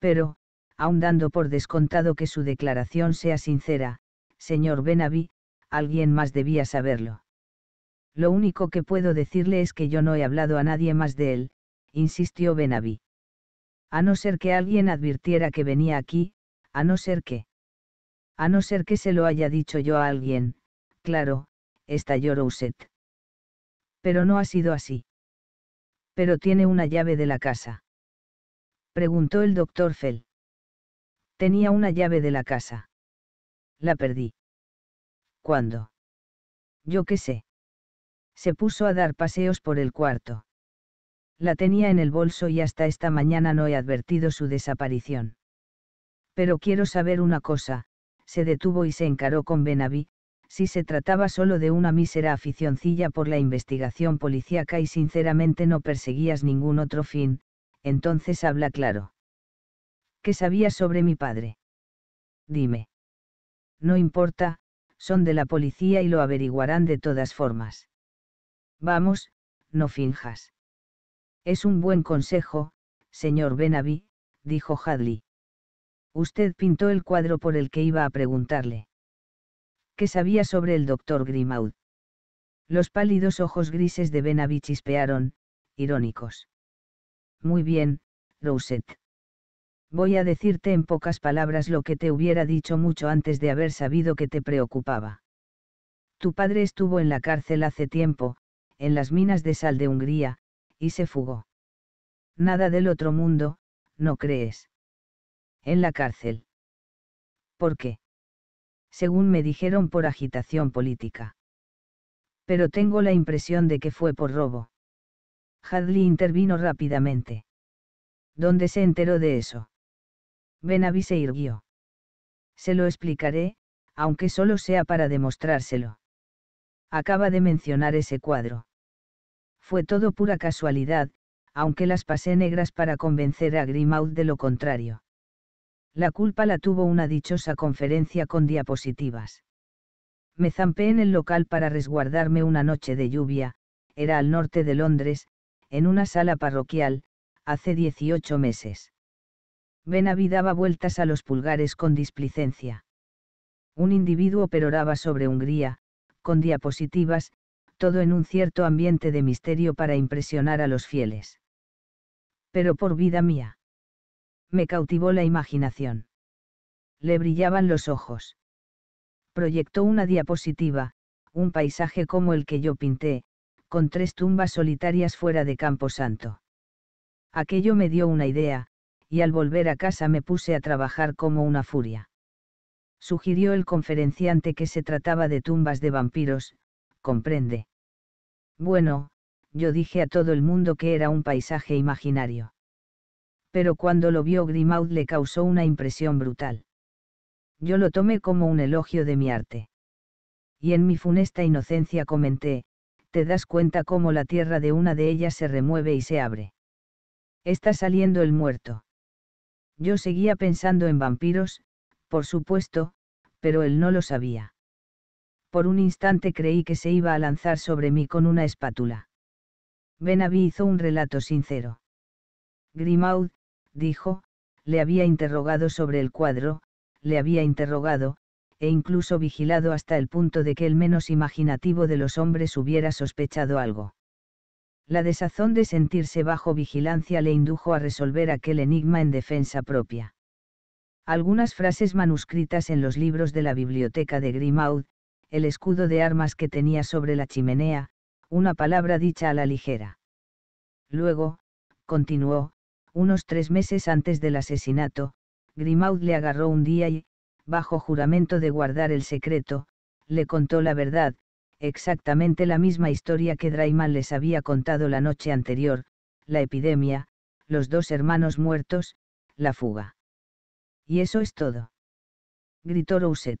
Pero, aun dando por descontado que su declaración sea sincera, señor Benaví, alguien más debía saberlo. Lo único que puedo decirle es que yo no he hablado a nadie más de él, insistió Benaví. A no ser que alguien advirtiera que venía aquí, a no ser que... A no ser que se lo haya dicho yo a alguien, claro, estalló Rousset. Pero no ha sido así. Pero tiene una llave de la casa. Preguntó el doctor Fell. Tenía una llave de la casa. La perdí. ¿Cuándo? Yo qué sé. Se puso a dar paseos por el cuarto. La tenía en el bolso y hasta esta mañana no he advertido su desaparición. Pero quiero saber una cosa, se detuvo y se encaró con Benaví, si se trataba solo de una mísera aficioncilla por la investigación policíaca y sinceramente no perseguías ningún otro fin, entonces habla claro. ¿Qué sabías sobre mi padre? Dime. No importa, son de la policía y lo averiguarán de todas formas. Vamos, no finjas. Es un buen consejo, señor Benaví, dijo Hadley. Usted pintó el cuadro por el que iba a preguntarle. ¿Qué sabía sobre el doctor Grimaud? Los pálidos ojos grises de Benaví chispearon, irónicos. Muy bien, Rosette. Voy a decirte en pocas palabras lo que te hubiera dicho mucho antes de haber sabido que te preocupaba. Tu padre estuvo en la cárcel hace tiempo, en las minas de sal de Hungría, y se fugó. Nada del otro mundo, ¿no crees? En la cárcel. ¿Por qué? Según me dijeron por agitación política. Pero tengo la impresión de que fue por robo. Hadley intervino rápidamente. ¿Dónde se enteró de eso? Benaví se irguió. Se lo explicaré, aunque solo sea para demostrárselo. Acaba de mencionar ese cuadro. Fue todo pura casualidad, aunque las pasé negras para convencer a Grimaud de lo contrario. La culpa la tuvo una dichosa conferencia con diapositivas. Me zampé en el local para resguardarme una noche de lluvia, era al norte de Londres, en una sala parroquial, hace 18 meses. Benaví daba vueltas a los pulgares con displicencia. Un individuo peroraba sobre Hungría, con diapositivas, todo en un cierto ambiente de misterio para impresionar a los fieles. Pero por vida mía. Me cautivó la imaginación. Le brillaban los ojos. Proyectó una diapositiva, un paisaje como el que yo pinté, con tres tumbas solitarias fuera de Camposanto. Aquello me dio una idea, y al volver a casa me puse a trabajar como una furia. Sugirió el conferenciante que se trataba de tumbas de vampiros, comprende. Bueno, yo dije a todo el mundo que era un paisaje imaginario. Pero cuando lo vio Grimaud le causó una impresión brutal. Yo lo tomé como un elogio de mi arte. Y en mi funesta inocencia comenté, te das cuenta cómo la tierra de una de ellas se remueve y se abre. Está saliendo el muerto. Yo seguía pensando en vampiros, por supuesto, pero él no lo sabía. Por un instante creí que se iba a lanzar sobre mí con una espátula. Benaví hizo un relato sincero. Grimaud, dijo, le había interrogado sobre el cuadro, le había interrogado, e incluso vigilado hasta el punto de que el menos imaginativo de los hombres hubiera sospechado algo la desazón de sentirse bajo vigilancia le indujo a resolver aquel enigma en defensa propia. Algunas frases manuscritas en los libros de la biblioteca de Grimaud, el escudo de armas que tenía sobre la chimenea, una palabra dicha a la ligera. Luego, continuó, unos tres meses antes del asesinato, Grimaud le agarró un día y, bajo juramento de guardar el secreto, le contó la verdad, exactamente la misma historia que Drayman les había contado la noche anterior, la epidemia, los dos hermanos muertos, la fuga. Y eso es todo. Gritó Rousset.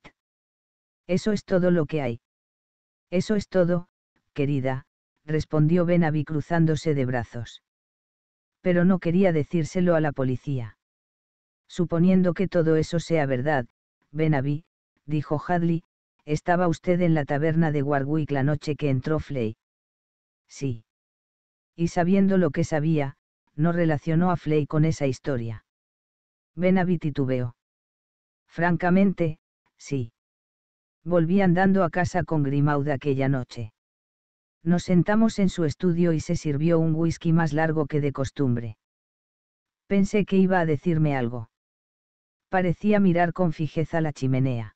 Eso es todo lo que hay. Eso es todo, querida, respondió Benavi cruzándose de brazos. Pero no quería decírselo a la policía. Suponiendo que todo eso sea verdad, Benavi, dijo Hadley, ¿Estaba usted en la taberna de Warwick la noche que entró Flay? Sí. Y sabiendo lo que sabía, no relacionó a Flay con esa historia. a titubeó. Francamente, sí. Volví andando a casa con Grimaud aquella noche. Nos sentamos en su estudio y se sirvió un whisky más largo que de costumbre. Pensé que iba a decirme algo. Parecía mirar con fijeza la chimenea.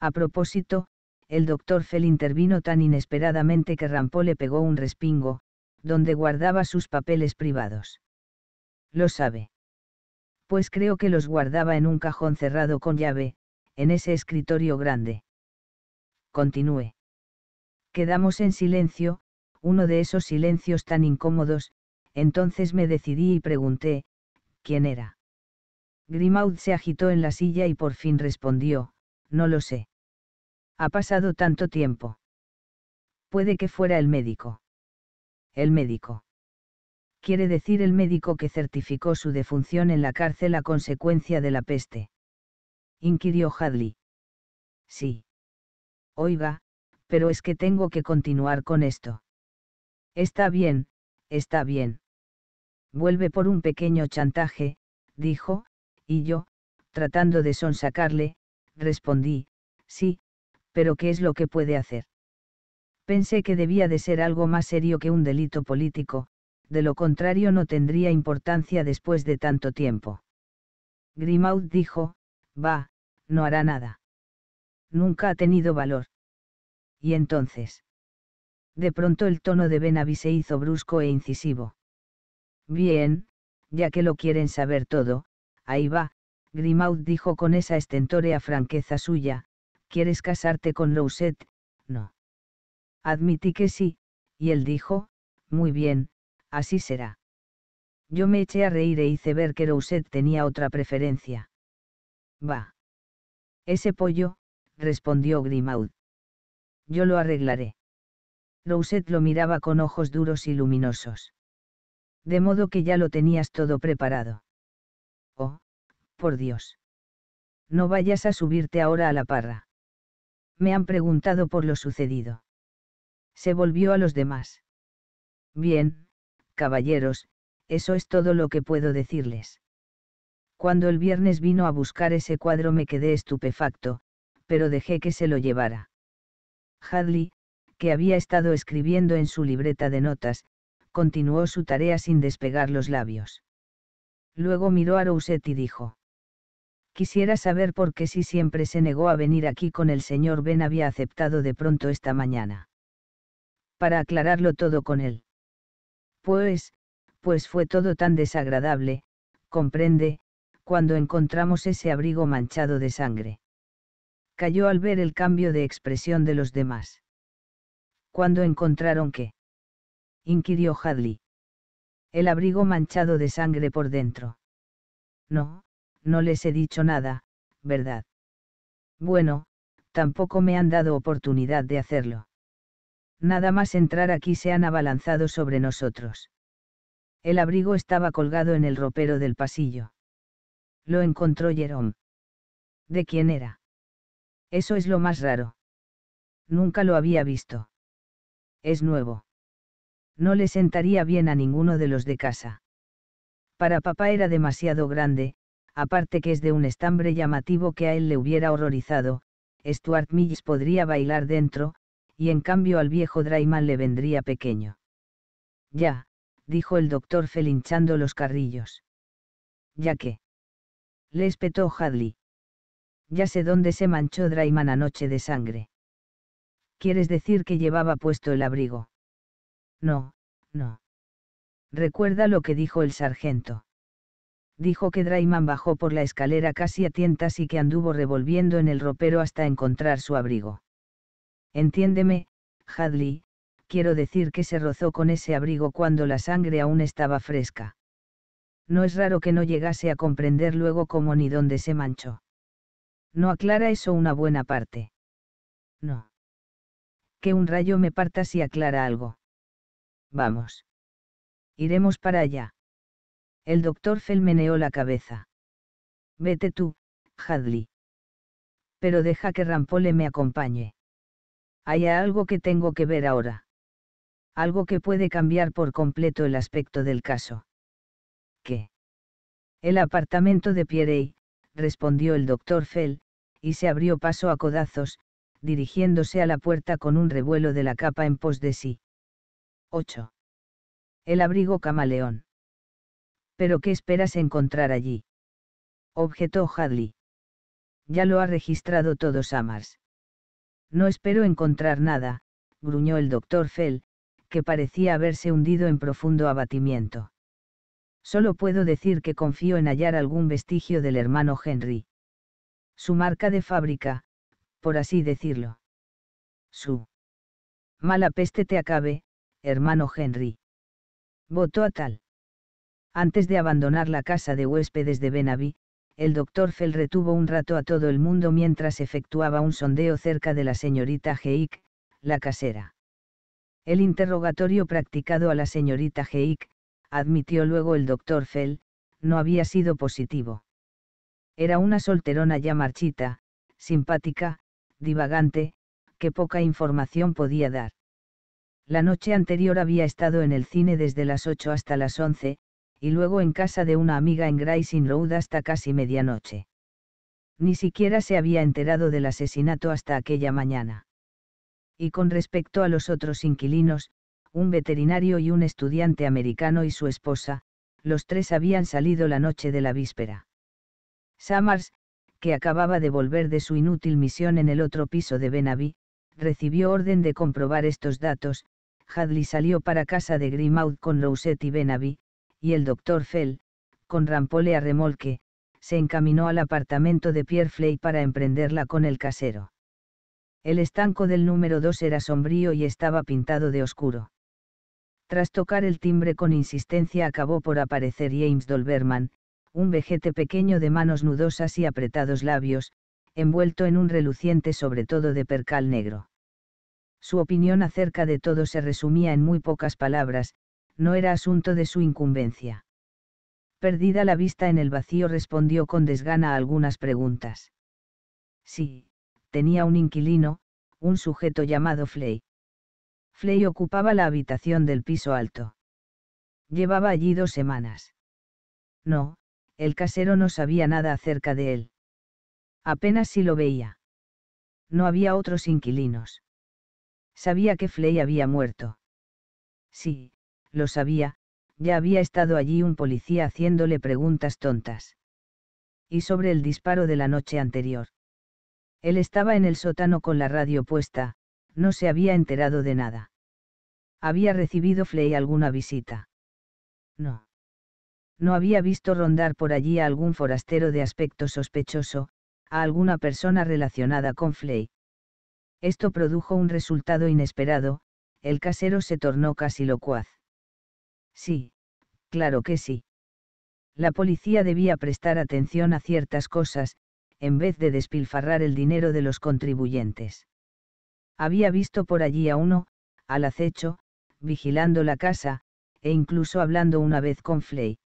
A propósito, el doctor Fell intervino tan inesperadamente que Rampó le pegó un respingo, donde guardaba sus papeles privados. Lo sabe. Pues creo que los guardaba en un cajón cerrado con llave, en ese escritorio grande. Continué. Quedamos en silencio, uno de esos silencios tan incómodos, entonces me decidí y pregunté, ¿quién era? Grimaud se agitó en la silla y por fin respondió, no lo sé. Ha pasado tanto tiempo. Puede que fuera el médico. El médico. Quiere decir el médico que certificó su defunción en la cárcel a consecuencia de la peste. Inquirió Hadley. Sí. Oiga, pero es que tengo que continuar con esto. Está bien, está bien. Vuelve por un pequeño chantaje, dijo, y yo, tratando de sonsacarle, respondí, sí, pero ¿qué es lo que puede hacer? Pensé que debía de ser algo más serio que un delito político, de lo contrario no tendría importancia después de tanto tiempo. Grimaud dijo, va, no hará nada. Nunca ha tenido valor. Y entonces. De pronto el tono de Benaví se hizo brusco e incisivo. Bien, ya que lo quieren saber todo, ahí va, Grimaud dijo con esa estentórea franqueza suya, ¿quieres casarte con Rousset? No. Admití que sí, y él dijo, muy bien, así será. Yo me eché a reír e hice ver que Rousset tenía otra preferencia. Va. Ese pollo, respondió Grimaud. Yo lo arreglaré. Rousset lo miraba con ojos duros y luminosos. De modo que ya lo tenías todo preparado. Por Dios. No vayas a subirte ahora a la parra. Me han preguntado por lo sucedido. Se volvió a los demás. Bien, caballeros, eso es todo lo que puedo decirles. Cuando el viernes vino a buscar ese cuadro me quedé estupefacto, pero dejé que se lo llevara. Hadley, que había estado escribiendo en su libreta de notas, continuó su tarea sin despegar los labios. Luego miró a Rousset y dijo. Quisiera saber por qué si siempre se negó a venir aquí con el señor Ben había aceptado de pronto esta mañana. Para aclararlo todo con él. Pues, pues fue todo tan desagradable, comprende, cuando encontramos ese abrigo manchado de sangre. Cayó al ver el cambio de expresión de los demás. ¿Cuándo encontraron qué? inquirió Hadley. El abrigo manchado de sangre por dentro. No, no les he dicho nada, ¿verdad? Bueno, tampoco me han dado oportunidad de hacerlo. Nada más entrar aquí se han abalanzado sobre nosotros. El abrigo estaba colgado en el ropero del pasillo. Lo encontró Jerome. ¿De quién era? Eso es lo más raro. Nunca lo había visto. Es nuevo. No le sentaría bien a ninguno de los de casa. Para papá era demasiado grande, aparte que es de un estambre llamativo que a él le hubiera horrorizado, Stuart Millis podría bailar dentro, y en cambio al viejo Drayman le vendría pequeño. Ya, dijo el doctor felinchando los carrillos. Ya que. Le espetó Hadley. Ya sé dónde se manchó Drayman anoche de sangre. ¿Quieres decir que llevaba puesto el abrigo? No, no. Recuerda lo que dijo el sargento dijo que Drayman bajó por la escalera casi a tientas y que anduvo revolviendo en el ropero hasta encontrar su abrigo. Entiéndeme, Hadley, quiero decir que se rozó con ese abrigo cuando la sangre aún estaba fresca. No es raro que no llegase a comprender luego cómo ni dónde se manchó. No aclara eso una buena parte. No. Que un rayo me parta si aclara algo. Vamos. Iremos para allá. El doctor Fell meneó la cabeza. Vete tú, Hadley. Pero deja que Rampole me acompañe. Hay algo que tengo que ver ahora. Algo que puede cambiar por completo el aspecto del caso. ¿Qué? El apartamento de Pierrey, respondió el doctor Fell, y se abrió paso a codazos, dirigiéndose a la puerta con un revuelo de la capa en pos de sí. 8. El abrigo camaleón. ¿Pero qué esperas encontrar allí? Objetó Hadley. Ya lo ha registrado todo Summers. No espero encontrar nada, gruñó el doctor Fell, que parecía haberse hundido en profundo abatimiento. Solo puedo decir que confío en hallar algún vestigio del hermano Henry. Su marca de fábrica, por así decirlo. Su mala peste te acabe, hermano Henry. Voto a tal antes de abandonar la casa de huéspedes de Benaví, el doctor Fell retuvo un rato a todo el mundo mientras efectuaba un sondeo cerca de la señorita Geik, la casera. El interrogatorio practicado a la señorita Geik, admitió luego el doctor Fell, no había sido positivo. Era una solterona ya marchita, simpática, divagante, que poca información podía dar. La noche anterior había estado en el cine desde las 8 hasta las 11, y luego en casa de una amiga en Grayson Road hasta casi medianoche. Ni siquiera se había enterado del asesinato hasta aquella mañana. Y con respecto a los otros inquilinos, un veterinario y un estudiante americano y su esposa, los tres habían salido la noche de la víspera. Summers, que acababa de volver de su inútil misión en el otro piso de Benaví, recibió orden de comprobar estos datos, Hadley salió para casa de Grimaud con Rosette y Benaví, y el doctor Fell, con Rampole a remolque, se encaminó al apartamento de Pierre Fley para emprenderla con el casero. El estanco del número 2 era sombrío y estaba pintado de oscuro. Tras tocar el timbre con insistencia acabó por aparecer James Dolberman, un vejete pequeño de manos nudosas y apretados labios, envuelto en un reluciente sobre todo de percal negro. Su opinión acerca de todo se resumía en muy pocas palabras, no era asunto de su incumbencia. Perdida la vista en el vacío respondió con desgana a algunas preguntas. Sí, tenía un inquilino, un sujeto llamado Flay. Flay ocupaba la habitación del piso alto. Llevaba allí dos semanas. No, el casero no sabía nada acerca de él. Apenas si lo veía. No había otros inquilinos. Sabía que Flay había muerto. Sí, lo sabía, ya había estado allí un policía haciéndole preguntas tontas. Y sobre el disparo de la noche anterior. Él estaba en el sótano con la radio puesta, no se había enterado de nada. ¿Había recibido Flay alguna visita? No. No había visto rondar por allí a algún forastero de aspecto sospechoso, a alguna persona relacionada con Flay. Esto produjo un resultado inesperado, el casero se tornó casi locuaz. Sí, claro que sí. La policía debía prestar atención a ciertas cosas, en vez de despilfarrar el dinero de los contribuyentes. Había visto por allí a uno, al acecho, vigilando la casa, e incluso hablando una vez con Flay.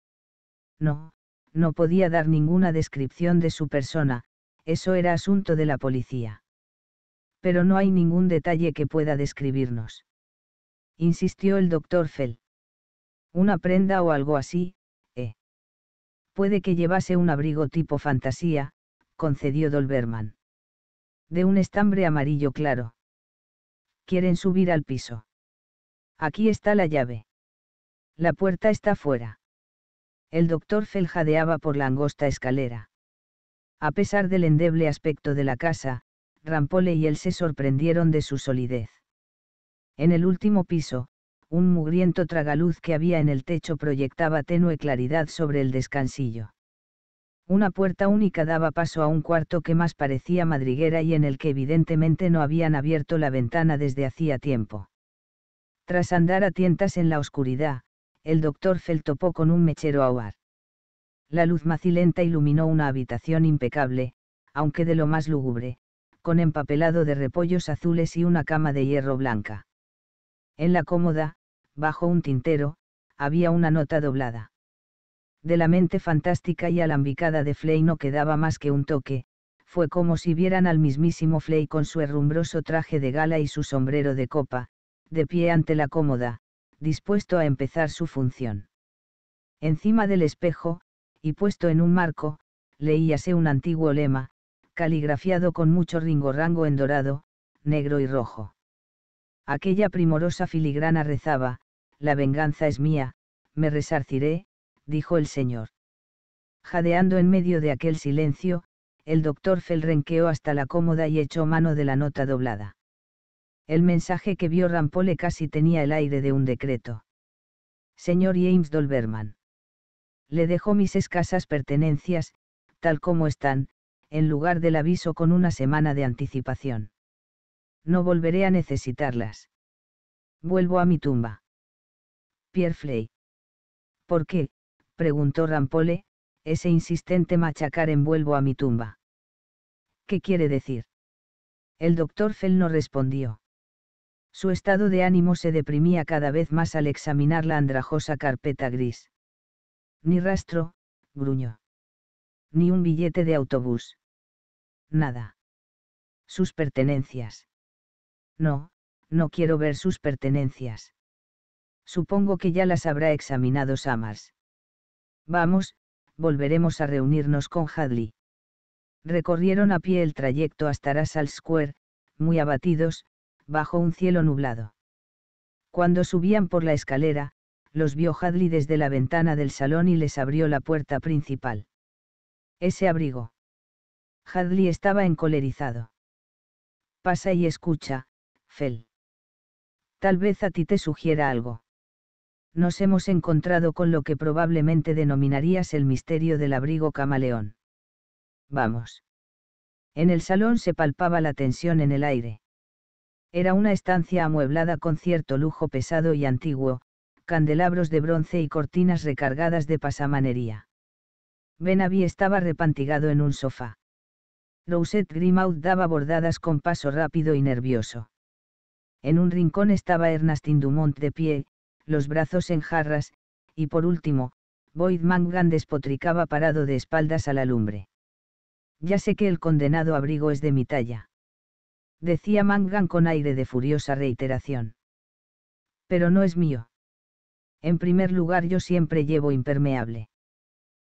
No, no podía dar ninguna descripción de su persona, eso era asunto de la policía. Pero no hay ningún detalle que pueda describirnos. Insistió el doctor Fell. Una prenda o algo así, ¿eh? Puede que llevase un abrigo tipo fantasía, concedió Dolberman. De un estambre amarillo claro. Quieren subir al piso. Aquí está la llave. La puerta está fuera. El doctor Fell jadeaba por la angosta escalera. A pesar del endeble aspecto de la casa, Rampole y él se sorprendieron de su solidez. En el último piso, un mugriento tragaluz que había en el techo proyectaba tenue claridad sobre el descansillo. Una puerta única daba paso a un cuarto que más parecía madriguera y en el que evidentemente no habían abierto la ventana desde hacía tiempo. Tras andar a tientas en la oscuridad, el doctor Fell topó con un mechero hogar. La luz macilenta iluminó una habitación impecable, aunque de lo más lúgubre, con empapelado de repollos azules y una cama de hierro blanca. En la cómoda, bajo un tintero, había una nota doblada. De la mente fantástica y alambicada de Flay no quedaba más que un toque, fue como si vieran al mismísimo Flay con su herrumbroso traje de gala y su sombrero de copa, de pie ante la cómoda, dispuesto a empezar su función. Encima del espejo, y puesto en un marco, leíase un antiguo lema, caligrafiado con mucho ringorrango en dorado, negro y rojo. Aquella primorosa filigrana rezaba, La venganza es mía, me resarciré, dijo el señor. Jadeando en medio de aquel silencio, el doctor felrenqueó hasta la cómoda y echó mano de la nota doblada. El mensaje que vio Rampole casi tenía el aire de un decreto. Señor James Dolberman. Le dejó mis escasas pertenencias, tal como están, en lugar del aviso con una semana de anticipación. No volveré a necesitarlas. Vuelvo a mi tumba. Pierre Fley. ¿Por qué? preguntó Rampole, ese insistente machacar en vuelvo a mi tumba. ¿Qué quiere decir? El doctor Fell no respondió. Su estado de ánimo se deprimía cada vez más al examinar la andrajosa carpeta gris. Ni rastro, gruñó. Ni un billete de autobús. Nada. Sus pertenencias. No, no quiero ver sus pertenencias. Supongo que ya las habrá examinado Samars. Vamos, volveremos a reunirnos con Hadley. Recorrieron a pie el trayecto hasta Russell Square, muy abatidos, bajo un cielo nublado. Cuando subían por la escalera, los vio Hadley desde la ventana del salón y les abrió la puerta principal. Ese abrigo. Hadley estaba encolerizado. Pasa y escucha, Tal vez a ti te sugiera algo. Nos hemos encontrado con lo que probablemente denominarías el misterio del abrigo camaleón. Vamos. En el salón se palpaba la tensión en el aire. Era una estancia amueblada con cierto lujo pesado y antiguo, candelabros de bronce y cortinas recargadas de pasamanería. Benaví estaba repantigado en un sofá. Rosette Grimaud daba bordadas con paso rápido y nervioso. En un rincón estaba Ernestine Dumont de pie, los brazos en jarras, y por último, Boyd Mangan despotricaba parado de espaldas a la lumbre. Ya sé que el condenado abrigo es de mi talla. Decía Mangan con aire de furiosa reiteración. Pero no es mío. En primer lugar yo siempre llevo impermeable.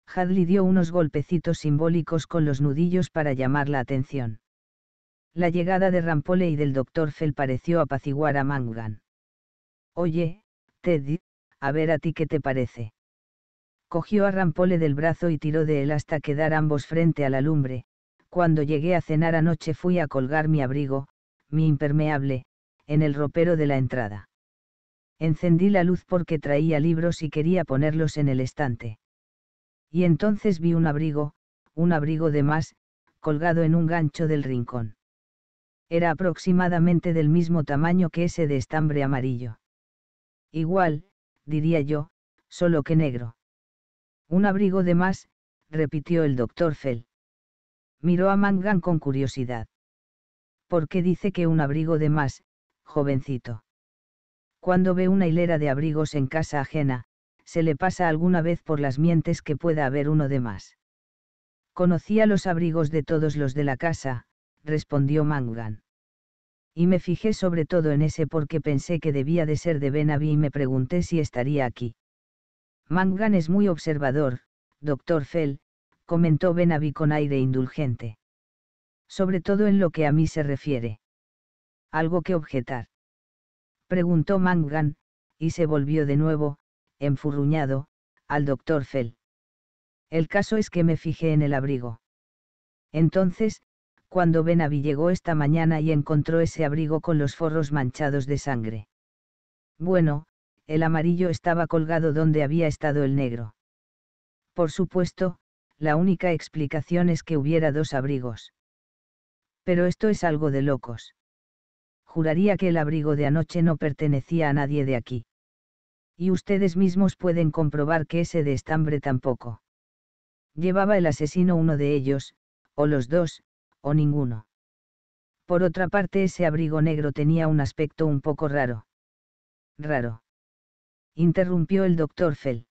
Hadley dio unos golpecitos simbólicos con los nudillos para llamar la atención. La llegada de Rampole y del doctor Fell pareció apaciguar a Mangan. Oye, Teddy, a ver a ti qué te parece. Cogió a Rampole del brazo y tiró de él hasta quedar ambos frente a la lumbre. Cuando llegué a cenar anoche fui a colgar mi abrigo, mi impermeable, en el ropero de la entrada. Encendí la luz porque traía libros y quería ponerlos en el estante. Y entonces vi un abrigo, un abrigo de más, colgado en un gancho del rincón era aproximadamente del mismo tamaño que ese de estambre amarillo. Igual, diría yo, solo que negro. Un abrigo de más, repitió el doctor Fell. Miró a Mangan con curiosidad. ¿Por qué dice que un abrigo de más, jovencito? Cuando ve una hilera de abrigos en casa ajena, se le pasa alguna vez por las mientes que pueda haber uno de más. Conocía los abrigos de todos los de la casa, respondió Mangan. Y me fijé sobre todo en ese porque pensé que debía de ser de Benaví y me pregunté si estaría aquí. Mangan es muy observador, doctor Fell, comentó Benaví con aire indulgente. Sobre todo en lo que a mí se refiere. ¿Algo que objetar? Preguntó Mangan, y se volvió de nuevo, enfurruñado, al doctor Fell. El caso es que me fijé en el abrigo. Entonces, cuando Benavi llegó esta mañana y encontró ese abrigo con los forros manchados de sangre. Bueno, el amarillo estaba colgado donde había estado el negro. Por supuesto, la única explicación es que hubiera dos abrigos. Pero esto es algo de locos. Juraría que el abrigo de anoche no pertenecía a nadie de aquí. Y ustedes mismos pueden comprobar que ese de estambre tampoco. Llevaba el asesino uno de ellos, o los dos, o ninguno. Por otra parte, ese abrigo negro tenía un aspecto un poco raro. Raro. Interrumpió el doctor Fell.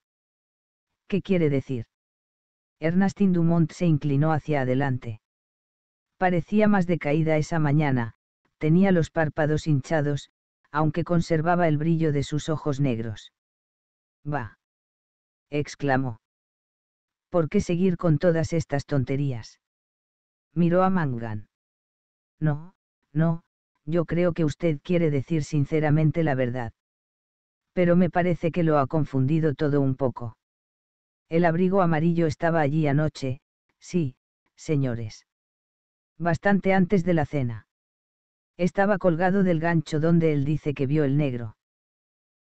¿Qué quiere decir? Ernestine Dumont se inclinó hacia adelante. Parecía más decaída esa mañana, tenía los párpados hinchados, aunque conservaba el brillo de sus ojos negros. Va. exclamó. ¿Por qué seguir con todas estas tonterías? miró a Mangan. No, no, yo creo que usted quiere decir sinceramente la verdad. Pero me parece que lo ha confundido todo un poco. El abrigo amarillo estaba allí anoche, sí, señores. Bastante antes de la cena. Estaba colgado del gancho donde él dice que vio el negro.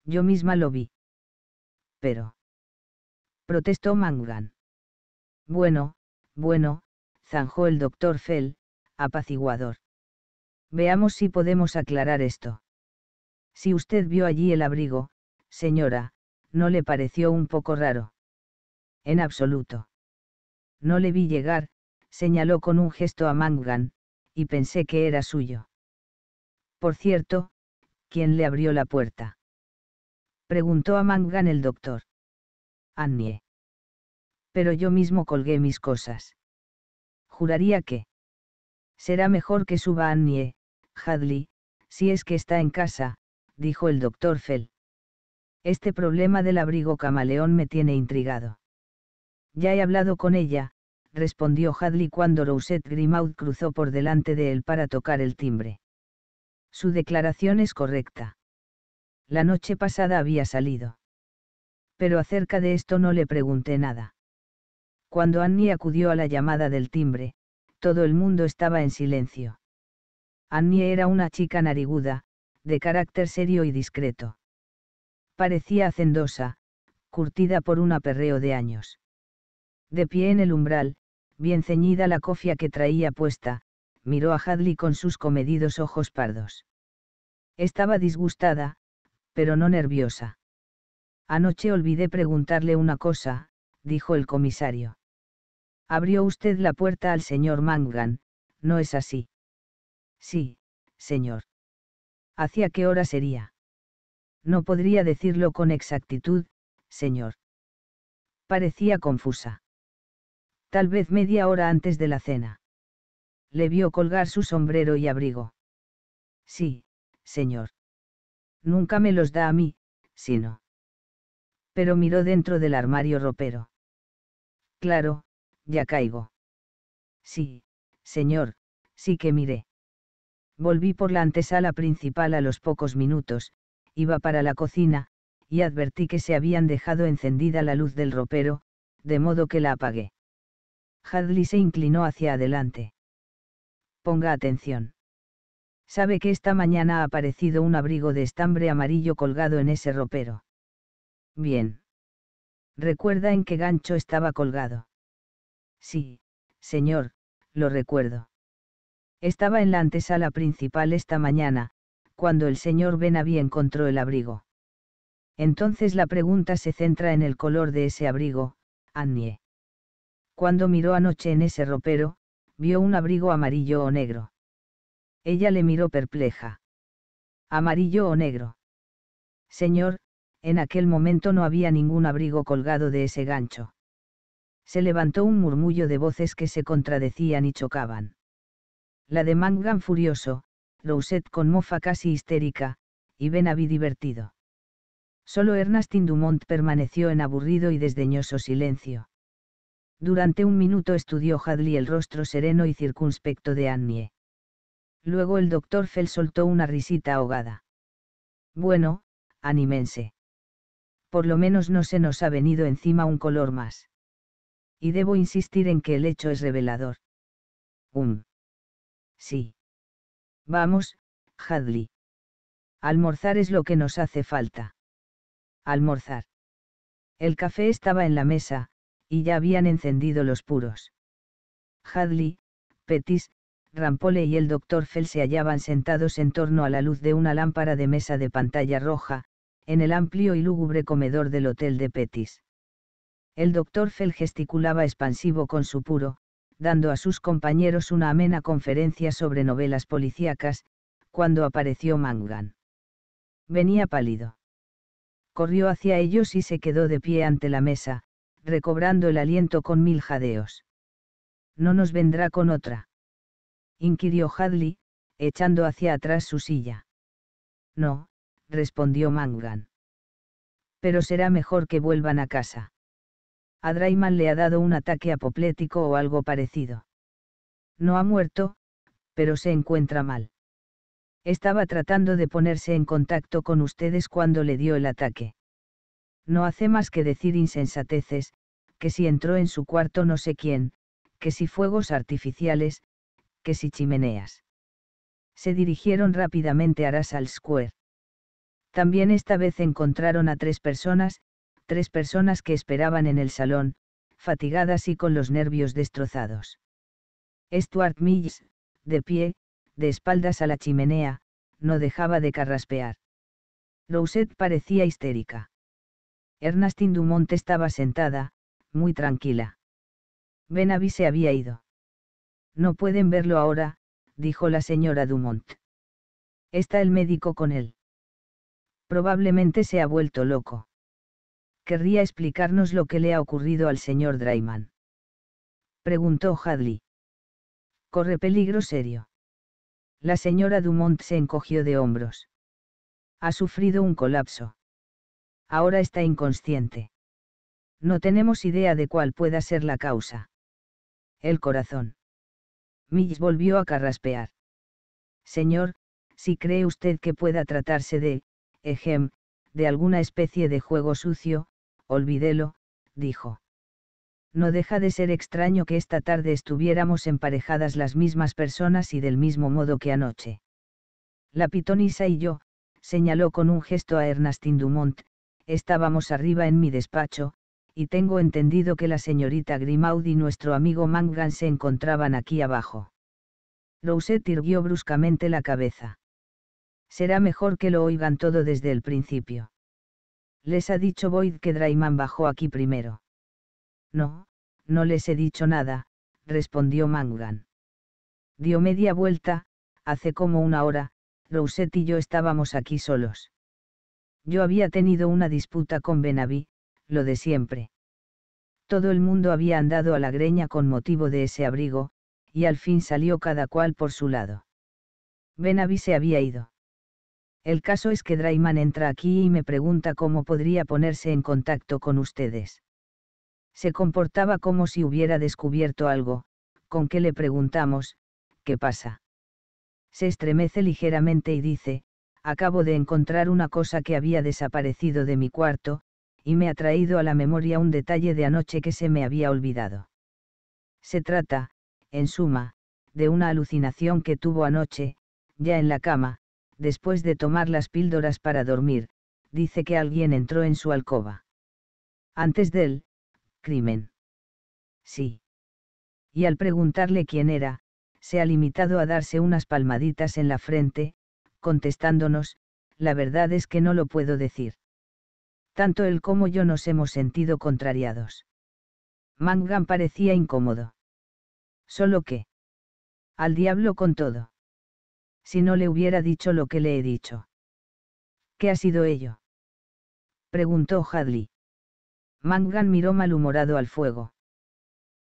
Yo misma lo vi. Pero. Protestó Mangan. Bueno, bueno, zanjó el doctor Fell, apaciguador. Veamos si podemos aclarar esto. Si usted vio allí el abrigo, señora, ¿no le pareció un poco raro? En absoluto. No le vi llegar, señaló con un gesto a Mangan, y pensé que era suyo. Por cierto, ¿quién le abrió la puerta? Preguntó a Mangan el doctor. Annie. Pero yo mismo colgué mis cosas juraría que será mejor que suba Annie, Hadley, si es que está en casa, dijo el doctor Fell. Este problema del abrigo camaleón me tiene intrigado. Ya he hablado con ella, respondió Hadley cuando Rosette Grimaud cruzó por delante de él para tocar el timbre. Su declaración es correcta. La noche pasada había salido. Pero acerca de esto no le pregunté nada. Cuando Annie acudió a la llamada del timbre, todo el mundo estaba en silencio. Annie era una chica nariguda, de carácter serio y discreto. Parecía hacendosa, curtida por un aperreo de años. De pie en el umbral, bien ceñida la cofia que traía puesta, miró a Hadley con sus comedidos ojos pardos. Estaba disgustada, pero no nerviosa. Anoche olvidé preguntarle una cosa, dijo el comisario. Abrió usted la puerta al señor Mangan, ¿no es así? Sí, señor. ¿Hacia qué hora sería? No podría decirlo con exactitud, señor. Parecía confusa. Tal vez media hora antes de la cena. Le vio colgar su sombrero y abrigo. Sí, señor. Nunca me los da a mí, sino. Pero miró dentro del armario ropero. Claro, ya caigo. Sí, señor, sí que miré. Volví por la antesala principal a los pocos minutos, iba para la cocina, y advertí que se habían dejado encendida la luz del ropero, de modo que la apagué. Hadley se inclinó hacia adelante. Ponga atención. Sabe que esta mañana ha aparecido un abrigo de estambre amarillo colgado en ese ropero. Bien. Recuerda en qué gancho estaba colgado. Sí, señor, lo recuerdo. Estaba en la antesala principal esta mañana, cuando el señor Benaví encontró el abrigo. Entonces la pregunta se centra en el color de ese abrigo, Annie. Cuando miró anoche en ese ropero, vio un abrigo amarillo o negro. Ella le miró perpleja. ¿Amarillo o negro? Señor, en aquel momento no había ningún abrigo colgado de ese gancho se levantó un murmullo de voces que se contradecían y chocaban. La de Mangan furioso, Rousset con mofa casi histérica, y Benavi divertido. Solo Ernestine Dumont permaneció en aburrido y desdeñoso silencio. Durante un minuto estudió Hadley el rostro sereno y circunspecto de Annie. Luego el doctor Fell soltó una risita ahogada. Bueno, anímense. Por lo menos no se nos ha venido encima un color más y debo insistir en que el hecho es revelador. Um. Sí. Vamos, Hadley. Almorzar es lo que nos hace falta. Almorzar. El café estaba en la mesa, y ya habían encendido los puros. Hadley, Petis, Rampole y el doctor Fell se hallaban sentados en torno a la luz de una lámpara de mesa de pantalla roja, en el amplio y lúgubre comedor del hotel de Petis. El doctor Fell gesticulaba expansivo con su puro, dando a sus compañeros una amena conferencia sobre novelas policíacas, cuando apareció Mangan. Venía pálido. Corrió hacia ellos y se quedó de pie ante la mesa, recobrando el aliento con mil jadeos. No nos vendrá con otra. Inquirió Hadley, echando hacia atrás su silla. No, respondió Mangan. Pero será mejor que vuelvan a casa a le ha dado un ataque apoplético o algo parecido. No ha muerto, pero se encuentra mal. Estaba tratando de ponerse en contacto con ustedes cuando le dio el ataque. No hace más que decir insensateces, que si entró en su cuarto no sé quién, que si fuegos artificiales, que si chimeneas. Se dirigieron rápidamente a Russell Square. También esta vez encontraron a tres personas, tres personas que esperaban en el salón, fatigadas y con los nervios destrozados. Stuart Mills, de pie, de espaldas a la chimenea, no dejaba de carraspear. Rosette parecía histérica. Ernestine Dumont estaba sentada, muy tranquila. Benaví se había ido. No pueden verlo ahora, dijo la señora Dumont. Está el médico con él. Probablemente se ha vuelto loco. ¿Querría explicarnos lo que le ha ocurrido al señor Drayman? Preguntó Hadley. Corre peligro serio. La señora Dumont se encogió de hombros. Ha sufrido un colapso. Ahora está inconsciente. No tenemos idea de cuál pueda ser la causa. El corazón. Mills volvió a carraspear. Señor, si cree usted que pueda tratarse de, ejem, de alguna especie de juego sucio, Olvídelo, dijo. No deja de ser extraño que esta tarde estuviéramos emparejadas las mismas personas y del mismo modo que anoche. La pitonisa y yo, señaló con un gesto a Ernestine Dumont, estábamos arriba en mi despacho, y tengo entendido que la señorita Grimaud y nuestro amigo Mangan se encontraban aquí abajo. Rousset irguió bruscamente la cabeza. Será mejor que lo oigan todo desde el principio les ha dicho Boyd que Drayman bajó aquí primero. No, no les he dicho nada, respondió Mangan. Dio media vuelta, hace como una hora, Rousset y yo estábamos aquí solos. Yo había tenido una disputa con Benaví, lo de siempre. Todo el mundo había andado a la greña con motivo de ese abrigo, y al fin salió cada cual por su lado. Benaví se había ido. El caso es que Drayman entra aquí y me pregunta cómo podría ponerse en contacto con ustedes. Se comportaba como si hubiera descubierto algo, con que le preguntamos, ¿qué pasa? Se estremece ligeramente y dice, acabo de encontrar una cosa que había desaparecido de mi cuarto, y me ha traído a la memoria un detalle de anoche que se me había olvidado. Se trata, en suma, de una alucinación que tuvo anoche, ya en la cama, después de tomar las píldoras para dormir, dice que alguien entró en su alcoba. Antes de él, crimen. Sí. Y al preguntarle quién era, se ha limitado a darse unas palmaditas en la frente, contestándonos, la verdad es que no lo puedo decir. Tanto él como yo nos hemos sentido contrariados. Mangan parecía incómodo. Solo que... Al diablo con todo si no le hubiera dicho lo que le he dicho. ¿Qué ha sido ello? preguntó Hadley. Mangan miró malhumorado al fuego.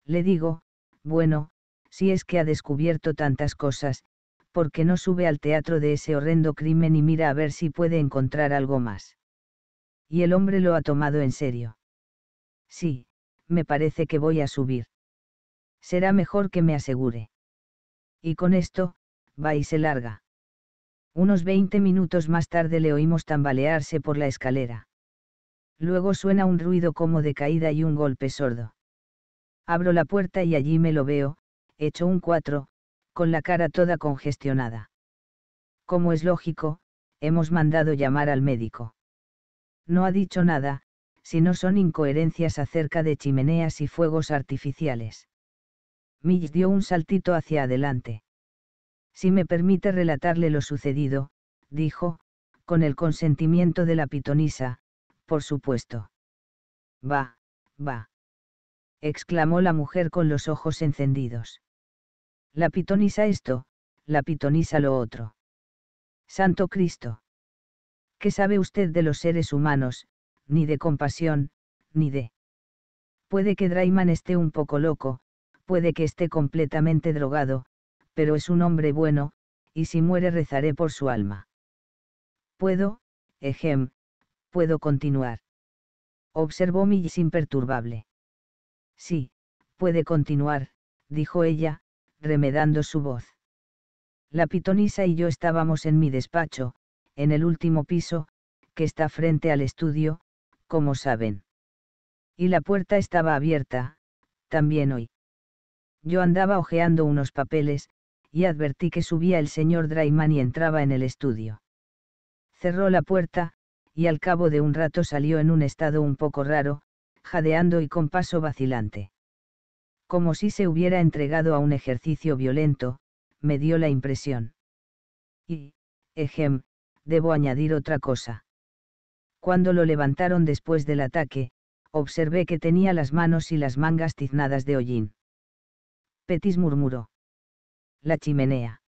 Le digo, bueno, si es que ha descubierto tantas cosas, ¿por qué no sube al teatro de ese horrendo crimen y mira a ver si puede encontrar algo más? Y el hombre lo ha tomado en serio. Sí, me parece que voy a subir. Será mejor que me asegure. Y con esto, va y se larga. Unos 20 minutos más tarde le oímos tambalearse por la escalera. Luego suena un ruido como de caída y un golpe sordo. Abro la puerta y allí me lo veo, hecho un cuatro, con la cara toda congestionada. Como es lógico, hemos mandado llamar al médico. No ha dicho nada, si no son incoherencias acerca de chimeneas y fuegos artificiales. Mills dio un saltito hacia adelante. Si me permite relatarle lo sucedido, dijo, con el consentimiento de la pitonisa, por supuesto. Va, va. exclamó la mujer con los ojos encendidos. La pitonisa esto, la pitonisa lo otro. Santo Cristo. ¿Qué sabe usted de los seres humanos, ni de compasión, ni de... Puede que Drayman esté un poco loco, puede que esté completamente drogado, pero es un hombre bueno, y si muere rezaré por su alma. Puedo, Ejem, puedo continuar. Observó Millis imperturbable. Sí, puede continuar, dijo ella, remedando su voz. La pitonisa y yo estábamos en mi despacho, en el último piso, que está frente al estudio, como saben. Y la puerta estaba abierta, también hoy. Yo andaba hojeando unos papeles, y advertí que subía el señor Drayman y entraba en el estudio. Cerró la puerta, y al cabo de un rato salió en un estado un poco raro, jadeando y con paso vacilante. Como si se hubiera entregado a un ejercicio violento, me dio la impresión. Y, ejem, debo añadir otra cosa. Cuando lo levantaron después del ataque, observé que tenía las manos y las mangas tiznadas de hollín. Petis murmuró la chimenea.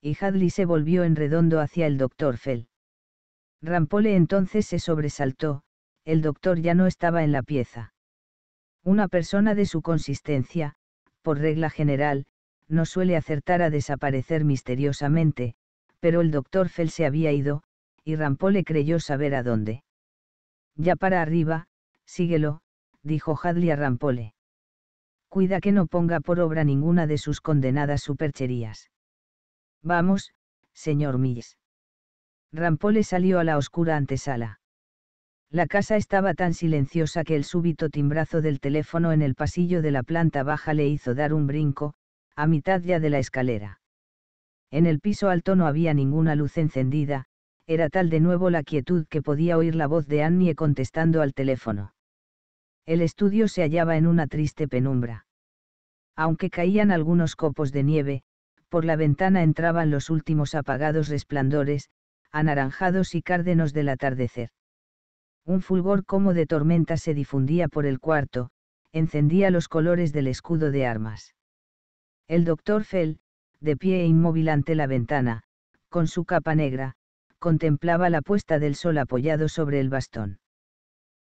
Y Hadley se volvió en redondo hacia el doctor Fell. Rampole entonces se sobresaltó, el doctor ya no estaba en la pieza. Una persona de su consistencia, por regla general, no suele acertar a desaparecer misteriosamente, pero el doctor Fell se había ido, y Rampole creyó saber a dónde. Ya para arriba, síguelo, dijo Hadley a Rampole cuida que no ponga por obra ninguna de sus condenadas supercherías. Vamos, señor Mills. Rampole salió a la oscura antesala. La casa estaba tan silenciosa que el súbito timbrazo del teléfono en el pasillo de la planta baja le hizo dar un brinco, a mitad ya de la escalera. En el piso alto no había ninguna luz encendida, era tal de nuevo la quietud que podía oír la voz de Annie contestando al teléfono. El estudio se hallaba en una triste penumbra. Aunque caían algunos copos de nieve, por la ventana entraban los últimos apagados resplandores, anaranjados y cárdenos del atardecer. Un fulgor como de tormenta se difundía por el cuarto, encendía los colores del escudo de armas. El doctor Fell, de pie e inmóvil ante la ventana, con su capa negra, contemplaba la puesta del sol apoyado sobre el bastón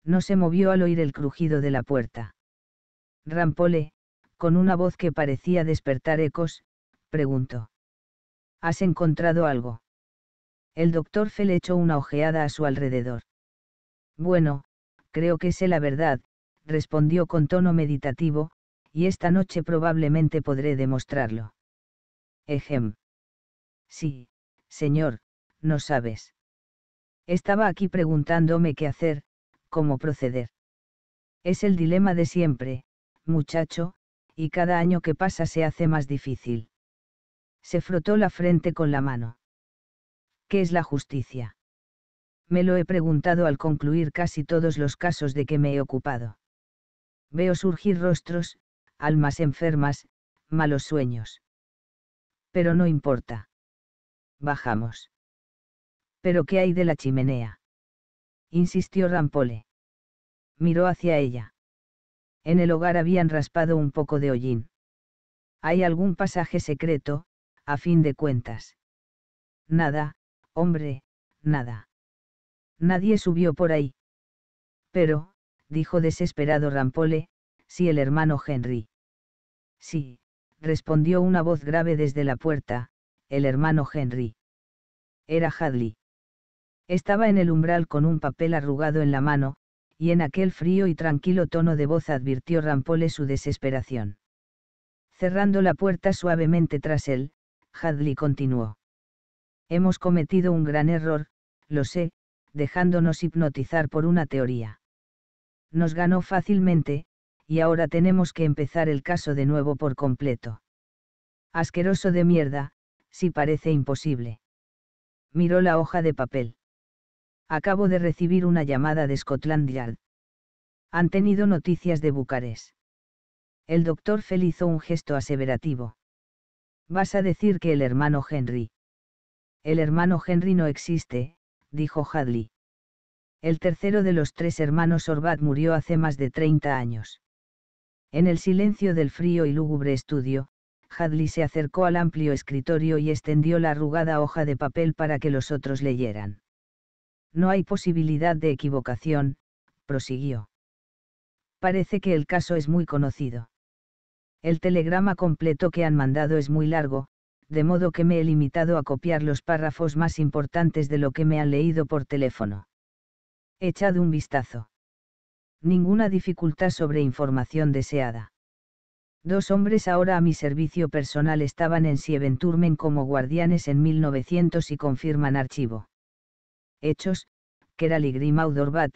no se movió al oír el crujido de la puerta. Rampole, con una voz que parecía despertar ecos, preguntó. ¿Has encontrado algo? El doctor Fell echó una ojeada a su alrededor. Bueno, creo que sé la verdad, respondió con tono meditativo, y esta noche probablemente podré demostrarlo. Ejem. Sí, señor, no sabes. Estaba aquí preguntándome qué hacer, cómo proceder. Es el dilema de siempre, muchacho, y cada año que pasa se hace más difícil. Se frotó la frente con la mano. ¿Qué es la justicia? Me lo he preguntado al concluir casi todos los casos de que me he ocupado. Veo surgir rostros, almas enfermas, malos sueños. Pero no importa. Bajamos. ¿Pero qué hay de la chimenea? insistió Rampole. Miró hacia ella. En el hogar habían raspado un poco de hollín. ¿Hay algún pasaje secreto, a fin de cuentas? Nada, hombre, nada. Nadie subió por ahí. Pero, dijo desesperado Rampole, si el hermano Henry. Sí, respondió una voz grave desde la puerta, el hermano Henry. Era Hadley. Estaba en el umbral con un papel arrugado en la mano, y en aquel frío y tranquilo tono de voz advirtió Rampole su desesperación. Cerrando la puerta suavemente tras él, Hadley continuó. Hemos cometido un gran error, lo sé, dejándonos hipnotizar por una teoría. Nos ganó fácilmente, y ahora tenemos que empezar el caso de nuevo por completo. Asqueroso de mierda, si parece imposible. Miró la hoja de papel. Acabo de recibir una llamada de Scotland Yard. Han tenido noticias de Bucarest. El doctor Fell hizo un gesto aseverativo. Vas a decir que el hermano Henry. El hermano Henry no existe, dijo Hadley. El tercero de los tres hermanos Orbat murió hace más de 30 años. En el silencio del frío y lúgubre estudio, Hadley se acercó al amplio escritorio y extendió la arrugada hoja de papel para que los otros leyeran. No hay posibilidad de equivocación, prosiguió. Parece que el caso es muy conocido. El telegrama completo que han mandado es muy largo, de modo que me he limitado a copiar los párrafos más importantes de lo que me han leído por teléfono. Echad un vistazo. Ninguna dificultad sobre información deseada. Dos hombres ahora a mi servicio personal estaban en Sieventurmen como guardianes en 1900 y confirman archivo. Hechos, Kerali Grimaud Orbat,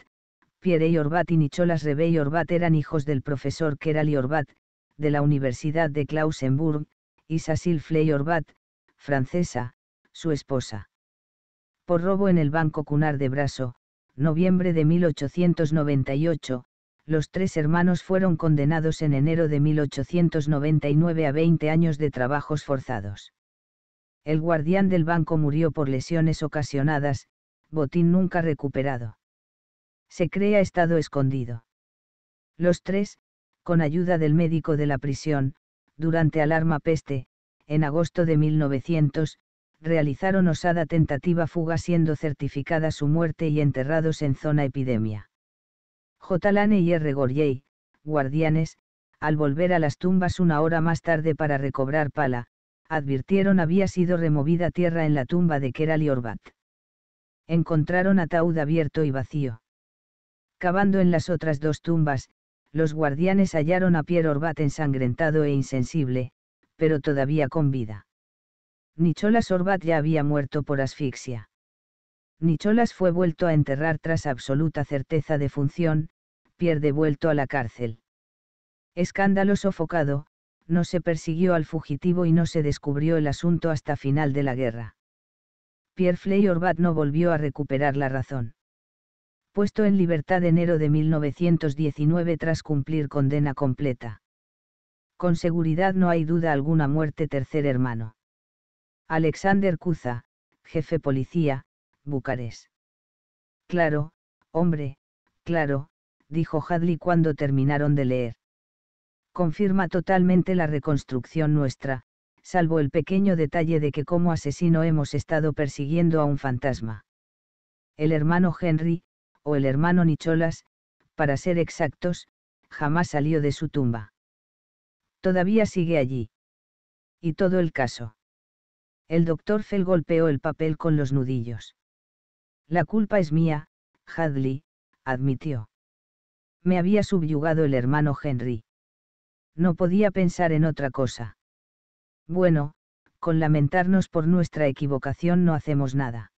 Pierre Orbat y Nicholas Rebey Orbat eran hijos del profesor Kerali Orbat, de la Universidad de Klausenburg, y Cecil Fley Orbat, francesa, su esposa. Por robo en el Banco Cunar de Braso, noviembre de 1898, los tres hermanos fueron condenados en enero de 1899 a 20 años de trabajos forzados. El guardián del banco murió por lesiones ocasionadas, botín nunca recuperado. Se cree ha estado escondido. Los tres, con ayuda del médico de la prisión, durante alarma peste, en agosto de 1900, realizaron osada tentativa fuga siendo certificada su muerte y enterrados en zona epidemia. J. Lane y R. Gorjey, guardianes, al volver a las tumbas una hora más tarde para recobrar pala, advirtieron había sido removida tierra en la tumba de Kerali Orbat encontraron ataúd abierto y vacío. Cavando en las otras dos tumbas, los guardianes hallaron a Pierre Orbat ensangrentado e insensible, pero todavía con vida. Nicholas Orbat ya había muerto por asfixia. Nicholas fue vuelto a enterrar tras absoluta certeza de función, Pierre devuelto a la cárcel. Escándalo sofocado, no se persiguió al fugitivo y no se descubrió el asunto hasta final de la guerra. Pierre Fleury no volvió a recuperar la razón. Puesto en libertad enero de 1919 tras cumplir condena completa. Con seguridad no hay duda alguna muerte tercer hermano. Alexander Cuza, jefe policía, Bucarest. Claro, hombre, claro, dijo Hadley cuando terminaron de leer. Confirma totalmente la reconstrucción nuestra, salvo el pequeño detalle de que como asesino hemos estado persiguiendo a un fantasma. El hermano Henry, o el hermano Nicholas, para ser exactos, jamás salió de su tumba. Todavía sigue allí. Y todo el caso. El doctor Fell golpeó el papel con los nudillos. La culpa es mía, Hadley, admitió. Me había subyugado el hermano Henry. No podía pensar en otra cosa. Bueno, con lamentarnos por nuestra equivocación no hacemos nada.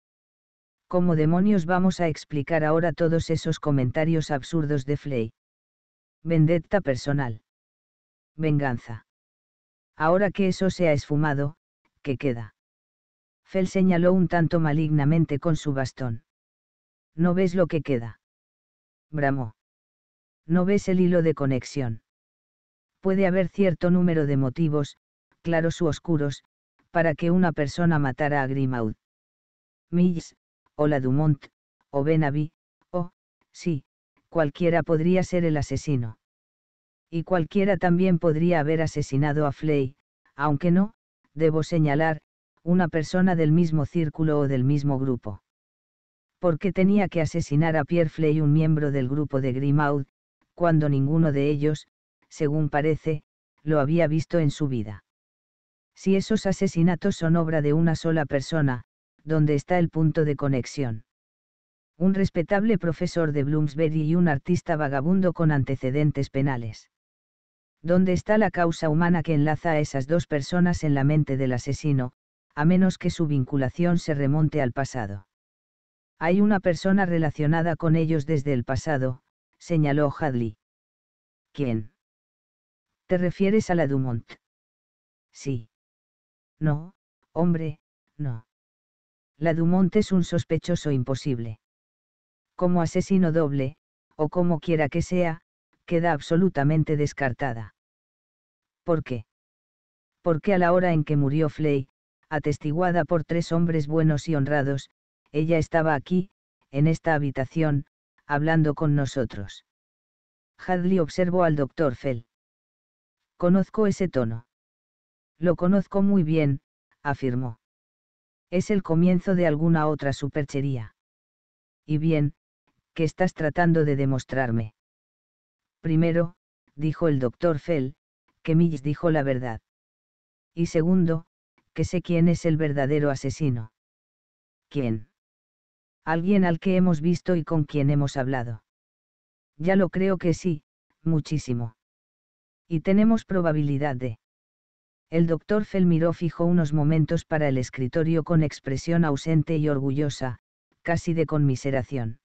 ¿Cómo demonios vamos a explicar ahora todos esos comentarios absurdos de Flay? Vendetta personal. Venganza. Ahora que eso se ha esfumado, ¿qué queda? Fell señaló un tanto malignamente con su bastón. ¿No ves lo que queda? Bramó. ¿No ves el hilo de conexión? Puede haber cierto número de motivos, claros u oscuros, para que una persona matara a Grimaud. Mills, o la Dumont, o Benaví, o, sí, cualquiera podría ser el asesino. Y cualquiera también podría haber asesinado a Flay, aunque no, debo señalar, una persona del mismo círculo o del mismo grupo. qué tenía que asesinar a Pierre Flay, un miembro del grupo de Grimaud, cuando ninguno de ellos, según parece, lo había visto en su vida? si esos asesinatos son obra de una sola persona, ¿dónde está el punto de conexión. Un respetable profesor de Bloomsbury y un artista vagabundo con antecedentes penales. ¿Dónde está la causa humana que enlaza a esas dos personas en la mente del asesino, a menos que su vinculación se remonte al pasado? Hay una persona relacionada con ellos desde el pasado, señaló Hadley. ¿Quién? ¿Te refieres a la Dumont? Sí. No, hombre, no. La Dumont es un sospechoso imposible. Como asesino doble, o como quiera que sea, queda absolutamente descartada. ¿Por qué? Porque a la hora en que murió Flay, atestiguada por tres hombres buenos y honrados, ella estaba aquí, en esta habitación, hablando con nosotros. Hadley observó al doctor Fell. Conozco ese tono. Lo conozco muy bien, afirmó. Es el comienzo de alguna otra superchería. Y bien, ¿qué estás tratando de demostrarme? Primero, dijo el doctor Fell, que Mills dijo la verdad. Y segundo, que sé quién es el verdadero asesino. ¿Quién? Alguien al que hemos visto y con quien hemos hablado. Ya lo creo que sí, muchísimo. Y tenemos probabilidad de el doctor Fell miró fijo unos momentos para el escritorio con expresión ausente y orgullosa, casi de conmiseración.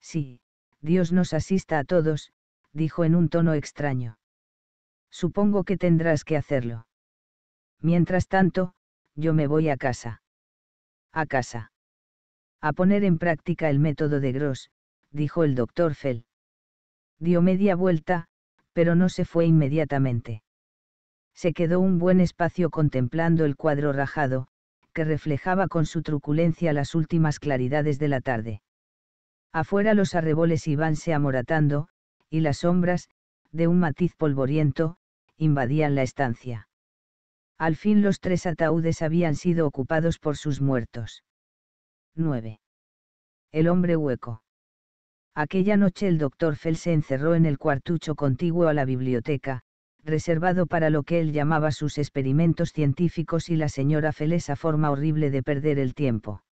Sí, Dios nos asista a todos, dijo en un tono extraño. Supongo que tendrás que hacerlo. Mientras tanto, yo me voy a casa. A casa. A poner en práctica el método de Gross, dijo el doctor Fell. Dio media vuelta, pero no se fue inmediatamente se quedó un buen espacio contemplando el cuadro rajado, que reflejaba con su truculencia las últimas claridades de la tarde. Afuera los arreboles ibanse amoratando, y las sombras, de un matiz polvoriento, invadían la estancia. Al fin los tres ataúdes habían sido ocupados por sus muertos. 9. El hombre hueco. Aquella noche el doctor Fell se encerró en el cuartucho contiguo a la biblioteca, reservado para lo que él llamaba sus experimentos científicos y la señora esa forma horrible de perder el tiempo.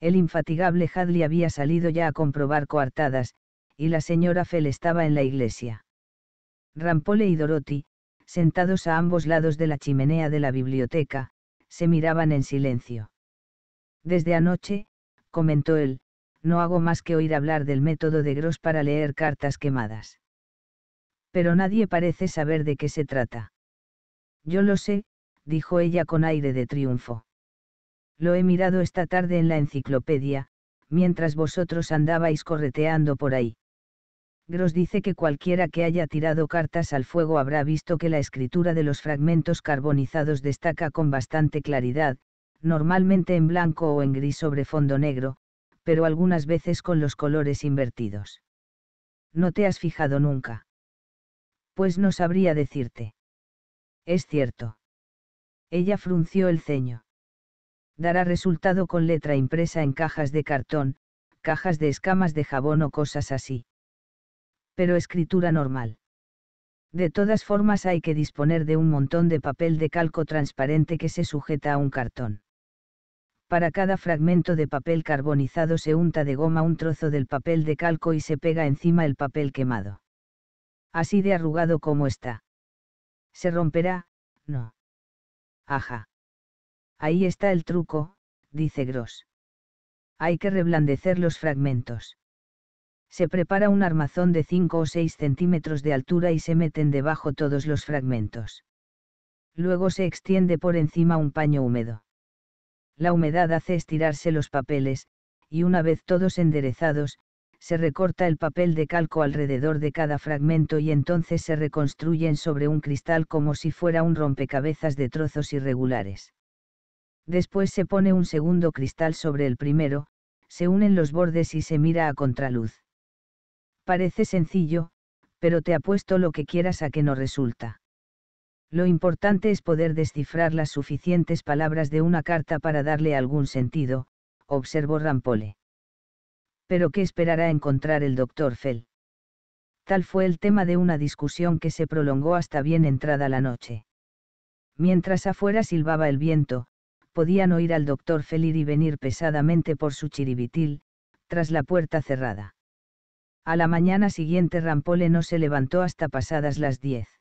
El infatigable Hadley había salido ya a comprobar coartadas, y la señora Fell estaba en la iglesia. Rampole y Dorothy, sentados a ambos lados de la chimenea de la biblioteca, se miraban en silencio. Desde anoche, comentó él, no hago más que oír hablar del método de Gross para leer cartas quemadas pero nadie parece saber de qué se trata. Yo lo sé, dijo ella con aire de triunfo. Lo he mirado esta tarde en la enciclopedia, mientras vosotros andabais correteando por ahí. Gross dice que cualquiera que haya tirado cartas al fuego habrá visto que la escritura de los fragmentos carbonizados destaca con bastante claridad, normalmente en blanco o en gris sobre fondo negro, pero algunas veces con los colores invertidos. No te has fijado nunca pues no sabría decirte. Es cierto. Ella frunció el ceño. Dará resultado con letra impresa en cajas de cartón, cajas de escamas de jabón o cosas así. Pero escritura normal. De todas formas hay que disponer de un montón de papel de calco transparente que se sujeta a un cartón. Para cada fragmento de papel carbonizado se unta de goma un trozo del papel de calco y se pega encima el papel quemado así de arrugado como está. Se romperá, no. Ajá. Ahí está el truco, dice Gross. Hay que reblandecer los fragmentos. Se prepara un armazón de 5 o 6 centímetros de altura y se meten debajo todos los fragmentos. Luego se extiende por encima un paño húmedo. La humedad hace estirarse los papeles, y una vez todos enderezados, se recorta el papel de calco alrededor de cada fragmento y entonces se reconstruyen sobre un cristal como si fuera un rompecabezas de trozos irregulares. Después se pone un segundo cristal sobre el primero, se unen los bordes y se mira a contraluz. Parece sencillo, pero te apuesto lo que quieras a que no resulta. Lo importante es poder descifrar las suficientes palabras de una carta para darle algún sentido, observó Rampole. Pero ¿qué esperará encontrar el doctor Fell? Tal fue el tema de una discusión que se prolongó hasta bien entrada la noche. Mientras afuera silbaba el viento, podían oír al doctor Fell ir y venir pesadamente por su chiribitil, tras la puerta cerrada. A la mañana siguiente Rampole no se levantó hasta pasadas las diez.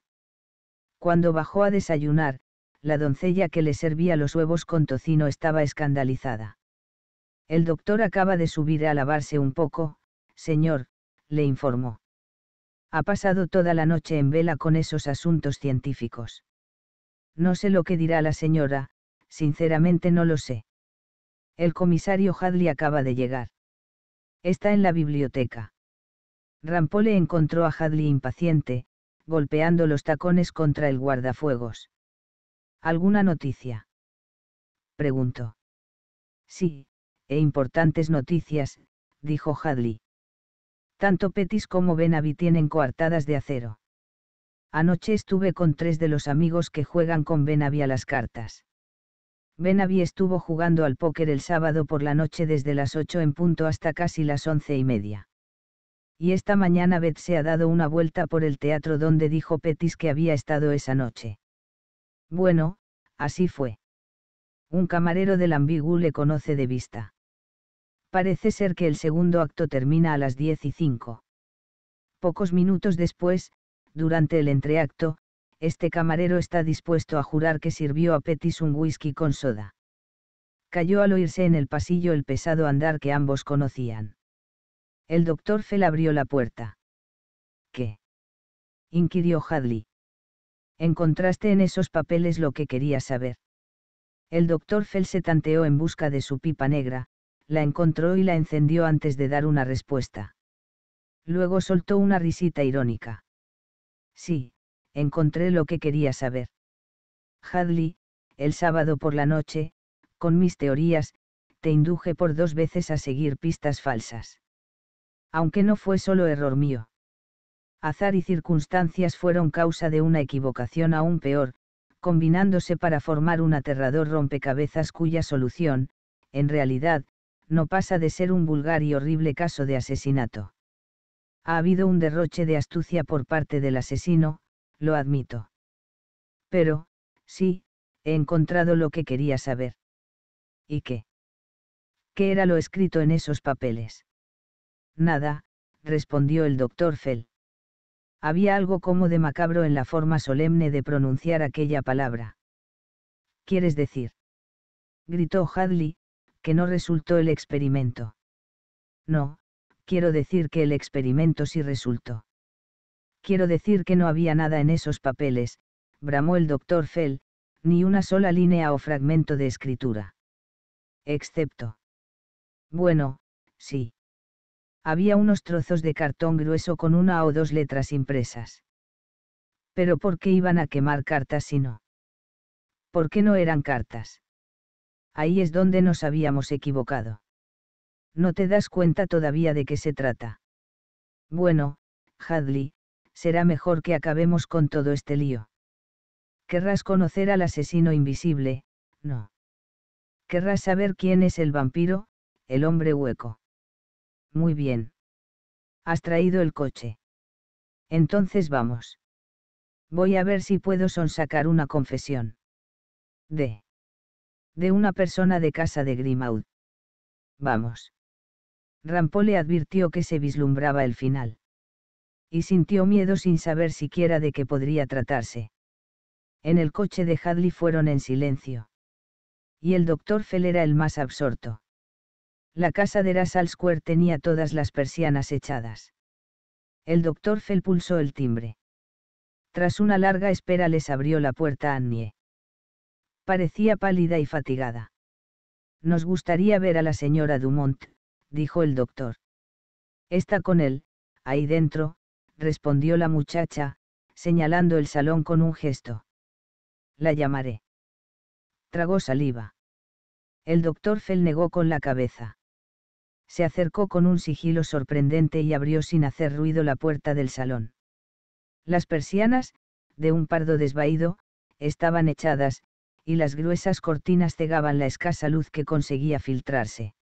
Cuando bajó a desayunar, la doncella que le servía los huevos con tocino estaba escandalizada. El doctor acaba de subir a lavarse un poco, señor, le informó. Ha pasado toda la noche en vela con esos asuntos científicos. No sé lo que dirá la señora, sinceramente no lo sé. El comisario Hadley acaba de llegar. Está en la biblioteca. Rampole encontró a Hadley impaciente, golpeando los tacones contra el guardafuegos. ¿Alguna noticia? Preguntó. Sí, e importantes noticias, dijo Hadley. Tanto Petis como Benavi tienen coartadas de acero. Anoche estuve con tres de los amigos que juegan con Benavi a las cartas. Benavi estuvo jugando al póker el sábado por la noche desde las 8 en punto hasta casi las once y media. Y esta mañana Beth se ha dado una vuelta por el teatro donde dijo Petis que había estado esa noche. Bueno, así fue. Un camarero del Ambigu le conoce de vista. Parece ser que el segundo acto termina a las 10 y 5. Pocos minutos después, durante el entreacto, este camarero está dispuesto a jurar que sirvió a Petis un whisky con soda. Cayó al oírse en el pasillo el pesado andar que ambos conocían. El doctor Fell abrió la puerta. ¿Qué? inquirió Hadley. Encontraste en esos papeles lo que quería saber. El doctor Fell se tanteó en busca de su pipa negra, la encontró y la encendió antes de dar una respuesta. Luego soltó una risita irónica. Sí, encontré lo que quería saber. Hadley, el sábado por la noche, con mis teorías, te induje por dos veces a seguir pistas falsas. Aunque no fue solo error mío. Azar y circunstancias fueron causa de una equivocación aún peor, combinándose para formar un aterrador rompecabezas cuya solución, en realidad, no pasa de ser un vulgar y horrible caso de asesinato. Ha habido un derroche de astucia por parte del asesino, lo admito. Pero, sí, he encontrado lo que quería saber. ¿Y qué? ¿Qué era lo escrito en esos papeles? Nada, respondió el doctor Fell. Había algo como de macabro en la forma solemne de pronunciar aquella palabra. ¿Quieres decir? gritó Hadley, que no resultó el experimento. No, quiero decir que el experimento sí resultó. Quiero decir que no había nada en esos papeles, bramó el doctor Fell, ni una sola línea o fragmento de escritura. Excepto. Bueno, sí. Había unos trozos de cartón grueso con una o dos letras impresas. Pero ¿por qué iban a quemar cartas si no? ¿Por qué no eran cartas? Ahí es donde nos habíamos equivocado. No te das cuenta todavía de qué se trata. Bueno, Hadley, será mejor que acabemos con todo este lío. Querrás conocer al asesino invisible, no. Querrás saber quién es el vampiro, el hombre hueco. Muy bien. Has traído el coche. Entonces vamos. Voy a ver si puedo sonsacar una confesión. De de una persona de casa de Grimaud. Vamos. Rampó le advirtió que se vislumbraba el final. Y sintió miedo sin saber siquiera de qué podría tratarse. En el coche de Hadley fueron en silencio. Y el doctor Fell era el más absorto. La casa de Russell Square tenía todas las persianas echadas. El doctor Fell pulsó el timbre. Tras una larga espera les abrió la puerta Annie. Parecía pálida y fatigada. Nos gustaría ver a la señora Dumont, dijo el doctor. Está con él, ahí dentro, respondió la muchacha, señalando el salón con un gesto. La llamaré. Tragó saliva. El doctor Fell negó con la cabeza. Se acercó con un sigilo sorprendente y abrió sin hacer ruido la puerta del salón. Las persianas, de un pardo desvaído, estaban echadas, y las gruesas cortinas cegaban la escasa luz que conseguía filtrarse.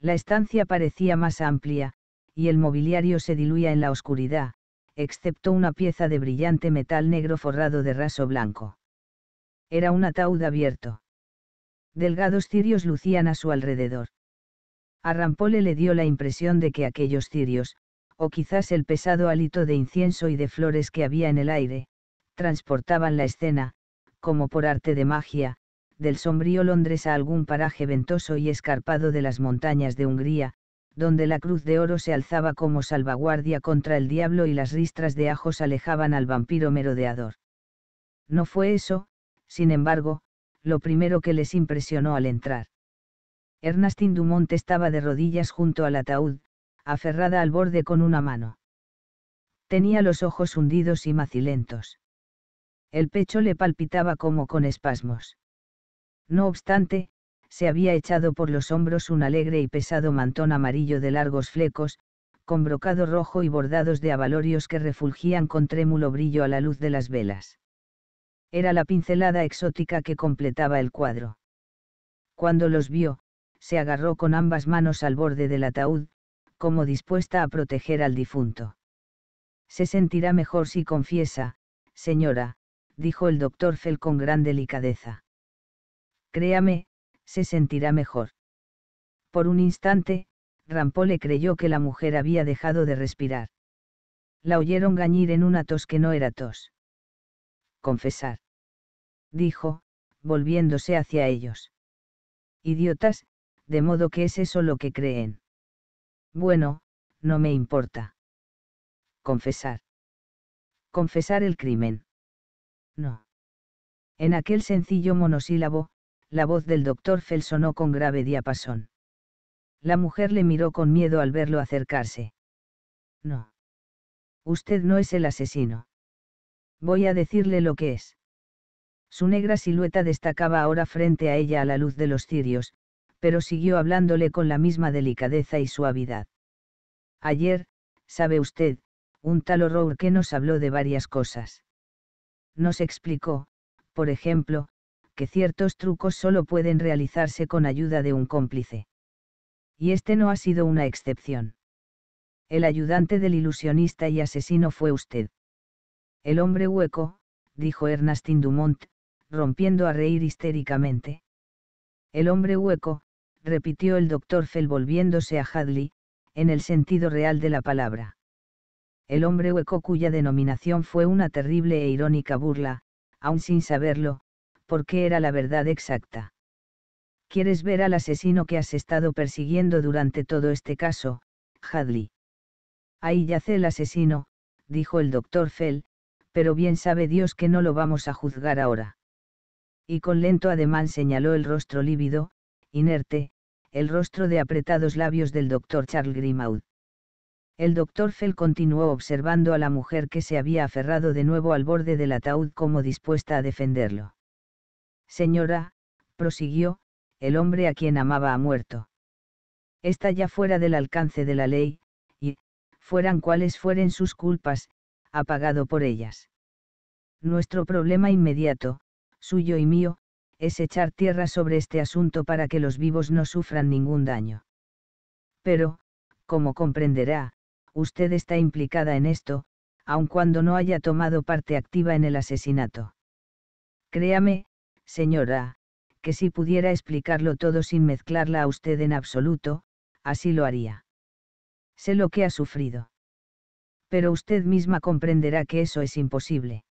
La estancia parecía más amplia, y el mobiliario se diluía en la oscuridad, excepto una pieza de brillante metal negro forrado de raso blanco. Era un ataúd abierto. Delgados cirios lucían a su alrededor. A Rampole le dio la impresión de que aquellos cirios, o quizás el pesado hálito de incienso y de flores que había en el aire, transportaban la escena, como por arte de magia, del sombrío Londres a algún paraje ventoso y escarpado de las montañas de Hungría, donde la cruz de oro se alzaba como salvaguardia contra el diablo y las ristras de ajos alejaban al vampiro merodeador. No fue eso, sin embargo, lo primero que les impresionó al entrar. Ernestine Dumont estaba de rodillas junto al ataúd, aferrada al borde con una mano. Tenía los ojos hundidos y macilentos. El pecho le palpitaba como con espasmos. No obstante, se había echado por los hombros un alegre y pesado mantón amarillo de largos flecos, con brocado rojo y bordados de abalorios que refulgían con trémulo brillo a la luz de las velas. Era la pincelada exótica que completaba el cuadro. Cuando los vio, se agarró con ambas manos al borde del ataúd, como dispuesta a proteger al difunto. Se sentirá mejor si confiesa, señora, dijo el doctor Fell con gran delicadeza. Créame, se sentirá mejor. Por un instante, Rampole creyó que la mujer había dejado de respirar. La oyeron gañir en una tos que no era tos. Confesar. Dijo, volviéndose hacia ellos. Idiotas, de modo que es eso lo que creen. Bueno, no me importa. Confesar. Confesar el crimen. No. En aquel sencillo monosílabo, la voz del doctor Fell sonó con grave diapasón. La mujer le miró con miedo al verlo acercarse. No. Usted no es el asesino. Voy a decirle lo que es. Su negra silueta destacaba ahora frente a ella a la luz de los cirios, pero siguió hablándole con la misma delicadeza y suavidad. Ayer, sabe usted, un tal horror que nos habló de varias cosas. Nos explicó, por ejemplo, que ciertos trucos solo pueden realizarse con ayuda de un cómplice. Y este no ha sido una excepción. El ayudante del ilusionista y asesino fue usted. El hombre hueco, dijo Ernestine Dumont, rompiendo a reír histéricamente. El hombre hueco, repitió el doctor Fell volviéndose a Hadley, en el sentido real de la palabra el hombre hueco cuya denominación fue una terrible e irónica burla, aun sin saberlo, porque era la verdad exacta. ¿Quieres ver al asesino que has estado persiguiendo durante todo este caso, Hadley? Ahí yace el asesino, dijo el doctor Fell, pero bien sabe Dios que no lo vamos a juzgar ahora. Y con lento ademán señaló el rostro lívido, inerte, el rostro de apretados labios del doctor Charles Grimaud. El doctor Fell continuó observando a la mujer que se había aferrado de nuevo al borde del ataúd como dispuesta a defenderlo. Señora, prosiguió, el hombre a quien amaba ha muerto. Está ya fuera del alcance de la ley, y, fueran cuales fueren sus culpas, ha pagado por ellas. Nuestro problema inmediato, suyo y mío, es echar tierra sobre este asunto para que los vivos no sufran ningún daño. Pero, como comprenderá, usted está implicada en esto, aun cuando no haya tomado parte activa en el asesinato. Créame, señora, que si pudiera explicarlo todo sin mezclarla a usted en absoluto, así lo haría. Sé lo que ha sufrido. Pero usted misma comprenderá que eso es imposible.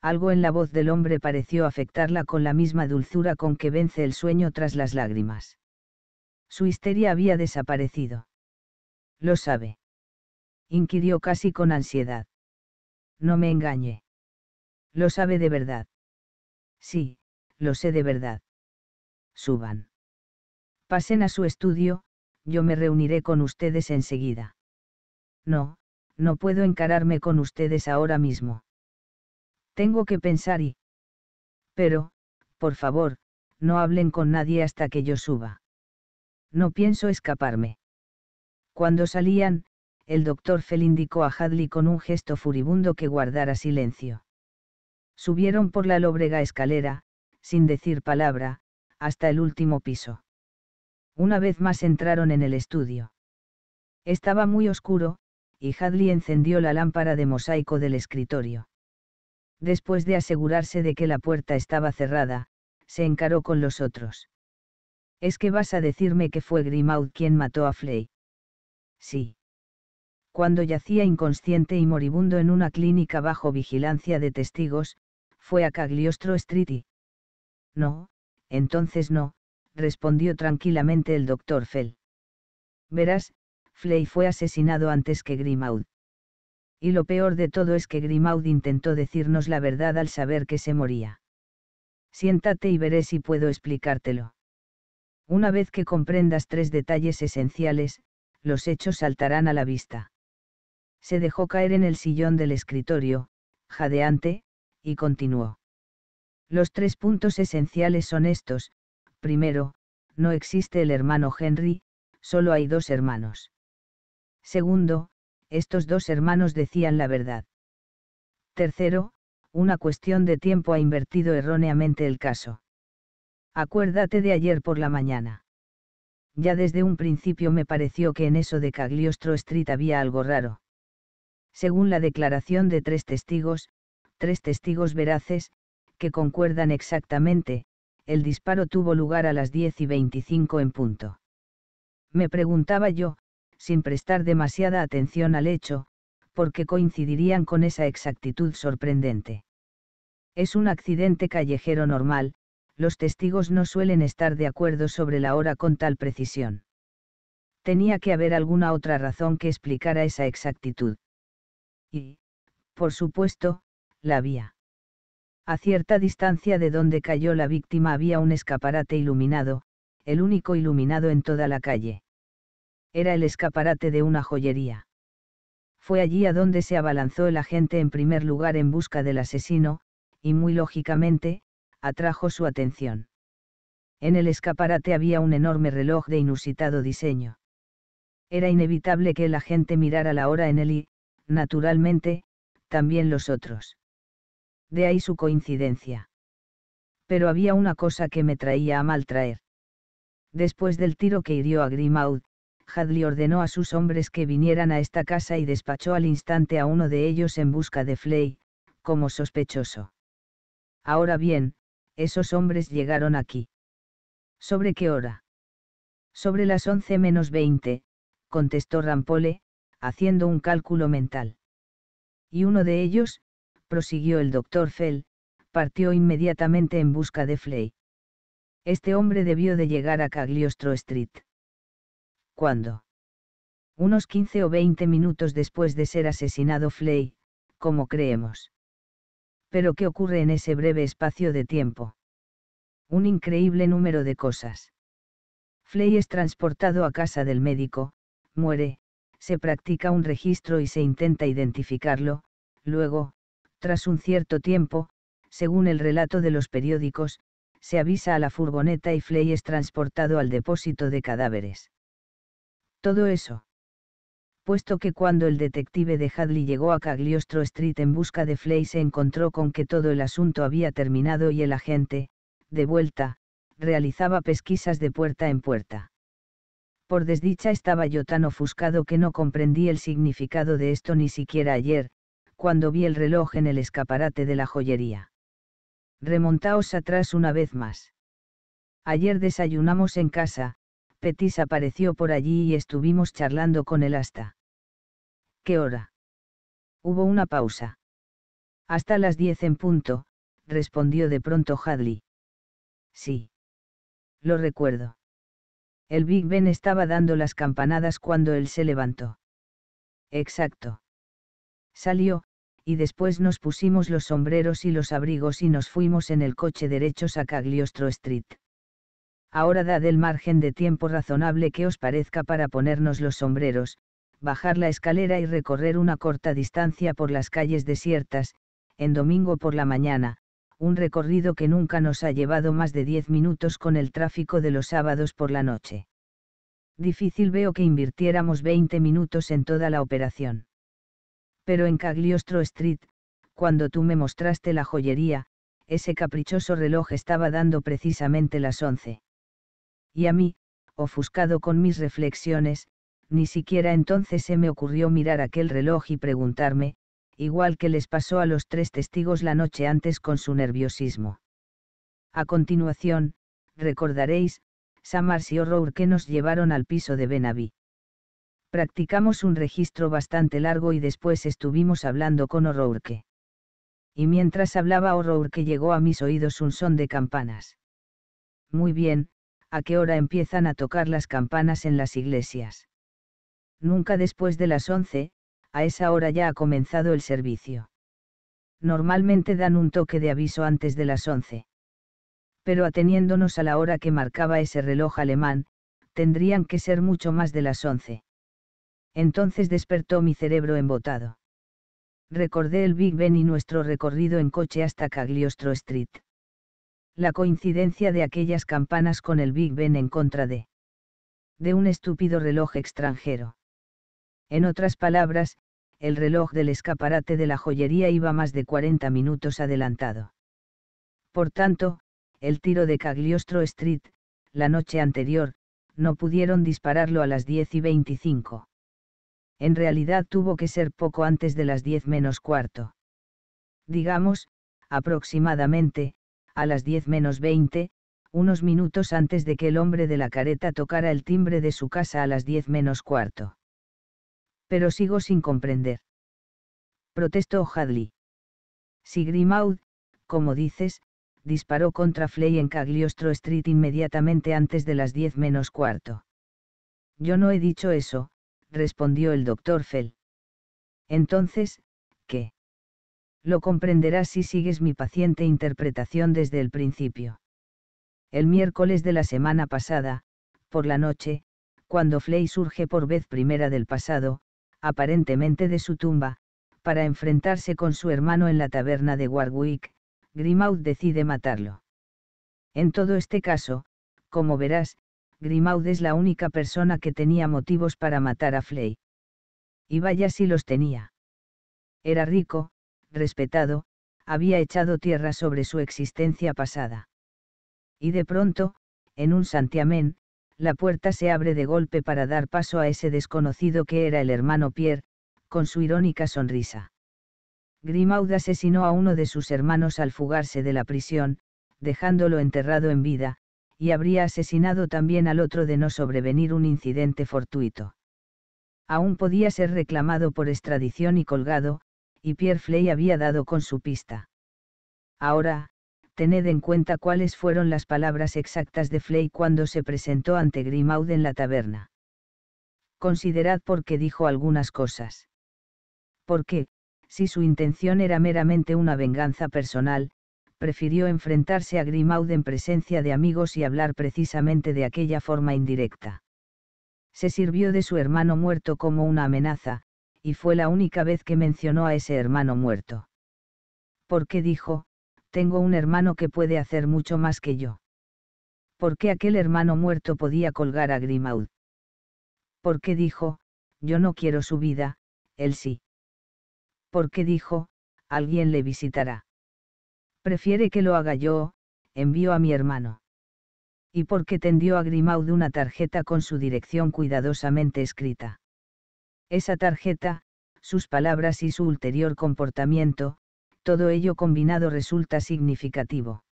Algo en la voz del hombre pareció afectarla con la misma dulzura con que vence el sueño tras las lágrimas. Su histeria había desaparecido. Lo sabe inquirió casi con ansiedad. No me engañe. Lo sabe de verdad. Sí, lo sé de verdad. Suban. Pasen a su estudio, yo me reuniré con ustedes enseguida. No, no puedo encararme con ustedes ahora mismo. Tengo que pensar y... Pero, por favor, no hablen con nadie hasta que yo suba. No pienso escaparme. Cuando salían, el doctor Fell indicó a Hadley con un gesto furibundo que guardara silencio. Subieron por la lóbrega escalera, sin decir palabra, hasta el último piso. Una vez más entraron en el estudio. Estaba muy oscuro, y Hadley encendió la lámpara de mosaico del escritorio. Después de asegurarse de que la puerta estaba cerrada, se encaró con los otros. ¿Es que vas a decirme que fue Grimaud quien mató a Flay? Sí cuando yacía inconsciente y moribundo en una clínica bajo vigilancia de testigos, fue a Cagliostro Street y... No, entonces no, respondió tranquilamente el doctor Fell. Verás, Flay fue asesinado antes que Grimaud. Y lo peor de todo es que Grimaud intentó decirnos la verdad al saber que se moría. Siéntate y veré si puedo explicártelo. Una vez que comprendas tres detalles esenciales, los hechos saltarán a la vista se dejó caer en el sillón del escritorio, jadeante, y continuó. Los tres puntos esenciales son estos, primero, no existe el hermano Henry, solo hay dos hermanos. Segundo, estos dos hermanos decían la verdad. Tercero, una cuestión de tiempo ha invertido erróneamente el caso. Acuérdate de ayer por la mañana. Ya desde un principio me pareció que en eso de Cagliostro Street había algo raro según la declaración de tres testigos, tres testigos veraces, que concuerdan exactamente, el disparo tuvo lugar a las 10 y 25 en punto. Me preguntaba yo, sin prestar demasiada atención al hecho, porque coincidirían con esa exactitud sorprendente. Es un accidente callejero normal, los testigos no suelen estar de acuerdo sobre la hora con tal precisión. Tenía que haber alguna otra razón que explicara esa exactitud. Y, por supuesto, la vía. A cierta distancia de donde cayó la víctima había un escaparate iluminado, el único iluminado en toda la calle. Era el escaparate de una joyería. Fue allí a donde se abalanzó el agente en primer lugar en busca del asesino, y muy lógicamente, atrajo su atención. En el escaparate había un enorme reloj de inusitado diseño. Era inevitable que el agente mirara la hora en él y, naturalmente, también los otros. De ahí su coincidencia. Pero había una cosa que me traía a mal traer. Después del tiro que hirió a Grimaud, Hadley ordenó a sus hombres que vinieran a esta casa y despachó al instante a uno de ellos en busca de Flay, como sospechoso. Ahora bien, esos hombres llegaron aquí. ¿Sobre qué hora? Sobre las once menos veinte, contestó Rampole, haciendo un cálculo mental. Y uno de ellos, prosiguió el doctor Fell, partió inmediatamente en busca de Flay. Este hombre debió de llegar a Cagliostro Street. ¿Cuándo? Unos 15 o 20 minutos después de ser asesinado Flay, como creemos. Pero ¿qué ocurre en ese breve espacio de tiempo? Un increíble número de cosas. Flay es transportado a casa del médico, muere, se practica un registro y se intenta identificarlo, luego, tras un cierto tiempo, según el relato de los periódicos, se avisa a la furgoneta y Flay es transportado al depósito de cadáveres. Todo eso. Puesto que cuando el detective de Hadley llegó a Cagliostro Street en busca de Flay se encontró con que todo el asunto había terminado y el agente, de vuelta, realizaba pesquisas de puerta en puerta. Por desdicha estaba yo tan ofuscado que no comprendí el significado de esto ni siquiera ayer, cuando vi el reloj en el escaparate de la joyería. Remontaos atrás una vez más. Ayer desayunamos en casa, Petis apareció por allí y estuvimos charlando con él hasta. ¿Qué hora? Hubo una pausa. Hasta las diez en punto, respondió de pronto Hadley. Sí. Lo recuerdo. El Big Ben estaba dando las campanadas cuando él se levantó. Exacto. Salió, y después nos pusimos los sombreros y los abrigos y nos fuimos en el coche derechos a Cagliostro Street. Ahora dad el margen de tiempo razonable que os parezca para ponernos los sombreros, bajar la escalera y recorrer una corta distancia por las calles desiertas, en domingo por la mañana, un recorrido que nunca nos ha llevado más de diez minutos con el tráfico de los sábados por la noche. Difícil veo que invirtiéramos 20 minutos en toda la operación. Pero en Cagliostro Street, cuando tú me mostraste la joyería, ese caprichoso reloj estaba dando precisamente las once. Y a mí, ofuscado con mis reflexiones, ni siquiera entonces se me ocurrió mirar aquel reloj y preguntarme, igual que les pasó a los tres testigos la noche antes con su nerviosismo. A continuación, recordaréis, Samars y O'Rourke nos llevaron al piso de Benaví. Practicamos un registro bastante largo y después estuvimos hablando con O'Rourke. Y mientras hablaba O'Rourke llegó a mis oídos un son de campanas. Muy bien, ¿a qué hora empiezan a tocar las campanas en las iglesias? Nunca después de las once, a esa hora ya ha comenzado el servicio. Normalmente dan un toque de aviso antes de las 11. Pero ateniéndonos a la hora que marcaba ese reloj alemán, tendrían que ser mucho más de las 11. Entonces despertó mi cerebro embotado. Recordé el Big Ben y nuestro recorrido en coche hasta Cagliostro Street. La coincidencia de aquellas campanas con el Big Ben en contra de de un estúpido reloj extranjero. En otras palabras, el reloj del escaparate de la joyería iba más de 40 minutos adelantado. Por tanto, el tiro de Cagliostro Street, la noche anterior, no pudieron dispararlo a las 10 y 25. En realidad tuvo que ser poco antes de las 10 menos cuarto. Digamos, aproximadamente, a las 10 menos 20, unos minutos antes de que el hombre de la careta tocara el timbre de su casa a las 10 menos cuarto. Pero sigo sin comprender. Protestó Hadley. Si Grimaud, como dices, disparó contra Flay en Cagliostro Street inmediatamente antes de las diez menos cuarto. Yo no he dicho eso, respondió el doctor Fell. Entonces, ¿qué? Lo comprenderás si sigues mi paciente interpretación desde el principio. El miércoles de la semana pasada, por la noche, cuando Flay surge por vez primera del pasado, aparentemente de su tumba, para enfrentarse con su hermano en la taberna de Warwick, Grimaud decide matarlo. En todo este caso, como verás, Grimaud es la única persona que tenía motivos para matar a Flay. Y vaya si los tenía. Era rico, respetado, había echado tierra sobre su existencia pasada. Y de pronto, en un santiamén, la puerta se abre de golpe para dar paso a ese desconocido que era el hermano Pierre, con su irónica sonrisa. Grimaud asesinó a uno de sus hermanos al fugarse de la prisión, dejándolo enterrado en vida, y habría asesinado también al otro de no sobrevenir un incidente fortuito. Aún podía ser reclamado por extradición y colgado, y Pierre Fley había dado con su pista. Ahora, tened en cuenta cuáles fueron las palabras exactas de Flay cuando se presentó ante Grimaud en la taberna. Considerad por qué dijo algunas cosas. Porque, si su intención era meramente una venganza personal, prefirió enfrentarse a Grimaud en presencia de amigos y hablar precisamente de aquella forma indirecta. Se sirvió de su hermano muerto como una amenaza, y fue la única vez que mencionó a ese hermano muerto. ¿Por qué dijo, tengo un hermano que puede hacer mucho más que yo. ¿Por qué aquel hermano muerto podía colgar a Grimaud? ¿Por qué dijo, yo no quiero su vida, él sí? ¿Por qué dijo, alguien le visitará? Prefiere que lo haga yo, envió a mi hermano. ¿Y por qué tendió a Grimaud una tarjeta con su dirección cuidadosamente escrita? Esa tarjeta, sus palabras y su ulterior comportamiento, todo ello combinado resulta significativo.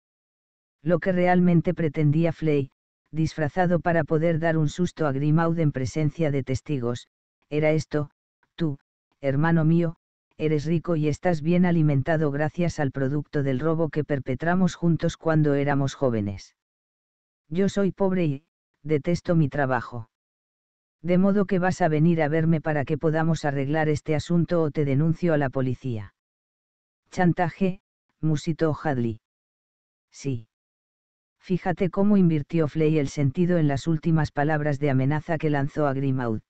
Lo que realmente pretendía Flay, disfrazado para poder dar un susto a Grimaud en presencia de testigos, era esto, tú, hermano mío, eres rico y estás bien alimentado gracias al producto del robo que perpetramos juntos cuando éramos jóvenes. Yo soy pobre y, detesto mi trabajo. De modo que vas a venir a verme para que podamos arreglar este asunto o te denuncio a la policía. Chantaje, musitó Hadley. Sí. Fíjate cómo invirtió Flay el sentido en las últimas palabras de amenaza que lanzó a Grimaud.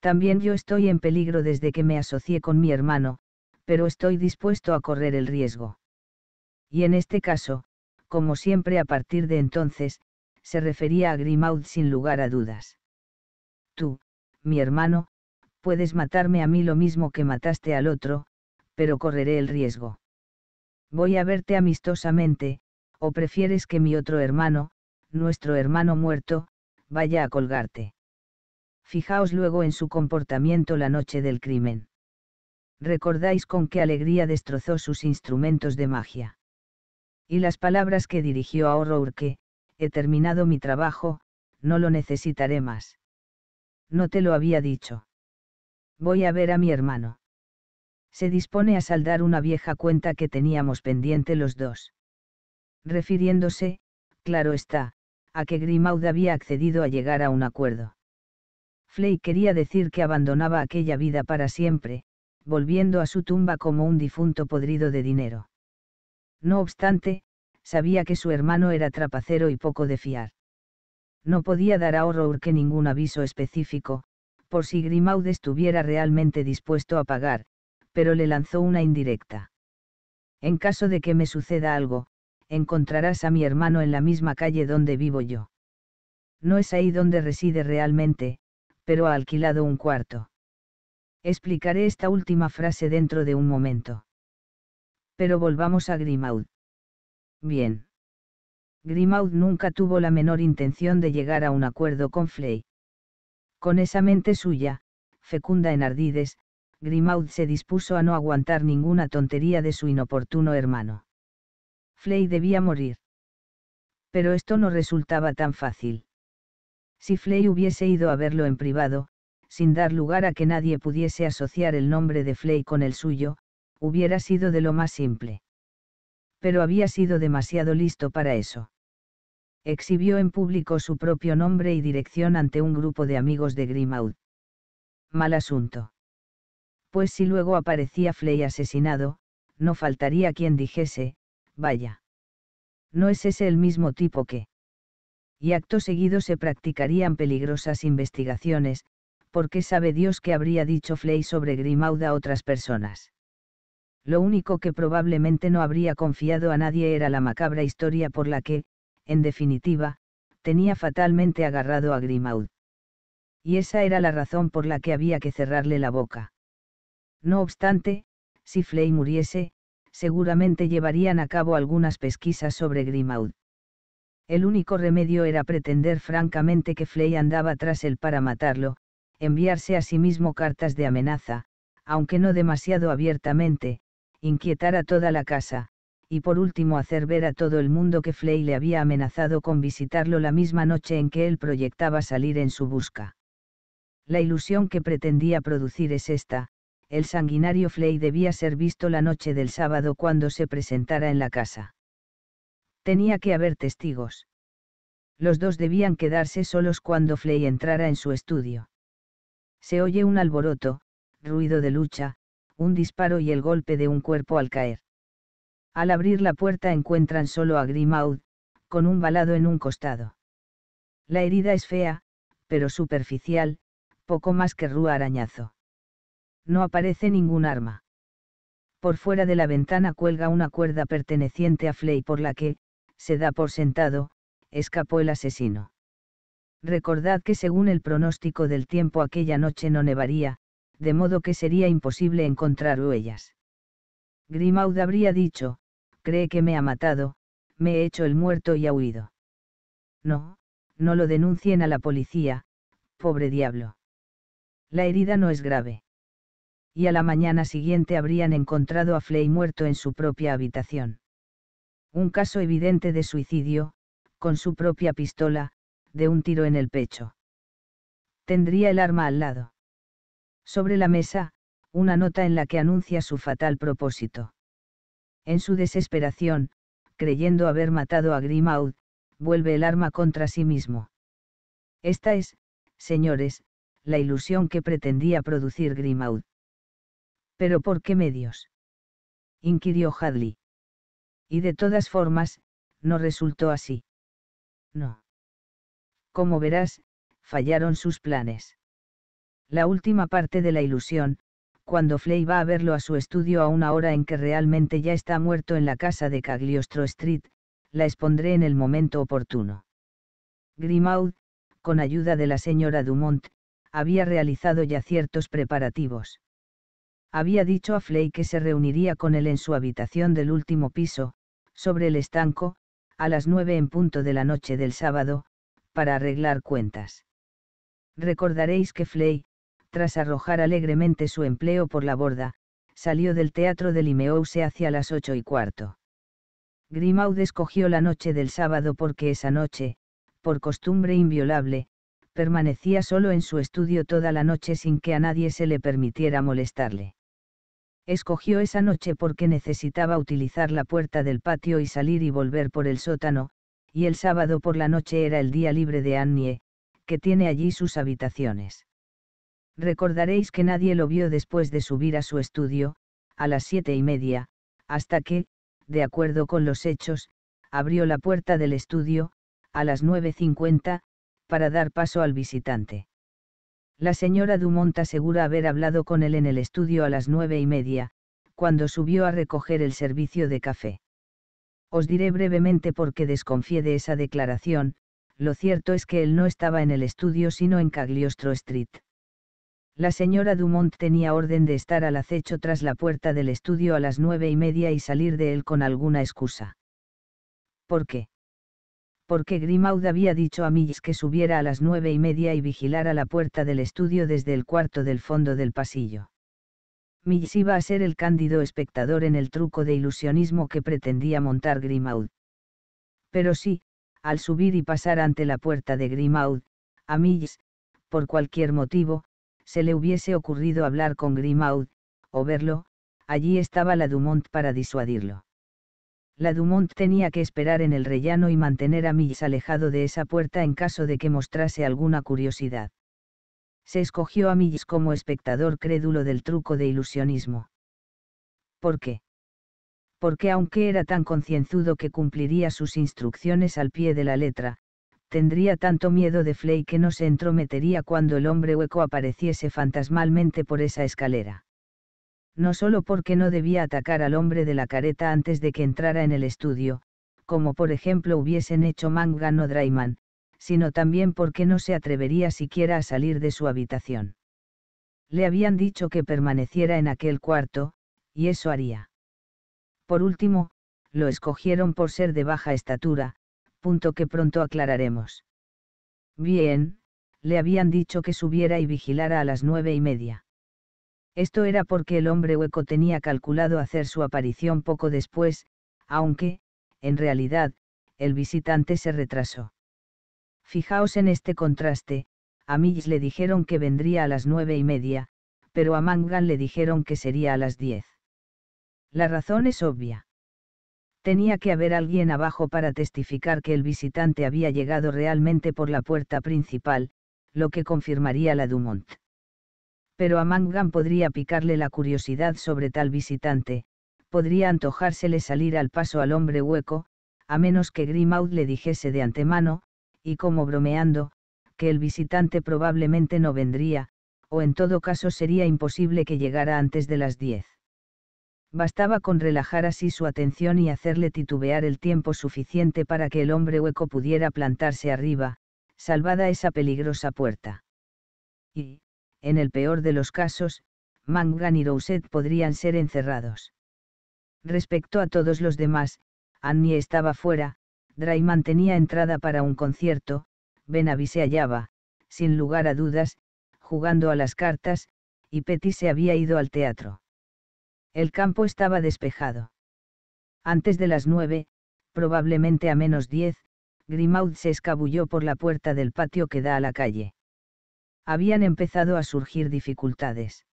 También yo estoy en peligro desde que me asocié con mi hermano, pero estoy dispuesto a correr el riesgo. Y en este caso, como siempre a partir de entonces, se refería a Grimaud sin lugar a dudas. Tú, mi hermano, puedes matarme a mí lo mismo que mataste al otro, pero correré el riesgo. Voy a verte amistosamente, o prefieres que mi otro hermano, nuestro hermano muerto, vaya a colgarte. Fijaos luego en su comportamiento la noche del crimen. Recordáis con qué alegría destrozó sus instrumentos de magia. Y las palabras que dirigió a que, he terminado mi trabajo, no lo necesitaré más. No te lo había dicho. Voy a ver a mi hermano se dispone a saldar una vieja cuenta que teníamos pendiente los dos. Refiriéndose, claro está, a que Grimaud había accedido a llegar a un acuerdo. Flay quería decir que abandonaba aquella vida para siempre, volviendo a su tumba como un difunto podrido de dinero. No obstante, sabía que su hermano era trapacero y poco de fiar. No podía dar a O'Rourke ningún aviso específico, por si Grimaud estuviera realmente dispuesto a pagar, pero le lanzó una indirecta. En caso de que me suceda algo, encontrarás a mi hermano en la misma calle donde vivo yo. No es ahí donde reside realmente, pero ha alquilado un cuarto. Explicaré esta última frase dentro de un momento. Pero volvamos a Grimaud. Bien. Grimaud nunca tuvo la menor intención de llegar a un acuerdo con Flay. Con esa mente suya, fecunda en ardides, Grimaud se dispuso a no aguantar ninguna tontería de su inoportuno hermano. Flay debía morir. Pero esto no resultaba tan fácil. Si Flay hubiese ido a verlo en privado, sin dar lugar a que nadie pudiese asociar el nombre de Flay con el suyo, hubiera sido de lo más simple. Pero había sido demasiado listo para eso. Exhibió en público su propio nombre y dirección ante un grupo de amigos de Grimaud. Mal asunto pues si luego aparecía Flay asesinado, no faltaría quien dijese, vaya. No es ese el mismo tipo que. Y acto seguido se practicarían peligrosas investigaciones, porque sabe Dios que habría dicho Flay sobre Grimaud a otras personas. Lo único que probablemente no habría confiado a nadie era la macabra historia por la que, en definitiva, tenía fatalmente agarrado a Grimaud. Y esa era la razón por la que había que cerrarle la boca. No obstante, si Flay muriese, seguramente llevarían a cabo algunas pesquisas sobre Grimaud. El único remedio era pretender francamente que Flay andaba tras él para matarlo, enviarse a sí mismo cartas de amenaza, aunque no demasiado abiertamente, inquietar a toda la casa, y por último hacer ver a todo el mundo que Flay le había amenazado con visitarlo la misma noche en que él proyectaba salir en su busca. La ilusión que pretendía producir es esta, el sanguinario Flay debía ser visto la noche del sábado cuando se presentara en la casa. Tenía que haber testigos. Los dos debían quedarse solos cuando Flay entrara en su estudio. Se oye un alboroto, ruido de lucha, un disparo y el golpe de un cuerpo al caer. Al abrir la puerta encuentran solo a Grimaud, con un balado en un costado. La herida es fea, pero superficial, poco más que rúa arañazo. No aparece ningún arma. Por fuera de la ventana cuelga una cuerda perteneciente a Flay por la que, se da por sentado, escapó el asesino. Recordad que según el pronóstico del tiempo aquella noche no nevaría, de modo que sería imposible encontrar huellas. Grimaud habría dicho, cree que me ha matado, me he hecho el muerto y ha huido. No, no lo denuncien a la policía, pobre diablo. La herida no es grave y a la mañana siguiente habrían encontrado a Flay muerto en su propia habitación. Un caso evidente de suicidio, con su propia pistola, de un tiro en el pecho. Tendría el arma al lado. Sobre la mesa, una nota en la que anuncia su fatal propósito. En su desesperación, creyendo haber matado a Grimaud, vuelve el arma contra sí mismo. Esta es, señores, la ilusión que pretendía producir Grimaud. ¿Pero por qué medios? inquirió Hadley. Y de todas formas, no resultó así. No. Como verás, fallaron sus planes. La última parte de la ilusión, cuando Flay va a verlo a su estudio a una hora en que realmente ya está muerto en la casa de Cagliostro Street, la expondré en el momento oportuno. Grimaud, con ayuda de la señora Dumont, había realizado ya ciertos preparativos había dicho a Flay que se reuniría con él en su habitación del último piso, sobre el estanco, a las nueve en punto de la noche del sábado, para arreglar cuentas. Recordaréis que Flay, tras arrojar alegremente su empleo por la borda, salió del teatro de Limeouse hacia las ocho y cuarto. Grimaud escogió la noche del sábado porque esa noche, por costumbre inviolable, permanecía solo en su estudio toda la noche sin que a nadie se le permitiera molestarle. Escogió esa noche porque necesitaba utilizar la puerta del patio y salir y volver por el sótano, y el sábado por la noche era el día libre de Annie, que tiene allí sus habitaciones. Recordaréis que nadie lo vio después de subir a su estudio, a las siete y media, hasta que, de acuerdo con los hechos, abrió la puerta del estudio, a las cincuenta, para dar paso al visitante. La señora Dumont asegura haber hablado con él en el estudio a las nueve y media, cuando subió a recoger el servicio de café. Os diré brevemente por qué desconfié de esa declaración, lo cierto es que él no estaba en el estudio sino en Cagliostro Street. La señora Dumont tenía orden de estar al acecho tras la puerta del estudio a las nueve y media y salir de él con alguna excusa. ¿Por qué? porque Grimaud había dicho a Mills que subiera a las nueve y media y vigilara la puerta del estudio desde el cuarto del fondo del pasillo. Mills iba a ser el cándido espectador en el truco de ilusionismo que pretendía montar Grimaud. Pero sí, al subir y pasar ante la puerta de Grimaud, a Mills, por cualquier motivo, se le hubiese ocurrido hablar con Grimaud, o verlo, allí estaba la Dumont para disuadirlo la Dumont tenía que esperar en el rellano y mantener a Millis alejado de esa puerta en caso de que mostrase alguna curiosidad. Se escogió a Mills como espectador crédulo del truco de ilusionismo. ¿Por qué? Porque aunque era tan concienzudo que cumpliría sus instrucciones al pie de la letra, tendría tanto miedo de Flay que no se entrometería cuando el hombre hueco apareciese fantasmalmente por esa escalera no solo porque no debía atacar al hombre de la careta antes de que entrara en el estudio, como por ejemplo hubiesen hecho Mangan o Drayman, sino también porque no se atrevería siquiera a salir de su habitación. Le habían dicho que permaneciera en aquel cuarto, y eso haría. Por último, lo escogieron por ser de baja estatura, punto que pronto aclararemos. Bien, le habían dicho que subiera y vigilara a las nueve y media. Esto era porque el hombre hueco tenía calculado hacer su aparición poco después, aunque, en realidad, el visitante se retrasó. Fijaos en este contraste, a Mills le dijeron que vendría a las nueve y media, pero a Mangan le dijeron que sería a las diez. La razón es obvia. Tenía que haber alguien abajo para testificar que el visitante había llegado realmente por la puerta principal, lo que confirmaría la Dumont pero a Mangan podría picarle la curiosidad sobre tal visitante, podría antojársele salir al paso al hombre hueco, a menos que Grimaud le dijese de antemano, y como bromeando, que el visitante probablemente no vendría, o en todo caso sería imposible que llegara antes de las diez. Bastaba con relajar así su atención y hacerle titubear el tiempo suficiente para que el hombre hueco pudiera plantarse arriba, salvada esa peligrosa puerta. Y, en el peor de los casos, Mangan y Rousset podrían ser encerrados. Respecto a todos los demás, Annie estaba fuera, Drayman tenía entrada para un concierto, Benavi se hallaba, sin lugar a dudas, jugando a las cartas, y Petty se había ido al teatro. El campo estaba despejado. Antes de las nueve, probablemente a menos diez, Grimaud se escabulló por la puerta del patio que da a la calle habían empezado a surgir dificultades.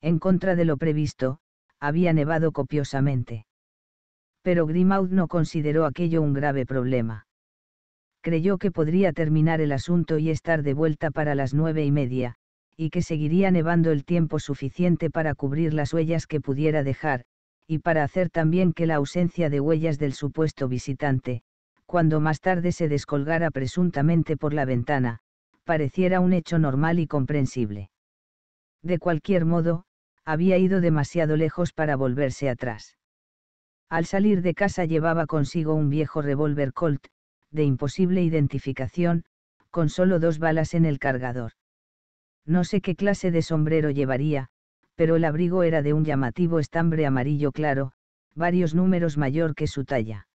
En contra de lo previsto, había nevado copiosamente. Pero Grimaud no consideró aquello un grave problema. Creyó que podría terminar el asunto y estar de vuelta para las nueve y media, y que seguiría nevando el tiempo suficiente para cubrir las huellas que pudiera dejar, y para hacer también que la ausencia de huellas del supuesto visitante, cuando más tarde se descolgara presuntamente por la ventana, pareciera un hecho normal y comprensible. De cualquier modo, había ido demasiado lejos para volverse atrás. Al salir de casa llevaba consigo un viejo revólver Colt, de imposible identificación, con solo dos balas en el cargador. No sé qué clase de sombrero llevaría, pero el abrigo era de un llamativo estambre amarillo claro, varios números mayor que su talla.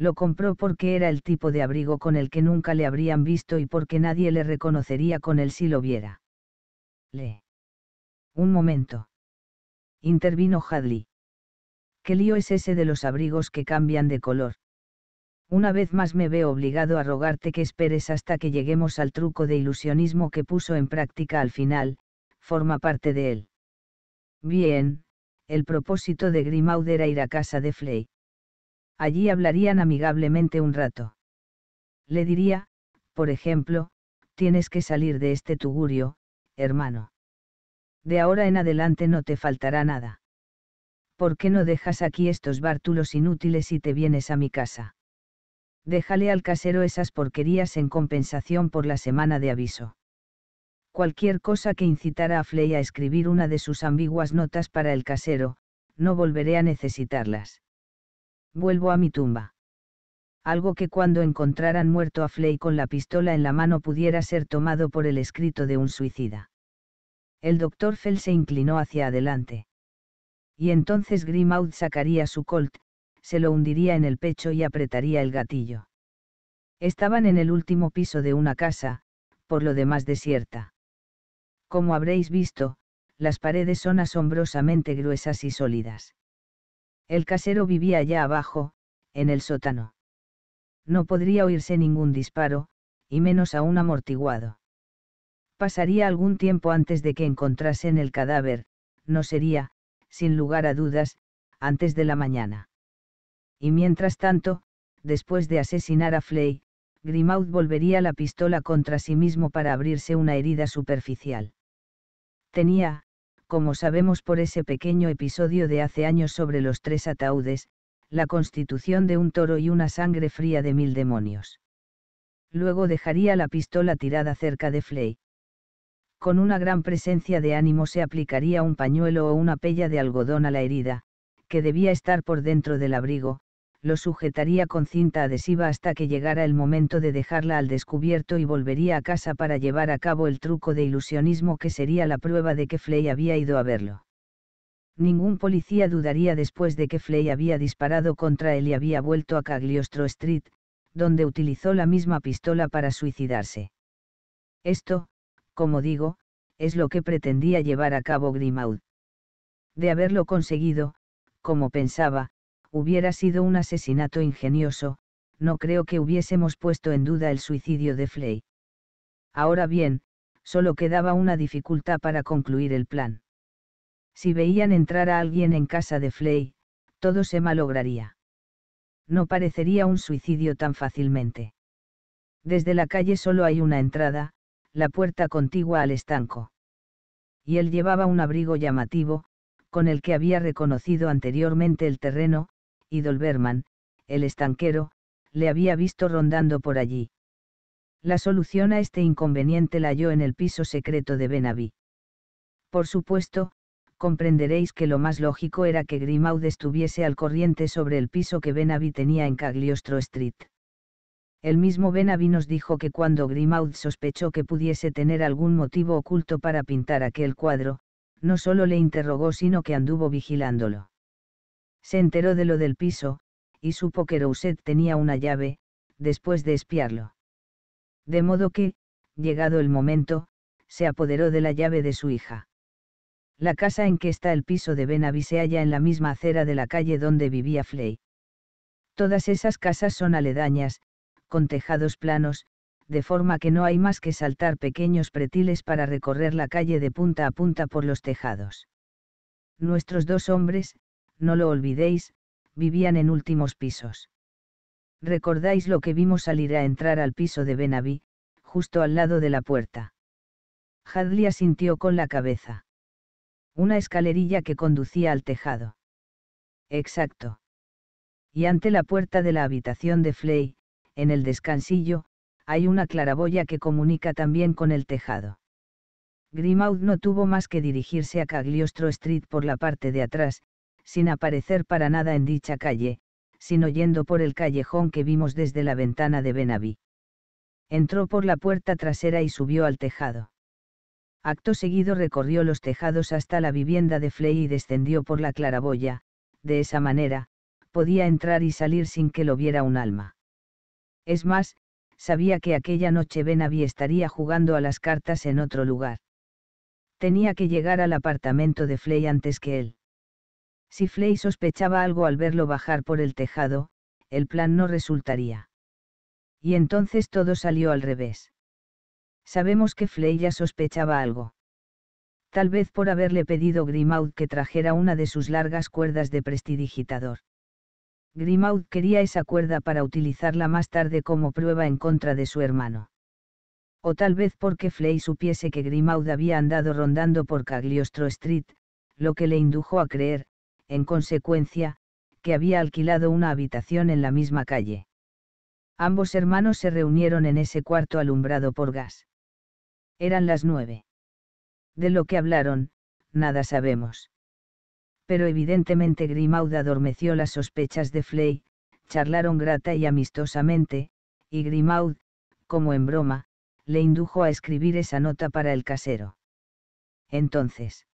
Lo compró porque era el tipo de abrigo con el que nunca le habrían visto y porque nadie le reconocería con él si lo viera. Le. Un momento. Intervino Hadley. ¿Qué lío es ese de los abrigos que cambian de color? Una vez más me veo obligado a rogarte que esperes hasta que lleguemos al truco de ilusionismo que puso en práctica al final, forma parte de él. Bien, el propósito de Grimaud era ir a casa de Flay. Allí hablarían amigablemente un rato. Le diría, por ejemplo, tienes que salir de este tugurio, hermano. De ahora en adelante no te faltará nada. ¿Por qué no dejas aquí estos bártulos inútiles y te vienes a mi casa? Déjale al casero esas porquerías en compensación por la semana de aviso. Cualquier cosa que incitara a Flea a escribir una de sus ambiguas notas para el casero, no volveré a necesitarlas vuelvo a mi tumba. Algo que cuando encontraran muerto a Flay con la pistola en la mano pudiera ser tomado por el escrito de un suicida. El doctor Fell se inclinó hacia adelante. Y entonces Grimaud sacaría su colt, se lo hundiría en el pecho y apretaría el gatillo. Estaban en el último piso de una casa, por lo demás desierta. Como habréis visto, las paredes son asombrosamente gruesas y sólidas. El casero vivía allá abajo, en el sótano. No podría oírse ningún disparo, y menos aún amortiguado. Pasaría algún tiempo antes de que encontrasen el cadáver, no sería, sin lugar a dudas, antes de la mañana. Y mientras tanto, después de asesinar a Flay, Grimaud volvería la pistola contra sí mismo para abrirse una herida superficial. Tenía, como sabemos por ese pequeño episodio de hace años sobre los tres ataúdes, la constitución de un toro y una sangre fría de mil demonios. Luego dejaría la pistola tirada cerca de Flay. Con una gran presencia de ánimo se aplicaría un pañuelo o una pella de algodón a la herida, que debía estar por dentro del abrigo, lo sujetaría con cinta adhesiva hasta que llegara el momento de dejarla al descubierto y volvería a casa para llevar a cabo el truco de ilusionismo que sería la prueba de que Flay había ido a verlo. Ningún policía dudaría después de que Flay había disparado contra él y había vuelto a Cagliostro Street, donde utilizó la misma pistola para suicidarse. Esto, como digo, es lo que pretendía llevar a cabo Grimaud. De haberlo conseguido, como pensaba, hubiera sido un asesinato ingenioso, no creo que hubiésemos puesto en duda el suicidio de Flay. Ahora bien, solo quedaba una dificultad para concluir el plan. Si veían entrar a alguien en casa de Flay, todo se malograría. No parecería un suicidio tan fácilmente. Desde la calle solo hay una entrada, la puerta contigua al estanco. Y él llevaba un abrigo llamativo, con el que había reconocido anteriormente el terreno, y el estanquero, le había visto rondando por allí. La solución a este inconveniente la halló en el piso secreto de Benaví. Por supuesto, comprenderéis que lo más lógico era que Grimaud estuviese al corriente sobre el piso que Benaví tenía en Cagliostro Street. El mismo Benaví nos dijo que cuando Grimaud sospechó que pudiese tener algún motivo oculto para pintar aquel cuadro, no solo le interrogó sino que anduvo vigilándolo. Se enteró de lo del piso, y supo que Rousset tenía una llave, después de espiarlo. De modo que, llegado el momento, se apoderó de la llave de su hija. La casa en que está el piso de Benavi se halla en la misma acera de la calle donde vivía Flay. Todas esas casas son aledañas, con tejados planos, de forma que no hay más que saltar pequeños pretiles para recorrer la calle de punta a punta por los tejados. Nuestros dos hombres, no lo olvidéis, vivían en últimos pisos. ¿Recordáis lo que vimos salir a entrar al piso de Benaví, justo al lado de la puerta? Hadley asintió con la cabeza. Una escalerilla que conducía al tejado. Exacto. Y ante la puerta de la habitación de Flay, en el descansillo, hay una claraboya que comunica también con el tejado. Grimaud no tuvo más que dirigirse a Cagliostro Street por la parte de atrás, sin aparecer para nada en dicha calle, sino yendo por el callejón que vimos desde la ventana de Benaví. Entró por la puerta trasera y subió al tejado. Acto seguido recorrió los tejados hasta la vivienda de Fley y descendió por la claraboya, de esa manera, podía entrar y salir sin que lo viera un alma. Es más, sabía que aquella noche Benaví estaría jugando a las cartas en otro lugar. Tenía que llegar al apartamento de Fley antes que él. Si Flay sospechaba algo al verlo bajar por el tejado, el plan no resultaría. Y entonces todo salió al revés. Sabemos que Flay ya sospechaba algo. Tal vez por haberle pedido Grimaud que trajera una de sus largas cuerdas de prestidigitador. Grimaud quería esa cuerda para utilizarla más tarde como prueba en contra de su hermano. O tal vez porque Flay supiese que Grimaud había andado rondando por Cagliostro Street, lo que le indujo a creer, en consecuencia, que había alquilado una habitación en la misma calle. Ambos hermanos se reunieron en ese cuarto alumbrado por gas. Eran las nueve. De lo que hablaron, nada sabemos. Pero evidentemente Grimaud adormeció las sospechas de Flay, charlaron grata y amistosamente, y Grimaud, como en broma, le indujo a escribir esa nota para el casero. Entonces.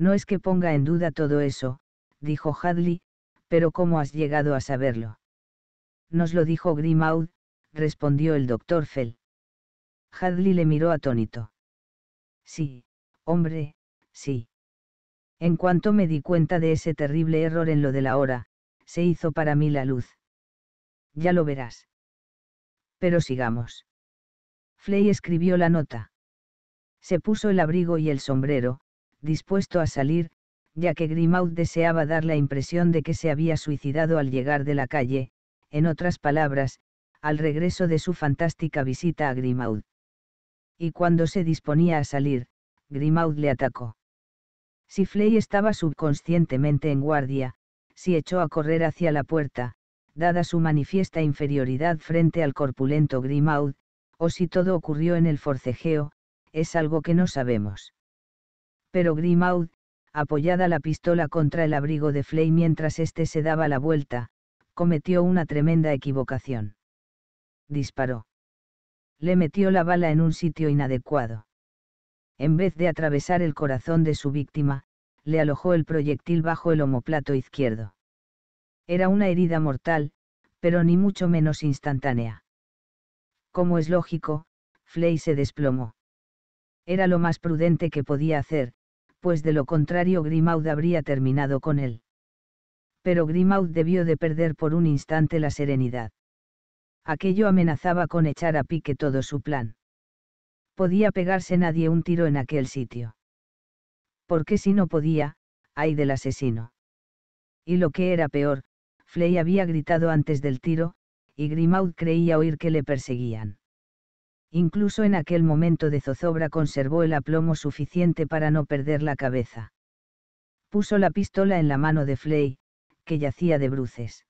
No es que ponga en duda todo eso, dijo Hadley, pero ¿cómo has llegado a saberlo? Nos lo dijo Grimaud, respondió el doctor Fell. Hadley le miró atónito. Sí, hombre, sí. En cuanto me di cuenta de ese terrible error en lo de la hora, se hizo para mí la luz. Ya lo verás. Pero sigamos. Flay escribió la nota. Se puso el abrigo y el sombrero, dispuesto a salir, ya que Grimaud deseaba dar la impresión de que se había suicidado al llegar de la calle, en otras palabras, al regreso de su fantástica visita a Grimaud. Y cuando se disponía a salir, Grimaud le atacó. Si Flay estaba subconscientemente en guardia, si echó a correr hacia la puerta, dada su manifiesta inferioridad frente al corpulento Grimaud, o si todo ocurrió en el forcejeo, es algo que no sabemos pero Grimaud, apoyada la pistola contra el abrigo de Flay mientras éste se daba la vuelta, cometió una tremenda equivocación. Disparó. Le metió la bala en un sitio inadecuado. En vez de atravesar el corazón de su víctima, le alojó el proyectil bajo el omoplato izquierdo. Era una herida mortal, pero ni mucho menos instantánea. Como es lógico, Flay se desplomó. Era lo más prudente que podía hacer, pues de lo contrario Grimaud habría terminado con él. Pero Grimaud debió de perder por un instante la serenidad. Aquello amenazaba con echar a pique todo su plan. Podía pegarse nadie un tiro en aquel sitio. Porque si no podía, ay del asesino. Y lo que era peor, Flay había gritado antes del tiro, y Grimaud creía oír que le perseguían incluso en aquel momento de zozobra conservó el aplomo suficiente para no perder la cabeza. Puso la pistola en la mano de Flay, que yacía de bruces.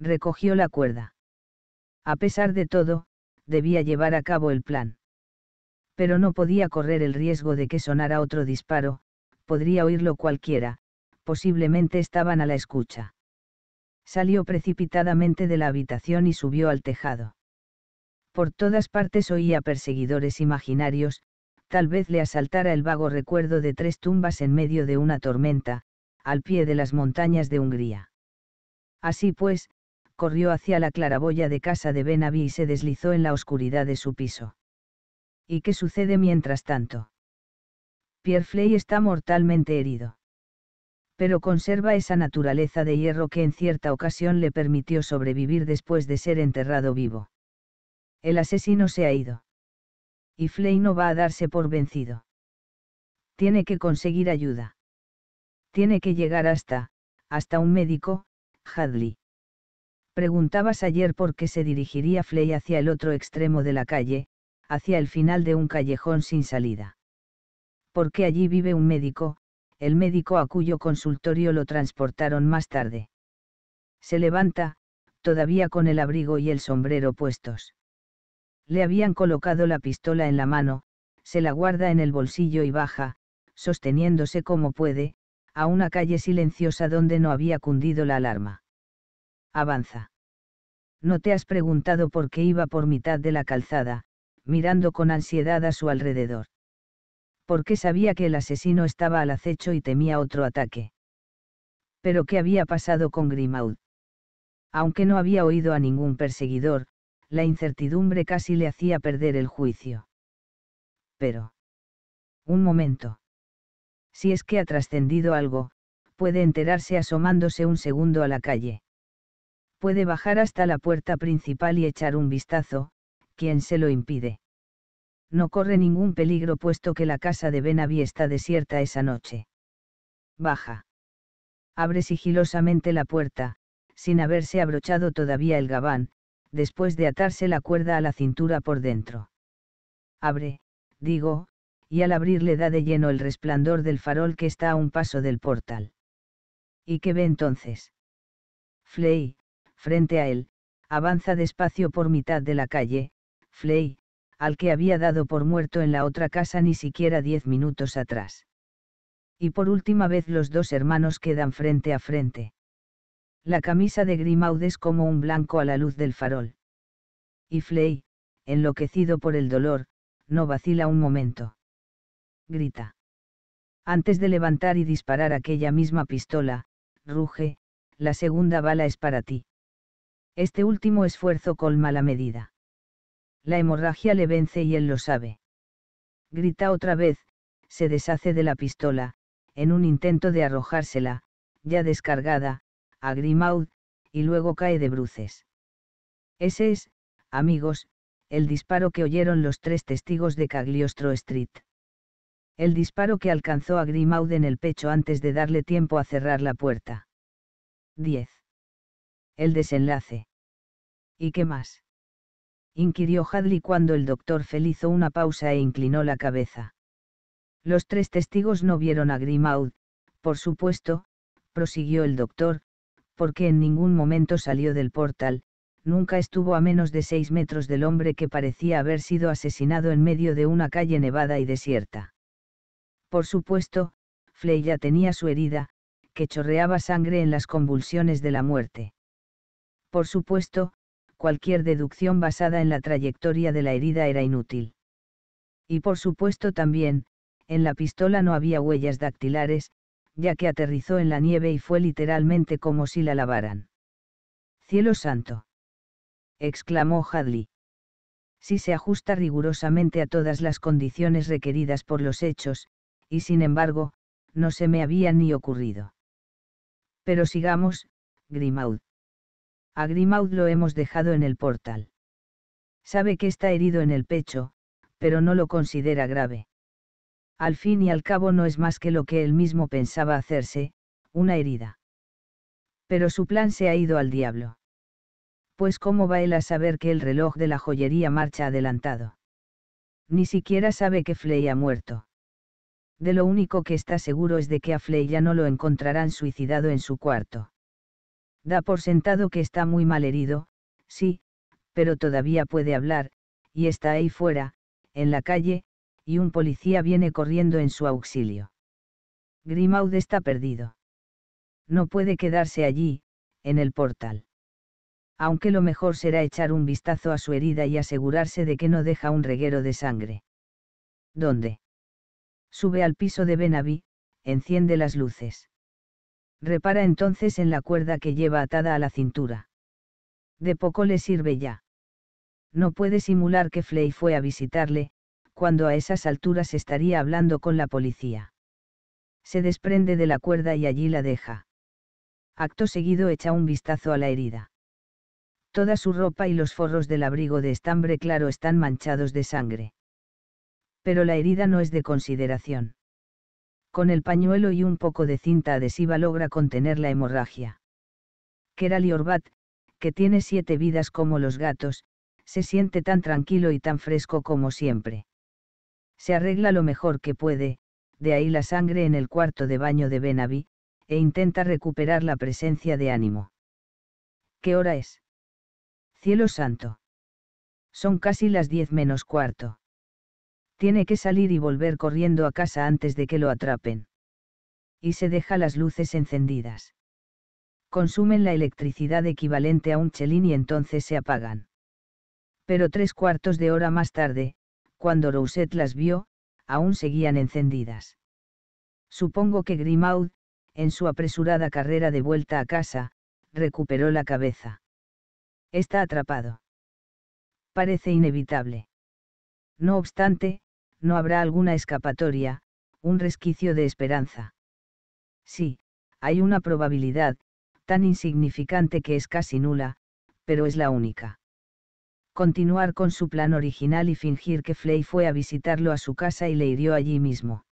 Recogió la cuerda. A pesar de todo, debía llevar a cabo el plan. Pero no podía correr el riesgo de que sonara otro disparo, podría oírlo cualquiera, posiblemente estaban a la escucha. Salió precipitadamente de la habitación y subió al tejado por todas partes oía perseguidores imaginarios, tal vez le asaltara el vago recuerdo de tres tumbas en medio de una tormenta, al pie de las montañas de Hungría. Así pues, corrió hacia la claraboya de casa de Benaví y se deslizó en la oscuridad de su piso. ¿Y qué sucede mientras tanto? Pierre Fley está mortalmente herido. Pero conserva esa naturaleza de hierro que en cierta ocasión le permitió sobrevivir después de ser enterrado vivo. El asesino se ha ido. Y Flay no va a darse por vencido. Tiene que conseguir ayuda. Tiene que llegar hasta, hasta un médico, Hadley. Preguntabas ayer por qué se dirigiría Flay hacia el otro extremo de la calle, hacia el final de un callejón sin salida. Porque allí vive un médico, el médico a cuyo consultorio lo transportaron más tarde. Se levanta, todavía con el abrigo y el sombrero puestos. Le habían colocado la pistola en la mano, se la guarda en el bolsillo y baja, sosteniéndose como puede, a una calle silenciosa donde no había cundido la alarma. Avanza. No te has preguntado por qué iba por mitad de la calzada, mirando con ansiedad a su alrededor. Porque sabía que el asesino estaba al acecho y temía otro ataque. Pero ¿qué había pasado con Grimaud? Aunque no había oído a ningún perseguidor, la incertidumbre casi le hacía perder el juicio. Pero. Un momento. Si es que ha trascendido algo, puede enterarse asomándose un segundo a la calle. Puede bajar hasta la puerta principal y echar un vistazo, quien se lo impide. No corre ningún peligro puesto que la casa de Benaví está desierta esa noche. Baja. Abre sigilosamente la puerta, sin haberse abrochado todavía el gabán, después de atarse la cuerda a la cintura por dentro. Abre, digo, y al abrir le da de lleno el resplandor del farol que está a un paso del portal. ¿Y qué ve entonces? fley frente a él, avanza despacio por mitad de la calle, fley al que había dado por muerto en la otra casa ni siquiera diez minutos atrás. Y por última vez los dos hermanos quedan frente a frente. La camisa de Grimaud es como un blanco a la luz del farol. Y Flay, enloquecido por el dolor, no vacila un momento. Grita. Antes de levantar y disparar aquella misma pistola, ruge, la segunda bala es para ti. Este último esfuerzo colma la medida. La hemorragia le vence y él lo sabe. Grita otra vez, se deshace de la pistola, en un intento de arrojársela, ya descargada, a Grimaud, y luego cae de bruces. Ese es, amigos, el disparo que oyeron los tres testigos de Cagliostro Street. El disparo que alcanzó a Grimaud en el pecho antes de darle tiempo a cerrar la puerta. 10. El desenlace. ¿Y qué más? inquirió Hadley cuando el doctor Fell hizo una pausa e inclinó la cabeza. Los tres testigos no vieron a Grimaud, por supuesto, prosiguió el doctor, porque en ningún momento salió del portal, nunca estuvo a menos de seis metros del hombre que parecía haber sido asesinado en medio de una calle nevada y desierta. Por supuesto, Fleya ya tenía su herida, que chorreaba sangre en las convulsiones de la muerte. Por supuesto, cualquier deducción basada en la trayectoria de la herida era inútil. Y por supuesto también, en la pistola no había huellas dactilares, ya que aterrizó en la nieve y fue literalmente como si la lavaran. Cielo santo. exclamó Hadley. Si se ajusta rigurosamente a todas las condiciones requeridas por los hechos, y sin embargo, no se me había ni ocurrido. Pero sigamos, Grimaud. A Grimaud lo hemos dejado en el portal. Sabe que está herido en el pecho, pero no lo considera grave al fin y al cabo no es más que lo que él mismo pensaba hacerse, una herida. Pero su plan se ha ido al diablo. Pues cómo va él a saber que el reloj de la joyería marcha adelantado. Ni siquiera sabe que Fley ha muerto. De lo único que está seguro es de que a Fley ya no lo encontrarán suicidado en su cuarto. Da por sentado que está muy mal herido, sí, pero todavía puede hablar, y está ahí fuera, en la calle, y un policía viene corriendo en su auxilio. Grimaud está perdido. No puede quedarse allí, en el portal. Aunque lo mejor será echar un vistazo a su herida y asegurarse de que no deja un reguero de sangre. ¿Dónde? Sube al piso de Benaví, enciende las luces. Repara entonces en la cuerda que lleva atada a la cintura. De poco le sirve ya. No puede simular que Flay fue a visitarle, cuando a esas alturas estaría hablando con la policía. Se desprende de la cuerda y allí la deja. Acto seguido echa un vistazo a la herida. Toda su ropa y los forros del abrigo de estambre claro están manchados de sangre. Pero la herida no es de consideración. Con el pañuelo y un poco de cinta adhesiva logra contener la hemorragia. Kerali Orbat, que tiene siete vidas como los gatos, se siente tan tranquilo y tan fresco como siempre se arregla lo mejor que puede, de ahí la sangre en el cuarto de baño de Benaví, e intenta recuperar la presencia de ánimo. ¿Qué hora es? Cielo santo. Son casi las diez menos cuarto. Tiene que salir y volver corriendo a casa antes de que lo atrapen. Y se deja las luces encendidas. Consumen la electricidad equivalente a un chelín y entonces se apagan. Pero tres cuartos de hora más tarde, cuando Rousset las vio, aún seguían encendidas. Supongo que Grimaud, en su apresurada carrera de vuelta a casa, recuperó la cabeza. Está atrapado. Parece inevitable. No obstante, no habrá alguna escapatoria, un resquicio de esperanza. Sí, hay una probabilidad, tan insignificante que es casi nula, pero es la única continuar con su plan original y fingir que Flay fue a visitarlo a su casa y le hirió allí mismo.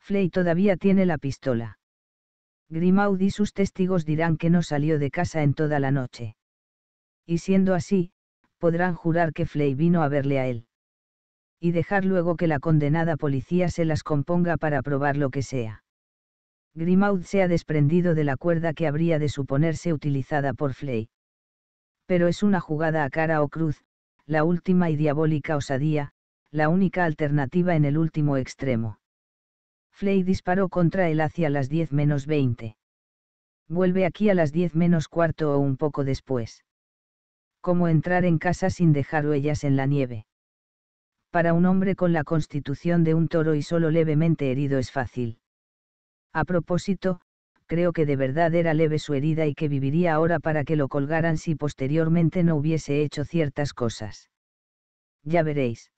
Flay todavía tiene la pistola. Grimaud y sus testigos dirán que no salió de casa en toda la noche. Y siendo así, podrán jurar que Flay vino a verle a él. Y dejar luego que la condenada policía se las componga para probar lo que sea. Grimaud se ha desprendido de la cuerda que habría de suponerse utilizada por Flay pero es una jugada a cara o cruz, la última y diabólica osadía, la única alternativa en el último extremo. Flay disparó contra él hacia las 10 menos 20. Vuelve aquí a las 10 menos cuarto o un poco después. Como entrar en casa sin dejar huellas en la nieve? Para un hombre con la constitución de un toro y solo levemente herido es fácil. A propósito, creo que de verdad era leve su herida y que viviría ahora para que lo colgaran si posteriormente no hubiese hecho ciertas cosas. Ya veréis.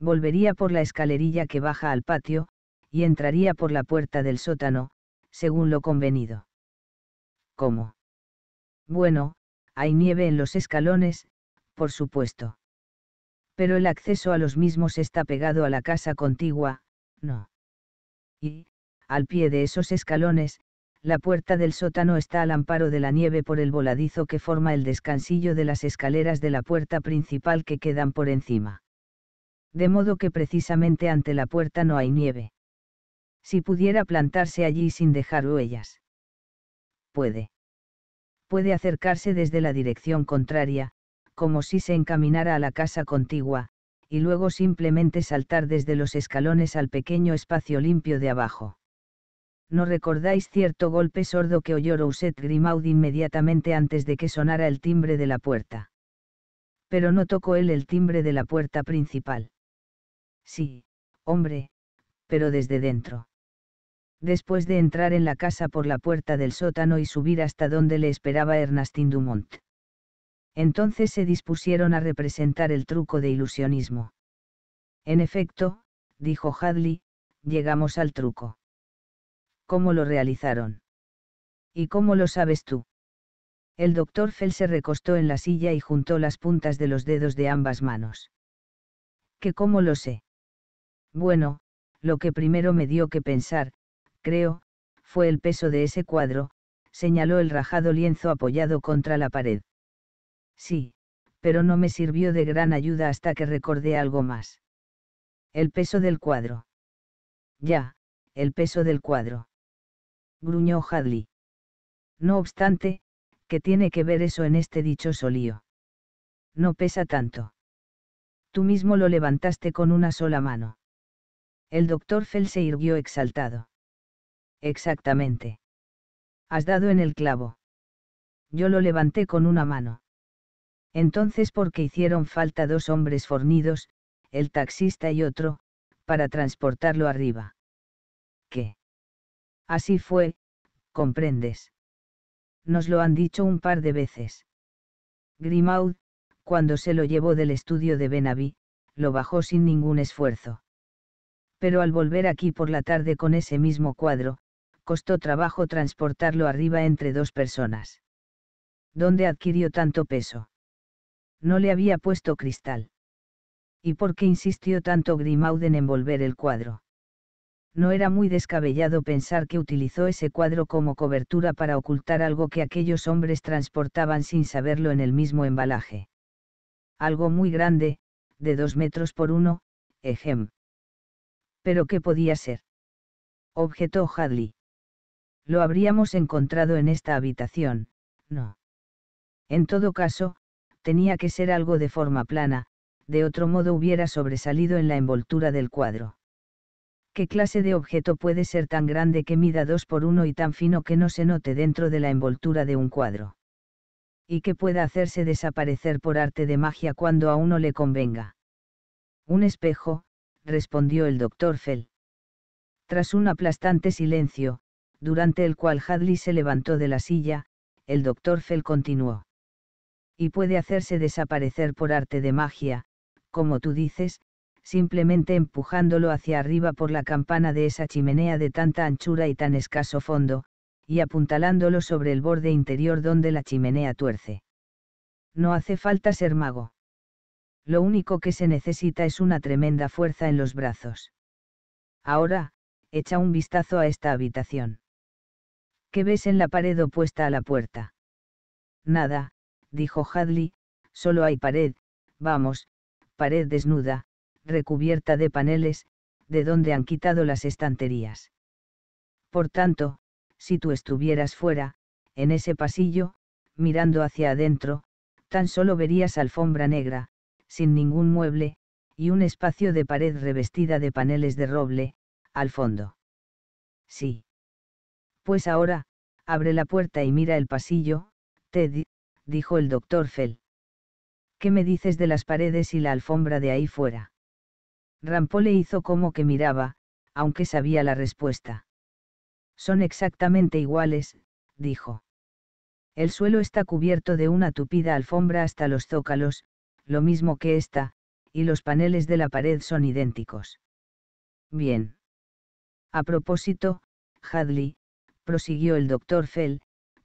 Volvería por la escalerilla que baja al patio, y entraría por la puerta del sótano, según lo convenido. ¿Cómo? Bueno, hay nieve en los escalones, por supuesto. Pero el acceso a los mismos está pegado a la casa contigua, no. Y, al pie de esos escalones, la puerta del sótano está al amparo de la nieve por el voladizo que forma el descansillo de las escaleras de la puerta principal que quedan por encima. De modo que precisamente ante la puerta no hay nieve. Si pudiera plantarse allí sin dejar huellas. Puede. Puede acercarse desde la dirección contraria, como si se encaminara a la casa contigua, y luego simplemente saltar desde los escalones al pequeño espacio limpio de abajo. ¿no recordáis cierto golpe sordo que oyó Rousset Grimaud inmediatamente antes de que sonara el timbre de la puerta? Pero no tocó él el timbre de la puerta principal. Sí, hombre, pero desde dentro. Después de entrar en la casa por la puerta del sótano y subir hasta donde le esperaba Ernestine Dumont. Entonces se dispusieron a representar el truco de ilusionismo. En efecto, dijo Hadley, llegamos al truco cómo lo realizaron. ¿Y cómo lo sabes tú? El doctor Fell se recostó en la silla y juntó las puntas de los dedos de ambas manos. ¿Qué cómo lo sé? Bueno, lo que primero me dio que pensar, creo, fue el peso de ese cuadro, señaló el rajado lienzo apoyado contra la pared. Sí, pero no me sirvió de gran ayuda hasta que recordé algo más. El peso del cuadro. Ya, el peso del cuadro gruñó Hadley. No obstante, ¿qué tiene que ver eso en este dichoso lío? No pesa tanto. Tú mismo lo levantaste con una sola mano. El doctor Fell se irguió exaltado. Exactamente. Has dado en el clavo. Yo lo levanté con una mano. Entonces, ¿por qué hicieron falta dos hombres fornidos, el taxista y otro, para transportarlo arriba? ¿Qué? Así fue, comprendes. Nos lo han dicho un par de veces. Grimaud, cuando se lo llevó del estudio de Benaví, lo bajó sin ningún esfuerzo. Pero al volver aquí por la tarde con ese mismo cuadro, costó trabajo transportarlo arriba entre dos personas. ¿Dónde adquirió tanto peso? No le había puesto cristal. ¿Y por qué insistió tanto Grimaud en envolver el cuadro? No era muy descabellado pensar que utilizó ese cuadro como cobertura para ocultar algo que aquellos hombres transportaban sin saberlo en el mismo embalaje. Algo muy grande, de dos metros por uno, ejem. ¿Pero qué podía ser? Objetó Hadley. Lo habríamos encontrado en esta habitación, no. En todo caso, tenía que ser algo de forma plana, de otro modo hubiera sobresalido en la envoltura del cuadro. ¿Qué clase de objeto puede ser tan grande que mida dos por uno y tan fino que no se note dentro de la envoltura de un cuadro? Y que pueda hacerse desaparecer por arte de magia cuando a uno le convenga. Un espejo, respondió el doctor Fell. Tras un aplastante silencio, durante el cual Hadley se levantó de la silla, el doctor Fell continuó. Y puede hacerse desaparecer por arte de magia, como tú dices, simplemente empujándolo hacia arriba por la campana de esa chimenea de tanta anchura y tan escaso fondo, y apuntalándolo sobre el borde interior donde la chimenea tuerce. No hace falta ser mago. Lo único que se necesita es una tremenda fuerza en los brazos. Ahora, echa un vistazo a esta habitación. ¿Qué ves en la pared opuesta a la puerta? Nada, dijo Hadley, solo hay pared, vamos, pared desnuda, recubierta de paneles, de donde han quitado las estanterías. Por tanto, si tú estuvieras fuera, en ese pasillo, mirando hacia adentro, tan solo verías alfombra negra, sin ningún mueble, y un espacio de pared revestida de paneles de roble, al fondo. Sí. Pues ahora, abre la puerta y mira el pasillo, Teddy, dijo el doctor Fell. ¿Qué me dices de las paredes y la alfombra de ahí fuera? le hizo como que miraba, aunque sabía la respuesta. Son exactamente iguales, dijo. El suelo está cubierto de una tupida alfombra hasta los zócalos, lo mismo que esta, y los paneles de la pared son idénticos. Bien. A propósito, Hadley, prosiguió el doctor Fell,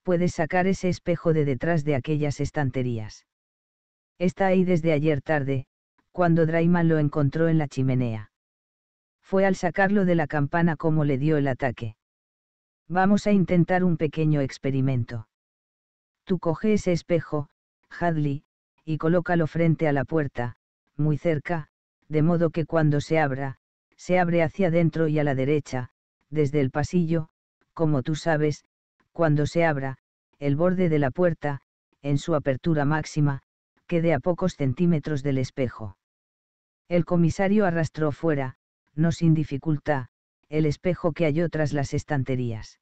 puedes sacar ese espejo de detrás de aquellas estanterías. Está ahí desde ayer tarde, cuando Drayman lo encontró en la chimenea. Fue al sacarlo de la campana como le dio el ataque. Vamos a intentar un pequeño experimento. Tú coge ese espejo, Hadley, y colócalo frente a la puerta, muy cerca, de modo que cuando se abra, se abre hacia adentro y a la derecha, desde el pasillo, como tú sabes, cuando se abra, el borde de la puerta, en su apertura máxima, quede a pocos centímetros del espejo. El comisario arrastró fuera, no sin dificultad, el espejo que halló tras las estanterías.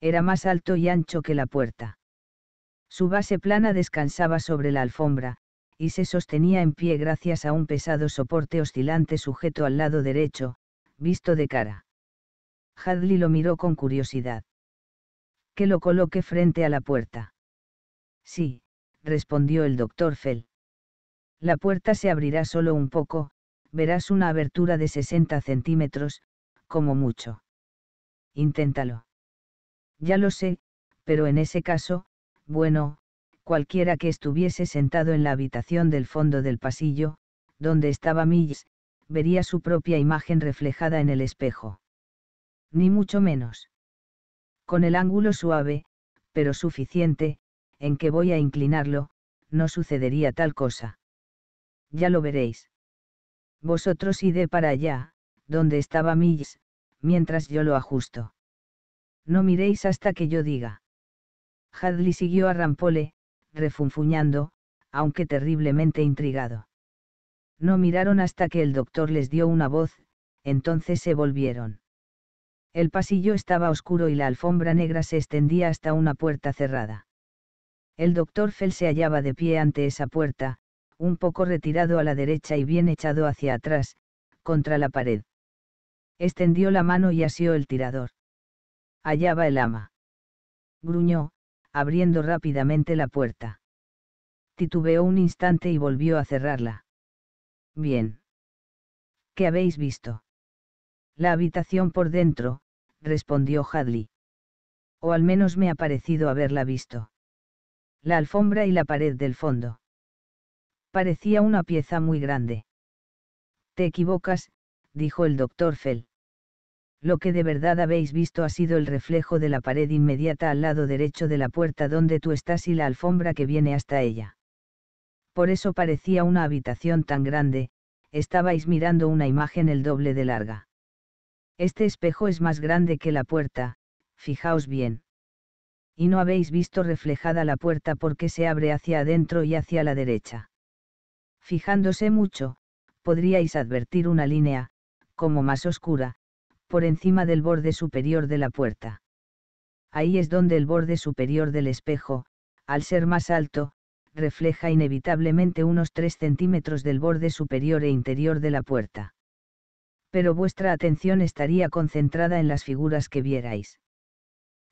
Era más alto y ancho que la puerta. Su base plana descansaba sobre la alfombra, y se sostenía en pie gracias a un pesado soporte oscilante sujeto al lado derecho, visto de cara. Hadley lo miró con curiosidad. Que lo coloque frente a la puerta. Sí, respondió el doctor Fell. La puerta se abrirá solo un poco, verás una abertura de 60 centímetros, como mucho. Inténtalo. Ya lo sé, pero en ese caso, bueno, cualquiera que estuviese sentado en la habitación del fondo del pasillo, donde estaba Mills, vería su propia imagen reflejada en el espejo. Ni mucho menos. Con el ángulo suave, pero suficiente, en que voy a inclinarlo, no sucedería tal cosa ya lo veréis. Vosotros id para allá, donde estaba Mills, mientras yo lo ajusto. No miréis hasta que yo diga. Hadley siguió a Rampole, refunfuñando, aunque terriblemente intrigado. No miraron hasta que el doctor les dio una voz, entonces se volvieron. El pasillo estaba oscuro y la alfombra negra se extendía hasta una puerta cerrada. El doctor Fell se hallaba de pie ante esa puerta, un poco retirado a la derecha y bien echado hacia atrás, contra la pared. Extendió la mano y asió el tirador. Allá va el ama. Gruñó, abriendo rápidamente la puerta. Titubeó un instante y volvió a cerrarla. Bien. ¿Qué habéis visto? La habitación por dentro, respondió Hadley. O al menos me ha parecido haberla visto. La alfombra y la pared del fondo parecía una pieza muy grande. Te equivocas, dijo el doctor Fell. Lo que de verdad habéis visto ha sido el reflejo de la pared inmediata al lado derecho de la puerta donde tú estás y la alfombra que viene hasta ella. Por eso parecía una habitación tan grande, estabais mirando una imagen el doble de larga. Este espejo es más grande que la puerta, fijaos bien. Y no habéis visto reflejada la puerta porque se abre hacia adentro y hacia la derecha. Fijándose mucho, podríais advertir una línea, como más oscura, por encima del borde superior de la puerta. Ahí es donde el borde superior del espejo, al ser más alto, refleja inevitablemente unos 3 centímetros del borde superior e interior de la puerta. Pero vuestra atención estaría concentrada en las figuras que vierais.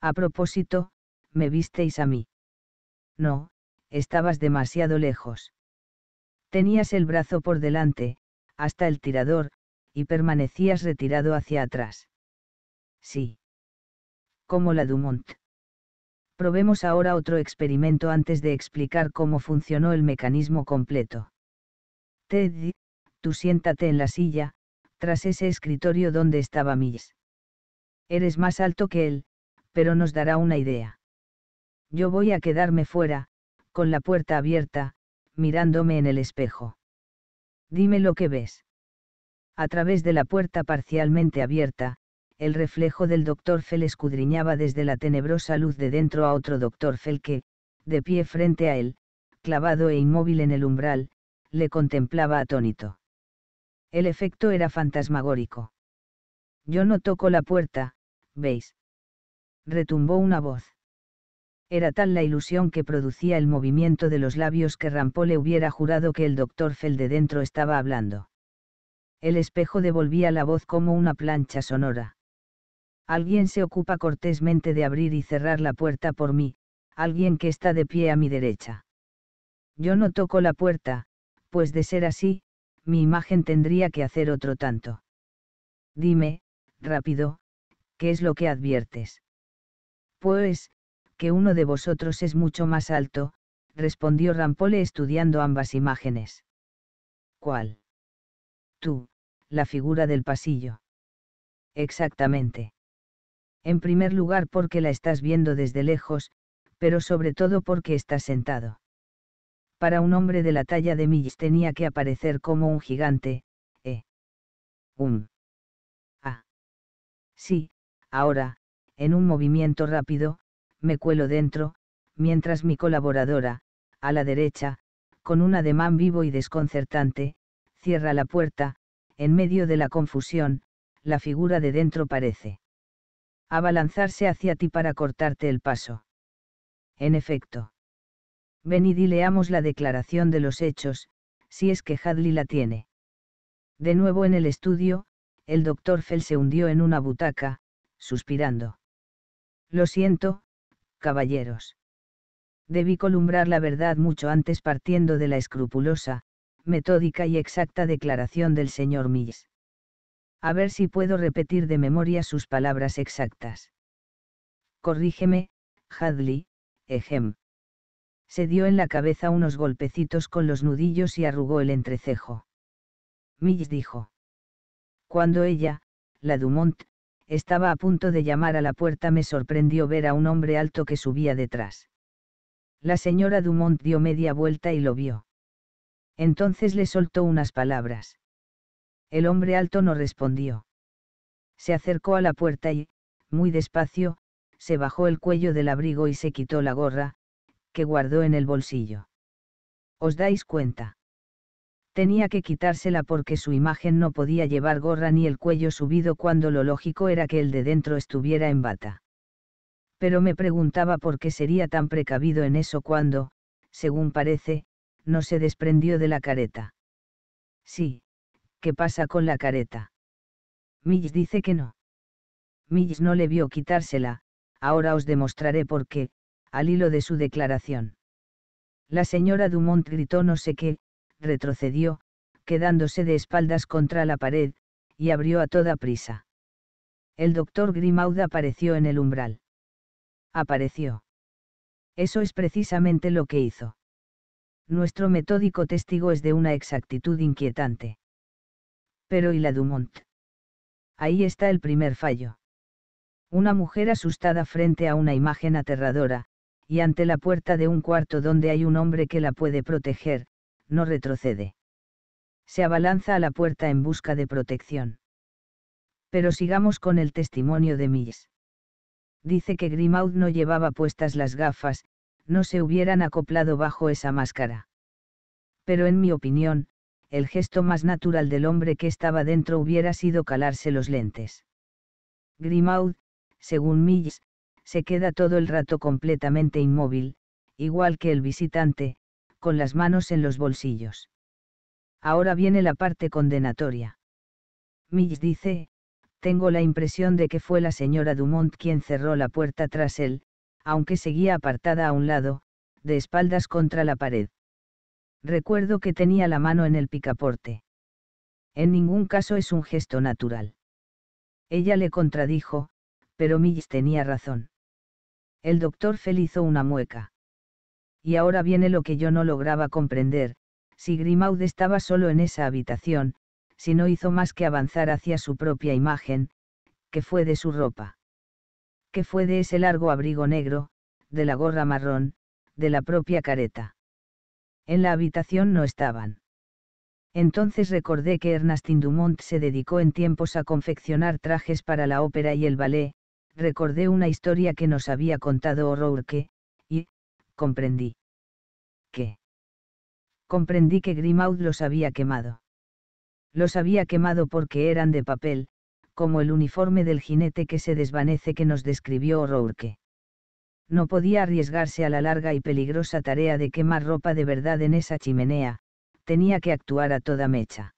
A propósito, me visteis a mí. No, estabas demasiado lejos tenías el brazo por delante, hasta el tirador, y permanecías retirado hacia atrás. Sí. Como la Dumont. Probemos ahora otro experimento antes de explicar cómo funcionó el mecanismo completo. Teddy, tú siéntate en la silla, tras ese escritorio donde estaba Mills. Eres más alto que él, pero nos dará una idea. Yo voy a quedarme fuera, con la puerta abierta, mirándome en el espejo. Dime lo que ves. A través de la puerta parcialmente abierta, el reflejo del doctor Fell escudriñaba desde la tenebrosa luz de dentro a otro doctor Fell que, de pie frente a él, clavado e inmóvil en el umbral, le contemplaba atónito. El efecto era fantasmagórico. Yo no toco la puerta, ¿veis? Retumbó una voz. Era tal la ilusión que producía el movimiento de los labios que le hubiera jurado que el doctor Fell de dentro estaba hablando. El espejo devolvía la voz como una plancha sonora. Alguien se ocupa cortésmente de abrir y cerrar la puerta por mí, alguien que está de pie a mi derecha. Yo no toco la puerta, pues de ser así, mi imagen tendría que hacer otro tanto. Dime, rápido, ¿qué es lo que adviertes? Pues, que uno de vosotros es mucho más alto, respondió Rampole estudiando ambas imágenes. ¿Cuál? Tú, la figura del pasillo. Exactamente. En primer lugar porque la estás viendo desde lejos, pero sobre todo porque estás sentado. Para un hombre de la talla de Mills tenía que aparecer como un gigante, ¿eh? Un. Ah. Sí, ahora, en un movimiento rápido, me cuelo dentro, mientras mi colaboradora, a la derecha, con un ademán vivo y desconcertante, cierra la puerta, en medio de la confusión, la figura de dentro parece abalanzarse hacia ti para cortarte el paso. En efecto. Venid y leamos la declaración de los hechos, si es que Hadley la tiene. De nuevo en el estudio, el doctor Fell se hundió en una butaca, suspirando. Lo siento, caballeros. Debí columbrar la verdad mucho antes partiendo de la escrupulosa, metódica y exacta declaración del señor Mills. A ver si puedo repetir de memoria sus palabras exactas. Corrígeme, Hadley, Ejem. Se dio en la cabeza unos golpecitos con los nudillos y arrugó el entrecejo. Mills dijo. Cuando ella, la Dumont, estaba a punto de llamar a la puerta me sorprendió ver a un hombre alto que subía detrás. La señora Dumont dio media vuelta y lo vio. Entonces le soltó unas palabras. El hombre alto no respondió. Se acercó a la puerta y, muy despacio, se bajó el cuello del abrigo y se quitó la gorra, que guardó en el bolsillo. ¿Os dais cuenta? tenía que quitársela porque su imagen no podía llevar gorra ni el cuello subido cuando lo lógico era que el de dentro estuviera en bata. Pero me preguntaba por qué sería tan precavido en eso cuando, según parece, no se desprendió de la careta. Sí, ¿qué pasa con la careta? Mills dice que no. Mills no le vio quitársela, ahora os demostraré por qué, al hilo de su declaración. La señora Dumont gritó no sé qué, retrocedió, quedándose de espaldas contra la pared, y abrió a toda prisa. El doctor Grimaud apareció en el umbral. Apareció. Eso es precisamente lo que hizo. Nuestro metódico testigo es de una exactitud inquietante. Pero ¿y la Dumont? Ahí está el primer fallo. Una mujer asustada frente a una imagen aterradora, y ante la puerta de un cuarto donde hay un hombre que la puede proteger, no retrocede. Se abalanza a la puerta en busca de protección. Pero sigamos con el testimonio de Mills. Dice que Grimaud no llevaba puestas las gafas, no se hubieran acoplado bajo esa máscara. Pero en mi opinión, el gesto más natural del hombre que estaba dentro hubiera sido calarse los lentes. Grimaud, según Mills, se queda todo el rato completamente inmóvil, igual que el visitante, con las manos en los bolsillos. Ahora viene la parte condenatoria. Mills dice, tengo la impresión de que fue la señora Dumont quien cerró la puerta tras él, aunque seguía apartada a un lado, de espaldas contra la pared. Recuerdo que tenía la mano en el picaporte. En ningún caso es un gesto natural. Ella le contradijo, pero Mills tenía razón. El doctor felizó hizo una mueca y ahora viene lo que yo no lograba comprender, si Grimaud estaba solo en esa habitación, si no hizo más que avanzar hacia su propia imagen, que fue de su ropa. Que fue de ese largo abrigo negro, de la gorra marrón, de la propia careta. En la habitación no estaban. Entonces recordé que Ernestine Dumont se dedicó en tiempos a confeccionar trajes para la ópera y el ballet, recordé una historia que nos había contado O'Rourke, comprendí. ¿Qué? Comprendí que Grimaud los había quemado. Los había quemado porque eran de papel, como el uniforme del jinete que se desvanece que nos describió O'Rourke. No podía arriesgarse a la larga y peligrosa tarea de quemar ropa de verdad en esa chimenea, tenía que actuar a toda mecha.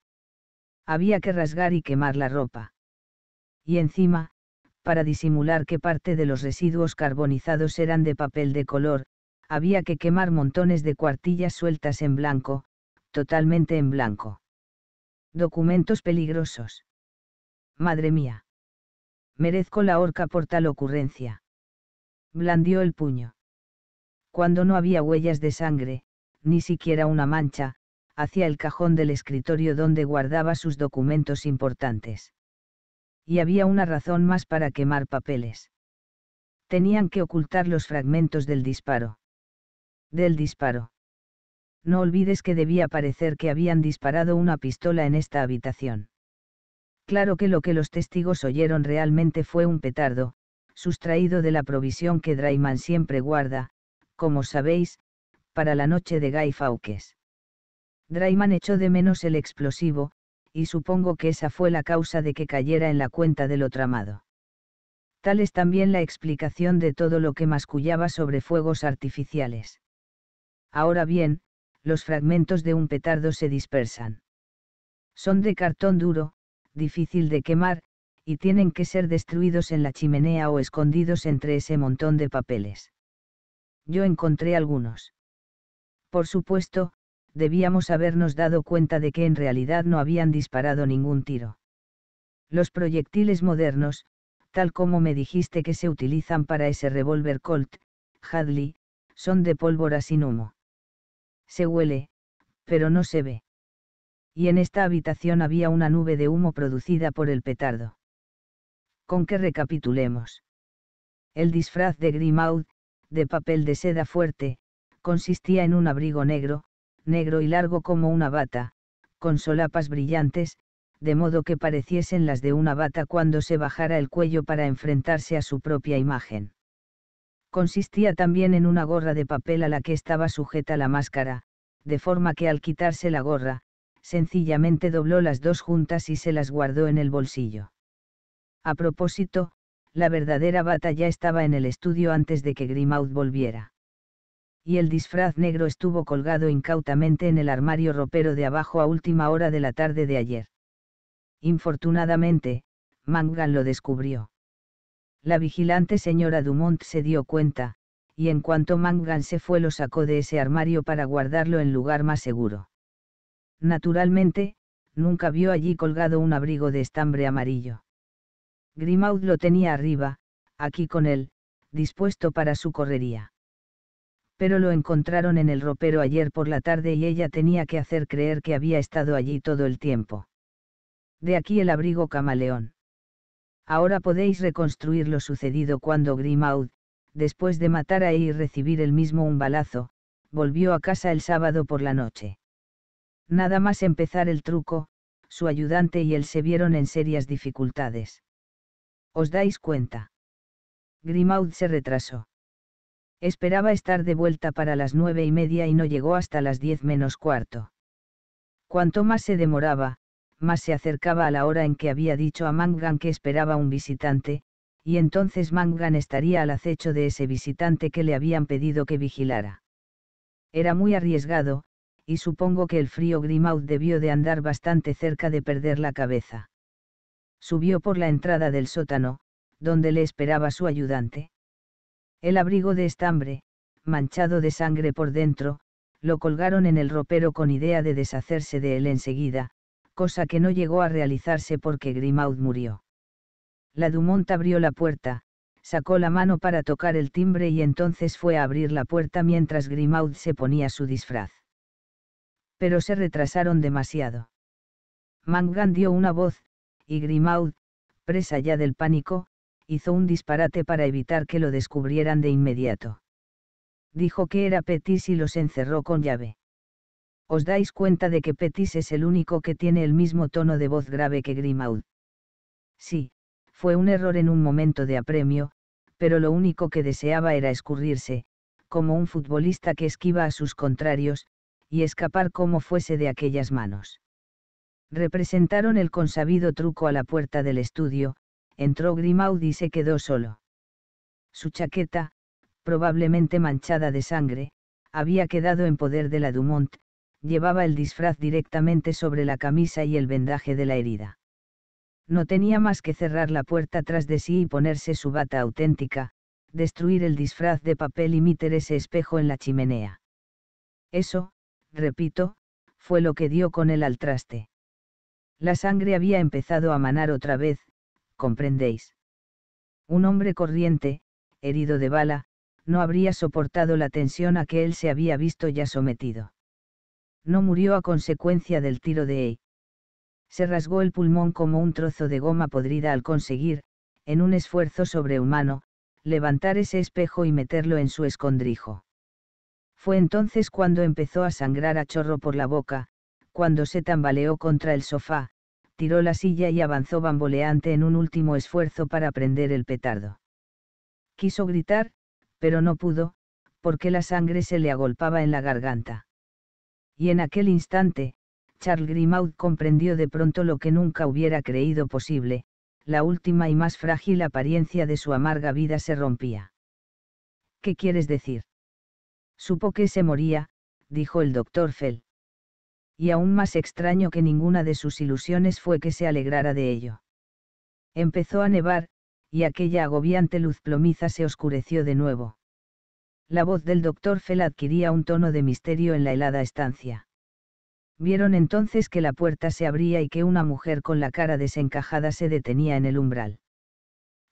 Había que rasgar y quemar la ropa. Y encima, para disimular que parte de los residuos carbonizados eran de papel de color, había que quemar montones de cuartillas sueltas en blanco, totalmente en blanco. Documentos peligrosos. Madre mía. Merezco la horca por tal ocurrencia. Blandió el puño. Cuando no había huellas de sangre, ni siquiera una mancha, hacia el cajón del escritorio donde guardaba sus documentos importantes. Y había una razón más para quemar papeles. Tenían que ocultar los fragmentos del disparo. Del disparo. No olvides que debía parecer que habían disparado una pistola en esta habitación. Claro que lo que los testigos oyeron realmente fue un petardo, sustraído de la provisión que Drayman siempre guarda, como sabéis, para la noche de Guy Fawkes. Drayman echó de menos el explosivo, y supongo que esa fue la causa de que cayera en la cuenta del otro tramado. Tal es también la explicación de todo lo que mascullaba sobre fuegos artificiales. Ahora bien, los fragmentos de un petardo se dispersan. Son de cartón duro, difícil de quemar, y tienen que ser destruidos en la chimenea o escondidos entre ese montón de papeles. Yo encontré algunos. Por supuesto, debíamos habernos dado cuenta de que en realidad no habían disparado ningún tiro. Los proyectiles modernos, tal como me dijiste que se utilizan para ese revólver Colt, Hadley, son de pólvora sin humo se huele, pero no se ve. Y en esta habitación había una nube de humo producida por el petardo. Con que recapitulemos. El disfraz de Grimaud, de papel de seda fuerte, consistía en un abrigo negro, negro y largo como una bata, con solapas brillantes, de modo que pareciesen las de una bata cuando se bajara el cuello para enfrentarse a su propia imagen consistía también en una gorra de papel a la que estaba sujeta la máscara, de forma que al quitarse la gorra, sencillamente dobló las dos juntas y se las guardó en el bolsillo. A propósito, la verdadera bata ya estaba en el estudio antes de que Grimaud volviera. Y el disfraz negro estuvo colgado incautamente en el armario ropero de abajo a última hora de la tarde de ayer. Infortunadamente, Mangan lo descubrió. La vigilante señora Dumont se dio cuenta, y en cuanto Mangan se fue lo sacó de ese armario para guardarlo en lugar más seguro. Naturalmente, nunca vio allí colgado un abrigo de estambre amarillo. Grimaud lo tenía arriba, aquí con él, dispuesto para su correría. Pero lo encontraron en el ropero ayer por la tarde y ella tenía que hacer creer que había estado allí todo el tiempo. De aquí el abrigo camaleón. Ahora podéis reconstruir lo sucedido cuando Grimaud, después de matar a él y recibir el mismo un balazo, volvió a casa el sábado por la noche. Nada más empezar el truco, su ayudante y él se vieron en serias dificultades. ¿Os dais cuenta? Grimaud se retrasó. Esperaba estar de vuelta para las nueve y media y no llegó hasta las diez menos cuarto. Cuanto más se demoraba, más se acercaba a la hora en que había dicho a Mangan que esperaba un visitante, y entonces Mangan estaría al acecho de ese visitante que le habían pedido que vigilara. Era muy arriesgado, y supongo que el frío Grimaud debió de andar bastante cerca de perder la cabeza. Subió por la entrada del sótano, donde le esperaba su ayudante. El abrigo de estambre, manchado de sangre por dentro, lo colgaron en el ropero con idea de deshacerse de él enseguida, cosa que no llegó a realizarse porque Grimaud murió. La Dumont abrió la puerta, sacó la mano para tocar el timbre y entonces fue a abrir la puerta mientras Grimaud se ponía su disfraz. Pero se retrasaron demasiado. Mangan dio una voz, y Grimaud, presa ya del pánico, hizo un disparate para evitar que lo descubrieran de inmediato. Dijo que era Petit y los encerró con llave os dais cuenta de que Petis es el único que tiene el mismo tono de voz grave que Grimaud. Sí, fue un error en un momento de apremio, pero lo único que deseaba era escurrirse, como un futbolista que esquiva a sus contrarios, y escapar como fuese de aquellas manos. Representaron el consabido truco a la puerta del estudio, entró Grimaud y se quedó solo. Su chaqueta, probablemente manchada de sangre, había quedado en poder de la Dumont, llevaba el disfraz directamente sobre la camisa y el vendaje de la herida. No tenía más que cerrar la puerta tras de sí y ponerse su bata auténtica, destruir el disfraz de papel y meter ese espejo en la chimenea. Eso, repito, fue lo que dio con él al traste. La sangre había empezado a manar otra vez, comprendéis. Un hombre corriente, herido de bala, no habría soportado la tensión a que él se había visto ya sometido no murió a consecuencia del tiro de E. Se rasgó el pulmón como un trozo de goma podrida al conseguir, en un esfuerzo sobrehumano, levantar ese espejo y meterlo en su escondrijo. Fue entonces cuando empezó a sangrar a chorro por la boca, cuando se tambaleó contra el sofá, tiró la silla y avanzó bamboleante en un último esfuerzo para prender el petardo. Quiso gritar, pero no pudo, porque la sangre se le agolpaba en la garganta y en aquel instante, Charles Grimaud comprendió de pronto lo que nunca hubiera creído posible, la última y más frágil apariencia de su amarga vida se rompía. ¿Qué quieres decir? Supo que se moría, dijo el doctor Fell. Y aún más extraño que ninguna de sus ilusiones fue que se alegrara de ello. Empezó a nevar, y aquella agobiante luz plomiza se oscureció de nuevo. La voz del doctor Fell adquiría un tono de misterio en la helada estancia. Vieron entonces que la puerta se abría y que una mujer con la cara desencajada se detenía en el umbral.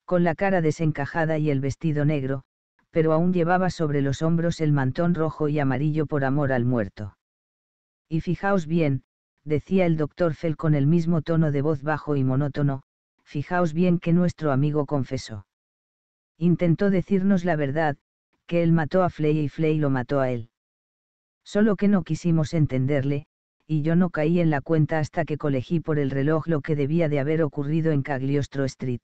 Con la cara desencajada y el vestido negro, pero aún llevaba sobre los hombros el mantón rojo y amarillo por amor al muerto. Y fijaos bien, decía el doctor Fell con el mismo tono de voz bajo y monótono, fijaos bien que nuestro amigo confesó. Intentó decirnos la verdad, que él mató a Flay y Flay lo mató a él. Solo que no quisimos entenderle, y yo no caí en la cuenta hasta que colegí por el reloj lo que debía de haber ocurrido en Cagliostro Street.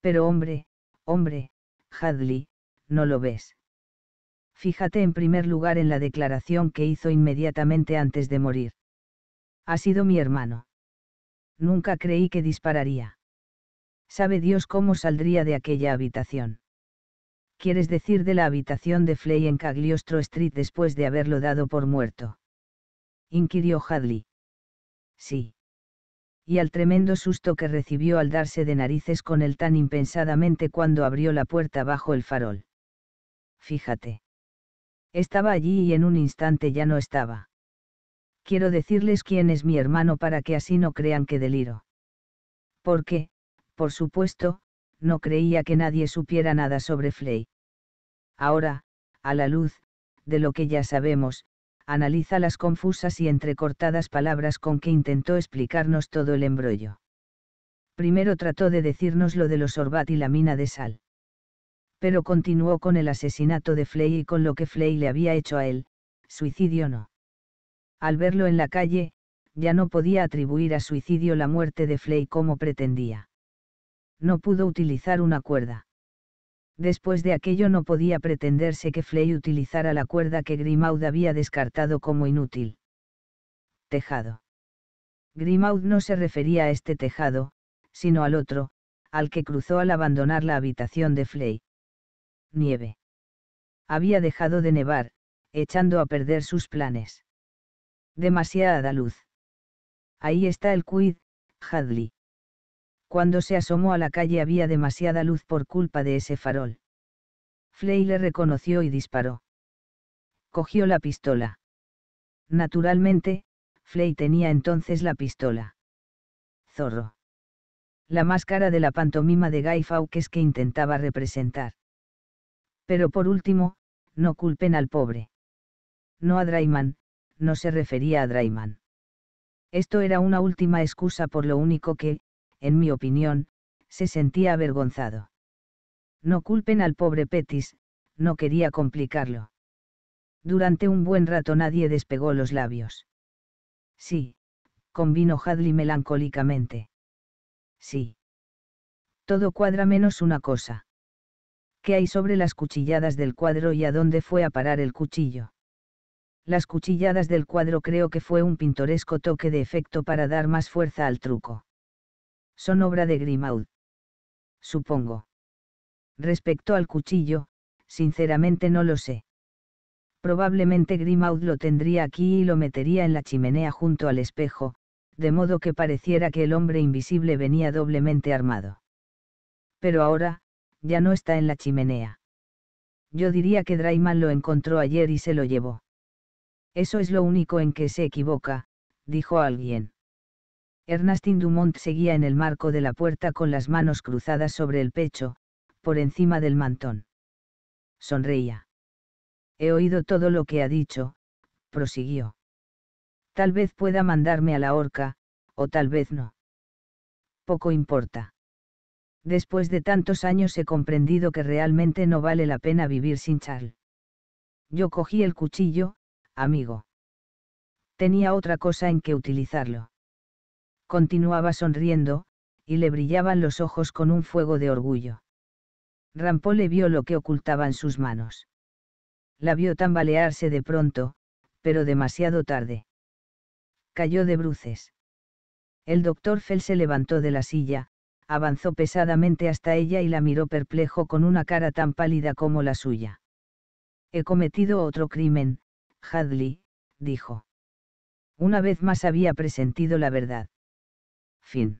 Pero hombre, hombre, Hadley, no lo ves. Fíjate en primer lugar en la declaración que hizo inmediatamente antes de morir. Ha sido mi hermano. Nunca creí que dispararía. Sabe Dios cómo saldría de aquella habitación quieres decir de la habitación de Fley en Cagliostro Street después de haberlo dado por muerto. Inquirió Hadley. Sí. Y al tremendo susto que recibió al darse de narices con él tan impensadamente cuando abrió la puerta bajo el farol. Fíjate. Estaba allí y en un instante ya no estaba. Quiero decirles quién es mi hermano para que así no crean que deliro. Porque, por supuesto, no creía que nadie supiera nada sobre Flay. Ahora, a la luz, de lo que ya sabemos, analiza las confusas y entrecortadas palabras con que intentó explicarnos todo el embrollo. Primero trató de decirnos lo de los Orbat y la mina de sal. Pero continuó con el asesinato de Flay y con lo que Flay le había hecho a él, suicidio no. Al verlo en la calle, ya no podía atribuir a suicidio la muerte de Flay como pretendía. No pudo utilizar una cuerda. Después de aquello no podía pretenderse que Fley utilizara la cuerda que Grimaud había descartado como inútil. Tejado. Grimaud no se refería a este tejado, sino al otro, al que cruzó al abandonar la habitación de Fley. Nieve. Había dejado de nevar, echando a perder sus planes. Demasiada luz. Ahí está el quid, Hadley. Cuando se asomó a la calle había demasiada luz por culpa de ese farol. Flay le reconoció y disparó. Cogió la pistola. Naturalmente, Flay tenía entonces la pistola. Zorro. La máscara de la pantomima de Guy Fawkes que intentaba representar. Pero por último, no culpen al pobre. No a Drayman, no se refería a Drayman. Esto era una última excusa por lo único que, en mi opinión, se sentía avergonzado. No culpen al pobre Petis, no quería complicarlo. Durante un buen rato nadie despegó los labios. Sí, convino Hadley melancólicamente. Sí. Todo cuadra menos una cosa. ¿Qué hay sobre las cuchilladas del cuadro y a dónde fue a parar el cuchillo? Las cuchilladas del cuadro creo que fue un pintoresco toque de efecto para dar más fuerza al truco. Son obra de Grimaud. Supongo. Respecto al cuchillo, sinceramente no lo sé. Probablemente Grimaud lo tendría aquí y lo metería en la chimenea junto al espejo, de modo que pareciera que el hombre invisible venía doblemente armado. Pero ahora, ya no está en la chimenea. Yo diría que Drayman lo encontró ayer y se lo llevó. Eso es lo único en que se equivoca, dijo alguien. Ernestine Dumont seguía en el marco de la puerta con las manos cruzadas sobre el pecho, por encima del mantón. Sonreía. He oído todo lo que ha dicho, prosiguió. Tal vez pueda mandarme a la horca, o tal vez no. Poco importa. Después de tantos años he comprendido que realmente no vale la pena vivir sin Charles. Yo cogí el cuchillo, amigo. Tenía otra cosa en que utilizarlo continuaba sonriendo, y le brillaban los ojos con un fuego de orgullo. le vio lo que ocultaban sus manos. La vio tambalearse de pronto, pero demasiado tarde. Cayó de bruces. El doctor Fell se levantó de la silla, avanzó pesadamente hasta ella y la miró perplejo con una cara tan pálida como la suya. He cometido otro crimen, Hadley, dijo. Una vez más había presentido la verdad. Fin.